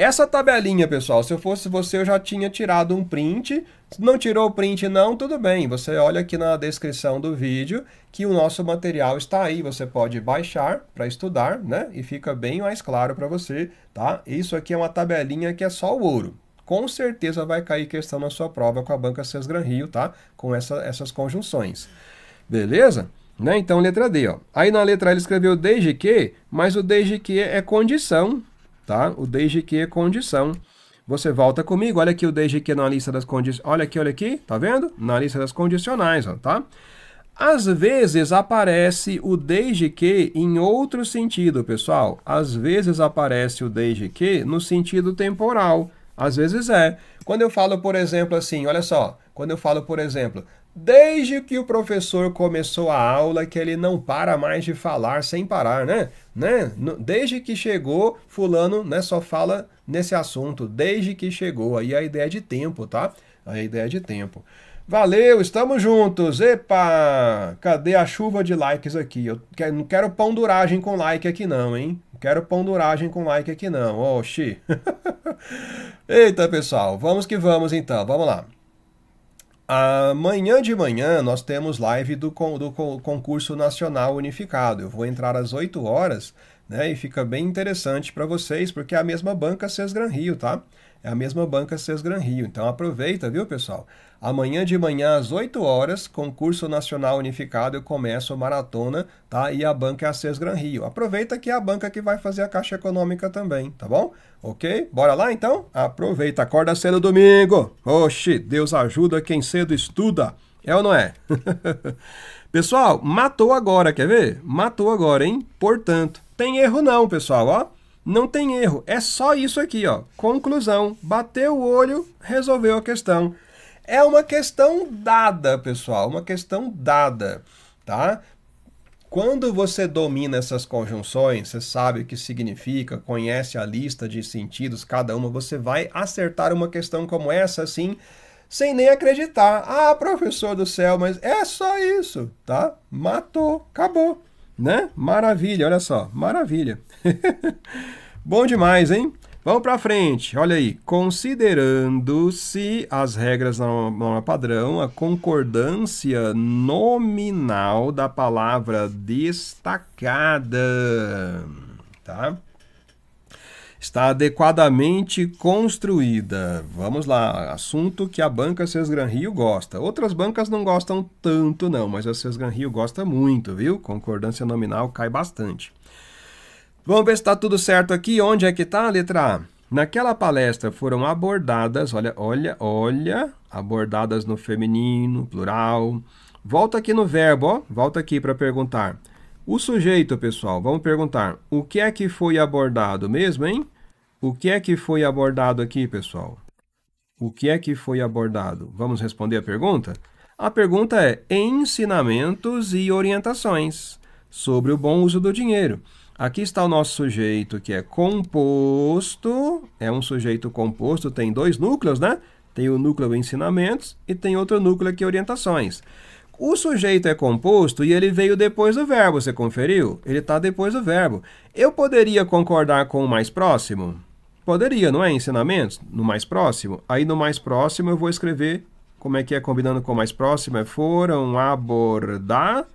Essa tabelinha, pessoal, se eu fosse você, eu já tinha tirado um print. Se não tirou o print não, tudo bem. Você olha aqui na descrição do vídeo que o nosso material está aí. Você pode baixar para estudar, né? E fica bem mais claro para você, tá? Isso aqui é uma tabelinha que é só o ouro, com certeza vai cair questão na sua prova com a banca Sesgran Rio, tá? Com essa, essas conjunções. Beleza? Né? Então, letra D, ó. Aí na letra A ele escreveu desde que, mas o desde que é condição tá? O desde que é condição. Você volta comigo, olha aqui o desde que na lista das condições. Olha aqui, olha aqui, tá vendo? Na lista das condicionais, ó, tá? Às vezes aparece o desde que em outro sentido, pessoal. Às vezes aparece o desde que no sentido temporal. Às vezes é. Quando eu falo, por exemplo, assim, olha só. Quando eu falo, por exemplo, Desde que o professor começou a aula, que ele não para mais de falar sem parar, né? né? Desde que chegou, fulano né, só fala nesse assunto, desde que chegou. Aí a ideia é de tempo, tá? A ideia é de tempo. Valeu, estamos juntos. Epa! Cadê a chuva de likes aqui? Eu não quero ponduragem com like aqui não, hein? Quero quero ponduragem com like aqui não. Oxi. [laughs] Eita, pessoal, vamos que vamos então. Vamos lá. Amanhã de manhã nós temos live do, do concurso nacional unificado. Eu vou entrar às 8 horas, né? E fica bem interessante para vocês, porque é a mesma banca Sesgran Rio, tá? É a mesma banca Sesgran Rio. Então aproveita, viu, pessoal? Amanhã de manhã, às 8 horas, concurso nacional unificado, eu começo a maratona, tá? E a banca é a Ces Gran Rio. Aproveita que é a banca que vai fazer a Caixa Econômica também, tá bom? Ok? Bora lá então? Aproveita, acorda cedo domingo. Oxi, Deus ajuda quem cedo estuda. É ou não é? [laughs] pessoal, matou agora, quer ver? Matou agora, hein? Portanto, tem erro não, pessoal, ó. Não tem erro, é só isso aqui, ó. Conclusão, bateu o olho, resolveu a questão. É uma questão dada, pessoal, uma questão dada, tá? Quando você domina essas conjunções, você sabe o que significa, conhece a lista de sentidos, cada uma, você vai acertar uma questão como essa assim, sem nem acreditar. Ah, professor do céu, mas é só isso, tá? Matou, acabou, né? Maravilha, olha só, maravilha. [laughs] Bom demais, hein? Vamos para frente, olha aí. Considerando-se as regras da norma padrão, a concordância nominal da palavra destacada, tá? Está adequadamente construída. Vamos lá, assunto que a banca Cesgran Rio gosta. Outras bancas não gostam tanto não, mas a Cesgran Rio gosta muito, viu? Concordância nominal cai bastante. Vamos ver se está tudo certo aqui. Onde é que está a letra A? Naquela palestra foram abordadas, olha, olha, olha, abordadas no feminino, plural. Volta aqui no verbo, ó, volta aqui para perguntar. O sujeito, pessoal, vamos perguntar, o que é que foi abordado mesmo, hein? O que é que foi abordado aqui, pessoal? O que é que foi abordado? Vamos responder a pergunta? A pergunta é ensinamentos e orientações sobre o bom uso do dinheiro. Aqui está o nosso sujeito que é composto, é um sujeito composto, tem dois núcleos, né? Tem o núcleo ensinamentos e tem outro núcleo aqui orientações. O sujeito é composto e ele veio depois do verbo, você conferiu? Ele está depois do verbo. Eu poderia concordar com o mais próximo? Poderia, não é? Ensinamentos? No mais próximo? Aí no mais próximo eu vou escrever como é que é combinando com o mais próximo? É foram abordados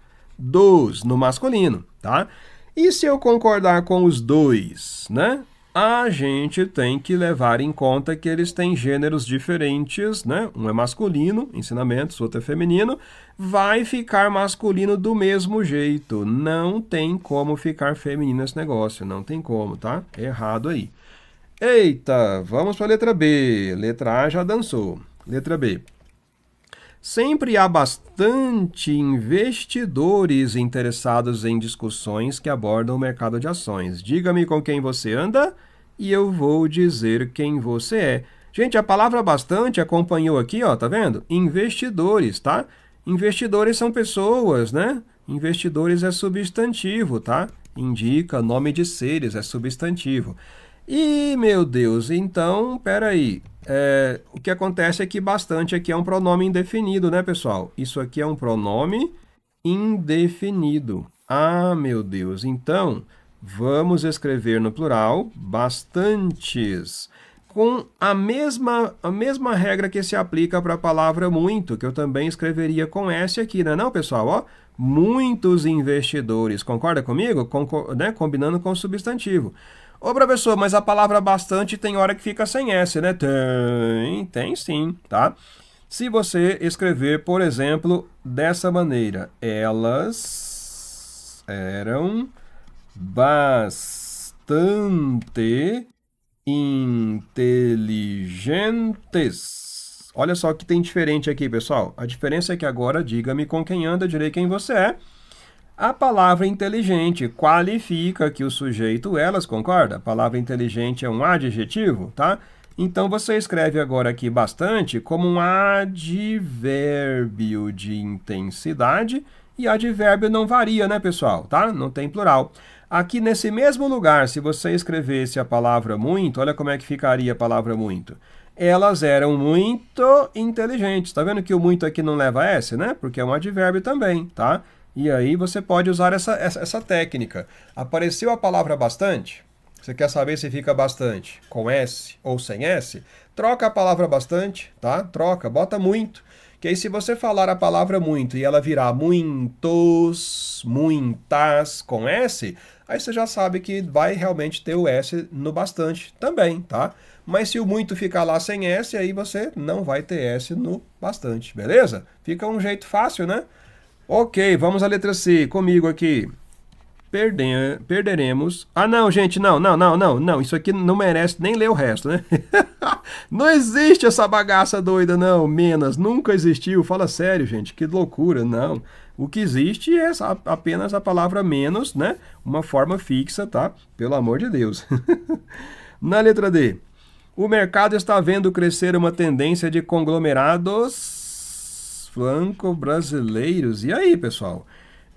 no masculino, tá? E se eu concordar com os dois, né? A gente tem que levar em conta que eles têm gêneros diferentes, né? Um é masculino, ensinamentos, outro é feminino. Vai ficar masculino do mesmo jeito. Não tem como ficar feminino esse negócio. Não tem como, tá? Errado aí. Eita, vamos para a letra B. Letra A já dançou. Letra B. Sempre há bastante investidores interessados em discussões que abordam o mercado de ações. Diga-me com quem você anda e eu vou dizer quem você é. Gente, a palavra bastante acompanhou aqui, ó, tá vendo? Investidores, tá? Investidores são pessoas, né? Investidores é substantivo, tá? Indica nome de seres, é substantivo. E meu Deus, então, peraí é, o que acontece é que bastante aqui é um pronome indefinido, né, pessoal? Isso aqui é um pronome indefinido. Ah, meu Deus! Então, vamos escrever no plural bastantes, com a mesma, a mesma regra que se aplica para a palavra muito, que eu também escreveria com S aqui, né? Não, pessoal? Ó, muitos investidores, concorda comigo? né? Combinando com o substantivo. Ô professor, mas a palavra bastante tem hora que fica sem S, né? Tem, tem sim, tá? Se você escrever, por exemplo, dessa maneira, elas eram bastante inteligentes. Olha só o que tem diferente aqui, pessoal. A diferença é que agora diga-me com quem anda, direi quem você é. A palavra inteligente qualifica que o sujeito elas, concorda? A palavra inteligente é um adjetivo, tá? Então você escreve agora aqui bastante como um advérbio de intensidade e advérbio não varia, né, pessoal? Tá? Não tem plural. Aqui nesse mesmo lugar, se você escrevesse a palavra muito, olha como é que ficaria a palavra muito. Elas eram muito inteligentes. Tá vendo que o muito aqui não leva S, né? Porque é um advérbio também, tá? E aí você pode usar essa, essa, essa técnica. Apareceu a palavra bastante? Você quer saber se fica bastante com S ou sem S? Troca a palavra bastante, tá? Troca, bota muito. Que aí se você falar a palavra muito e ela virar muitos, muitas com S, aí você já sabe que vai realmente ter o S no bastante também, tá? Mas se o muito ficar lá sem S, aí você não vai ter S no bastante, beleza? Fica um jeito fácil, né? Ok, vamos à letra C, comigo aqui. Perder, perderemos. Ah, não, gente, não, não, não, não, não. Isso aqui não merece nem ler o resto, né? [laughs] não existe essa bagaça doida, não, Menas. Nunca existiu. Fala sério, gente. Que loucura, não. O que existe é apenas a palavra menos, né? Uma forma fixa, tá? Pelo amor de Deus. [laughs] Na letra D. O mercado está vendo crescer uma tendência de conglomerados franco-brasileiros. E aí, pessoal?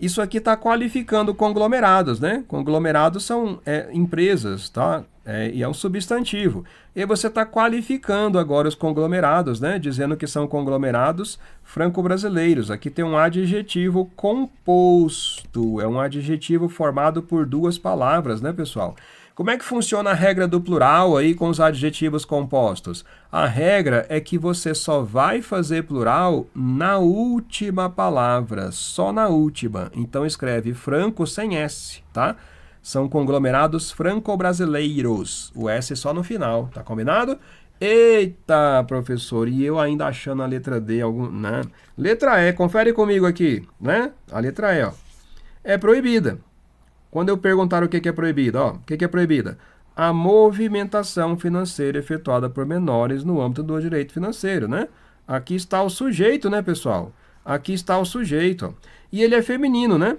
Isso aqui está qualificando conglomerados, né? Conglomerados são é, empresas, tá? É, e é um substantivo. E você está qualificando agora os conglomerados, né? Dizendo que são conglomerados franco-brasileiros. Aqui tem um adjetivo composto. É um adjetivo formado por duas palavras, né, pessoal? Como é que funciona a regra do plural aí com os adjetivos compostos? A regra é que você só vai fazer plural na última palavra, só na última. Então escreve franco sem S, tá? São conglomerados franco-brasileiros. O S só no final, tá combinado? Eita, professor, e eu ainda achando a letra D algum, né? Letra E, confere comigo aqui, né? A letra E, ó. É proibida. Quando eu perguntar o que é proibido, ó, o que é proibida? A movimentação financeira efetuada por menores no âmbito do direito financeiro, né? Aqui está o sujeito, né, pessoal? Aqui está o sujeito. E ele é feminino, né?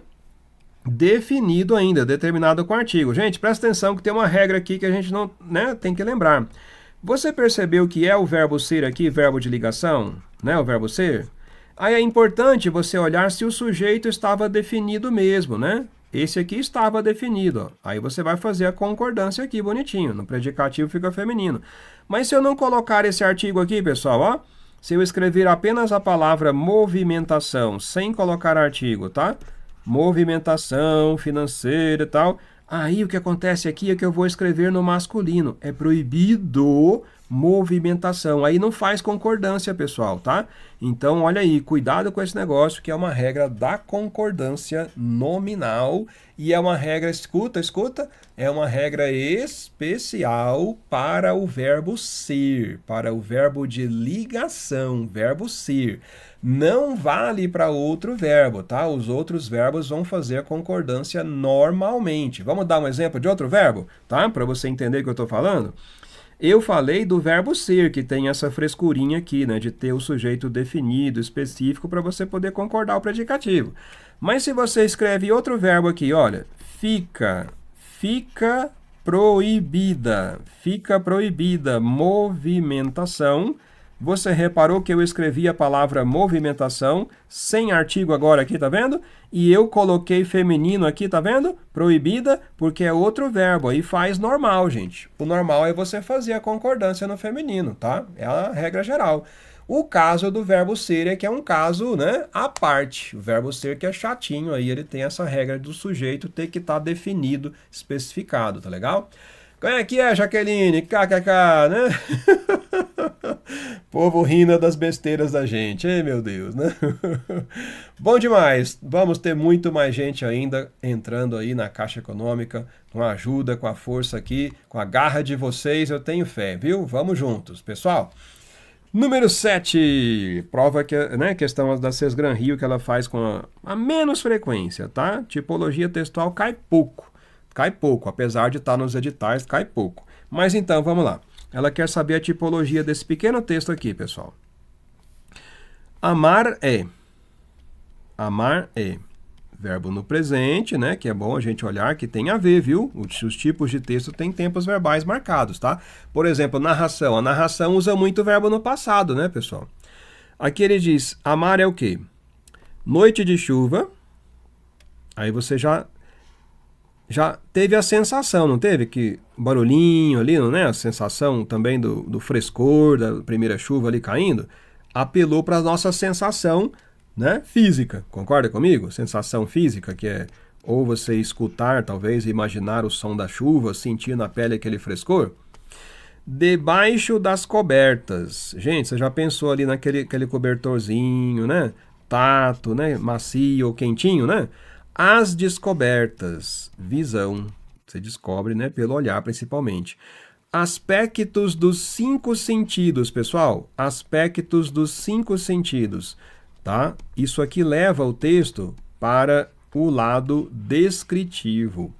Definido ainda, determinado com o artigo. Gente, presta atenção que tem uma regra aqui que a gente não, né, tem que lembrar. Você percebeu que é o verbo ser aqui, verbo de ligação, né, o verbo ser? Aí é importante você olhar se o sujeito estava definido mesmo, né? Esse aqui estava definido. Ó. Aí você vai fazer a concordância aqui, bonitinho. No predicativo fica feminino. Mas se eu não colocar esse artigo aqui, pessoal, ó, se eu escrever apenas a palavra movimentação, sem colocar artigo, tá? Movimentação financeira e tal. Aí o que acontece aqui é que eu vou escrever no masculino. É proibido movimentação. Aí não faz concordância, pessoal, tá? Então, olha aí, cuidado com esse negócio que é uma regra da concordância nominal e é uma regra, escuta, escuta, é uma regra especial para o verbo ser, para o verbo de ligação, verbo ser. Não vale para outro verbo, tá? Os outros verbos vão fazer concordância normalmente. Vamos dar um exemplo de outro verbo, tá? Para você entender o que eu estou falando. Eu falei do verbo ser, que tem essa frescurinha aqui, né, de ter o sujeito definido, específico, para você poder concordar o predicativo. Mas se você escreve outro verbo aqui, olha, fica, fica proibida, fica proibida movimentação você reparou que eu escrevi a palavra movimentação, sem artigo agora aqui, tá vendo? E eu coloquei feminino aqui, tá vendo? Proibida, porque é outro verbo, aí faz normal, gente. O normal é você fazer a concordância no feminino, tá? É a regra geral. O caso do verbo ser é que é um caso, né, A parte. O verbo ser que é chatinho, aí ele tem essa regra do sujeito ter que estar tá definido, especificado, tá legal? Quem é que é, Jaqueline? KKK, né? [laughs] Povo rindo das besteiras da gente, hein, meu Deus, né? [laughs] Bom demais. Vamos ter muito mais gente ainda entrando aí na Caixa Econômica, com a ajuda, com a força aqui, com a garra de vocês, eu tenho fé, viu? Vamos juntos, pessoal. Número 7, prova que né, questão da Gran Rio que ela faz com a, a menos frequência, tá? Tipologia textual cai pouco. Cai pouco, apesar de estar tá nos editais, cai pouco. Mas então, vamos lá. Ela quer saber a tipologia desse pequeno texto aqui, pessoal. Amar é. Amar é. Verbo no presente, né? Que é bom a gente olhar que tem a ver, viu? Os, os tipos de texto têm tempos verbais marcados, tá? Por exemplo, narração. A narração usa muito verbo no passado, né, pessoal? Aqui ele diz: amar é o quê? Noite de chuva. Aí você já já teve a sensação, não teve? Que barulhinho ali, não é? A sensação também do, do frescor da primeira chuva ali caindo apelou para a nossa sensação né, física, concorda comigo? Sensação física, que é ou você escutar, talvez, imaginar o som da chuva, sentir na pele aquele frescor. Debaixo das cobertas. Gente, você já pensou ali naquele aquele cobertorzinho, né? Tato, né? Macio ou quentinho, né? As descobertas, visão, você descobre, né, pelo olhar principalmente. Aspectos dos cinco sentidos, pessoal, aspectos dos cinco sentidos, tá? Isso aqui leva o texto para o lado descritivo.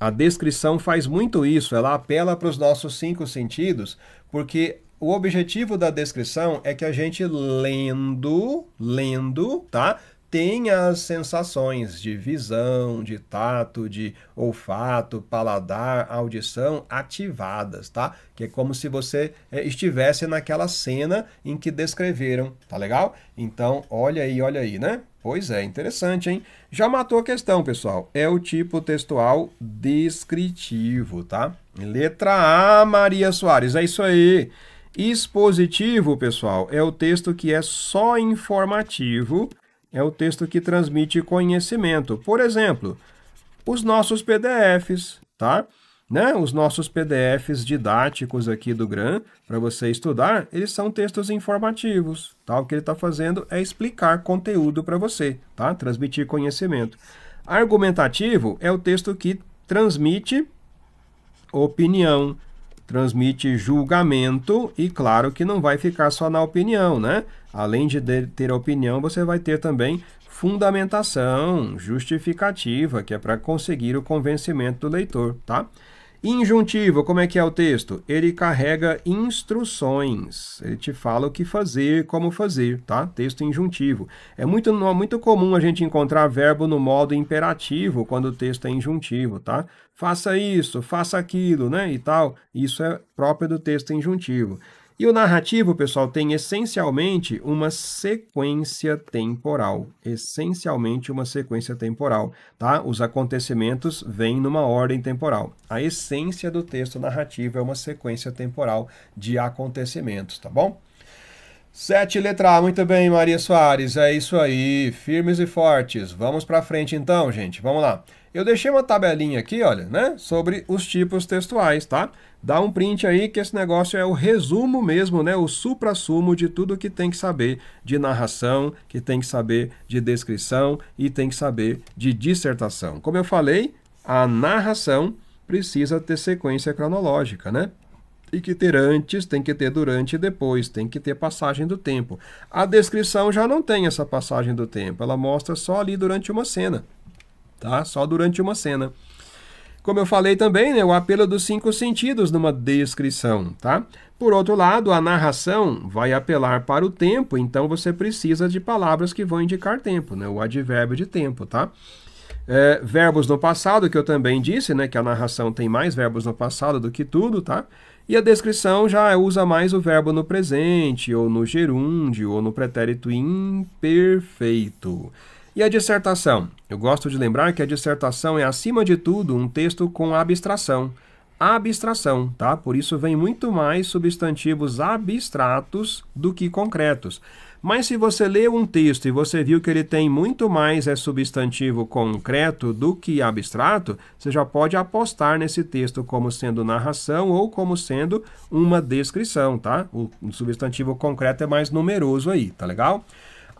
A descrição faz muito isso, ela apela para os nossos cinco sentidos, porque o objetivo da descrição é que a gente lendo, lendo, tá? tem as sensações de visão, de tato, de olfato, paladar, audição ativadas, tá? Que é como se você eh, estivesse naquela cena em que descreveram, tá legal? Então, olha aí, olha aí, né? Pois é, interessante, hein? Já matou a questão, pessoal. É o tipo textual descritivo, tá? Letra A, Maria Soares, é isso aí. Expositivo, pessoal, é o texto que é só informativo é o texto que transmite conhecimento. Por exemplo, os nossos PDFs, tá? Né? Os nossos PDFs didáticos aqui do GRAM, para você estudar, eles são textos informativos, tá? O que ele está fazendo é explicar conteúdo para você, tá? Transmitir conhecimento. Argumentativo é o texto que transmite opinião, transmite julgamento e claro que não vai ficar só na opinião, né? Além de ter opinião, você vai ter também fundamentação, justificativa, que é para conseguir o convencimento do leitor, tá? Injuntivo, como é que é o texto? Ele carrega instruções. Ele te fala o que fazer, como fazer, tá? Texto injuntivo. É muito, é muito comum a gente encontrar verbo no modo imperativo quando o texto é injuntivo, tá? Faça isso, faça aquilo, né? E tal. Isso é próprio do texto injuntivo. E o narrativo, pessoal, tem essencialmente uma sequência temporal. Essencialmente uma sequência temporal, tá? Os acontecimentos vêm numa ordem temporal. A essência do texto narrativo é uma sequência temporal de acontecimentos, tá bom? Sete letra A, muito bem, Maria Soares, é isso aí, firmes e fortes. Vamos para frente então, gente, vamos lá. Eu deixei uma tabelinha aqui, olha, né? Sobre os tipos textuais, tá? Dá um print aí que esse negócio é o resumo mesmo, né? O supra-sumo de tudo que tem que saber de narração, que tem que saber de descrição e tem que saber de dissertação. Como eu falei, a narração precisa ter sequência cronológica, né? Tem que ter antes, tem que ter durante e depois, tem que ter passagem do tempo. A descrição já não tem essa passagem do tempo, ela mostra só ali durante uma cena tá? Só durante uma cena. Como eu falei também, né, o apelo dos cinco sentidos numa descrição, tá? Por outro lado, a narração vai apelar para o tempo, então você precisa de palavras que vão indicar tempo, né? O advérbio de tempo, tá? É, verbos no passado, que eu também disse, né? Que a narração tem mais verbos no passado do que tudo, tá? E a descrição já usa mais o verbo no presente, ou no gerúndio, ou no pretérito imperfeito. E a dissertação? Eu gosto de lembrar que a dissertação é, acima de tudo, um texto com abstração. Abstração, tá? Por isso vem muito mais substantivos abstratos do que concretos. Mas se você leu um texto e você viu que ele tem muito mais é substantivo concreto do que abstrato, você já pode apostar nesse texto como sendo narração ou como sendo uma descrição, tá? O substantivo concreto é mais numeroso aí, tá legal?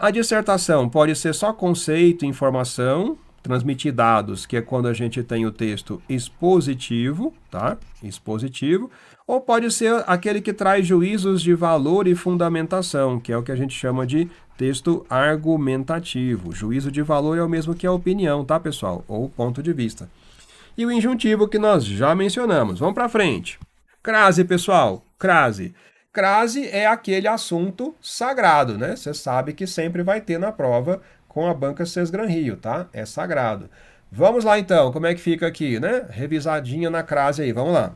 A dissertação pode ser só conceito, informação, transmitir dados, que é quando a gente tem o texto expositivo, tá? Expositivo, ou pode ser aquele que traz juízos de valor e fundamentação, que é o que a gente chama de texto argumentativo. Juízo de valor é o mesmo que a opinião, tá, pessoal? Ou ponto de vista. E o injuntivo que nós já mencionamos. Vamos para frente. Crase, pessoal, crase. Crase é aquele assunto sagrado, né? Você sabe que sempre vai ter na prova com a banca Sesgran Rio, tá? É sagrado. Vamos lá então, como é que fica aqui, né? Revisadinha na crase aí, vamos lá.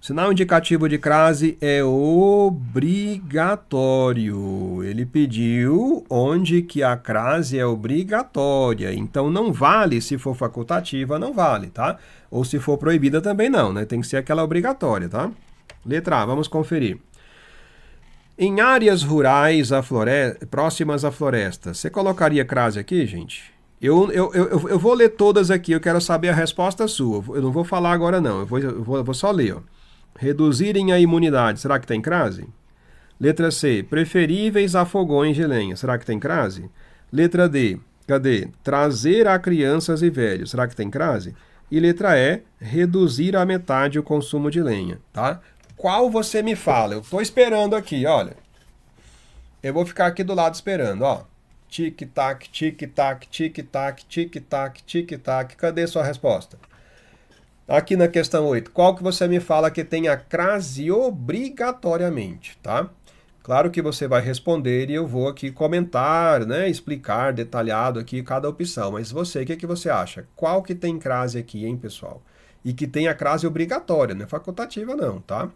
Sinal indicativo de crase é obrigatório. Ele pediu onde que a crase é obrigatória. Então não vale se for facultativa, não vale, tá? Ou se for proibida também não, né? Tem que ser aquela obrigatória, tá? Letra A, vamos conferir. Em áreas rurais a floresta, próximas à floresta, você colocaria crase aqui, gente? Eu, eu, eu, eu vou ler todas aqui, eu quero saber a resposta sua. Eu não vou falar agora, não. Eu vou, eu vou, eu vou só ler. Ó. Reduzirem a imunidade, será que tem crase? Letra C. Preferíveis a fogões de lenha, será que tem crase? Letra D. Cadê? Trazer a crianças e velhos, será que tem crase? E letra E. Reduzir a metade o consumo de lenha, tá? qual você me fala. Eu tô esperando aqui, olha. Eu vou ficar aqui do lado esperando, ó. Tic-tac, tic-tac, tic-tac, tic-tac, tic-tac. Cadê sua resposta? Aqui na questão 8, qual que você me fala que tem a crase obrigatoriamente, tá? Claro que você vai responder e eu vou aqui comentar, né, explicar detalhado aqui cada opção, mas você, o que, que você acha? Qual que tem crase aqui, hein, pessoal? E que tem a crase obrigatória, não é facultativa não, tá?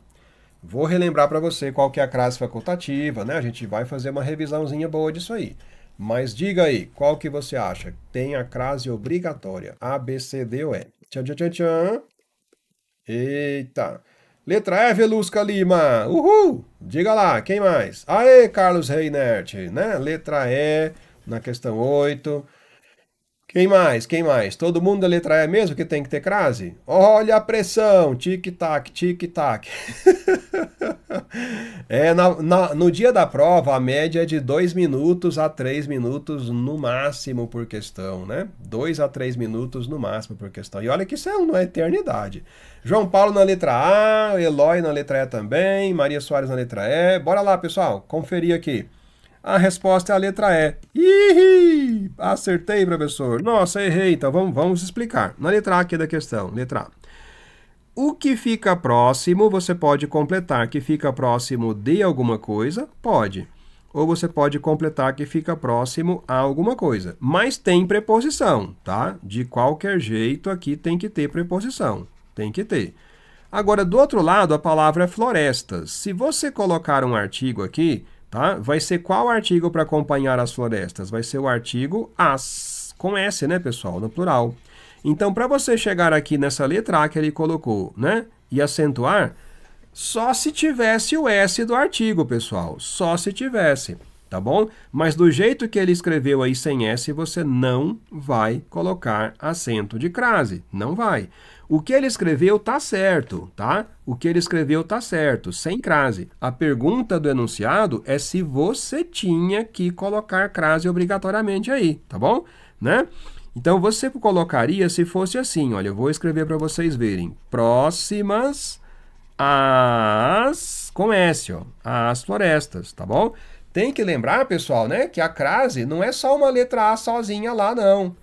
Vou relembrar para você qual que é a crase facultativa, né? A gente vai fazer uma revisãozinha boa disso aí. Mas diga aí, qual que você acha? Tem a crase obrigatória. A, B, C, D ou E. Tchan, tchan, tchan, tchan. Eita. Letra E, Velusca Lima. Uhul! Diga lá, quem mais? Aê, Carlos Reinert, né? Letra E na questão 8. Quem mais? Quem mais? Todo mundo da letra E mesmo que tem que ter crase? Olha a pressão! Tic-tac, tic-tac. [laughs] é, na, na, no dia da prova, a média é de 2 minutos a 3 minutos no máximo por questão, né? 2 a 3 minutos no máximo por questão. E olha que isso é uma eternidade. João Paulo na letra A, Eloy na letra E também, Maria Soares na letra E. Bora lá, pessoal, conferir aqui. A resposta é a letra E. Ihi! Acertei, professor. Nossa, errei. Então vamos, vamos explicar. Na letra A aqui da questão, letra A. O que fica próximo, você pode completar que fica próximo de alguma coisa? Pode. Ou você pode completar que fica próximo a alguma coisa. Mas tem preposição, tá? De qualquer jeito, aqui tem que ter preposição. Tem que ter. Agora, do outro lado, a palavra é florestas. Se você colocar um artigo aqui, tá? Vai ser qual artigo para acompanhar as florestas? Vai ser o artigo as, com S, né, pessoal, no plural. Então, para você chegar aqui nessa letra A que ele colocou, né, e acentuar, só se tivesse o S do artigo, pessoal, só se tivesse, tá bom? Mas do jeito que ele escreveu aí sem S, você não vai colocar acento de crase, não vai. O que ele escreveu tá certo, tá? O que ele escreveu tá certo, sem crase. A pergunta do enunciado é se você tinha que colocar crase obrigatoriamente aí, tá bom? Né? Então você colocaria se fosse assim, olha, eu vou escrever para vocês verem. Próximas às com S, ó, às florestas, tá bom? Tem que lembrar, pessoal, né, que a crase não é só uma letra A sozinha lá, não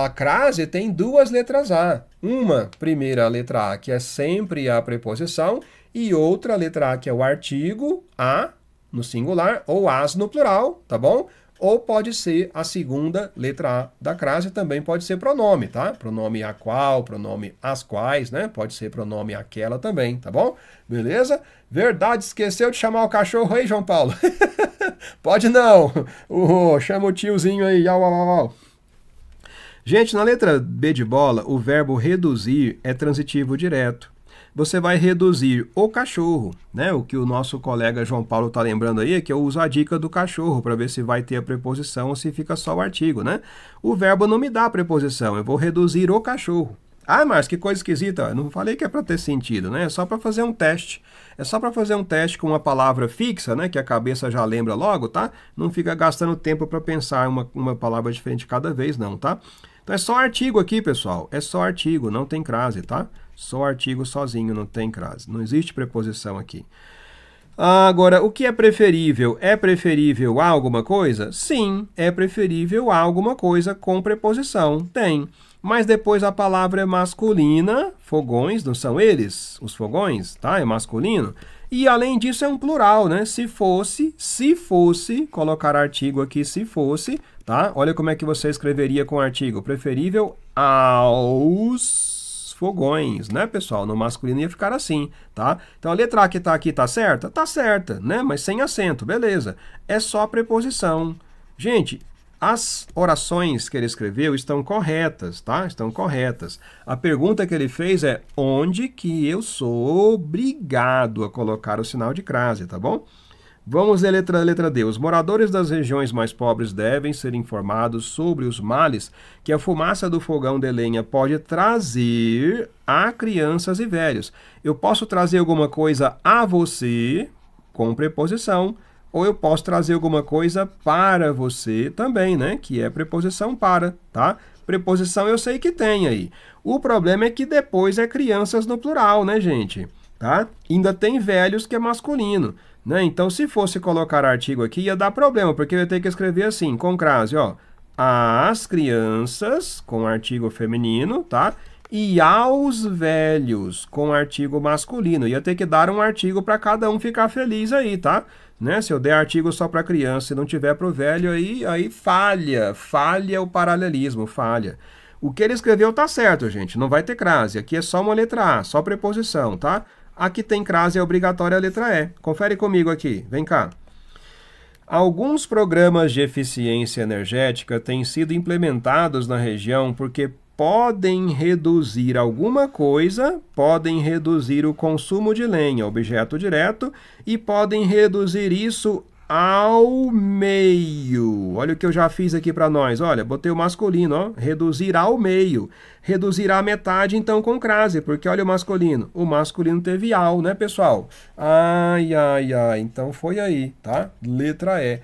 a crase tem duas letras A. Uma primeira letra A, que é sempre a preposição, e outra letra A, que é o artigo, a no singular, ou as no plural, tá bom? Ou pode ser a segunda letra A da crase, também pode ser pronome, tá? Pronome a qual, pronome as quais, né? Pode ser pronome aquela também, tá bom? Beleza? Verdade, esqueceu de chamar o cachorro aí, João Paulo? [laughs] pode não! Uh, chama o tiozinho aí, au, au, au. Gente, na letra B de bola, o verbo reduzir é transitivo direto. Você vai reduzir o cachorro, né? O que o nosso colega João Paulo está lembrando aí é que eu uso a dica do cachorro para ver se vai ter a preposição ou se fica só o artigo, né? O verbo não me dá a preposição, eu vou reduzir o cachorro. Ah, mas que coisa esquisita. Eu não falei que é para ter sentido, né? É só para fazer um teste. É só para fazer um teste com uma palavra fixa, né? Que a cabeça já lembra logo, tá? Não fica gastando tempo para pensar uma, uma palavra diferente cada vez, não, tá? Então é só artigo aqui, pessoal. É só artigo, não tem crase, tá? Só artigo sozinho, não tem crase. Não existe preposição aqui. Agora, o que é preferível? É preferível a alguma coisa? Sim, é preferível a alguma coisa com preposição. Tem. Mas depois a palavra é masculina, fogões, não são eles? Os fogões, tá? É masculino. E além disso é um plural, né? Se fosse, se fosse, colocar artigo aqui se fosse, tá? Olha como é que você escreveria com o artigo. Preferível aos fogões, né, pessoal? No masculino ia ficar assim, tá? Então a letra A que está aqui está certa? está certa, né? Mas sem acento, beleza. É só preposição. Gente, as orações que ele escreveu estão corretas, tá? Estão corretas. A pergunta que ele fez é onde que eu sou obrigado a colocar o sinal de crase, tá bom? Vamos ler letra a letra D. Os moradores das regiões mais pobres devem ser informados sobre os males que a fumaça do fogão de lenha pode trazer a crianças e velhos. Eu posso trazer alguma coisa a você com preposição, ou eu posso trazer alguma coisa para você também, né? Que é preposição para, tá? Preposição eu sei que tem aí. O problema é que depois é crianças no plural, né, gente? Tá? Ainda tem velhos que é masculino. Né? Então, se fosse colocar artigo aqui, ia dar problema, porque eu ia ter que escrever assim, com crase, ó. As crianças, com artigo feminino, tá? E aos velhos, com artigo masculino. Ia ter que dar um artigo para cada um ficar feliz aí, tá? Né? Se eu der artigo só para criança e não tiver para o velho, aí, aí falha, falha o paralelismo, falha. O que ele escreveu tá certo, gente, não vai ter crase. Aqui é só uma letra A, só preposição, tá? Aqui tem crase é obrigatória a letra E. Confere comigo aqui, vem cá. Alguns programas de eficiência energética têm sido implementados na região porque podem reduzir alguma coisa, podem reduzir o consumo de lenha, objeto direto, e podem reduzir isso ao meio. Olha o que eu já fiz aqui para nós. Olha, botei o masculino, ó. Reduzir ao meio. Reduzir à metade, então, com crase, porque olha o masculino. O masculino teve ao, né, pessoal? Ai, ai, ai. Então foi aí, tá? Letra E.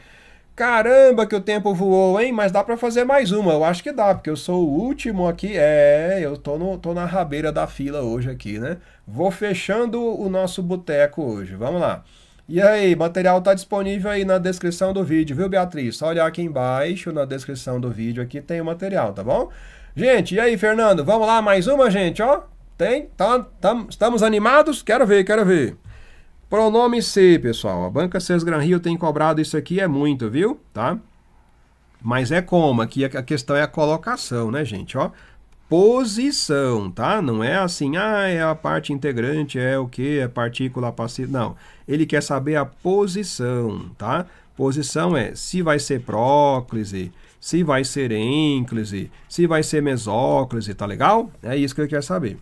Caramba, que o tempo voou, hein? Mas dá para fazer mais uma. Eu acho que dá, porque eu sou o último aqui. É, eu tô, no, tô na rabeira da fila hoje aqui, né? Vou fechando o nosso boteco hoje. Vamos lá. E aí, material tá disponível aí na descrição do vídeo, viu, Beatriz? Só olhar aqui embaixo, na descrição do vídeo aqui tem o material, tá bom? Gente, e aí, Fernando? Vamos lá, mais uma, gente, ó. Tem? Tá, tam, tá, estamos animados? Quero ver, quero ver. Pronome C, pessoal. A Banca Gran Rio tem cobrado isso aqui, é muito, viu? Tá? Mas é como? Aqui a questão é a colocação, né, gente? Ó, posição, tá? Não é assim, ah, é a parte integrante, é o que? É partícula passiva. Não ele quer saber a posição, tá? Posição é se vai ser próclise, se vai ser ênclise, se vai ser mesóclise, tá legal? É isso que ele quer saber.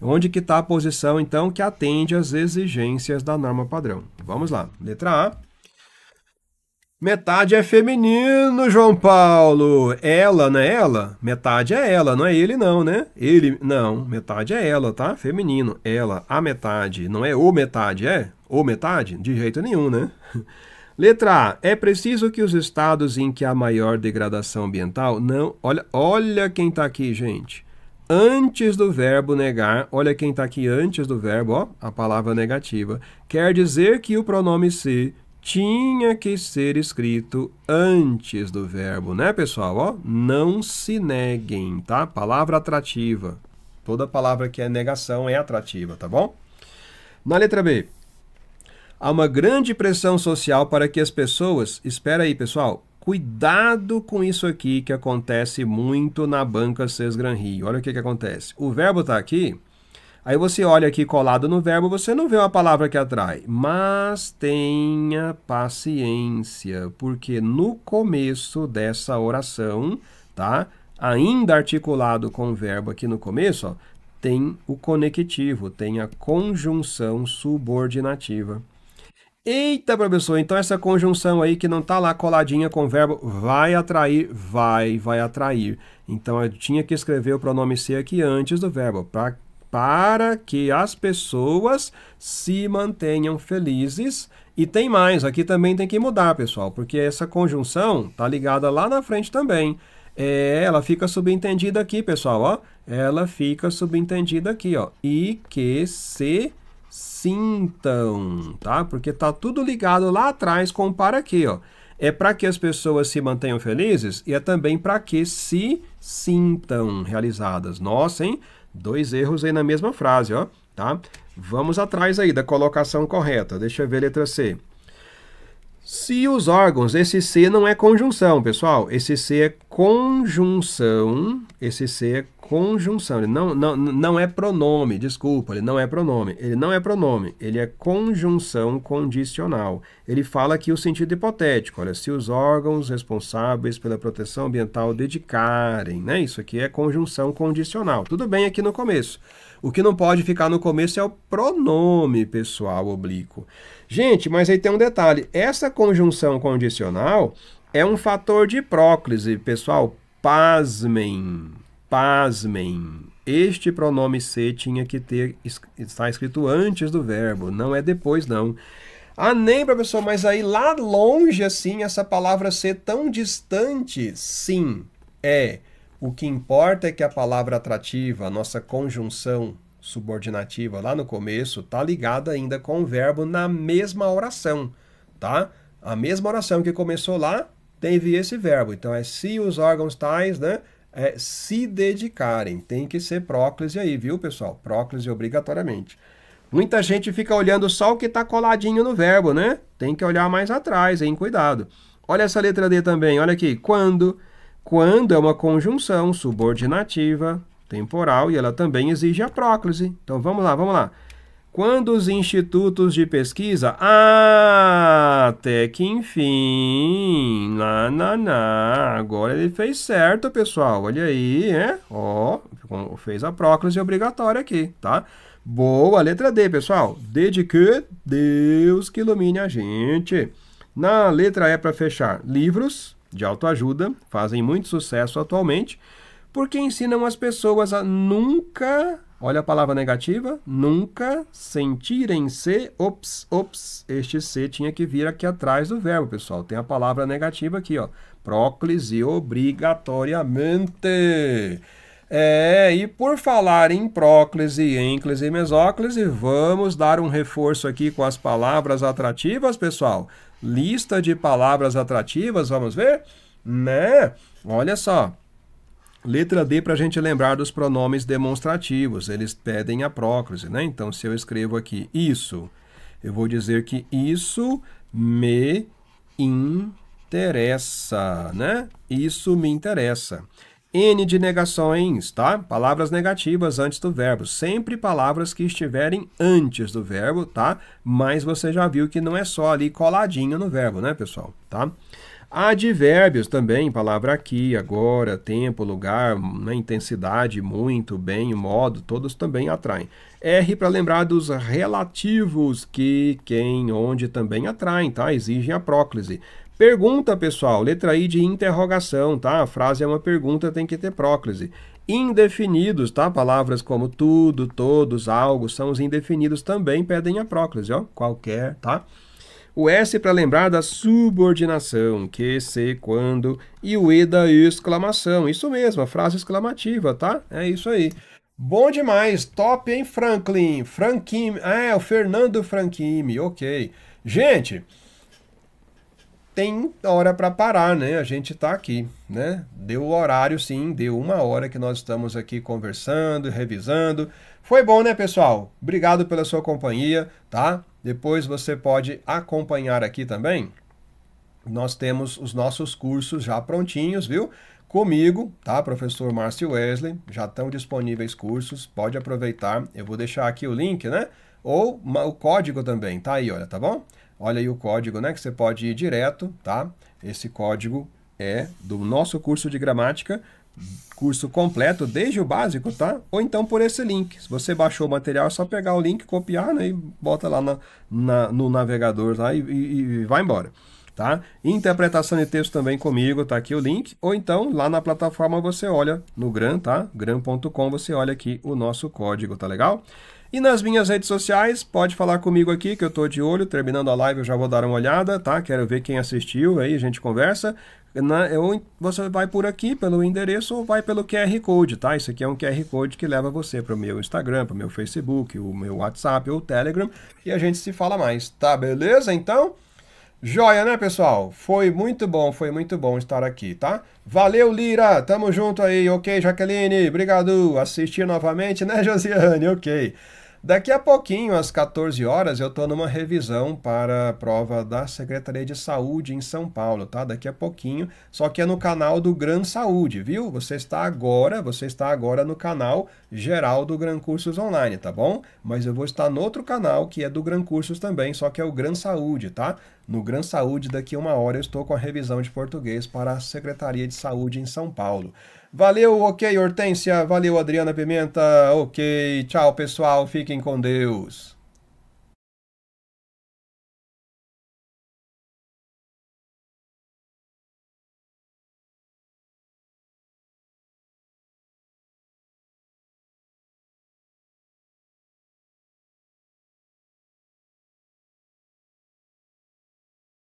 Onde que está a posição, então, que atende às exigências da norma padrão? Vamos lá. Letra A. Metade é feminino, João Paulo. Ela, não é ela? Metade é ela, não é ele não, né? Ele, não. Metade é ela, tá? Feminino. Ela, a metade. Não é o metade, é? Ou metade? De jeito nenhum, né? [laughs] Letra A. É preciso que os estados em que há maior degradação ambiental não. Olha, olha quem está aqui, gente. Antes do verbo negar, olha quem está aqui antes do verbo, ó, a palavra negativa. Quer dizer que o pronome se tinha que ser escrito antes do verbo, né, pessoal? Ó, não se neguem, tá? Palavra atrativa. Toda palavra que é negação é atrativa, tá bom? Na letra B. Há uma grande pressão social para que as pessoas. Espera aí, pessoal. Cuidado com isso aqui que acontece muito na banca Sesgran Rio. Olha o que, que acontece. O verbo está aqui. Aí você olha aqui colado no verbo, você não vê uma palavra que atrai. Mas tenha paciência, porque no começo dessa oração, tá? Ainda articulado com o verbo aqui no começo, ó, tem o conectivo, tem a conjunção subordinativa. Eita, professor, então essa conjunção aí que não está lá coladinha com o verbo vai atrair, vai, vai atrair. Então eu tinha que escrever o pronome ser aqui antes do verbo, pra, para que as pessoas se mantenham felizes. E tem mais, aqui também tem que mudar, pessoal, porque essa conjunção está ligada lá na frente também. É, ela fica subentendida aqui, pessoal, ó. Ela fica subentendida aqui, ó. E que se sintam, tá? Porque tá tudo ligado lá atrás com o para aqui, ó. É para que as pessoas se mantenham felizes e é também para que se sintam realizadas. Nossa, hein? Dois erros aí na mesma frase, ó, tá? Vamos atrás aí da colocação correta. Deixa eu ver a letra C. Se os órgãos, esse C não é conjunção, pessoal. Esse C é conjunção, esse C é conjunção. Ele não, não, não é pronome, desculpa, ele não é pronome. Ele não é pronome, ele é conjunção condicional. Ele fala aqui o sentido hipotético. Olha, se os órgãos responsáveis pela proteção ambiental dedicarem, né? Isso aqui é conjunção condicional. Tudo bem aqui no começo. O que não pode ficar no começo é o pronome pessoal oblíquo. Gente, mas aí tem um detalhe. Essa conjunção condicional é um fator de próclise, pessoal. Pasmem, pasmem. Este pronome se tinha que ter está escrito antes do verbo, não é depois não. Ah, nem, professor, mas aí lá longe assim, essa palavra ser tão distante, sim, é. O que importa é que a palavra atrativa, a nossa conjunção subordinativa lá no começo, tá ligada ainda com o verbo na mesma oração, tá? A mesma oração que começou lá, teve esse verbo. Então é se os órgãos tais, né? é se dedicarem. Tem que ser próclise aí, viu, pessoal? Próclise obrigatoriamente. Muita gente fica olhando só o que está coladinho no verbo, né? Tem que olhar mais atrás, hein? Cuidado. Olha essa letra D também, olha aqui. Quando. Quando é uma conjunção subordinativa, temporal, e ela também exige a próclise. Então vamos lá, vamos lá. Quando os institutos de pesquisa. Ah, até que enfim. Na, na, na. Agora ele fez certo, pessoal. Olha aí, é? Ó, fez a próclise obrigatória aqui, tá? Boa, letra D, pessoal. D de que Deus que ilumine a gente. Na letra E para fechar, livros de autoajuda fazem muito sucesso atualmente porque ensinam as pessoas a nunca Olha a palavra negativa. Nunca sentirem-se. Ops, ops. Este se tinha que vir aqui atrás do verbo, pessoal. Tem a palavra negativa aqui, ó. Próclise obrigatoriamente. É, e por falar em próclise, ênclise e mesóclise, vamos dar um reforço aqui com as palavras atrativas, pessoal. Lista de palavras atrativas, vamos ver? Né? Olha só. Letra D para a gente lembrar dos pronomes demonstrativos. Eles pedem a prócrise, né? Então, se eu escrevo aqui isso, eu vou dizer que isso me interessa, né? Isso me interessa. N de negações, tá? Palavras negativas antes do verbo. Sempre palavras que estiverem antes do verbo, tá? Mas você já viu que não é só ali coladinho no verbo, né, pessoal? Tá? Advérbios também, palavra aqui, agora, tempo, lugar, né, intensidade, muito, bem, modo, todos também atraem. R para lembrar dos relativos que, quem, onde também atraem, tá? Exigem a próclise. Pergunta, pessoal, letra I de interrogação, tá? A frase é uma pergunta, tem que ter próclise. Indefinidos, tá? Palavras como tudo, todos, algo, são os indefinidos também, pedem a próclise, ó. Qualquer, tá? o S para lembrar da subordinação, que, se, quando, e o E da exclamação. Isso mesmo, a frase exclamativa, tá? É isso aí. Bom demais, top, hein, Franklin? Franquim, ah, é o Fernando Franquime, ok. Gente, tem hora para parar, né? A gente está aqui, né? Deu o horário, sim, deu uma hora que nós estamos aqui conversando, revisando. Foi bom, né, pessoal? Obrigado pela sua companhia, tá? Depois você pode acompanhar aqui também. Nós temos os nossos cursos já prontinhos, viu? Comigo, tá? Professor Márcio Wesley, já estão disponíveis cursos, pode aproveitar. Eu vou deixar aqui o link, né? Ou o código também, tá aí, olha, tá bom? Olha aí o código, né? Que você pode ir direto, tá? Esse código é do nosso curso de gramática curso completo, desde o básico, tá? Ou então por esse link. Se você baixou o material, é só pegar o link, copiar, né? E bota lá na, na no navegador, tá? E, e, e, vai embora, tá? Interpretação de texto também comigo, tá aqui o link. Ou então, lá na plataforma você olha no Gran, tá? Gran.com, você olha aqui o nosso código, tá legal? E nas minhas redes sociais, pode falar comigo aqui que eu tô de olho. Terminando a live, eu já vou dar uma olhada, tá? Quero ver quem assistiu, aí a gente conversa né, ou você vai por aqui pelo endereço ou vai pelo QR Code, tá? Isso aqui é um QR Code que leva você para o meu Instagram, para o meu Facebook, o meu WhatsApp ou Telegram e a gente se fala mais, tá? Beleza? Então, joia, né, pessoal? Foi muito bom, foi muito bom estar aqui, tá? Valeu, Lira! Tamo junto aí, ok, Jaqueline? Obrigado! Assistir novamente, né, [laughs] Josiane? Ok. Daqui a pouquinho, às 14 horas, eu estou numa revisão para a prova da Secretaria de Saúde em São Paulo, tá? Daqui a pouquinho, só que é no canal do Gran Saúde, viu? Você está agora, você está agora no canal geral do Gran Cursos Online, tá bom? Mas eu vou estar no outro canal que é do Gran Cursos também, só que é o Gran Saúde, tá? No Gran Saúde, daqui a uma hora, eu estou com a revisão de português para a Secretaria de Saúde em São Paulo. Valeu, ok, Hortência. Valeu, Adriana Pimenta. Ok, tchau, pessoal. Fiquem com Deus.